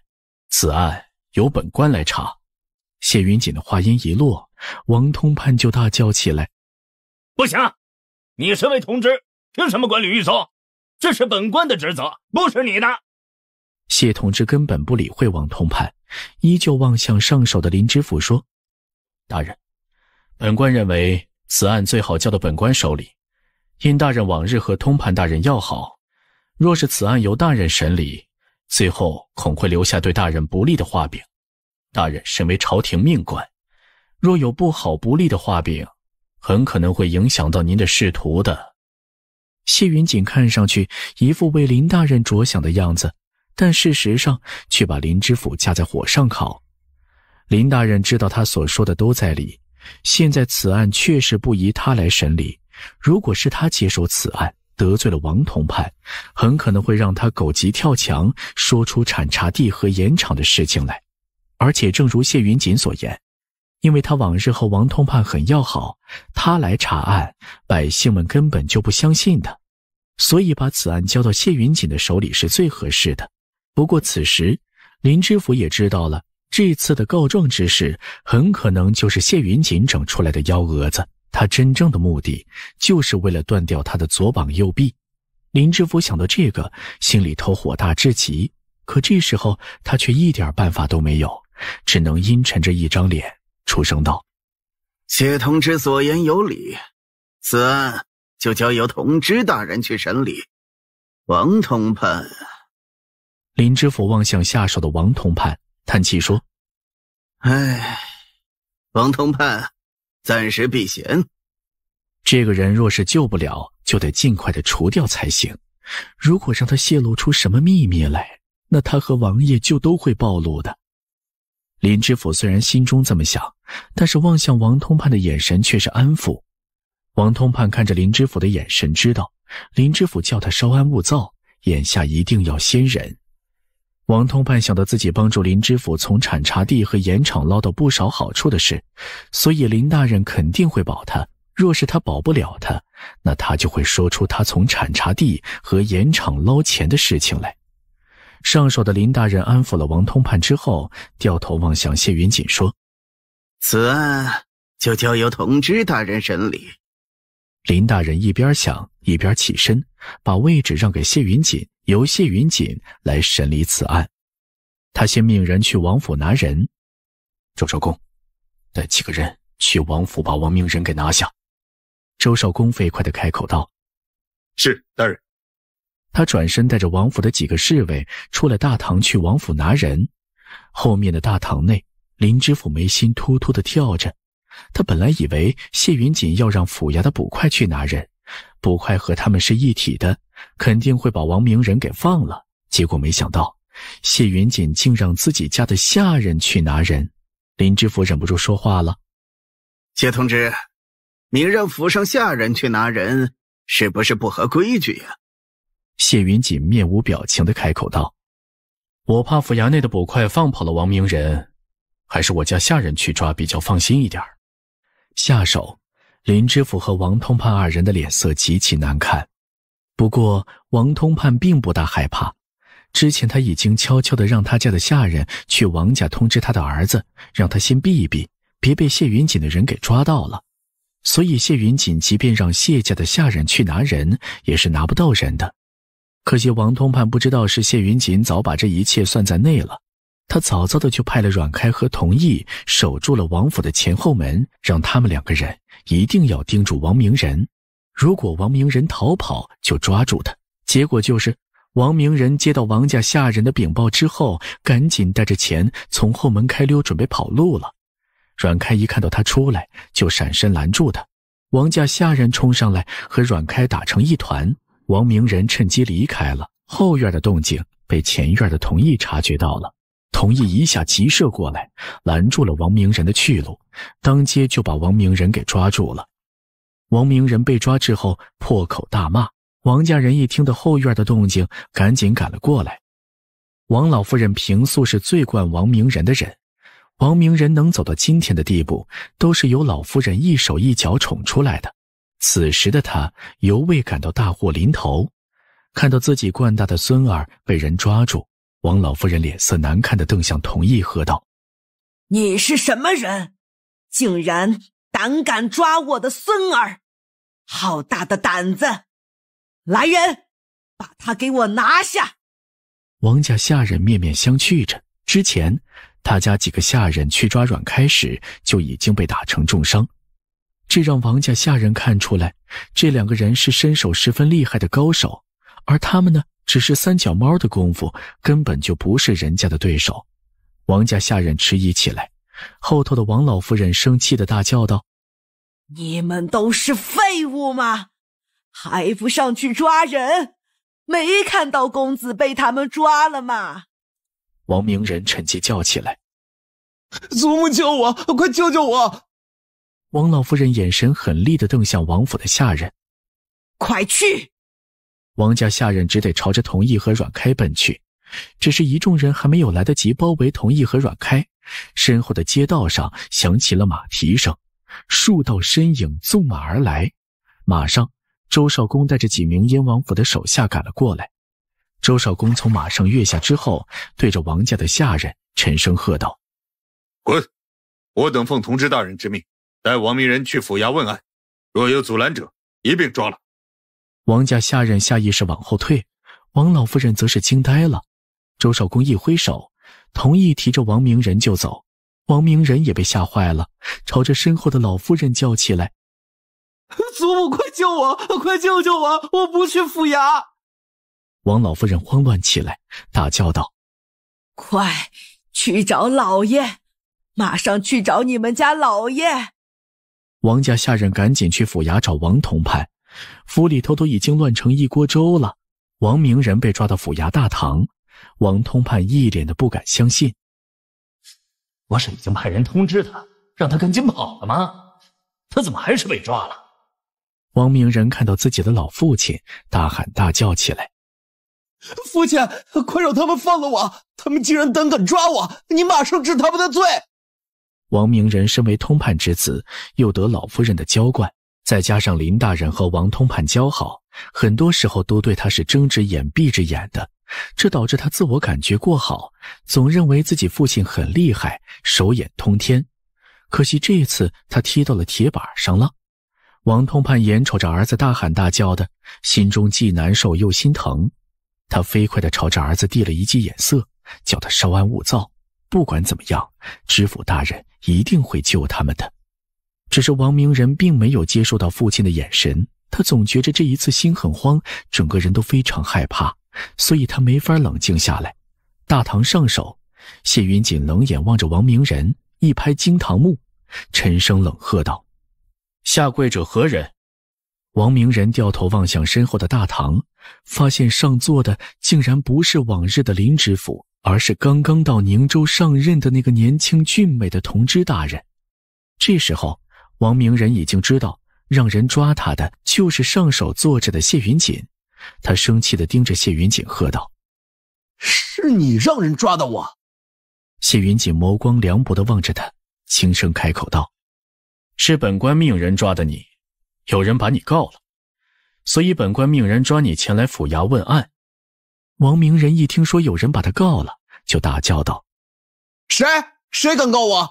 此案由本官来查。”谢云锦的话音一落，王通判就大叫起来。不行，你身为同知，凭什么管吕玉松？这是本官的职责，不是你的。谢同知根本不理会王通判，依旧望向上首的林知府说：“大人，本官认为此案最好交到本官手里，因大人往日和通判大人要好，若是此案由大人审理，最后恐会留下对大人不利的画柄。大人身为朝廷命官，若有不好不利的画柄。”很可能会影响到您的仕途的。谢云锦看上去一副为林大人着想的样子，但事实上却把林知府架在火上烤。林大人知道他所说的都在理，现在此案确实不宜他来审理。如果是他接手此案，得罪了王同判，很可能会让他狗急跳墙，说出产茶地和盐场的事情来。而且，正如谢云锦所言。因为他往日和王通判很要好，他来查案，百姓们根本就不相信他，所以把此案交到谢云锦的手里是最合适的。不过此时，林知府也知道了这次的告状之事很可能就是谢云锦整出来的幺蛾子，他真正的目的就是为了断掉他的左膀右臂。林知府想到这个，心里头火大至极，可这时候他却一点办法都没有，只能阴沉着一张脸。出声道：“谢同知所言有理，此案就交由同知大人去审理。”王通判，林知府望向下手的王通判，叹气说：“哎，王通判，暂时避嫌。这个人若是救不了，就得尽快的除掉才行。如果让他泄露出什么秘密来，那他和王爷就都会暴露的。”林知府虽然心中这么想，但是望向王通判的眼神却是安抚。王通判看着林知府的眼神，知道林知府叫他稍安勿躁，眼下一定要先忍。王通判想到自己帮助林知府从产茶地和盐场捞到不少好处的事，所以林大人肯定会保他。若是他保不了他，那他就会说出他从产茶地和盐场捞钱的事情来。上手的林大人安抚了王通判之后，掉头望向谢云锦说：“此案就交由同知大人审理。”林大人一边想一边起身，把位置让给谢云锦，由谢云锦来审理此案。他先命人去王府拿人。周少公，带几个人去王府把王明仁给拿下。周少公飞快的开口道：“是，大人。”他转身带着王府的几个侍卫出了大堂，去王府拿人。后面的大堂内，林知府眉心突突的跳着。他本来以为谢云锦要让府衙的捕快去拿人，捕快和他们是一体的，肯定会把王明仁给放了。结果没想到，谢云锦竟让自己家的下人去拿人。林知府忍不住说话了：“谢同志，你让府上下人去拿人，是不是不合规矩呀？”谢云锦面无表情的开口道：“我怕府衙内的捕快放跑了王明仁，还是我家下人去抓比较放心一点。”下手，林知府和王通判二人的脸色极其难看。不过王通判并不大害怕，之前他已经悄悄的让他家的下人去王家通知他的儿子，让他先避一避，别被谢云锦的人给抓到了。所以谢云锦即便让谢家的下人去拿人，也是拿不到人的。可惜王通判不知道是谢云锦早把这一切算在内了，他早早的就派了阮开和同意守住了王府的前后门，让他们两个人一定要盯住王明仁。如果王明仁逃跑，就抓住他。结果就是，王明仁接到王家下人的禀报之后，赶紧带着钱从后门开溜，准备跑路了。阮开一看到他出来，就闪身拦住他。王家下人冲上来和阮开打成一团。王明仁趁机离开了后院的动静，被前院的同意察觉到了。同意一下急射过来，拦住了王明仁的去路，当街就把王明仁给抓住了。王明仁被抓之后，破口大骂。王家人一听到后院的动静，赶紧赶了过来。王老夫人平素是最惯王明仁的人，王明仁能走到今天的地步，都是由老夫人一手一脚宠出来的。此时的他尤为感到大祸临头，看到自己惯大的孙儿被人抓住，王老夫人脸色难看的瞪向童义和道：“你是什么人？竟然胆敢抓我的孙儿？好大的胆子！来人，把他给我拿下！”王家下人面面相觑着，之前他家几个下人去抓阮开时就已经被打成重伤。这让王家下人看出来，这两个人是身手十分厉害的高手，而他们呢，只是三脚猫的功夫，根本就不是人家的对手。王家下人迟疑起来，后头的王老夫人生气的大叫道：“你们都是废物吗？还不上去抓人？没看到公子被他们抓了吗？”王明仁趁机叫起来：“祖母救我，快救救我！”王老夫人眼神狠厉地瞪向王府的下人，快去！王家下人只得朝着童意和阮开奔去。只是一众人还没有来得及包围童意和阮开，身后的街道上响起了马蹄声，数道身影纵马而来。马上，周少公带着几名燕王府的手下赶了过来。周少公从马上跃下之后，对着王家的下人沉声喝道：“滚！我等奉同知大人之命。”带王明仁去府衙问案，若有阻拦者，一并抓了。王家下人下意识往后退，王老夫人则是惊呆了。周少公一挥手，同意提着王明仁就走。王明仁也被吓坏了，朝着身后的老夫人叫起来：“祖母，快救我！快救救我！我不去府衙！”王老夫人慌乱起来，大叫道：“快去找老爷，马上去找你们家老爷！”王家下人赶紧去府衙找王通判，府里头都已经乱成一锅粥了。王明仁被抓到府衙大堂，王通判一脸的不敢相信：“不是已经派人通知他，让他赶紧跑了吗？他怎么还是被抓了？”王明仁看到自己的老父亲，大喊大叫起来：“父亲，快让他们放了我！他们竟然胆敢抓我！你马上治他们的罪！”王明仁身为通判之子，又得老夫人的娇惯，再加上林大人和王通判交好，很多时候都对他是睁只眼闭只眼的，这导致他自我感觉过好，总认为自己父亲很厉害，手眼通天。可惜这一次他踢到了铁板上了。王通判眼瞅着儿子大喊大叫的，心中既难受又心疼，他飞快的朝着儿子递了一记眼色，叫他稍安勿躁。不管怎么样，知府大人一定会救他们的。只是王明仁并没有接受到父亲的眼神，他总觉着这一次心很慌，整个人都非常害怕，所以他没法冷静下来。大堂上手，谢云锦冷眼望着王明仁，一拍惊堂木，沉声冷喝道：“下跪者何人？”王明仁掉头望向身后的大堂，发现上座的竟然不是往日的林知府。而是刚刚到宁州上任的那个年轻俊美的同知大人。这时候，王明仁已经知道，让人抓他的就是上手坐着的谢云锦。他生气的盯着谢云锦，喝道：“是你让人抓的我！”谢云锦眸光凉薄的望着他，轻声开口道：“是本官命人抓的你，有人把你告了，所以本官命人抓你前来府衙问案。”王明仁一听说有人把他告了，就大叫道：“谁谁敢告我？”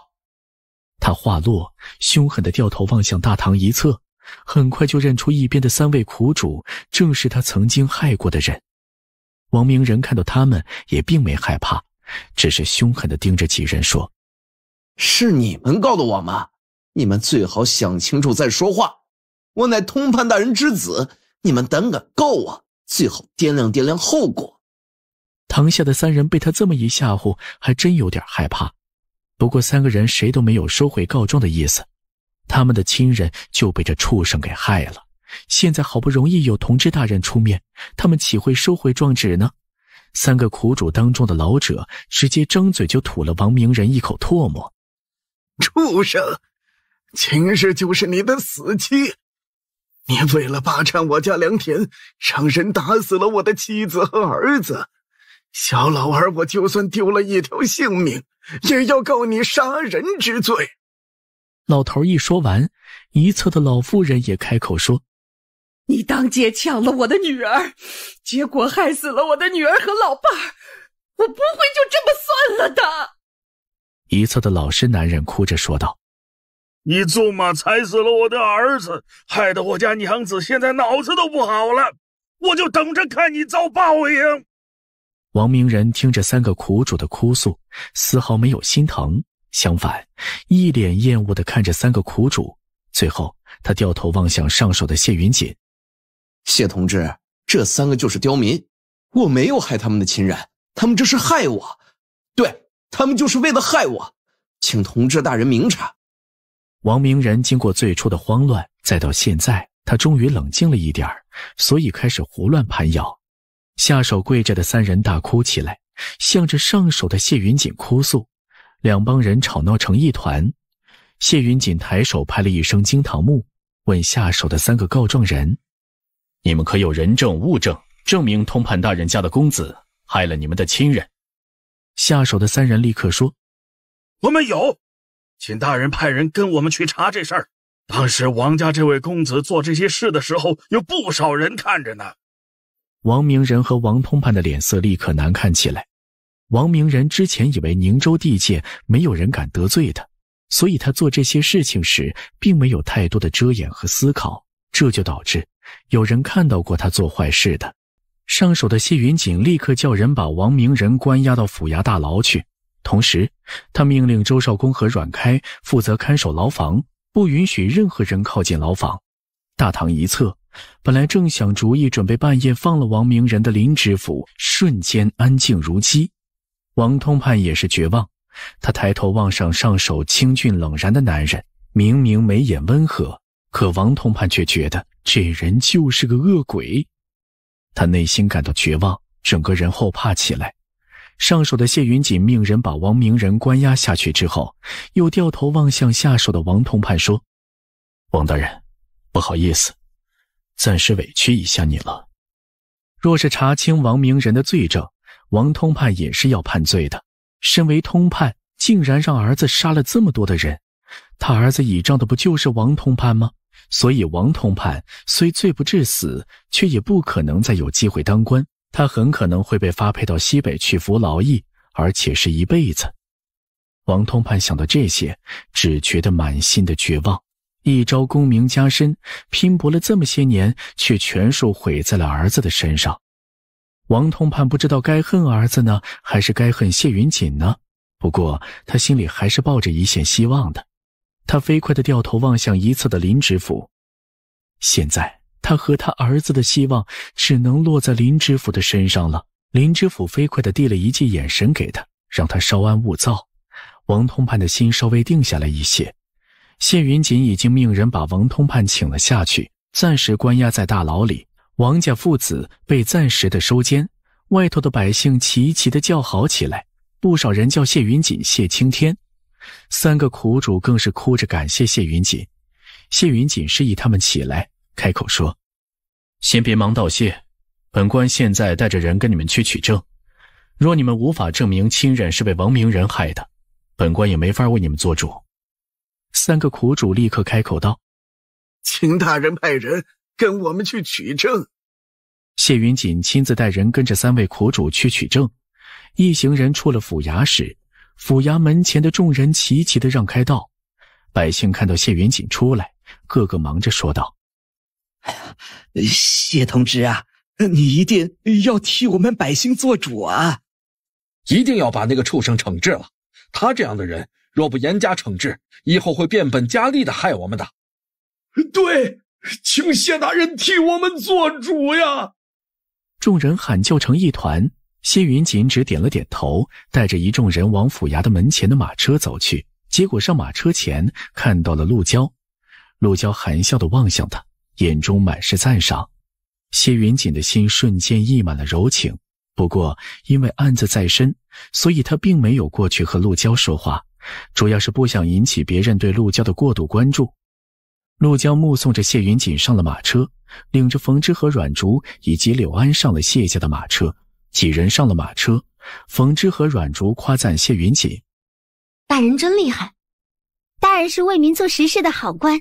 他话落，凶狠的掉头望向大堂一侧，很快就认出一边的三位苦主正是他曾经害过的人。王明仁看到他们，也并没害怕，只是凶狠的盯着几人说：“是你们告的我吗？你们最好想清楚再说话。我乃通判大人之子，你们胆敢告我，最好掂量掂量后果。”堂下的三人被他这么一吓唬，还真有点害怕。不过三个人谁都没有收回告状的意思。他们的亲人就被这畜生给害了，现在好不容易有同知大人出面，他们岂会收回状纸呢？三个苦主当中的老者直接张嘴就吐了王明仁一口唾沫：“畜生，秦氏就是你的死期！你为了霸占我家良田，让人打死了我的妻子和儿子。”小老儿，我就算丢了一条性命，也要告你杀人之罪。老头一说完，一侧的老妇人也开口说：“你当街抢了我的女儿，结果害死了我的女儿和老伴儿，我不会就这么算了的。”一侧的老实男人哭着说道：“你纵马踩死了我的儿子，害得我家娘子现在脑子都不好了，我就等着看你遭报应。”王明仁听着三个苦主的哭诉，丝毫没有心疼，相反，一脸厌恶地看着三个苦主。最后，他掉头望向上首的谢云锦：“谢同志，这三个就是刁民，我没有害他们的亲人，他们这是害我，对他们就是为了害我，请同志大人明察。”王明仁经过最初的慌乱，再到现在，他终于冷静了一点所以开始胡乱攀咬。下手跪着的三人大哭起来，向着上手的谢云锦哭诉。两帮人吵闹成一团。谢云锦抬手拍了一声惊堂木，问下手的三个告状人：“你们可有人证物证，证明通判大人家的公子害了你们的亲人？”下手的三人立刻说：“我们有，请大人派人跟我们去查这事儿。当时王家这位公子做这些事的时候，有不少人看着呢。”王明仁和王通判的脸色立刻难看起来。王明仁之前以为宁州地界没有人敢得罪他，所以他做这些事情时并没有太多的遮掩和思考，这就导致有人看到过他做坏事的。上手的谢云锦立刻叫人把王明仁关押到府衙大牢去，同时他命令周少公和阮开负责看守牢房，不允许任何人靠近牢房。大堂一侧。本来正想主意，准备半夜放了王明仁的林知府，瞬间安静如鸡。王通判也是绝望，他抬头望上上手清俊冷然的男人，明明眉眼温和，可王通判却觉得这人就是个恶鬼。他内心感到绝望，整个人后怕起来。上手的谢云锦命人把王明仁关押下去之后，又掉头望向下手的王通判说：“王大人，不好意思。”暂时委屈一下你了。若是查清王明仁的罪证，王通判也是要判罪的。身为通判，竟然让儿子杀了这么多的人，他儿子倚仗的不就是王通判吗？所以王通判虽罪不至死，却也不可能再有机会当官。他很可能会被发配到西北去服劳役，而且是一辈子。王通判想到这些，只觉得满心的绝望。一朝功名加身，拼搏了这么些年，却全数毁在了儿子的身上。王通判不知道该恨儿子呢，还是该恨谢云锦呢？不过他心里还是抱着一线希望的。他飞快地掉头望向一侧的林知府。现在他和他儿子的希望，只能落在林知府的身上了。林知府飞快地递了一记眼神给他，让他稍安勿躁。王通判的心稍微定下来一些。谢云锦已经命人把王通判请了下去，暂时关押在大牢里。王家父子被暂时的收监，外头的百姓齐齐的叫好起来，不少人叫谢云锦、谢青天。三个苦主更是哭着感谢谢云锦。谢云锦示意他们起来，开口说：“先别忙道谢，本官现在带着人跟你们去取证。若你们无法证明亲人是被王明仁害的，本官也没法为你们做主。”三个苦主立刻开口道：“请大人派人跟我们去取证。”谢云锦亲自带人跟着三位苦主去取证。一行人出了府衙时，府衙门前的众人齐齐的让开道。百姓看到谢云锦出来，个个忙着说道：“哎呀，谢同志啊，你一定要替我们百姓做主啊！一定要把那个畜生惩治了，他这样的人。”若不严加惩治，以后会变本加厉的害我们的。对，请谢大人替我们做主呀！众人喊叫成一团。谢云锦只点了点头，带着一众人往府衙的门前的马车走去。结果上马车前看到了陆娇，陆娇含笑的望向他，眼中满是赞赏。谢云锦的心瞬间溢满了柔情。不过因为案子在身，所以他并没有过去和陆娇说话。主要是不想引起别人对陆娇的过度关注。陆娇目送着谢云锦上了马车，领着冯之和阮竹以及柳安上了谢家的马车。几人上了马车，冯之和阮竹夸赞谢云锦：“大人真厉害，大人是为民做实事的好官。”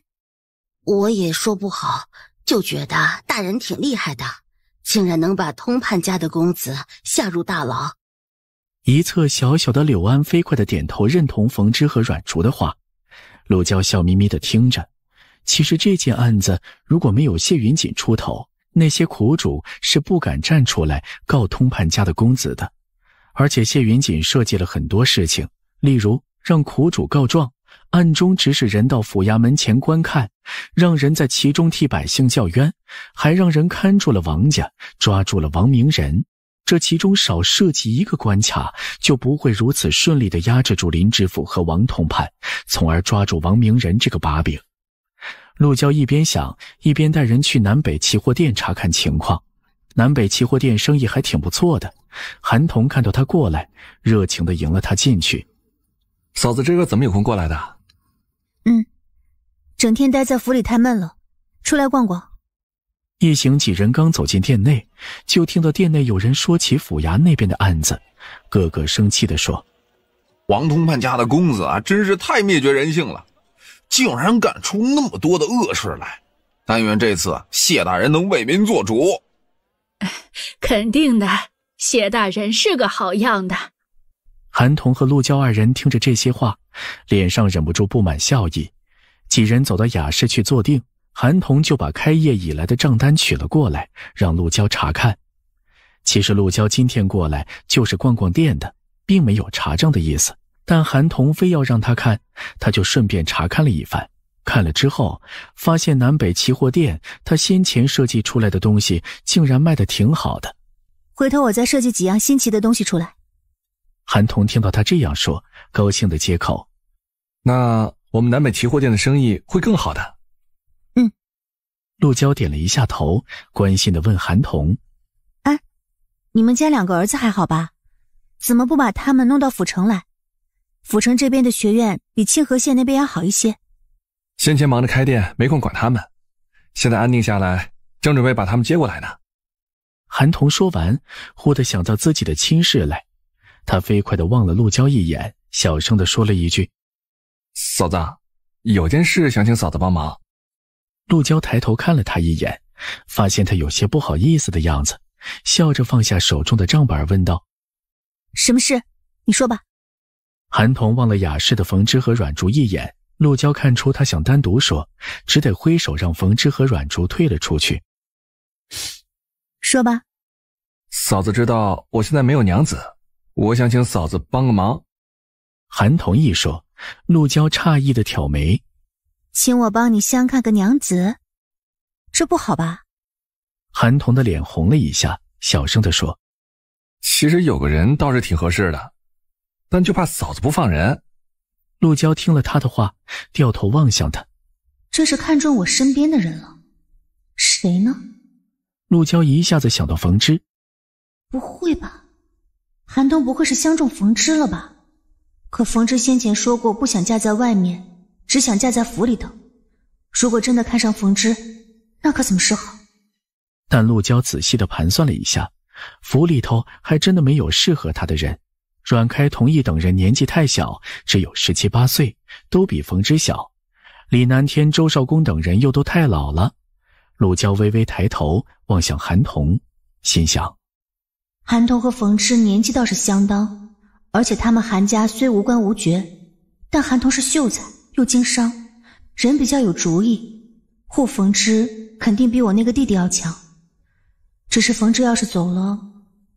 我也说不好，就觉得大人挺厉害的，竟然能把通判家的公子下入大牢。一侧小小的柳安飞快的点头认同冯之和阮竹的话，陆娇笑眯眯的听着。其实这件案子如果没有谢云锦出头，那些苦主是不敢站出来告通判家的公子的。而且谢云锦设计了很多事情，例如让苦主告状，暗中指使人到府衙门前观看，让人在其中替百姓叫冤，还让人看住了王家，抓住了王明仁。这其中少设计一个关卡，就不会如此顺利的压制住林知府和王同判，从而抓住王明仁这个把柄。陆娇一边想，一边带人去南北期货店查看情况。南北期货店生意还挺不错的。韩童看到他过来，热情的迎了他进去。嫂子，这个怎么有空过来的？嗯，整天待在府里太闷了，出来逛逛。一行几人刚走进店内，就听到店内有人说起府衙那边的案子，个个生气的说：“王通判家的公子啊，真是太灭绝人性了，竟然敢出那么多的恶事来！但愿这次谢大人能为民做主。(laughs) ”“肯定的，谢大人是个好样的。”韩童和陆娇二人听着这些话，脸上忍不住布满笑意。几人走到雅室去坐定。韩童就把开业以来的账单取了过来，让陆娇查看。其实陆娇今天过来就是逛逛店的，并没有查账的意思。但韩童非要让他看，他就顺便查看了一番。看了之后，发现南北奇货店他先前设计出来的东西竟然卖的挺好的。回头我再设计几样新奇的东西出来。韩童听到他这样说，高兴的接口：“那我们南北奇货店的生意会更好的。”陆娇点了一下头，关心的问韩童：“哎，你们家两个儿子还好吧？怎么不把他们弄到府城来？府城这边的学院比清河县那边要好一些。先前忙着开店，没空管他们，现在安定下来，正准备把他们接过来呢。”韩童说完，忽地想到自己的亲事来，他飞快的望了陆娇一眼，小声的说了一句：“嫂子，有件事想请嫂子帮忙。”陆娇抬头看了他一眼，发现他有些不好意思的样子，笑着放下手中的账本，问道：“什么事？你说吧。”韩童望了雅士的冯之和阮竹一眼，陆娇看出他想单独说，只得挥手让冯之和阮竹退了出去。“说吧。”嫂子知道我现在没有娘子，我想请嫂子帮个忙。”韩童一说。陆娇诧异的挑眉。请我帮你相看个娘子，这不好吧？韩童的脸红了一下，小声的说：“其实有个人倒是挺合适的，但就怕嫂子不放人。”陆娇听了他的话，掉头望向他：“这是看中我身边的人了？谁呢？”陆娇一下子想到冯之：“不会吧？韩童不会是相中冯之了吧？可冯之先前说过不想嫁在外面。”只想嫁在府里头。如果真的看上冯之，那可怎么是好？但陆娇仔细的盘算了一下，府里头还真的没有适合她的人。阮开、同意等人年纪太小，只有十七八岁，都比冯之小。李南天、周少公等人又都太老了。陆娇微微抬头望向韩童，心想：韩童和冯之年纪倒是相当，而且他们韩家虽无官无爵，但韩童是秀才。又经商，人比较有主意。护冯之肯定比我那个弟弟要强。只是冯之要是走了，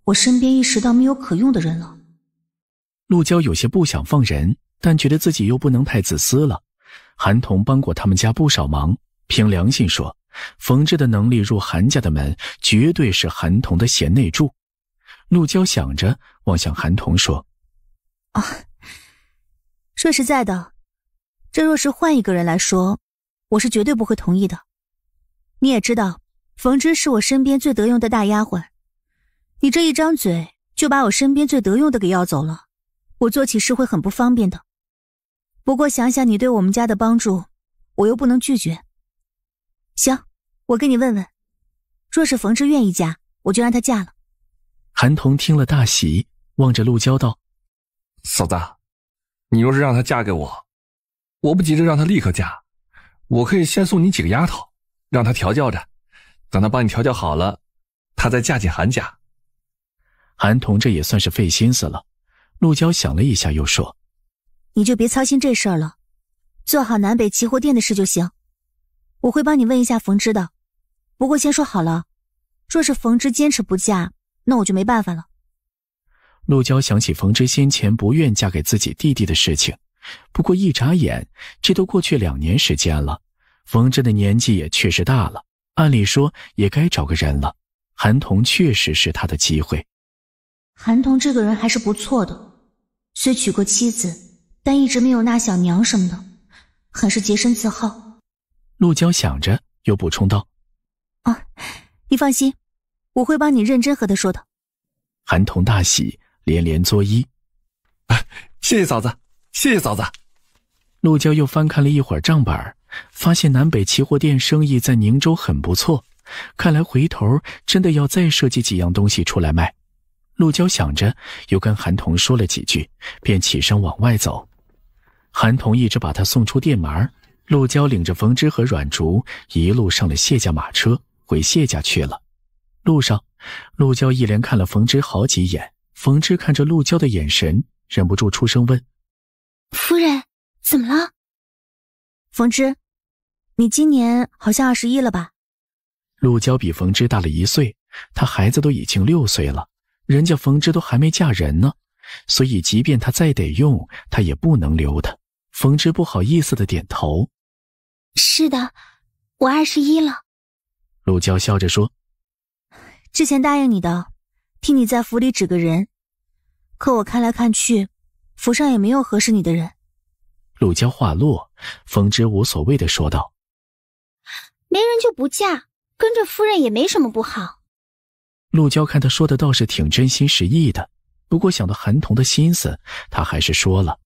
我身边一时到没有可用的人了。陆娇有些不想放人，但觉得自己又不能太自私了。韩童帮过他们家不少忙，凭良心说，冯之的能力入韩家的门，绝对是韩童的贤内助。陆娇想着，望向韩童说：“啊，说实在的。”这若是换一个人来说，我是绝对不会同意的。你也知道，冯芝是我身边最得用的大丫鬟，你这一张嘴就把我身边最得用的给要走了，我做起事会很不方便的。不过想想你对我们家的帮助，我又不能拒绝。行，我跟你问问，若是冯之愿意嫁，我就让她嫁了。韩童听了大喜，望着陆娇道：“嫂子，你若是让她嫁给我……”我不急着让她立刻嫁，我可以先送你几个丫头，让她调教着，等她帮你调教好了，她再嫁进韩家。韩童这也算是费心思了。陆娇想了一下，又说：“你就别操心这事儿了，做好南北齐货店的事就行。我会帮你问一下冯芝的。不过先说好了，若是冯芝坚持不嫁，那我就没办法了。”陆娇想起冯芝先前不愿嫁给自己弟弟的事情。不过一眨眼，这都过去两年时间了。冯真的年纪也确实大了，按理说也该找个人了。韩童确实是他的机会。韩童这个人还是不错的，虽娶过妻子，但一直没有纳小娘什么的，很是洁身自好。陆娇想着，又补充道：“啊，你放心，我会帮你认真和他说的。”韩童大喜，连连作揖：“谢谢嫂子。”谢谢嫂子，陆娇又翻看了一会账本，发现南北期货店生意在宁州很不错，看来回头真的要再设计几样东西出来卖。陆娇想着，又跟韩童说了几句，便起身往外走。韩童一直把他送出店门，陆娇领着冯芝和阮竹一路上了谢家马车，回谢家去了。路上，陆娇一连看了冯芝好几眼，冯芝看着陆娇的眼神，忍不住出声问。夫人，怎么了？冯之，你今年好像二十一了吧？陆娇比冯之大了一岁，她孩子都已经六岁了，人家冯之都还没嫁人呢，所以即便她再得用，她也不能留她。冯之不好意思的点头，是的，我二十一了。陆娇笑着说：“之前答应你的，替你在府里指个人，可我看来看去。”府上也没有合适你的人。陆娇话落，冯之无所谓的说道：“没人就不嫁，跟着夫人也没什么不好。”陆娇看他说的倒是挺真心实意的，不过想到韩童的心思，她还是说了：“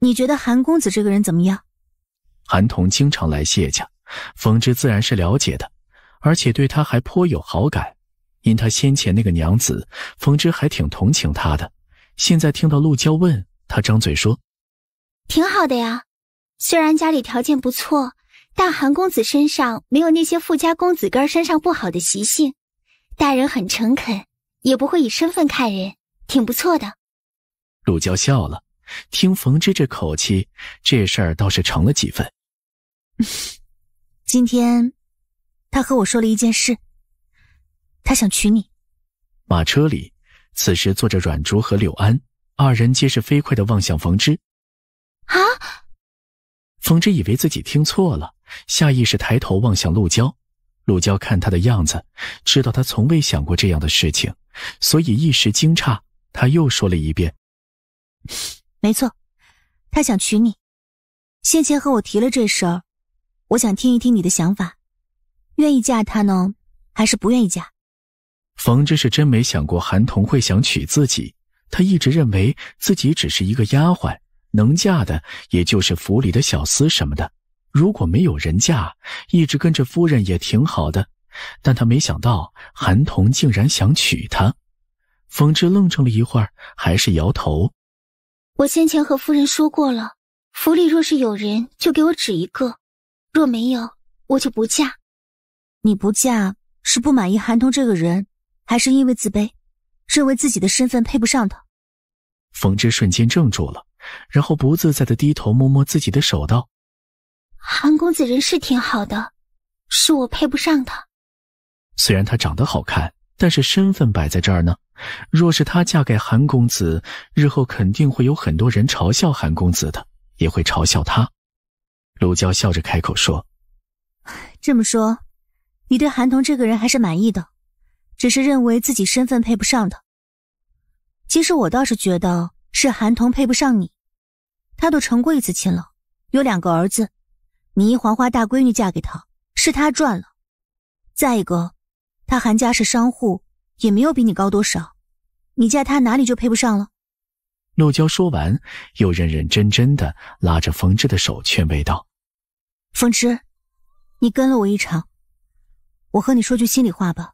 你觉得韩公子这个人怎么样？”韩童经常来谢家，冯之自然是了解的，而且对他还颇有好感。因他先前那个娘子，冯之还挺同情他的。现在听到陆娇问他，张嘴说：“挺好的呀，虽然家里条件不错，但韩公子身上没有那些富家公子哥身上不好的习性，大人很诚恳，也不会以身份看人，挺不错的。”陆娇笑了，听冯芝这口气，这事儿倒是成了几分。今天，他和我说了一件事，他想娶你。马车里。此时坐着阮竹和柳安，二人皆是飞快的望向冯之。啊！冯之以为自己听错了，下意识抬头望向陆娇。陆娇看他的样子，知道他从未想过这样的事情，所以一时惊诧，他又说了一遍：“没错，他想娶你。先前和我提了这事儿，我想听一听你的想法，愿意嫁他呢，还是不愿意嫁？”冯芝是真没想过韩童会想娶自己，他一直认为自己只是一个丫鬟，能嫁的也就是府里的小厮什么的。如果没有人嫁，一直跟着夫人也挺好的。但他没想到韩童竟然想娶她。冯之愣怔了一会儿，还是摇头：“我先前和夫人说过了，府里若是有人，就给我指一个；若没有，我就不嫁。你不嫁是不满意韩童这个人。”还是因为自卑，认为自己的身份配不上他。冯之瞬间怔住了，然后不自在的低头摸摸自己的手，道：“韩公子人是挺好的，是我配不上他。虽然他长得好看，但是身份摆在这儿呢。若是她嫁给韩公子，日后肯定会有很多人嘲笑韩公子的，也会嘲笑他。”陆娇笑着开口说：“这么说，你对韩童这个人还是满意的？”只是认为自己身份配不上他。其实我倒是觉得是韩童配不上你，他都成过一次亲了，有两个儿子，你一黄花大闺女嫁给他，是他赚了。再一个，他韩家是商户，也没有比你高多少，你嫁他哪里就配不上了。陆娇说完，又认认真真的拉着冯芝的手劝慰道：“冯芝，你跟了我一场，我和你说句心里话吧。”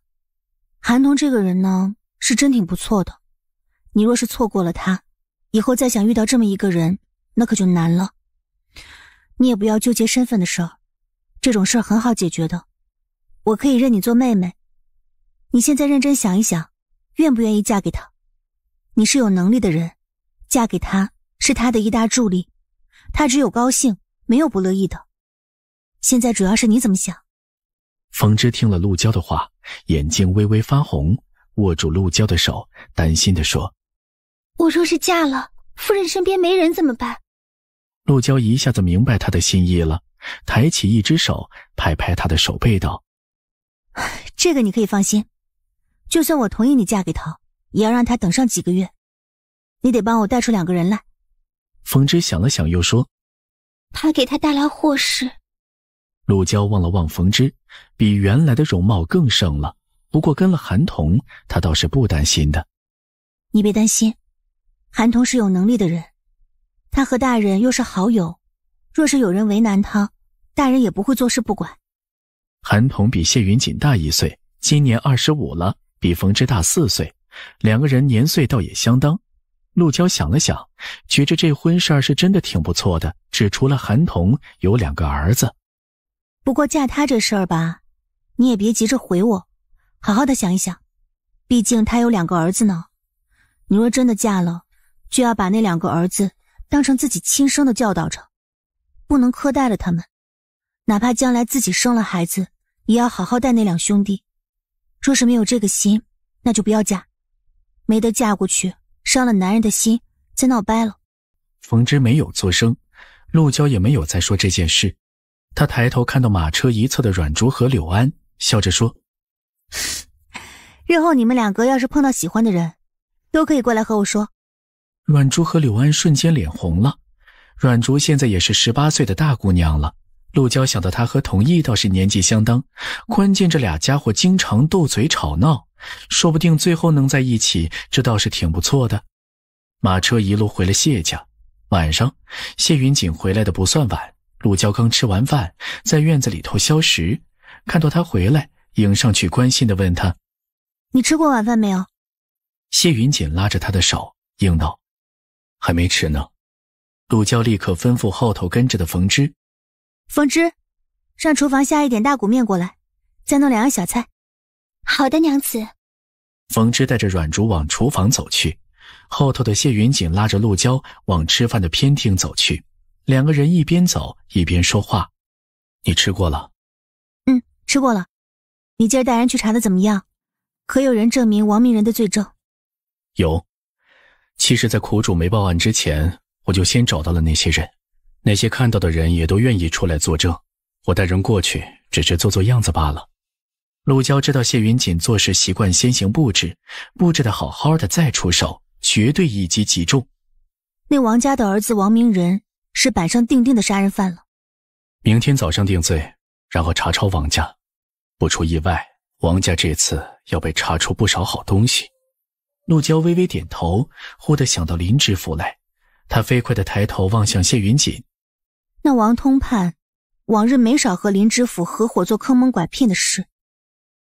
韩童这个人呢，是真挺不错的。你若是错过了他，以后再想遇到这么一个人，那可就难了。你也不要纠结身份的事儿，这种事儿很好解决的。我可以认你做妹妹。你现在认真想一想，愿不愿意嫁给他？你是有能力的人，嫁给他是他的一大助力，他只有高兴，没有不乐意的。现在主要是你怎么想。冯之听了陆娇的话，眼睛微微发红，握住陆娇的手，担心的说：“我若是嫁了，夫人身边没人怎么办？”陆娇一下子明白他的心意了，抬起一只手，拍拍他的手背道：“这个你可以放心，就算我同意你嫁给他，也要让他等上几个月。你得帮我带出两个人来。”冯之想了想，又说：“怕给他带来祸事。”陆娇望了望冯之，比原来的容貌更胜了。不过跟了韩童，她倒是不担心的。你别担心，韩童是有能力的人，他和大人又是好友，若是有人为难他，大人也不会坐视不管。韩童比谢云锦大一岁，今年二十五了，比冯之大四岁，两个人年岁倒也相当。陆娇想了想，觉着这婚事儿是真的挺不错的，只除了韩童有两个儿子。不过嫁他这事儿吧，你也别急着回我，好好的想一想。毕竟他有两个儿子呢，你若真的嫁了，就要把那两个儿子当成自己亲生的教导着，不能苛待了他们。哪怕将来自己生了孩子，也要好好待那两兄弟。若是没有这个心，那就不要嫁，没得嫁过去，伤了男人的心，再闹掰了。冯之没有作声，陆娇也没有再说这件事。他抬头看到马车一侧的阮竹和柳安，笑着说：(laughs) “日后你们两个要是碰到喜欢的人，都可以过来和我说。”阮竹和柳安瞬间脸红了。阮竹现在也是十八岁的大姑娘了。陆娇想到她和童毅倒是年纪相当，关键这俩家伙经常斗嘴吵闹，说不定最后能在一起，这倒是挺不错的。马车一路回了谢家，晚上谢云锦回来的不算晚。陆娇刚吃完饭，在院子里头消食，看到他回来，迎上去关心的问他：“你吃过晚饭没有？”谢云锦拉着他的手应道：“还没吃呢。”陆娇立刻吩咐后头跟着的冯芝：“冯芝，让厨房下一点大骨面过来，再弄两样小菜。”“好的，娘子。”冯芝带着软竹往厨房走去，后头的谢云锦拉着陆娇往吃饭的偏厅走去。两个人一边走一边说话：“你吃过了？嗯，吃过了。你今儿带人去查的怎么样？可有人证明王明仁的罪证？有。其实，在苦主没报案之前，我就先找到了那些人，那些看到的人也都愿意出来作证。我带人过去，只是做做样子罢了。”陆娇知道谢云锦做事习惯先行布置，布置的好好的再出手，绝对一击即中。那王家的儿子王明仁。是板上钉钉的杀人犯了。明天早上定罪，然后查抄王家。不出意外，王家这次要被查出不少好东西。陆娇微微点头，忽地想到林知府来，她飞快的抬头望向谢云锦。那王通判往日没少和林知府合伙做坑蒙拐骗的事，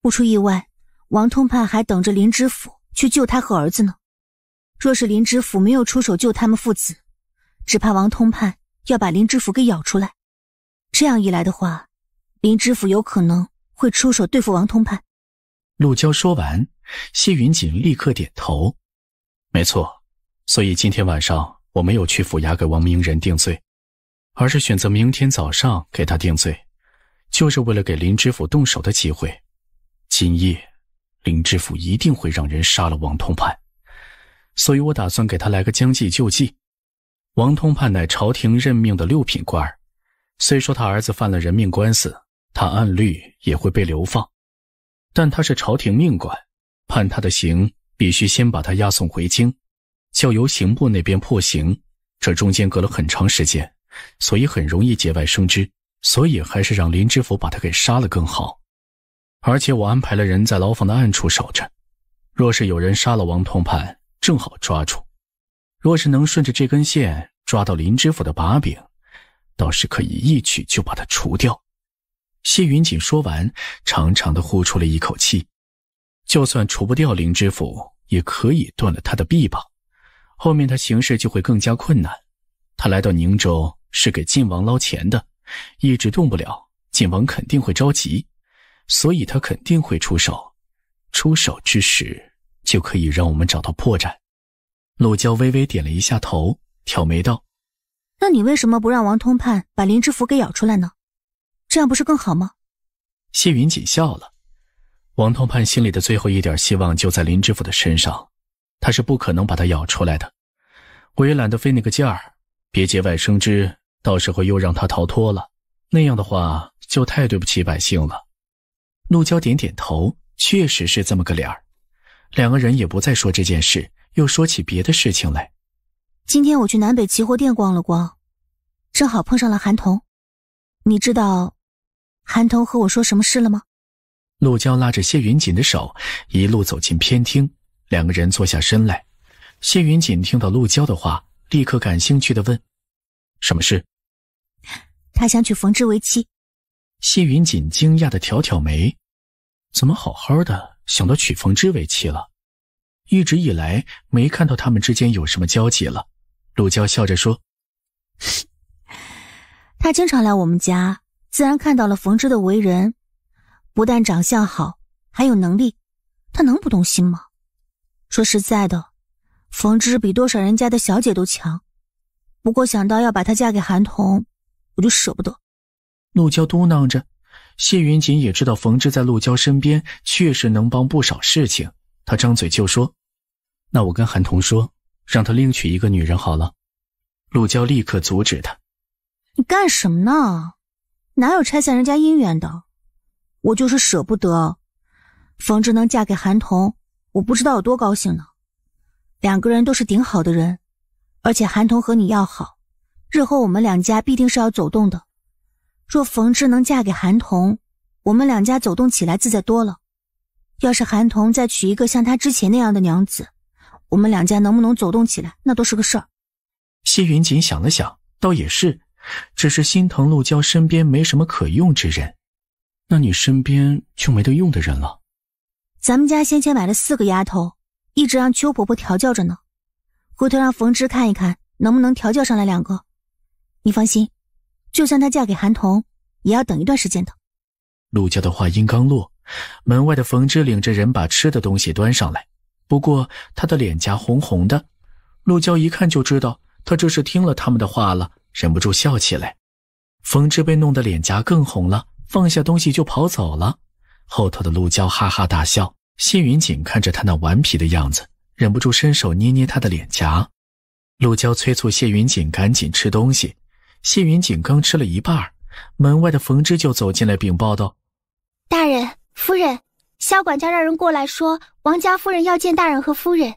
不出意外，王通判还等着林知府去救他和儿子呢。若是林知府没有出手救他们父子，只怕王通判。要把林知府给咬出来，这样一来的话，林知府有可能会出手对付王通判。陆娇说完，谢云锦立刻点头。没错，所以今天晚上我没有去府衙给王明仁定罪，而是选择明天早上给他定罪，就是为了给林知府动手的机会。今夜，林知府一定会让人杀了王通判，所以我打算给他来个将计就计。王通判乃朝廷任命的六品官儿，虽说他儿子犯了人命官司，他按律也会被流放，但他是朝廷命官，判他的刑必须先把他押送回京，交由刑部那边破刑。这中间隔了很长时间，所以很容易节外生枝，所以还是让林知府把他给杀了更好。而且我安排了人在牢房的暗处守着，若是有人杀了王通判，正好抓住；若是能顺着这根线。抓到林知府的把柄，倒是可以一举就把他除掉。谢云锦说完，长长的呼出了一口气。就算除不掉林知府，也可以断了他的臂膀。后面他行事就会更加困难。他来到宁州是给晋王捞钱的，一直动不了，晋王肯定会着急，所以他肯定会出手。出手之时，就可以让我们找到破绽。陆娇微微点了一下头。挑眉道：“那你为什么不让王通判把林知府给咬出来呢？这样不是更好吗？”谢云锦笑了。王通判心里的最后一点希望就在林知府的身上，他是不可能把他咬出来的。我也懒得费那个劲儿，别节外生枝，到时候又让他逃脱了，那样的话就太对不起百姓了。陆娇点点头，确实是这么个理儿。两个人也不再说这件事，又说起别的事情来。今天我去南北奇货店逛了逛，正好碰上了韩童。你知道韩童和我说什么事了吗？陆娇拉着谢云锦的手，一路走进偏厅，两个人坐下身来。谢云锦听到陆娇的话，立刻感兴趣的问：“什么事？”他想娶冯之为妻。谢云锦惊讶的挑挑眉：“怎么好好的想到娶冯之为妻了？一直以来没看到他们之间有什么交集了。”陆娇笑着说：“他经常来我们家，自然看到了冯芝的为人。不但长相好，还有能力，他能不动心吗？说实在的，冯芝比多少人家的小姐都强。不过想到要把她嫁给韩童，我就舍不得。”陆娇嘟囔着。谢云锦也知道冯芝在陆娇身边确实能帮不少事情，他张嘴就说：“那我跟韩童说。”让他另娶一个女人好了。陆娇立刻阻止他：“你干什么呢？哪有拆散人家姻缘的？我就是舍不得。冯志能嫁给韩童，我不知道有多高兴呢。两个人都是顶好的人，而且韩童和你要好，日后我们两家必定是要走动的。若冯志能嫁给韩童，我们两家走动起来自在多了。要是韩童再娶一个像他之前那样的娘子，”我们两家能不能走动起来，那都是个事儿。谢云锦想了想，倒也是，只是心疼陆娇身边没什么可用之人。那你身边就没得用的人了？咱们家先前买了四个丫头，一直让邱婆婆调教着呢。回头让冯芝看一看，能不能调教上来两个。你放心，就算她嫁给韩童，也要等一段时间的。陆娇的话音刚落，门外的冯芝领着人把吃的东西端上来。不过他的脸颊红红的，陆娇一看就知道他这是听了他们的话了，忍不住笑起来。冯之被弄得脸颊更红了，放下东西就跑走了。后头的陆娇哈哈大笑，谢云锦看着他那顽皮的样子，忍不住伸手捏捏他的脸颊。陆娇催促谢云锦赶紧吃东西，谢云锦刚吃了一半，门外的冯之就走进来禀报道：“大人，夫人。”萧管家让人过来，说王家夫人要见大人和夫人。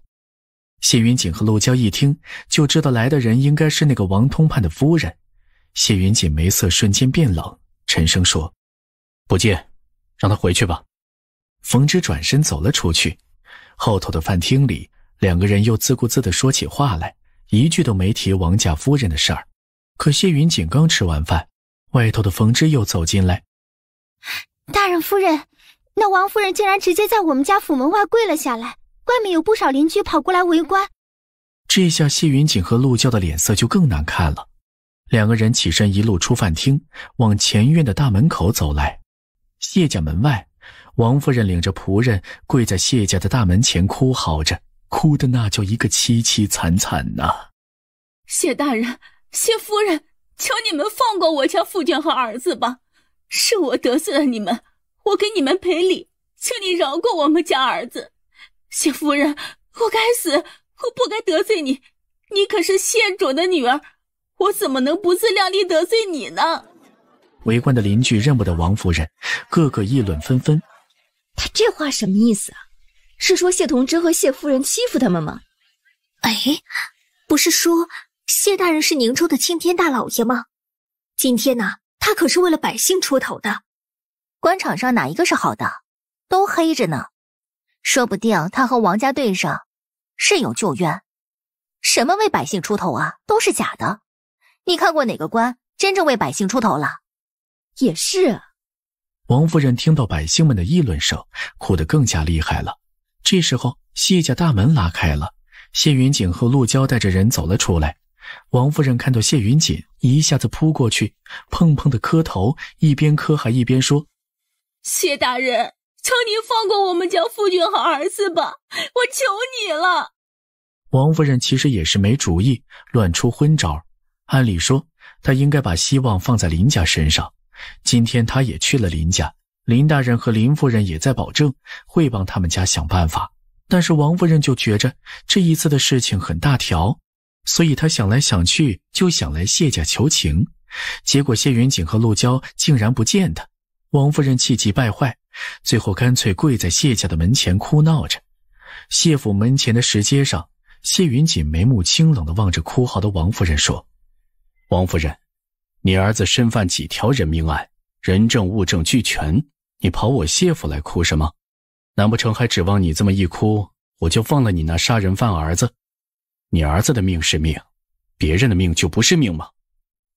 谢云锦和陆娇一听，就知道来的人应该是那个王通判的夫人。谢云锦眉色瞬间变冷，沉声说：“不见，让他回去吧。”冯之转身走了出去。后头的饭厅里，两个人又自顾自的说起话来，一句都没提王家夫人的事儿。可谢云锦刚吃完饭，外头的冯之又走进来：“大人，夫人。”那王夫人竟然直接在我们家府门外跪了下来，外面有不少邻居跑过来围观。这下谢云锦和陆教的脸色就更难看了，两个人起身一路出饭厅，往前院的大门口走来。谢家门外，王夫人领着仆人跪在谢家的大门前，哭嚎着，哭的那叫一个凄凄惨惨呐。谢大人、谢夫人，求你们放过我家父君和儿子吧，是我得罪了你们。我给你们赔礼，请你饶过我们家儿子。谢夫人，我该死，我不该得罪你。你可是县主的女儿，我怎么能不自量力得罪你呢？围观的邻居认不得王夫人，个个议论纷纷。他这话什么意思啊？是说谢同知和谢夫人欺负他们吗？哎，不是说谢大人是宁州的青天大老爷吗？今天呢，他可是为了百姓出头的。官场上哪一个是好的，都黑着呢。说不定他和王家对上，是有旧怨。什么为百姓出头啊，都是假的。你看过哪个官真正为百姓出头了？也是。王夫人听到百姓们的议论声，哭得更加厉害了。这时候，谢家大门拉开了，谢云锦和陆娇带着人走了出来。王夫人看到谢云锦，一下子扑过去，砰砰的磕头，一边磕还一边说。谢大人，求你放过我们家夫君和儿子吧，我求你了。王夫人其实也是没主意，乱出昏招。按理说，她应该把希望放在林家身上。今天她也去了林家，林大人和林夫人也在保证会帮他们家想办法。但是王夫人就觉着这一次的事情很大条，所以她想来想去就想来谢家求情。结果谢云锦和陆娇竟然不见她。王夫人气急败坏，最后干脆跪在谢家的门前哭闹着。谢府门前的石阶上，谢云锦眉目清冷的望着哭嚎的王夫人说：“王夫人，你儿子身犯几条人命案，人证物证俱全，你跑我谢府来哭什么？难不成还指望你这么一哭，我就放了你那杀人犯儿子？你儿子的命是命，别人的命就不是命吗？”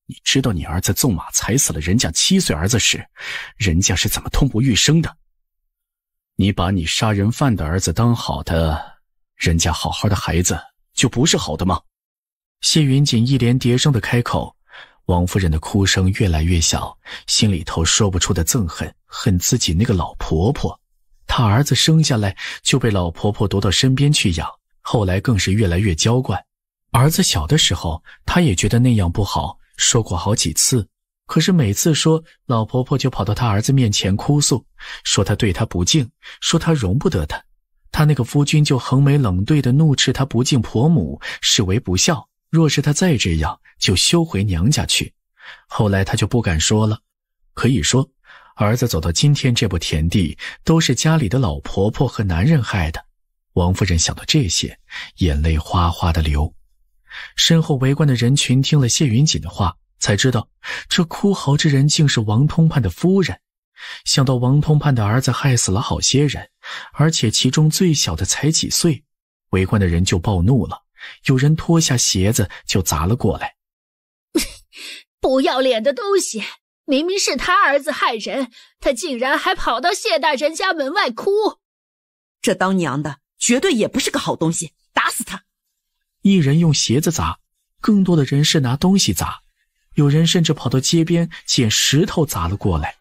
你知道你儿子纵马踩死了人家七岁儿子时，人家是怎么痛不欲生的？你把你杀人犯的儿子当好的，人家好好的孩子就不是好的吗？谢云锦一连叠声的开口，王夫人的哭声越来越小，心里头说不出的憎恨，恨自己那个老婆婆，她儿子生下来就被老婆婆夺到身边去养，后来更是越来越娇惯。儿子小的时候，她也觉得那样不好。说过好几次，可是每次说，老婆婆就跑到他儿子面前哭诉，说他对他不敬，说他容不得他，他那个夫君就横眉冷对的怒斥他不敬婆母，视为不孝。若是他再这样，就休回娘家去。后来他就不敢说了。可以说，儿子走到今天这步田地，都是家里的老婆婆和男人害的。王夫人想到这些，眼泪哗哗的流。身后围观的人群听了谢云锦的话，才知道这哭嚎之人竟是王通判的夫人。想到王通判的儿子害死了好些人，而且其中最小的才几岁，围观的人就暴怒了。有人脱下鞋子就砸了过来。(laughs) 不要脸的东西，明明是他儿子害人，他竟然还跑到谢大人家门外哭。这当娘的绝对也不是个好东西，打死他！一人用鞋子砸，更多的人是拿东西砸，有人甚至跑到街边捡石头砸了过来。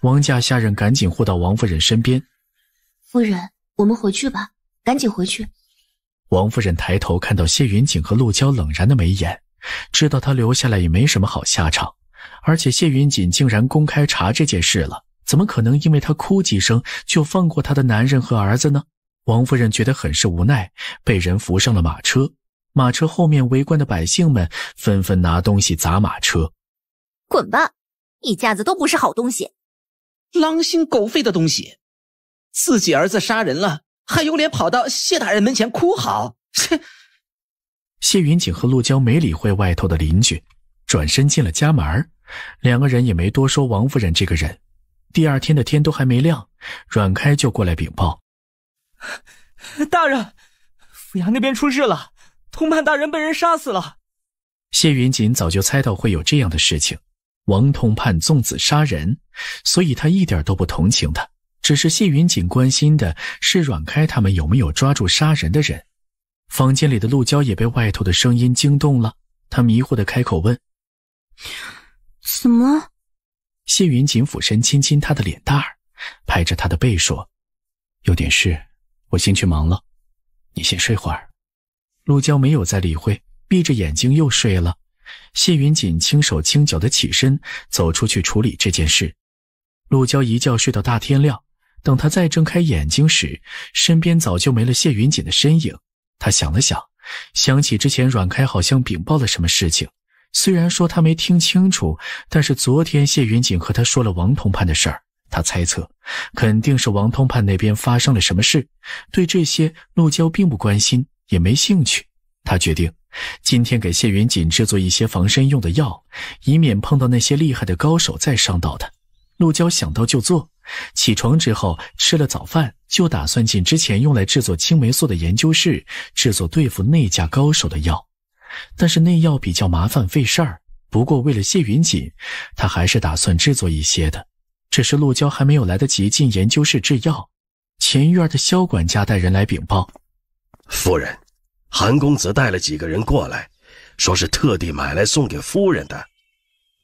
王家下人赶紧护到王夫人身边，夫人，我们回去吧，赶紧回去。王夫人抬头看到谢云锦和陆娇冷然的眉眼，知道她留下来也没什么好下场，而且谢云锦竟然公开查这件事了，怎么可能因为她哭几声就放过她的男人和儿子呢？王夫人觉得很是无奈，被人扶上了马车。马车后面围观的百姓们纷纷拿东西砸马车，滚吧！一家子都不是好东西，狼心狗肺的东西！自己儿子杀人了，还有脸跑到谢大人门前哭嚎？切！谢云锦和陆娇没理会外头的邻居，转身进了家门两个人也没多说王夫人这个人。第二天的天都还没亮，阮开就过来禀报：大人，府衙那边出事了。通判大人被人杀死了。谢云锦早就猜到会有这样的事情。王通判纵子杀人，所以他一点都不同情他。只是谢云锦关心的是阮开他们有没有抓住杀人的人。房间里的陆娇也被外头的声音惊动了，她迷惑的开口问：“怎么了？”谢云锦俯身亲亲他的脸蛋儿，拍着他的背说：“有点事，我先去忙了，你先睡会儿。”陆娇没有再理会，闭着眼睛又睡了。谢云锦轻手轻脚的起身，走出去处理这件事。陆娇一觉睡到大天亮，等他再睁开眼睛时，身边早就没了谢云锦的身影。他想了想，想起之前阮开好像禀报了什么事情，虽然说他没听清楚，但是昨天谢云锦和他说了王通判的事儿。他猜测，肯定是王通判那边发生了什么事。对这些，陆娇并不关心。也没兴趣，他决定今天给谢云锦制作一些防身用的药，以免碰到那些厉害的高手再伤到他。陆娇想到就做，起床之后吃了早饭，就打算进之前用来制作青霉素的研究室制作对付那家高手的药。但是那药比较麻烦费事儿，不过为了谢云锦，他还是打算制作一些的。只是陆娇还没有来得及进研究室制药，前院的萧管家带人来禀报，夫人。韩公子带了几个人过来，说是特地买来送给夫人的。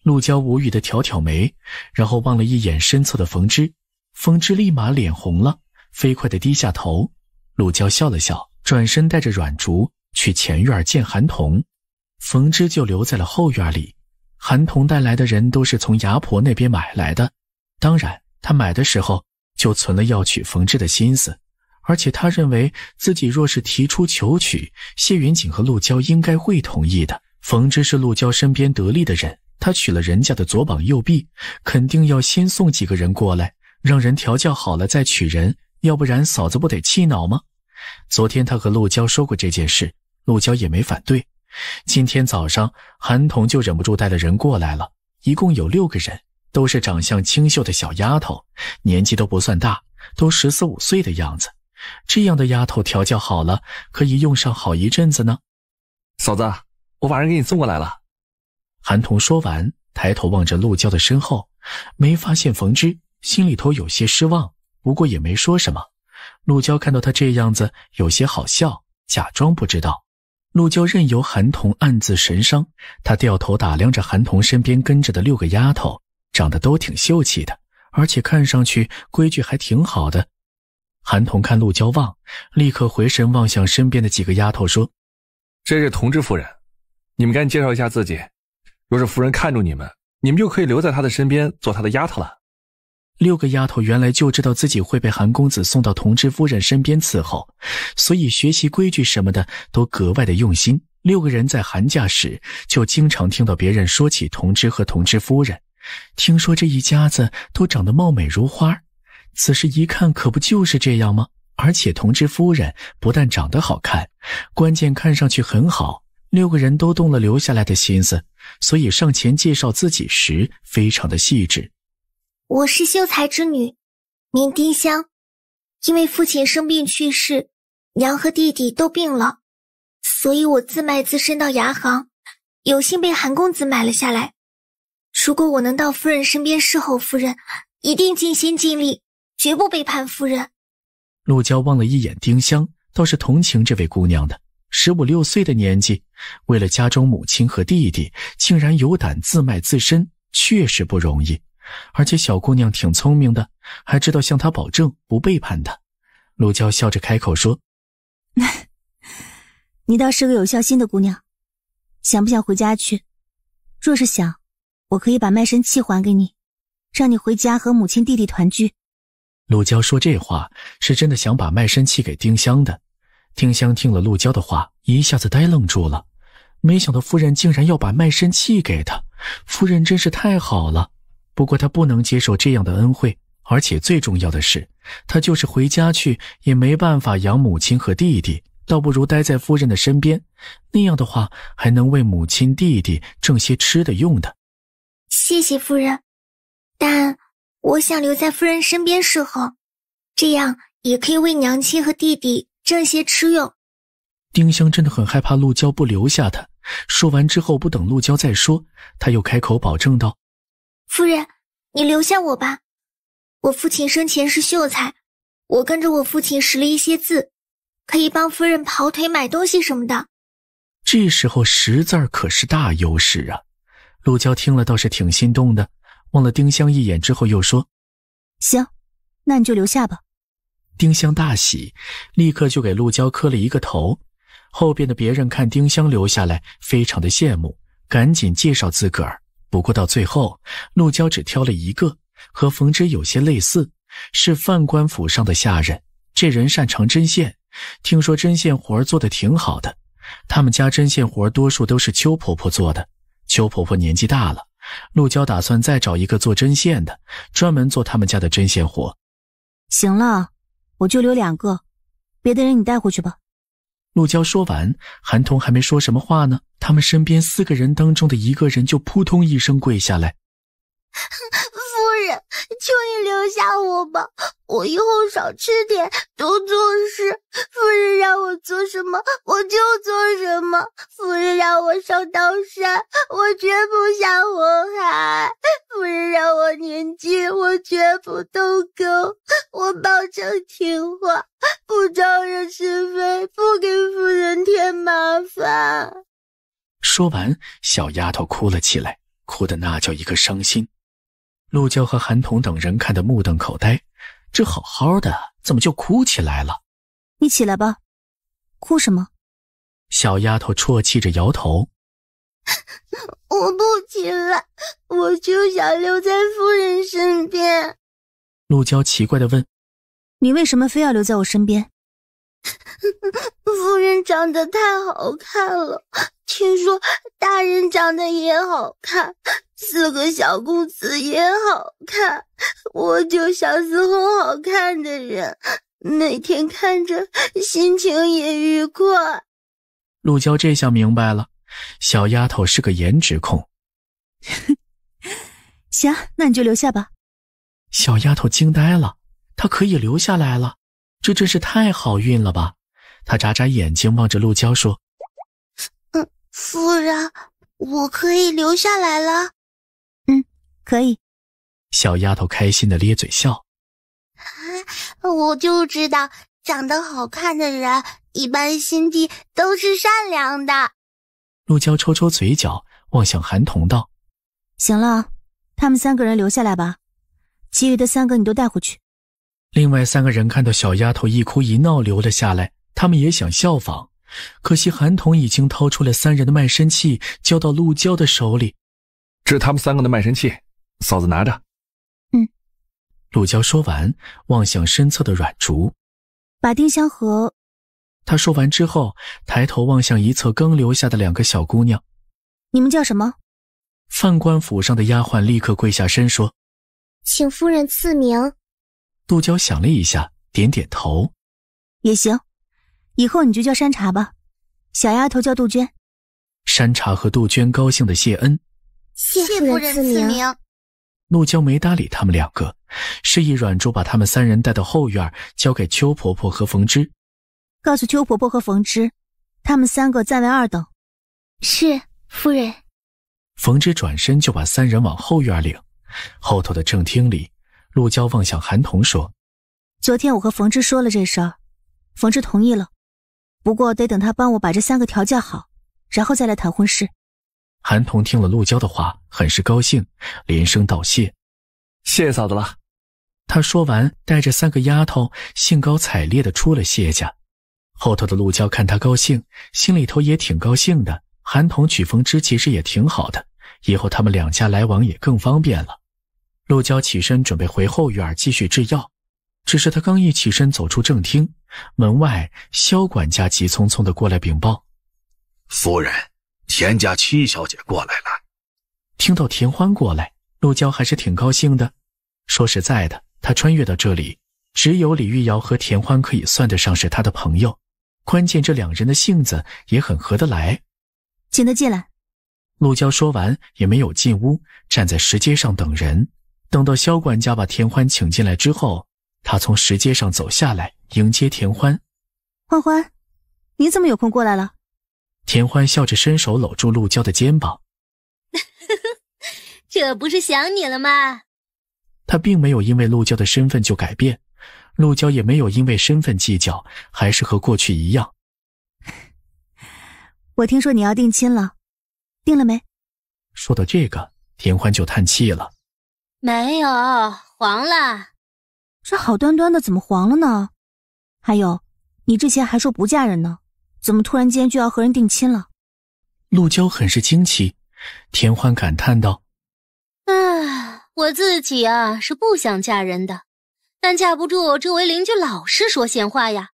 陆娇无语的挑挑眉，然后望了一眼身侧的冯之，冯之立马脸红了，飞快的低下头。陆娇笑了笑，转身带着阮竹去前院见韩童，冯之就留在了后院里。韩童带来的人都是从牙婆那边买来的，当然他买的时候就存了要娶冯之的心思。而且他认为自己若是提出求娶谢云锦和陆娇，应该会同意的。冯之是陆娇身边得力的人，他娶了人家的左膀右臂，肯定要先送几个人过来，让人调教好了再娶人，要不然嫂子不得气恼吗？昨天他和陆娇说过这件事，陆娇也没反对。今天早上，韩童就忍不住带了人过来了，一共有六个人，都是长相清秀的小丫头，年纪都不算大，都十四五岁的样子。这样的丫头调教好了，可以用上好一阵子呢。嫂子，我把人给你送过来了。韩童说完，抬头望着陆娇的身后，没发现冯之，心里头有些失望，不过也没说什么。陆娇看到他这样子，有些好笑，假装不知道。陆娇任由韩童暗自神伤，她掉头打量着韩童身边跟着的六个丫头，长得都挺秀气的，而且看上去规矩还挺好的。韩童看陆娇望，立刻回神望向身边的几个丫头，说：“这是童知夫人，你们赶紧介绍一下自己。若是夫人看中你们，你们就可以留在她的身边做她的丫头了。”六个丫头原来就知道自己会被韩公子送到童知夫人身边伺候，所以学习规矩什么的都格外的用心。六个人在寒假时就经常听到别人说起童知和童知夫人，听说这一家子都长得貌美如花。此时一看，可不就是这样吗？而且同知夫人不但长得好看，关键看上去很好。六个人都动了留下来的心思，所以上前介绍自己时非常的细致。我是秀才之女，名丁香，因为父亲生病去世，娘和弟弟都病了，所以我自卖自身到牙行，有幸被韩公子买了下来。如果我能到夫人身边侍候夫人，一定尽心尽力。绝不背叛夫人。陆娇望了一眼丁香，倒是同情这位姑娘的十五六岁的年纪，为了家中母亲和弟弟，竟然有胆自卖自身，确实不容易。而且小姑娘挺聪明的，还知道向他保证不背叛他。陆娇笑着开口说：“你倒是个有孝心的姑娘，想不想回家去？若是想，我可以把卖身契还给你，让你回家和母亲弟弟团聚。”陆娇说这话是真的想把卖身契给丁香的，丁香听了陆娇的话一下子呆愣住了，没想到夫人竟然要把卖身契给她，夫人真是太好了。不过她不能接受这样的恩惠，而且最重要的是，她就是回家去也没办法养母亲和弟弟，倒不如待在夫人的身边，那样的话还能为母亲弟弟挣些吃的用的。谢谢夫人，但。我想留在夫人身边侍候，这样也可以为娘亲和弟弟挣些吃用。丁香真的很害怕陆娇不留下她。说完之后，不等陆娇再说，她又开口保证道：“夫人，你留下我吧。我父亲生前是秀才，我跟着我父亲识了一些字，可以帮夫人跑腿买东西什么的。这时候识字可是大优势啊。陆娇听了倒是挺心动的。”望了丁香一眼之后，又说：“行，那你就留下吧。”丁香大喜，立刻就给陆娇磕了一个头。后边的别人看丁香留下来，非常的羡慕，赶紧介绍自个儿。不过到最后，陆娇只挑了一个，和冯之有些类似，是范官府上的下人。这人擅长针线，听说针线活做的挺好的。他们家针线活多数都是邱婆婆做的，邱婆婆年纪大了。陆娇打算再找一个做针线的，专门做他们家的针线活。行了，我就留两个，别的人你带回去吧。陆娇说完，韩童还没说什么话呢，他们身边四个人当中的一个人就扑通一声跪下来。(laughs) 求你留下我吧！我以后少吃点，多做事。夫人让我做什么，我就做什么。夫人让我上刀山，我绝不下火海；夫人让我年轻，我绝不动勾。我保证听话，不招惹是非，不给夫人添麻烦。说完，小丫头哭了起来，哭的那叫一个伤心。陆娇和韩童等人看得目瞪口呆，这好好的怎么就哭起来了？你起来吧，哭什么？小丫头啜泣着摇头，(laughs) 我不起来，我就想留在夫人身边。陆娇奇怪的问：“你为什么非要留在我身边？” (laughs) 夫人长得太好看了，听说大人长得也好看。四个小公子也好看，我就想伺候好看的人，每天看着心情也愉快。陆娇这下明白了，小丫头是个颜值控。(laughs) 行，那你就留下吧。小丫头惊呆了，她可以留下来了，这真是太好运了吧！她眨眨眼睛望着陆娇说：“嗯，夫人，我可以留下来了。”可以，小丫头开心的咧嘴笑。啊，我就知道，长得好看的人一般心地都是善良的。陆娇抽抽嘴角，望向韩童道：“行了，他们三个人留下来吧，其余的三个你都带回去。”另外三个人看到小丫头一哭一闹留了下来，他们也想效仿，可惜韩童已经掏出了三人的卖身契，交到陆娇的手里。这是他们三个的卖身契。嫂子拿着，嗯，陆娇说完，望向身侧的软竹，把丁香和……他说完之后，抬头望向一侧刚留下的两个小姑娘，你们叫什么？范官府上的丫鬟立刻跪下身说：“请夫人赐名。”杜娇想了一下，点点头，也行，以后你就叫山茶吧。小丫头叫杜鹃。山茶和杜鹃高兴的谢恩，谢夫人赐名。陆娇没搭理他们两个，示意阮珠把他们三人带到后院，交给邱婆婆和冯芝，告诉邱婆婆和冯芝，他们三个暂为二等。是夫人。冯芝转身就把三人往后院领。后头的正厅里，陆娇望向韩童说：“昨天我和冯芝说了这事儿，冯芝同意了，不过得等他帮我把这三个调教好，然后再来谈婚事。”韩童听了陆娇的话，很是高兴，连声道谢：“谢嫂子了。”他说完，带着三个丫头兴高采烈地出了谢家。后头的陆娇看他高兴，心里头也挺高兴的。韩童曲风芝其实也挺好的，以后他们两家来往也更方便了。陆娇起身准备回后院继续制药，只是她刚一起身走出正厅，门外萧管家急匆匆地过来禀报：“夫人。”田家七小姐过来了，听到田欢过来，陆娇还是挺高兴的。说实在的，她穿越到这里，只有李玉瑶和田欢可以算得上是她的朋友。关键这两人的性子也很合得来。请他进来。陆娇说完，也没有进屋，站在石阶上等人。等到萧管家把田欢请进来之后，她从石阶上走下来，迎接田欢。欢欢，你怎么有空过来了？田欢笑着伸手搂住陆娇的肩膀，(laughs) 这不是想你了吗？他并没有因为陆娇的身份就改变，陆娇也没有因为身份计较，还是和过去一样。(laughs) 我听说你要定亲了，定了没？说到这个，田欢就叹气了，没有黄了，这好端端的怎么黄了呢？还有，你之前还说不嫁人呢。怎么突然间就要和人定亲了？陆娇很是惊奇。田欢感叹道：“唉，我自己啊是不想嫁人的，但架不住周围邻居老是说闲话呀。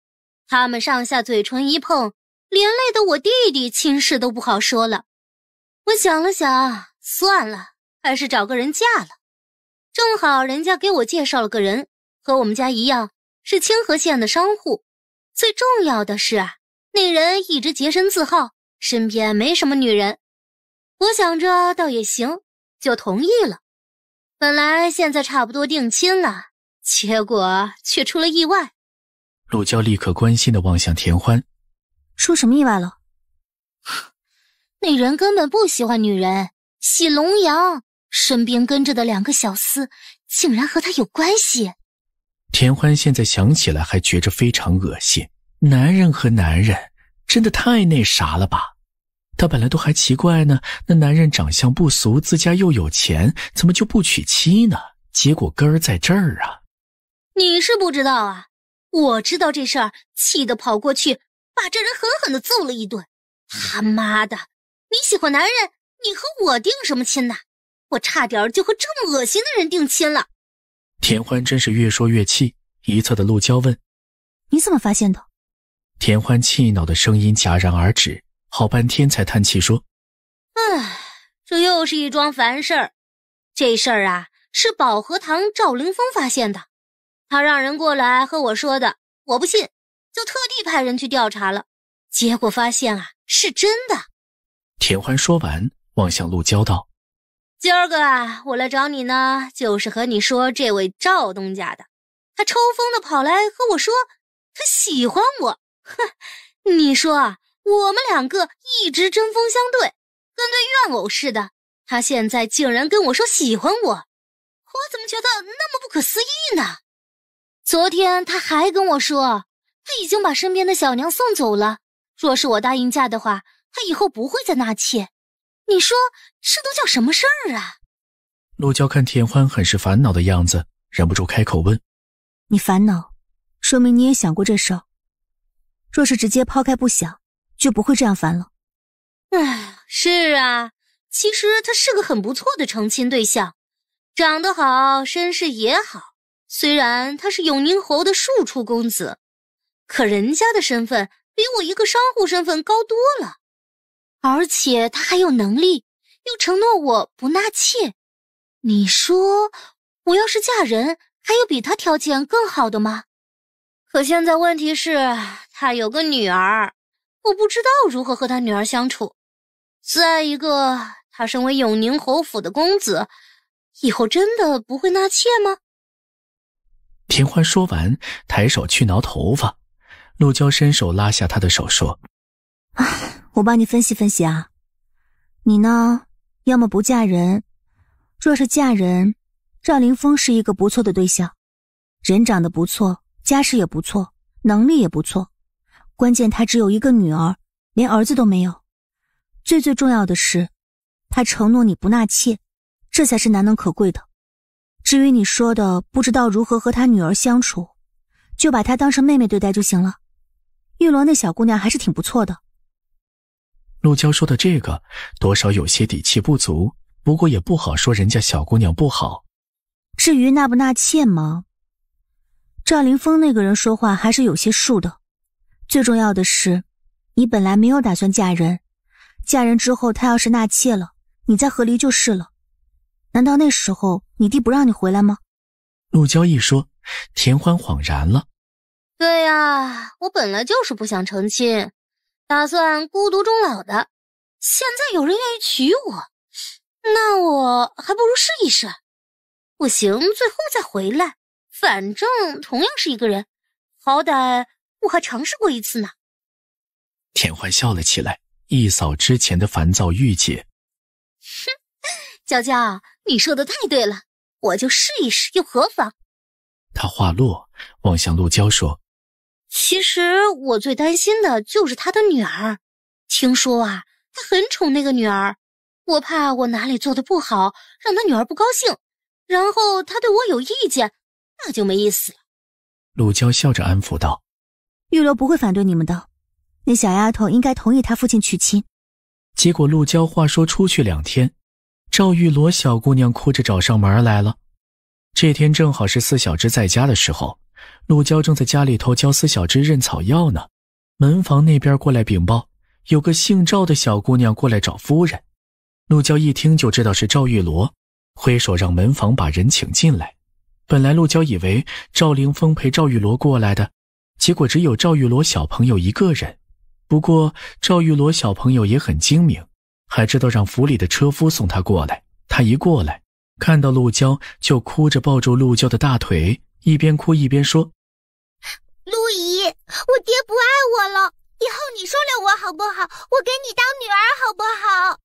他们上下嘴唇一碰，连累的我弟弟亲事都不好说了。我想了想，算了，还是找个人嫁了。正好人家给我介绍了个人，和我们家一样是清河县的商户，最重要的是。”那人一直洁身自好，身边没什么女人。我想着倒也行，就同意了。本来现在差不多定亲了，结果却出了意外。陆娇立刻关心的望向田欢：“出什么意外了？”“ (laughs) 那人根本不喜欢女人，喜龙阳身边跟着的两个小厮，竟然和他有关系。”田欢现在想起来还觉着非常恶心。男人和男人真的太那啥了吧？他本来都还奇怪呢，那男人长相不俗，自家又有钱，怎么就不娶妻呢？结果根儿在这儿啊！你是不知道啊，我知道这事儿，气得跑过去把这人狠狠的揍了一顿。他妈的，你喜欢男人，你和我定什么亲呐？我差点就和这么恶心的人定亲了。田欢真是越说越气，一侧的陆娇问：“你怎么发现的？”田欢气恼的声音戛然而止，好半天才叹气说：“唉，这又是一桩烦事儿。这事儿啊，是宝和堂赵凌风发现的，他让人过来和我说的。我不信，就特地派人去调查了，结果发现啊，是真的。”田欢说完，望向陆娇道：“今儿个啊，我来找你呢，就是和你说这位赵东家的，他抽风的跑来和我说，他喜欢我。”哼，(laughs) 你说啊，我们两个一直针锋相对，跟对怨偶似的。他现在竟然跟我说喜欢我，我怎么觉得那么不可思议呢？昨天他还跟我说，他已经把身边的小娘送走了。若是我答应嫁的话，他以后不会再纳妾。你说这都叫什么事儿啊？陆娇看田欢很是烦恼的样子，忍不住开口问：“你烦恼，说明你也想过这事儿。”若是直接抛开不想，就不会这样烦了。哎，是啊，其实他是个很不错的成亲对象，长得好，身世也好。虽然他是永宁侯的庶出公子，可人家的身份比我一个商户身份高多了，而且他还有能力，又承诺我不纳妾。你说，我要是嫁人，还有比他条件更好的吗？可现在问题是。他有个女儿，我不知道如何和他女儿相处。再一个，他身为永宁侯府的公子，以后真的不会纳妾吗？田欢说完，抬手去挠头发，陆娇伸手拉下他的手，说：“啊，我帮你分析分析啊。你呢，要么不嫁人，若是嫁人，赵凌峰是一个不错的对象，人长得不错，家世也不错，能力也不错。”关键他只有一个女儿，连儿子都没有。最最重要的是，他承诺你不纳妾，这才是难能可贵的。至于你说的不知道如何和他女儿相处，就把他当成妹妹对待就行了。玉罗那小姑娘还是挺不错的。陆娇说的这个多少有些底气不足，不过也不好说人家小姑娘不好。至于纳不纳妾吗？赵凌峰那个人说话还是有些数的。最重要的是，你本来没有打算嫁人，嫁人之后他要是纳妾了，你再和离就是了。难道那时候你弟不让你回来吗？陆娇一说，田欢恍然了。对呀，我本来就是不想成亲，打算孤独终老的。现在有人愿意娶我，那我还不如试一试。不行，最后再回来，反正同样是一个人，好歹。我还尝试过一次呢。田欢笑了起来，一扫之前的烦躁郁结。哼，娇娇，你说的太对了，我就试一试又何妨？他话落，望向陆娇说：“其实我最担心的就是他的女儿。听说啊，他很宠那个女儿，我怕我哪里做的不好，让他女儿不高兴，然后他对我有意见，那就没意思了。”陆娇笑着安抚道。玉罗不会反对你们的，那小丫头应该同意她父亲娶亲。结果陆娇话说出去两天，赵玉罗小姑娘哭着找上门来了。这天正好是四小只在家的时候，陆娇正在家里头教四小只认草药呢。门房那边过来禀报，有个姓赵的小姑娘过来找夫人。陆娇一听就知道是赵玉罗，挥手让门房把人请进来。本来陆娇以为赵凌峰陪赵玉罗过来的。结果只有赵玉罗小朋友一个人，不过赵玉罗小朋友也很精明，还知道让府里的车夫送他过来。他一过来，看到陆娇就哭着抱住陆娇的大腿，一边哭一边说：“陆姨，我爹不爱我了，以后你收留我好不好？我给你当女儿好不好？”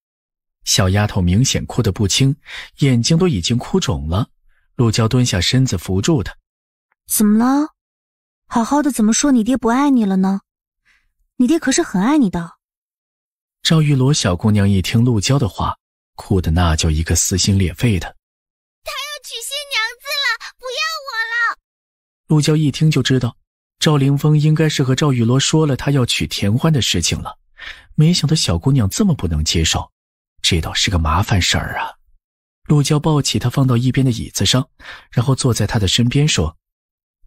小丫头明显哭得不轻，眼睛都已经哭肿了。陆娇蹲下身子扶住她：“怎么了？”好好的，怎么说你爹不爱你了呢？你爹可是很爱你的。赵玉罗小姑娘一听陆娇的话，哭的那叫一个撕心裂肺的。他要娶新娘子了，不要我了。陆娇一听就知道，赵凌峰应该是和赵玉罗说了他要娶田欢的事情了。没想到小姑娘这么不能接受，这倒是个麻烦事儿啊。陆娇抱起她放到一边的椅子上，然后坐在她的身边说。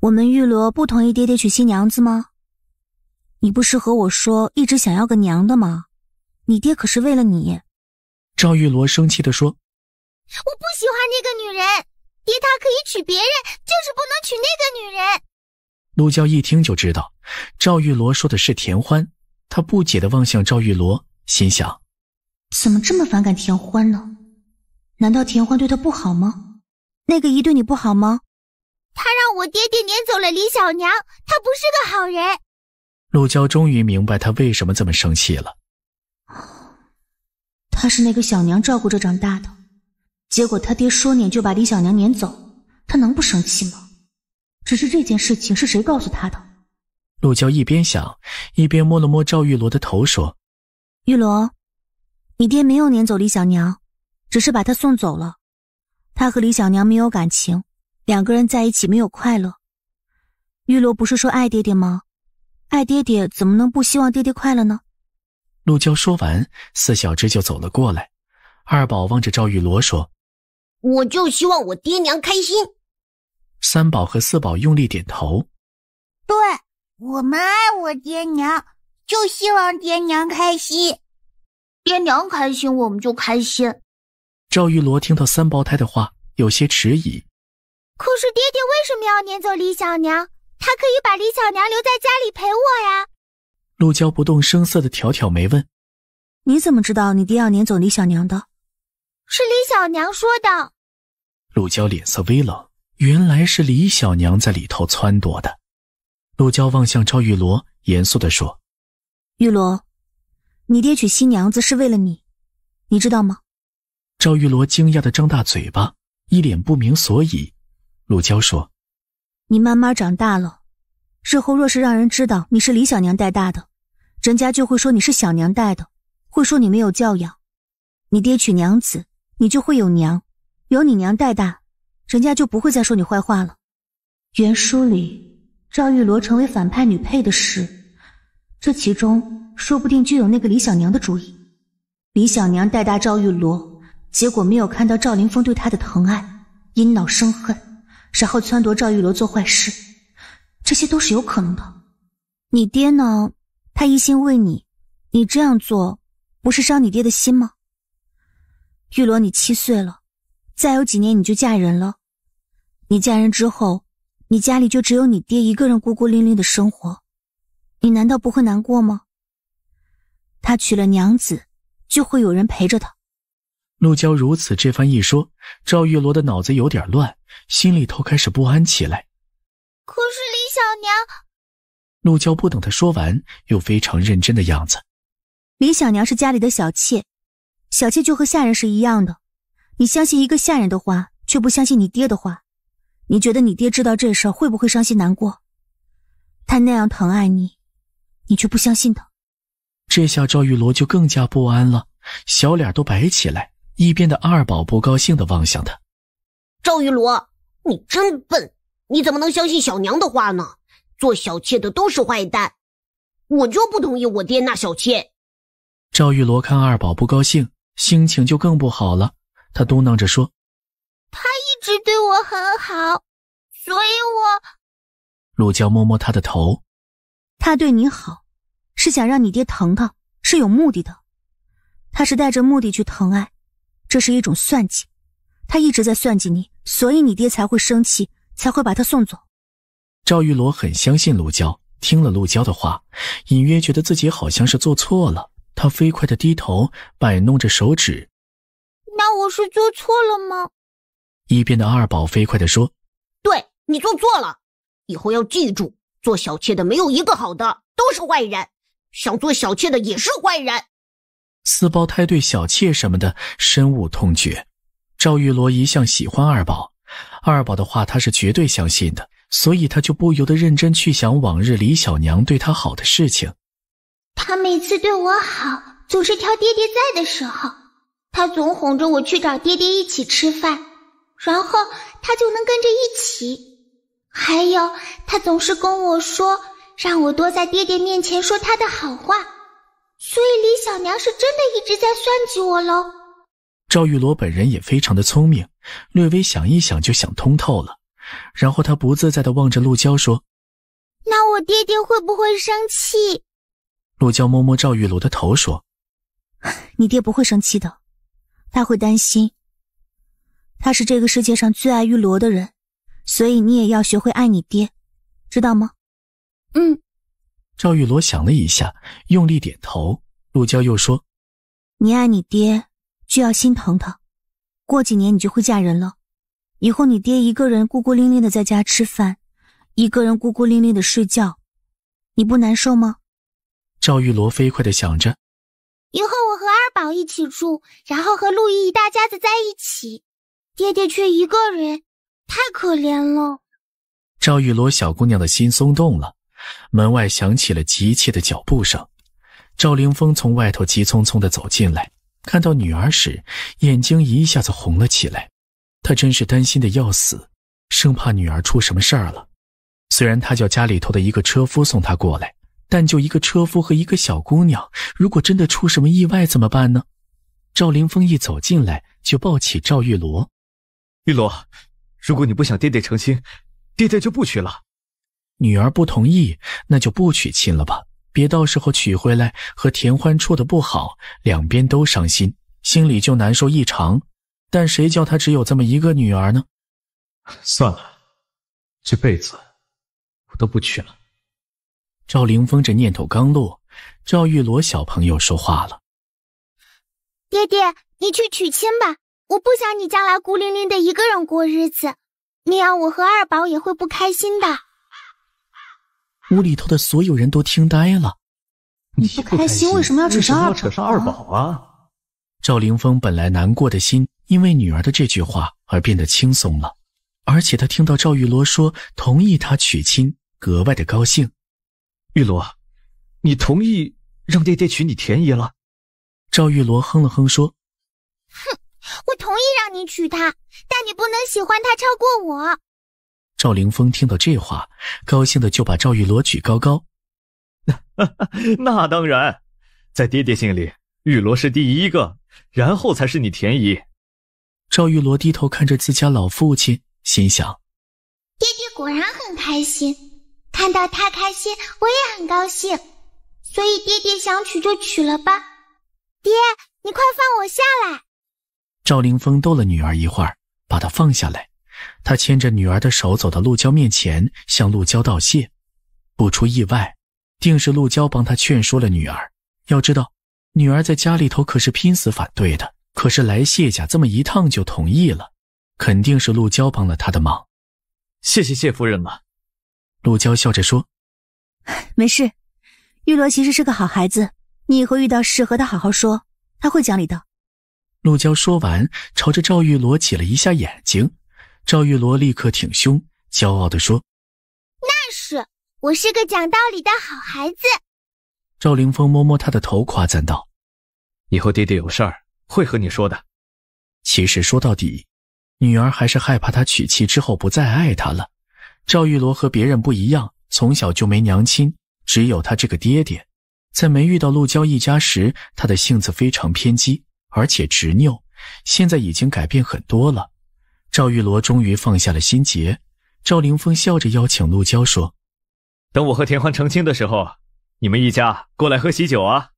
我们玉罗不同意爹爹娶新娘子吗？你不是和我说一直想要个娘的吗？你爹可是为了你。赵玉罗生气地说：“我不喜欢那个女人，爹他可以娶别人，就是不能娶那个女人。”陆娇一听就知道赵玉罗说的是田欢，她不解地望向赵玉罗，心想：“怎么这么反感田欢呢？难道田欢对她不好吗？那个姨对你不好吗？”他让我爹爹撵走了李小娘，他不是个好人。陆娇终于明白他为什么这么生气了。他是那个小娘照顾着长大的，结果他爹说撵就把李小娘撵走，他能不生气吗？只是这件事情是谁告诉他的？陆娇一边想，一边摸了摸赵玉罗的头，说：“玉罗，你爹没有撵走李小娘，只是把她送走了。他和李小娘没有感情。”两个人在一起没有快乐。玉罗不是说爱爹爹吗？爱爹爹怎么能不希望爹爹快乐呢？陆娇说完，四小只就走了过来。二宝望着赵玉罗说：“我就希望我爹娘开心。”三宝和四宝用力点头：“对，我们爱我爹娘，就希望爹娘开心。爹娘开心，我们就开心。”赵玉罗听到三胞胎的话，有些迟疑。可是爹爹为什么要撵走李小娘？他可以把李小娘留在家里陪我呀。陆娇不动声色的挑挑眉问：“你怎么知道你爹要撵走李小娘的？”是李小娘说的。陆娇脸色微冷，原来是李小娘在里头撺掇的。陆娇望向赵玉罗，严肃地说：“玉罗，你爹娶新娘子是为了你，你知道吗？”赵玉罗惊讶的张大嘴巴，一脸不明所以。陆娇说：“你慢慢长大了，日后若是让人知道你是李小娘带大的，人家就会说你是小娘带的，会说你没有教养。你爹娶娘子，你就会有娘，有你娘带大，人家就不会再说你坏话了。原书里赵玉罗成为反派女配的事，这其中说不定就有那个李小娘的主意。李小娘带大赵玉罗，结果没有看到赵凌峰对她的疼爱，因恼生恨。”然后撺掇赵玉罗做坏事，这些都是有可能的。你爹呢？他一心为你，你这样做，不是伤你爹的心吗？玉罗，你七岁了，再有几年你就嫁人了。你嫁人之后，你家里就只有你爹一个人孤孤零零的生活，你难道不会难过吗？他娶了娘子，就会有人陪着他。陆娇如此这番一说，赵玉罗的脑子有点乱，心里头开始不安起来。可是李小娘……陆娇不等他说完，又非常认真的样子：“李小娘是家里的小妾，小妾就和下人是一样的。你相信一个下人的话，却不相信你爹的话，你觉得你爹知道这事儿会不会伤心难过？他那样疼爱你，你却不相信他。”这下赵玉罗就更加不安了，小脸都白起来。一边的二宝不高兴的望向他，赵玉罗，你真笨！你怎么能相信小娘的话呢？做小妾的都是坏蛋，我就不同意我爹纳小妾。赵玉罗看二宝不高兴，心情就更不好了。他嘟囔着说：“他一直对我很好，所以我……”陆娇摸摸他的头：“他对你好，是想让你爹疼他，是有目的的。他是带着目的去疼爱。”这是一种算计，他一直在算计你，所以你爹才会生气，才会把他送走。赵玉罗很相信陆娇，听了陆娇的话，隐约觉得自己好像是做错了。他飞快的低头摆弄着手指，那我是做错了吗？一边的二宝飞快的说：“对你做错了，以后要记住，做小妾的没有一个好的，都是坏人，想做小妾的也是坏人。”四胞胎对小妾什么的深恶痛绝。赵玉罗一向喜欢二宝，二宝的话他是绝对相信的，所以他就不由得认真去想往日李小娘对他好的事情。他每次对我好，总是挑爹爹在的时候。他总哄着我去找爹爹一起吃饭，然后他就能跟着一起。还有，他总是跟我说，让我多在爹爹面前说他的好话。所以李小娘是真的一直在算计我喽。赵玉罗本人也非常的聪明，略微想一想就想通透了。然后他不自在的望着陆娇说：“那我爹爹会不会生气？”陆娇摸摸赵玉罗的头说：“你爹不会生气的，他会担心。他是这个世界上最爱玉罗的人，所以你也要学会爱你爹，知道吗？”“嗯。”赵玉罗想了一下，用力点头。陆娇又说：“你爱你爹，就要心疼他。过几年你就会嫁人了，以后你爹一个人孤孤零零的在家吃饭，一个人孤孤零零的睡觉，你不难受吗？”赵玉罗飞快的想着：“以后我和二宝一起住，然后和陆毅一大家子在一起，爹爹却一个人，太可怜了。”赵玉罗小姑娘的心松动了。门外响起了急切的脚步声，赵凌峰从外头急匆匆的走进来，看到女儿时，眼睛一下子红了起来。他真是担心的要死，生怕女儿出什么事儿了。虽然他叫家里头的一个车夫送他过来，但就一个车夫和一个小姑娘，如果真的出什么意外怎么办呢？赵凌峰一走进来就抱起赵玉罗，玉罗，如果你不想爹爹成亲，爹爹就不娶了。女儿不同意，那就不娶亲了吧？别到时候娶回来和田欢处的不好，两边都伤心，心里就难受异常。但谁叫他只有这么一个女儿呢？算了，这辈子我都不娶了。赵凌峰这念头刚落，赵玉罗小朋友说话了：“爹爹，你去娶亲吧，我不想你将来孤零零的一个人过日子，那样我和二宝也会不开心的。”屋里头的所有人都听呆了。你不开心为什么要扯上二宝啊？赵凌峰本来难过的心，因为女儿的这句话而变得轻松了。而且他听到赵玉罗说同意他娶亲，格外的高兴。玉罗，你同意让爹爹娶你田姨了？赵玉罗哼了哼说：“哼，我同意让你娶她，但你不能喜欢她超过我。”赵凌峰听到这话，高兴的就把赵玉罗举高高。(laughs) 那当然，在爹爹心里，玉罗是第一个，然后才是你田姨。赵玉罗低头看着自家老父亲，心想：爹爹果然很开心，看到他开心，我也很高兴。所以爹爹想娶就娶了吧。爹，你快放我下来。赵凌峰逗了女儿一会儿，把她放下来。他牵着女儿的手走到陆娇面前，向陆娇道谢。不出意外，定是陆娇帮他劝说了女儿。要知道，女儿在家里头可是拼死反对的，可是来谢家这么一趟就同意了，肯定是陆娇帮了他的忙。谢谢谢夫人了。陆娇笑着说：“没事，玉罗其实是个好孩子，你以后遇到事和他好好说，他会讲理的。”陆娇说完，朝着赵玉罗挤了一下眼睛。赵玉罗立刻挺胸，骄傲地说：“那是我是个讲道理的好孩子。”赵凌峰摸摸他的头，夸赞道：“以后爹爹有事儿会和你说的。”其实说到底，女儿还是害怕他娶妻之后不再爱她了。赵玉罗和别人不一样，从小就没娘亲，只有他这个爹爹。在没遇到陆娇一家时，他的性子非常偏激，而且执拗。现在已经改变很多了。赵玉罗终于放下了心结，赵凌峰笑着邀请陆娇说：“等我和田欢成亲的时候，你们一家过来喝喜酒啊。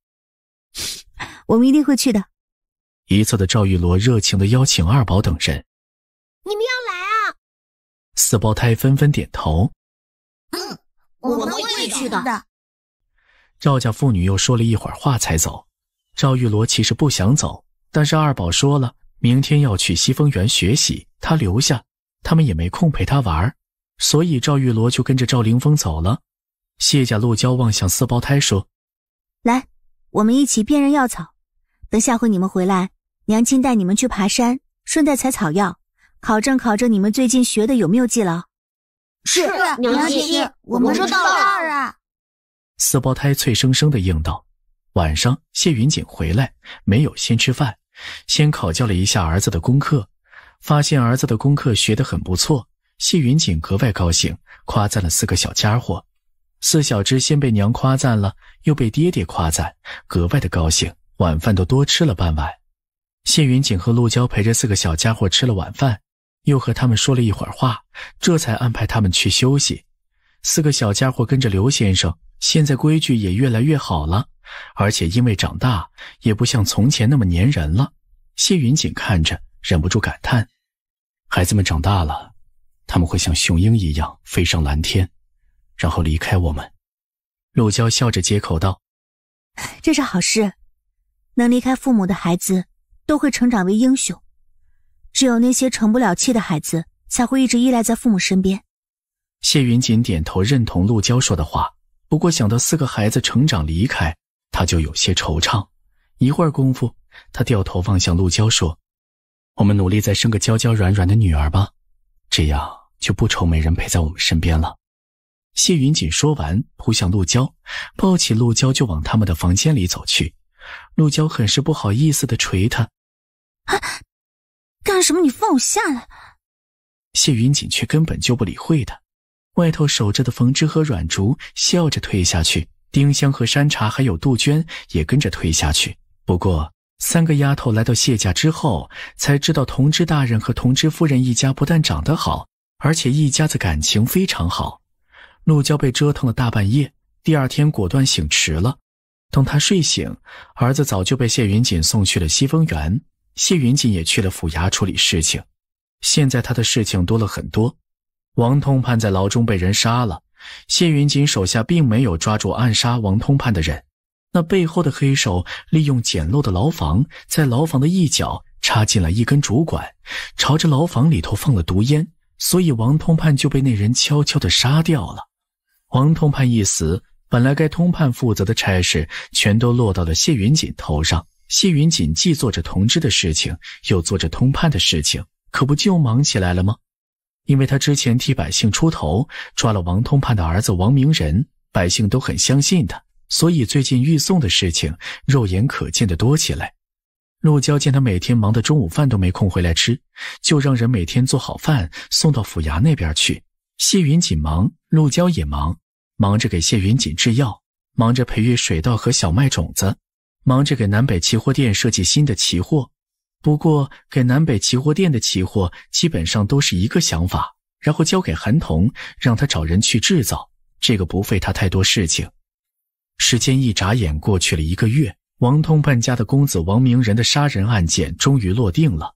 (laughs) ”我们一定会去的。一侧的赵玉罗热情的邀请二宝等人：“你们要来啊？”四胞胎纷纷点头：“嗯，我们会去的。”赵家妇女又说了一会儿话才走。赵玉罗其实不想走，但是二宝说了。明天要去西风园学习，他留下，他们也没空陪他玩，所以赵玉罗就跟着赵凌风走了。谢家陆娇望向四胞胎说：“来，我们一起辨认药草，等下回你们回来，娘亲带你们去爬山，顺带采草药，考证考证你们最近学的有没有记牢。”是娘亲，我们知道了。四胞胎脆生生的应道。晚上，谢云锦回来没有先吃饭。先考教了一下儿子的功课，发现儿子的功课学得很不错，谢云锦格外高兴，夸赞了四个小家伙。四小只先被娘夸赞了，又被爹爹夸赞，格外的高兴，晚饭都多吃了半碗。谢云锦和陆娇陪着四个小家伙吃了晚饭，又和他们说了一会儿话，这才安排他们去休息。四个小家伙跟着刘先生。现在规矩也越来越好了，而且因为长大，也不像从前那么粘人了。谢云锦看着，忍不住感叹：“孩子们长大了，他们会像雄鹰一样飞上蓝天，然后离开我们。”陆娇笑着接口道：“这是好事，能离开父母的孩子，都会成长为英雄。只有那些成不了器的孩子，才会一直依赖在父母身边。”谢云锦点头认同陆娇说的话。不过想到四个孩子成长离开，他就有些惆怅。一会儿功夫，他掉头望向陆娇说：“我们努力再生个娇娇软软的女儿吧，这样就不愁没人陪在我们身边了。”谢云锦说完，扑向陆娇，抱起陆娇就往他们的房间里走去。陆娇很是不好意思的捶他：“啊，干什么？你放我下来！”谢云锦却根本就不理会他。外头守着的冯之和阮竹笑着退下去，丁香和山茶还有杜鹃也跟着退下去。不过，三个丫头来到谢家之后，才知道同知大人和同知夫人一家不但长得好，而且一家子感情非常好。陆娇被折腾了大半夜，第二天果断醒迟了。等她睡醒，儿子早就被谢云锦送去了西风园，谢云锦也去了府衙处理事情。现在他的事情多了很多。王通判在牢中被人杀了，谢云锦手下并没有抓住暗杀王通判的人，那背后的黑手利用简陋的牢房，在牢房的一角插进了一根竹管，朝着牢房里头放了毒烟，所以王通判就被那人悄悄地杀掉了。王通判一死，本来该通判负责的差事全都落到了谢云锦头上。谢云锦既做着同知的事情，又做着通判的事情，可不就忙起来了吗？因为他之前替百姓出头，抓了王通判的儿子王明仁，百姓都很相信他，所以最近运送的事情肉眼可见的多起来。陆娇见他每天忙得中午饭都没空回来吃，就让人每天做好饭送到府衙那边去。谢云锦忙，陆娇也忙，忙着给谢云锦制药，忙着培育水稻和小麦种子，忙着给南北期货店设计新的奇货。不过，给南北期货店的期货基本上都是一个想法，然后交给韩童，让他找人去制造，这个不费他太多事情。时间一眨眼过去了一个月，王通半家的公子王明仁的杀人案件终于落定了。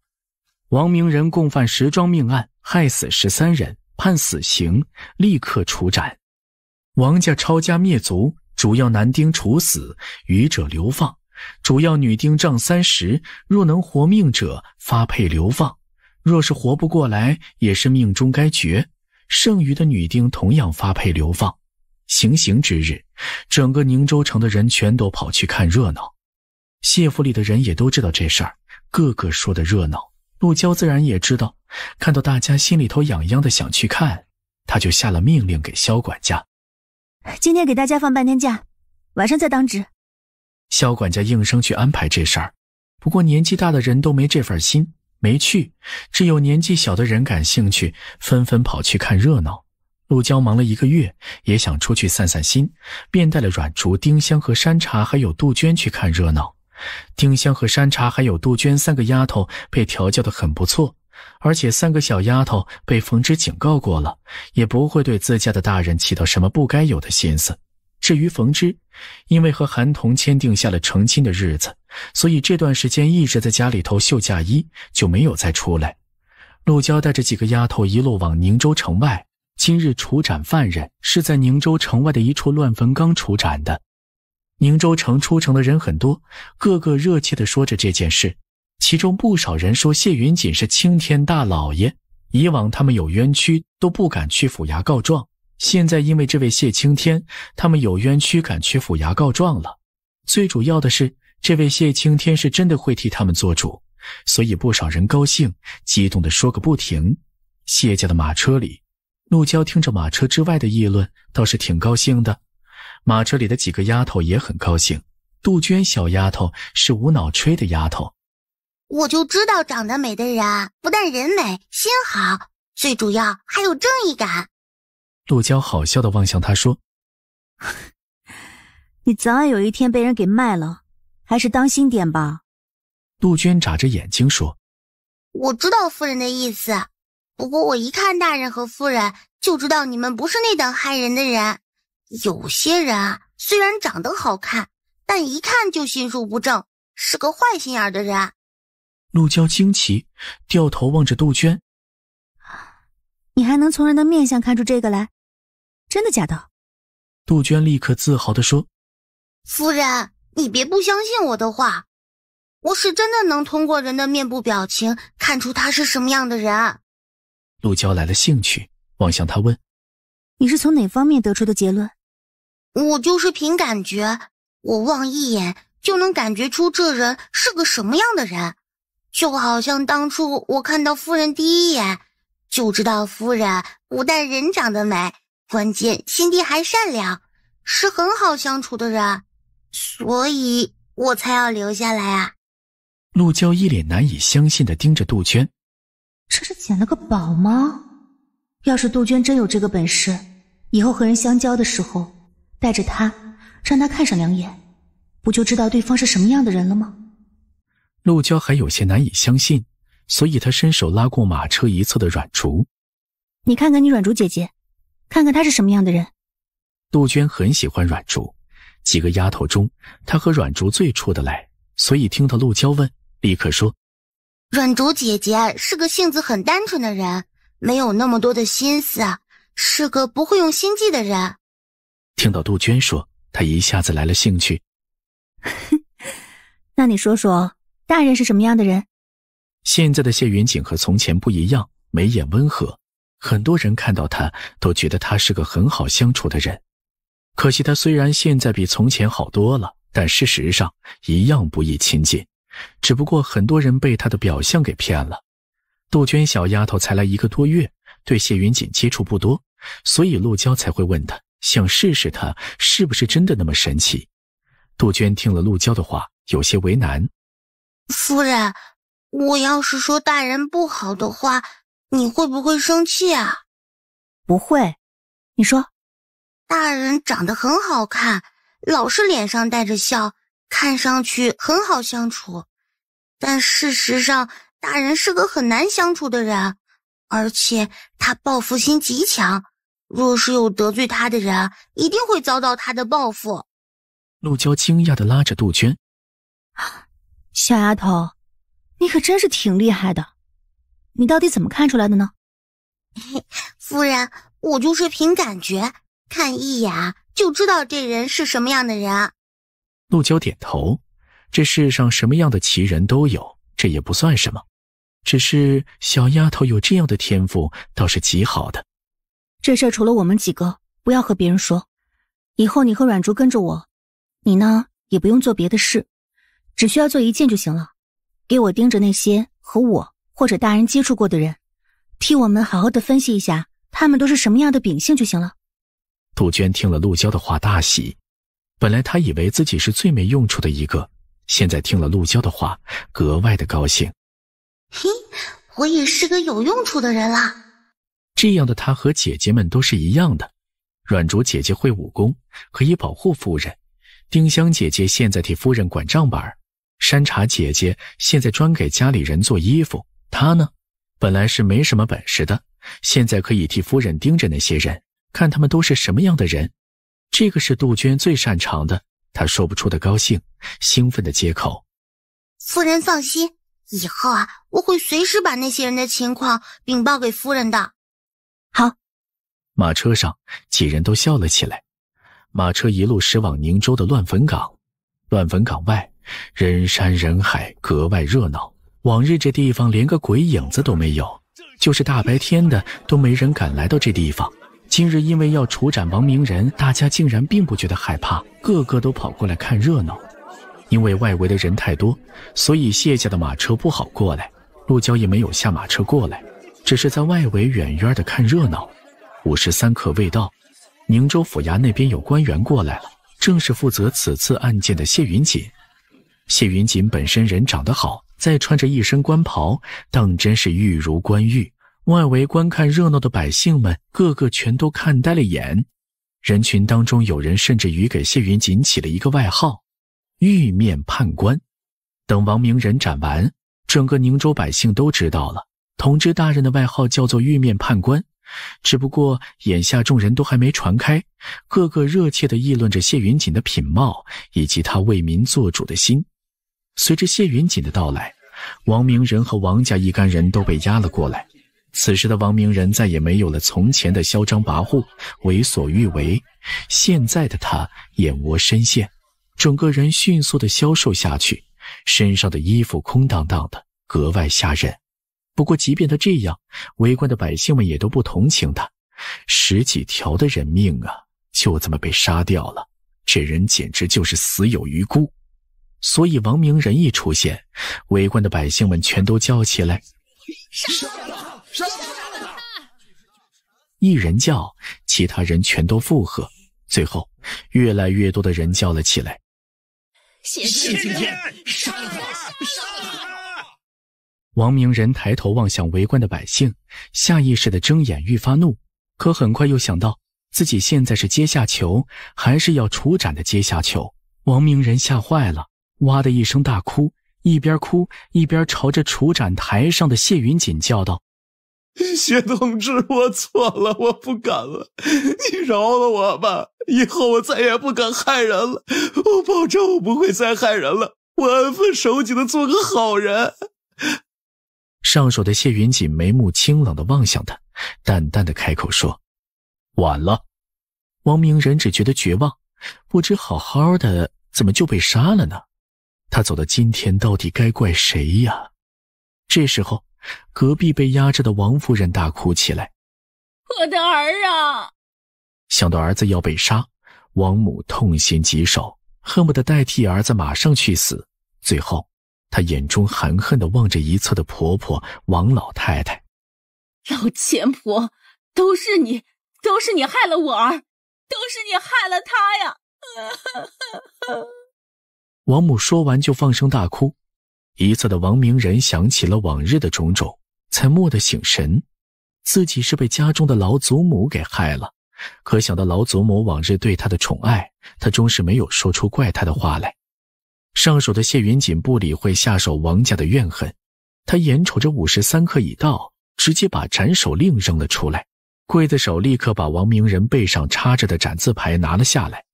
王明仁共犯十桩命案，害死十三人，判死刑，立刻处斩。王家抄家灭族，主要男丁处死，余者流放。主要女丁杖三十，若能活命者发配流放；若是活不过来，也是命中该绝。剩余的女丁同样发配流放。行刑之日，整个宁州城的人全都跑去看热闹。谢府里的人也都知道这事儿，个个说的热闹。陆娇自然也知道，看到大家心里头痒痒的想去看，他就下了命令给萧管家：今天给大家放半天假，晚上再当值。萧管家应声去安排这事儿，不过年纪大的人都没这份心，没去；只有年纪小的人感兴趣，纷纷跑去看热闹。陆娇忙了一个月，也想出去散散心，便带了软竹、丁香和山茶，还有杜鹃去看热闹。丁香和山茶还有杜鹃三个丫头被调教的很不错，而且三个小丫头被冯芝警告过了，也不会对自家的大人起到什么不该有的心思。至于冯之，因为和韩童签订下了成亲的日子，所以这段时间一直在家里头绣嫁衣，就没有再出来。陆娇带着几个丫头一路往宁州城外。今日处斩犯人是在宁州城外的一处乱坟岗处斩的。宁州城出城的人很多，个个热切的说着这件事。其中不少人说谢云锦是青天大老爷，以往他们有冤屈都不敢去府衙告状。现在因为这位谢青天，他们有冤屈敢去府衙告状了。最主要的是，这位谢青天是真的会替他们做主，所以不少人高兴，激动的说个不停。谢家的马车里，陆娇听着马车之外的议论，倒是挺高兴的。马车里的几个丫头也很高兴。杜鹃小丫头是无脑吹的丫头，我就知道长得美的人，不但人美心好，最主要还有正义感。陆娇好笑的望向他，说：“ (laughs) 你早晚有一天被人给卖了，还是当心点吧。”杜鹃眨着眼睛说：“我知道夫人的意思，不过我一看大人和夫人，就知道你们不是那等害人的人。有些人啊，虽然长得好看，但一看就心术不正，是个坏心眼的人。”陆娇惊奇，掉头望着杜鹃：“你还能从人的面相看出这个来？”真的假的？杜鹃立刻自豪地说：“夫人，你别不相信我的话，我是真的能通过人的面部表情看出他是什么样的人。”陆娇来了兴趣，望向他问：“你是从哪方面得出的结论？”“我就是凭感觉，我望一眼就能感觉出这人是个什么样的人，就好像当初我看到夫人第一眼就知道夫人不但人长得美。”关键心地还善良，是很好相处的人，所以我才要留下来啊！陆娇一脸难以相信的盯着杜鹃，这是捡了个宝吗？要是杜鹃真有这个本事，以后和人相交的时候带着她，让她看上两眼，不就知道对方是什么样的人了吗？陆娇还有些难以相信，所以她伸手拉过马车一侧的软竹，你看看你软竹姐姐。看看他是什么样的人。杜鹃很喜欢阮竹，几个丫头中，她和阮竹最处得来，所以听到陆娇问，立刻说：“阮竹姐姐是个性子很单纯的人，没有那么多的心思，是个不会用心计的人。”听到杜鹃说，她一下子来了兴趣。(laughs) 那你说说，大人是什么样的人？现在的谢云锦和从前不一样，眉眼温和。很多人看到他都觉得他是个很好相处的人，可惜他虽然现在比从前好多了，但事实上一样不易亲近。只不过很多人被他的表象给骗了。杜鹃小丫头才来一个多月，对谢云锦接触不多，所以陆娇才会问她，想试试他是不是真的那么神奇。杜鹃听了陆娇的话，有些为难：“夫人，我要是说大人不好的话。”你会不会生气啊？不会，你说。大人长得很好看，老是脸上带着笑，看上去很好相处。但事实上，大人是个很难相处的人，而且他报复心极强，若是有得罪他的人，一定会遭到他的报复。陆娇惊讶的拉着杜鹃：“小丫头，你可真是挺厉害的。”你到底怎么看出来的呢？(laughs) 夫人，我就是凭感觉，看一眼就知道这人是什么样的人。陆娇点头，这世上什么样的奇人都有，这也不算什么。只是小丫头有这样的天赋，倒是极好的。这事儿除了我们几个，不要和别人说。以后你和阮竹跟着我，你呢也不用做别的事，只需要做一件就行了，给我盯着那些和我。或者大人接触过的人，替我们好好的分析一下，他们都是什么样的秉性就行了。杜鹃听了陆娇的话，大喜。本来她以为自己是最没用处的一个，现在听了陆娇的话，格外的高兴。嘿，我也是个有用处的人了。这样的她和姐姐们都是一样的。软竹姐姐会武功，可以保护夫人；丁香姐姐现在替夫人管账本山茶姐姐现在专给家里人做衣服。他呢，本来是没什么本事的，现在可以替夫人盯着那些人，看他们都是什么样的人。这个是杜鹃最擅长的，她说不出的高兴，兴奋的接口：“夫人放心，以后啊，我会随时把那些人的情况禀报给夫人的。”好。马车上几人都笑了起来。马车一路驶往宁州的乱坟岗，乱坟岗外人山人海，格外热闹。往日这地方连个鬼影子都没有，就是大白天的都没人敢来到这地方。今日因为要处斩王明仁，大家竟然并不觉得害怕，个个都跑过来看热闹。因为外围的人太多，所以谢家的马车不好过来。陆娇也没有下马车过来，只是在外围远远的看热闹。午时三刻未到，宁州府衙那边有官员过来了，正是负责此次案件的谢云锦。谢云锦本身人长得好。再穿着一身官袍，当真是玉如冠玉。外围观看热闹的百姓们，个个全都看呆了眼。人群当中，有人甚至于给谢云锦起了一个外号：“玉面判官。”等王明仁斩完，整个宁州百姓都知道了，同知大人的外号叫做“玉面判官”。只不过眼下众人都还没传开，个个热切的议论着谢云锦的品貌，以及他为民做主的心。随着谢云锦的到来，王明仁和王家一干人都被押了过来。此时的王明仁再也没有了从前的嚣张跋扈、为所欲为，现在的他眼窝深陷，整个人迅速的消瘦下去，身上的衣服空荡荡的，格外吓人。不过，即便他这样，围观的百姓们也都不同情他。十几条的人命啊，就这么被杀掉了，这人简直就是死有余辜。所以王明仁一出现，围观的百姓们全都叫起来：“杀了他！杀了他！”一人叫，其他人全都附和，最后，越来越多的人叫了起来：“谢天天！杀了他！杀了他！”王明仁抬头望向围观的百姓，下意识的睁眼欲发怒，可很快又想到自己现在是阶下囚，还是要处斩的阶下囚。王明仁吓坏了。哇的一声大哭，一边哭一边朝着楚展台上的谢云锦叫道：“谢同志，我错了，我不敢了，你饶了我吧！以后我再也不敢害人了，我保证我不会再害人了，我安分守己的做个好人。”上手的谢云锦眉目清冷的望向他，淡淡的开口说：“晚了。”王明仁只觉得绝望，不知好好的怎么就被杀了呢？他走到今天，到底该怪谁呀？这时候，隔壁被压着的王夫人大哭起来：“我的儿啊！”想到儿子要被杀，王母痛心疾首，恨不得代替儿子马上去死。最后，她眼中含恨地望着一侧的婆婆王老太太：“老前婆，都是你，都是你害了我儿，都是你害了他呀！” (laughs) 王母说完，就放声大哭。一侧的王明仁想起了往日的种种，才蓦地醒神，自己是被家中的老祖母给害了。可想到老祖母往日对他的宠爱，他终是没有说出怪他的话来。上手的谢云锦不理会下手王家的怨恨，他眼瞅着午时三刻已到，直接把斩首令扔了出来。刽子手立刻把王明仁背上插着的斩字牌拿了下来。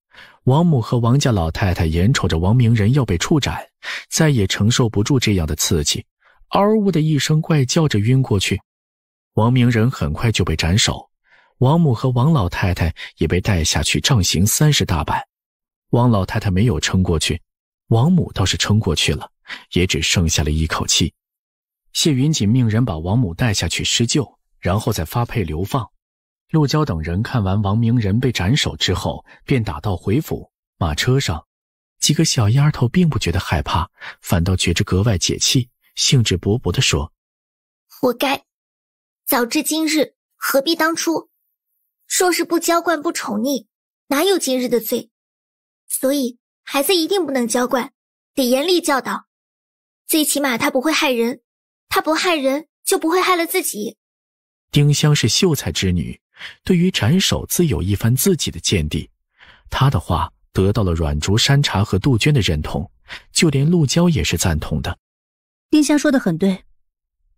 王母和王家老太太眼瞅着王明仁要被处斩，再也承受不住这样的刺激，嗷呜的一声怪叫着晕过去。王明仁很快就被斩首，王母和王老太太也被带下去杖刑三十大板。王老太太没有撑过去，王母倒是撑过去了，也只剩下了一口气。谢云锦命人把王母带下去施救，然后再发配流放。陆娇等人看完王明仁被斩首之后，便打道回府。马车上，几个小丫头并不觉得害怕，反倒觉着格外解气，兴致勃勃地说：“活该！早知今日，何必当初？若是不娇惯、不宠溺，哪有今日的罪？所以，孩子一定不能娇惯，得严厉教导。最起码他不会害人，他不害人，就不会害了自己。”丁香是秀才之女。对于斩首，自有一番自己的见地。他的话得到了阮竹、山茶和杜鹃的认同，就连陆娇也是赞同的。丁香说的很对，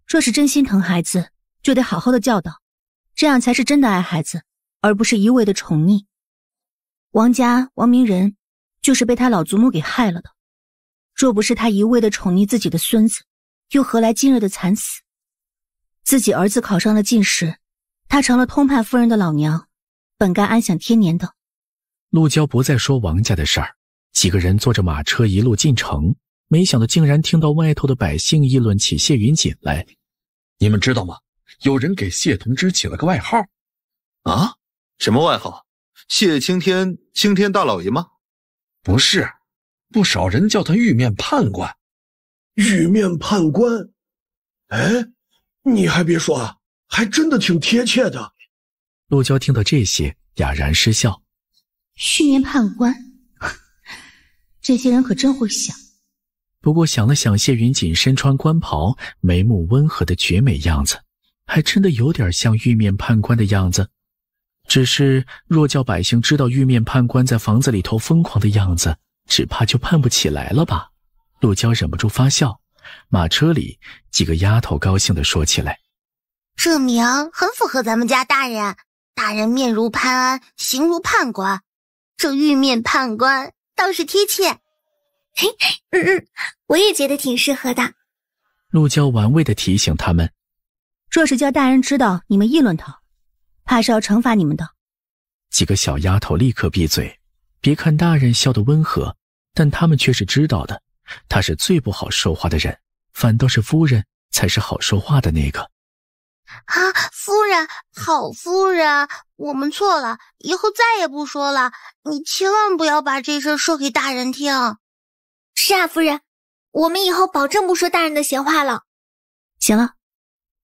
若是真心疼孩子，就得好好的教导，这样才是真的爱孩子，而不是一味的宠溺。王家王明仁就是被他老祖母给害了的。若不是他一味的宠溺自己的孙子，又何来今日的惨死？自己儿子考上了进士。她成了通判夫人的老娘，本该安享天年的。陆娇不再说王家的事儿，几个人坐着马车一路进城，没想到竟然听到外头的百姓议论起谢云锦来。你们知道吗？有人给谢同知起了个外号。啊？什么外号？谢青天？青天大老爷吗？不是，不少人叫他玉面判官。玉面判官？哎，你还别说啊。还真的挺贴切的。陆娇听到这些，哑然失笑。玉面判官，这些人可真会想。不过想了想，谢云锦身穿官袍，眉目温和的绝美样子，还真的有点像玉面判官的样子。只是若叫百姓知道玉面判官在房子里头疯狂的样子，只怕就判不起来了吧？陆娇忍不住发笑。马车里几个丫头高兴的说起来。这名很符合咱们家大人，大人面如潘安，形如判官，这玉面判官倒是贴切。嘿，(laughs) 嗯嗯，我也觉得挺适合的。陆娇玩味的提醒他们：“若是叫大人知道你们议论他，怕是要惩罚你们的。”几个小丫头立刻闭嘴。别看大人笑得温和，但他们却是知道的，他是最不好说话的人，反倒是夫人才是好说话的那个。啊，夫人，好夫人，我们错了，以后再也不说了。你千万不要把这事说给大人听。是啊，夫人，我们以后保证不说大人的闲话了。行了，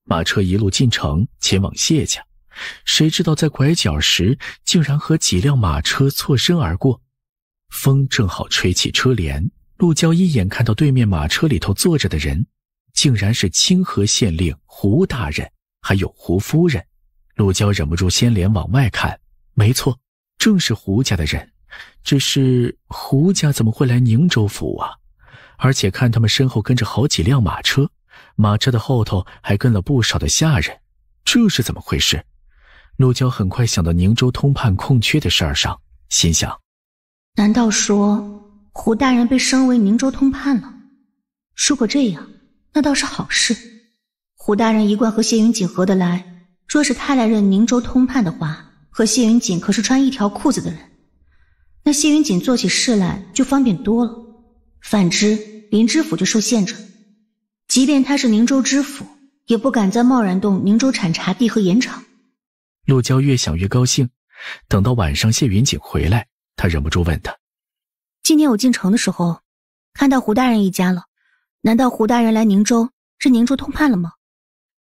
马车一路进城，前往谢家。谁知道在拐角时，竟然和几辆马车错身而过，风正好吹起车帘，陆娇一眼看到对面马车里头坐着的人，竟然是清河县令胡大人。还有胡夫人，陆娇忍不住掀脸往外看。没错，正是胡家的人。只是胡家怎么会来宁州府啊？而且看他们身后跟着好几辆马车，马车的后头还跟了不少的下人，这是怎么回事？陆娇很快想到宁州通判空缺的事儿上，心想：难道说胡大人被升为宁州通判了？如果这样，那倒是好事。胡大人一贯和谢云锦合得来，若是他来任宁州通判的话，和谢云锦可是穿一条裤子的人。那谢云锦做起事来就方便多了。反之，林知府就受限制，即便他是宁州知府，也不敢再贸然动宁州产茶地和盐场。陆娇越想越高兴，等到晚上谢云锦回来，她忍不住问他：“今天我进城的时候，看到胡大人一家了。难道胡大人来宁州是宁州通判了吗？”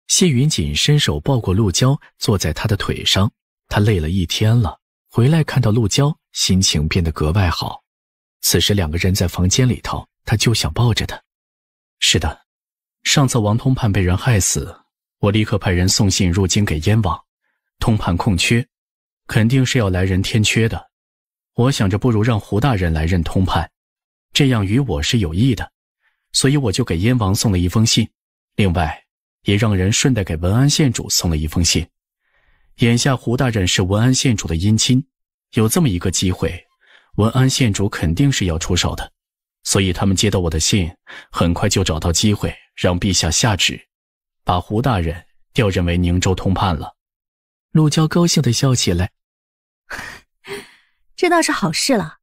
谢云锦伸手抱过陆娇，坐在她的腿上。他累了一天了，回来看到陆娇，心情变得格外好。此时两个人在房间里头，他就想抱着她。是的，上次王通判被人害死，我立刻派人送信入京给燕王。通判空缺，肯定是要来人添缺的。我想着不如让胡大人来任通判，这样与我是有益的，所以我就给燕王送了一封信。另外。也让人顺带给文安县主送了一封信。眼下胡大人是文安县主的姻亲，有这么一个机会，文安县主肯定是要出手的。所以他们接到我的信，很快就找到机会，让陛下下旨，把胡大人调任为宁州通判了。陆娇高兴的笑起来，(laughs) 这倒是好事了。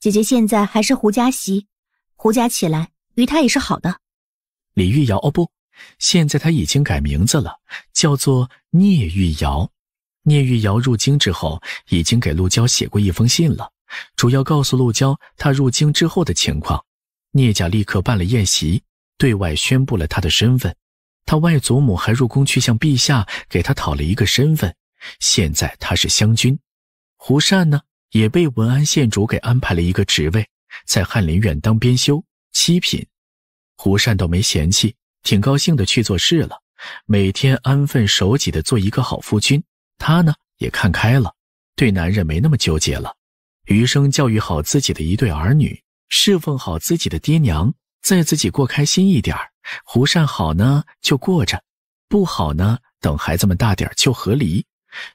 姐姐现在还是胡家媳，胡家起来，于她也是好的。李玉瑶，哦不。现在他已经改名字了，叫做聂玉瑶。聂玉瑶入京之后，已经给陆娇写过一封信了，主要告诉陆娇他入京之后的情况。聂家立刻办了宴席，对外宣布了他的身份。他外祖母还入宫去向陛下给他讨了一个身份。现在他是湘军。胡善呢，也被文安县主给安排了一个职位，在翰林院当编修，七品。胡善倒没嫌弃。挺高兴的去做事了，每天安分守己的做一个好夫君。他呢也看开了，对男人没那么纠结了。余生教育好自己的一对儿女，侍奉好自己的爹娘，再自己过开心一点儿。胡善好呢就过着，不好呢等孩子们大点儿就和离。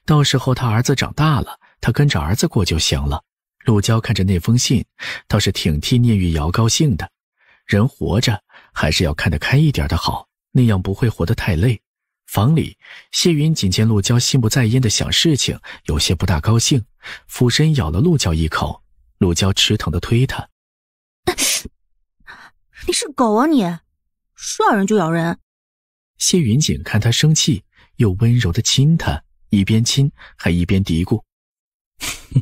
到时候他儿子长大了，他跟着儿子过就行了。陆娇看着那封信，倒是挺替聂玉瑶高兴的，人活着。还是要看得开一点的好，那样不会活得太累。房里，谢云锦见陆娇心不在焉的想事情，有些不大高兴，俯身咬了陆娇一口。陆娇吃疼的推他：“你是狗啊你，说咬人就咬人！”谢云锦看他生气，又温柔的亲他，一边亲还一边嘀咕：“哼，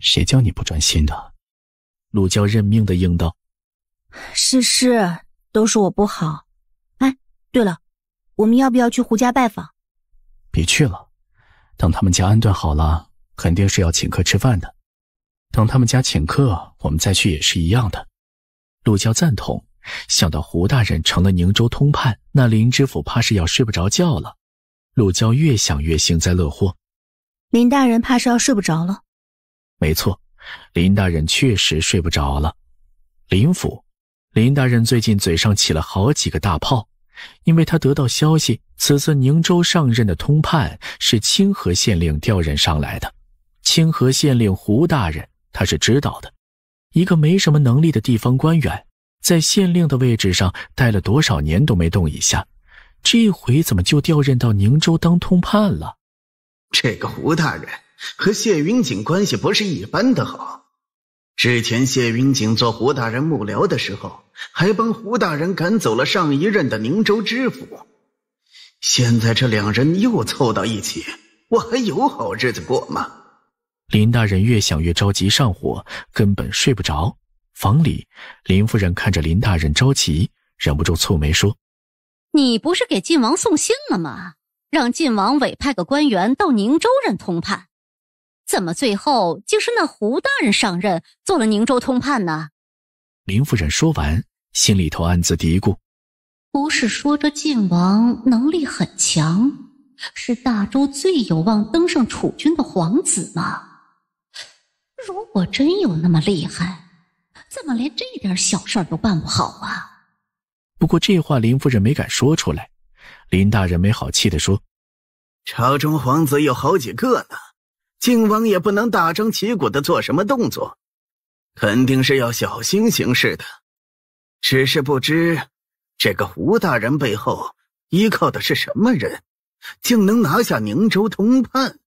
谁叫你不专心的。”陆娇认命的应道。是是，都是我不好。哎，对了，我们要不要去胡家拜访？别去了，等他们家安顿好了，肯定是要请客吃饭的。等他们家请客，我们再去也是一样的。陆娇赞同，想到胡大人成了宁州通判，那林知府怕是要睡不着觉了。陆娇越想越幸灾乐祸，林大人怕是要睡不着了。没错，林大人确实睡不着了。林府。林大人最近嘴上起了好几个大泡，因为他得到消息，此次宁州上任的通判是清河县令调任上来的。清河县令胡大人，他是知道的，一个没什么能力的地方官员，在县令的位置上待了多少年都没动一下，这回怎么就调任到宁州当通判了？这个胡大人和谢云锦关系不是一般的好。之前谢云锦做胡大人幕僚的时候，还帮胡大人赶走了上一任的宁州知府。现在这两人又凑到一起，我还有好日子过吗？林大人越想越着急上火，根本睡不着。房里，林夫人看着林大人着急，忍不住蹙眉说：“你不是给晋王送信了吗？让晋王委派个官员到宁州任通判。”怎么最后竟是那胡大人上任做了宁州通判呢？林夫人说完，心里头暗自嘀咕：“不是说这晋王能力很强，是大周最有望登上储君的皇子吗？如果真有那么厉害，怎么连这点小事都办不好啊？”不过这话林夫人没敢说出来。林大人没好气的说：“朝中皇子有好几个呢。”靖王也不能大张旗鼓的做什么动作，肯定是要小心行事的。只是不知，这个吴大人背后依靠的是什么人，竟能拿下宁州通判。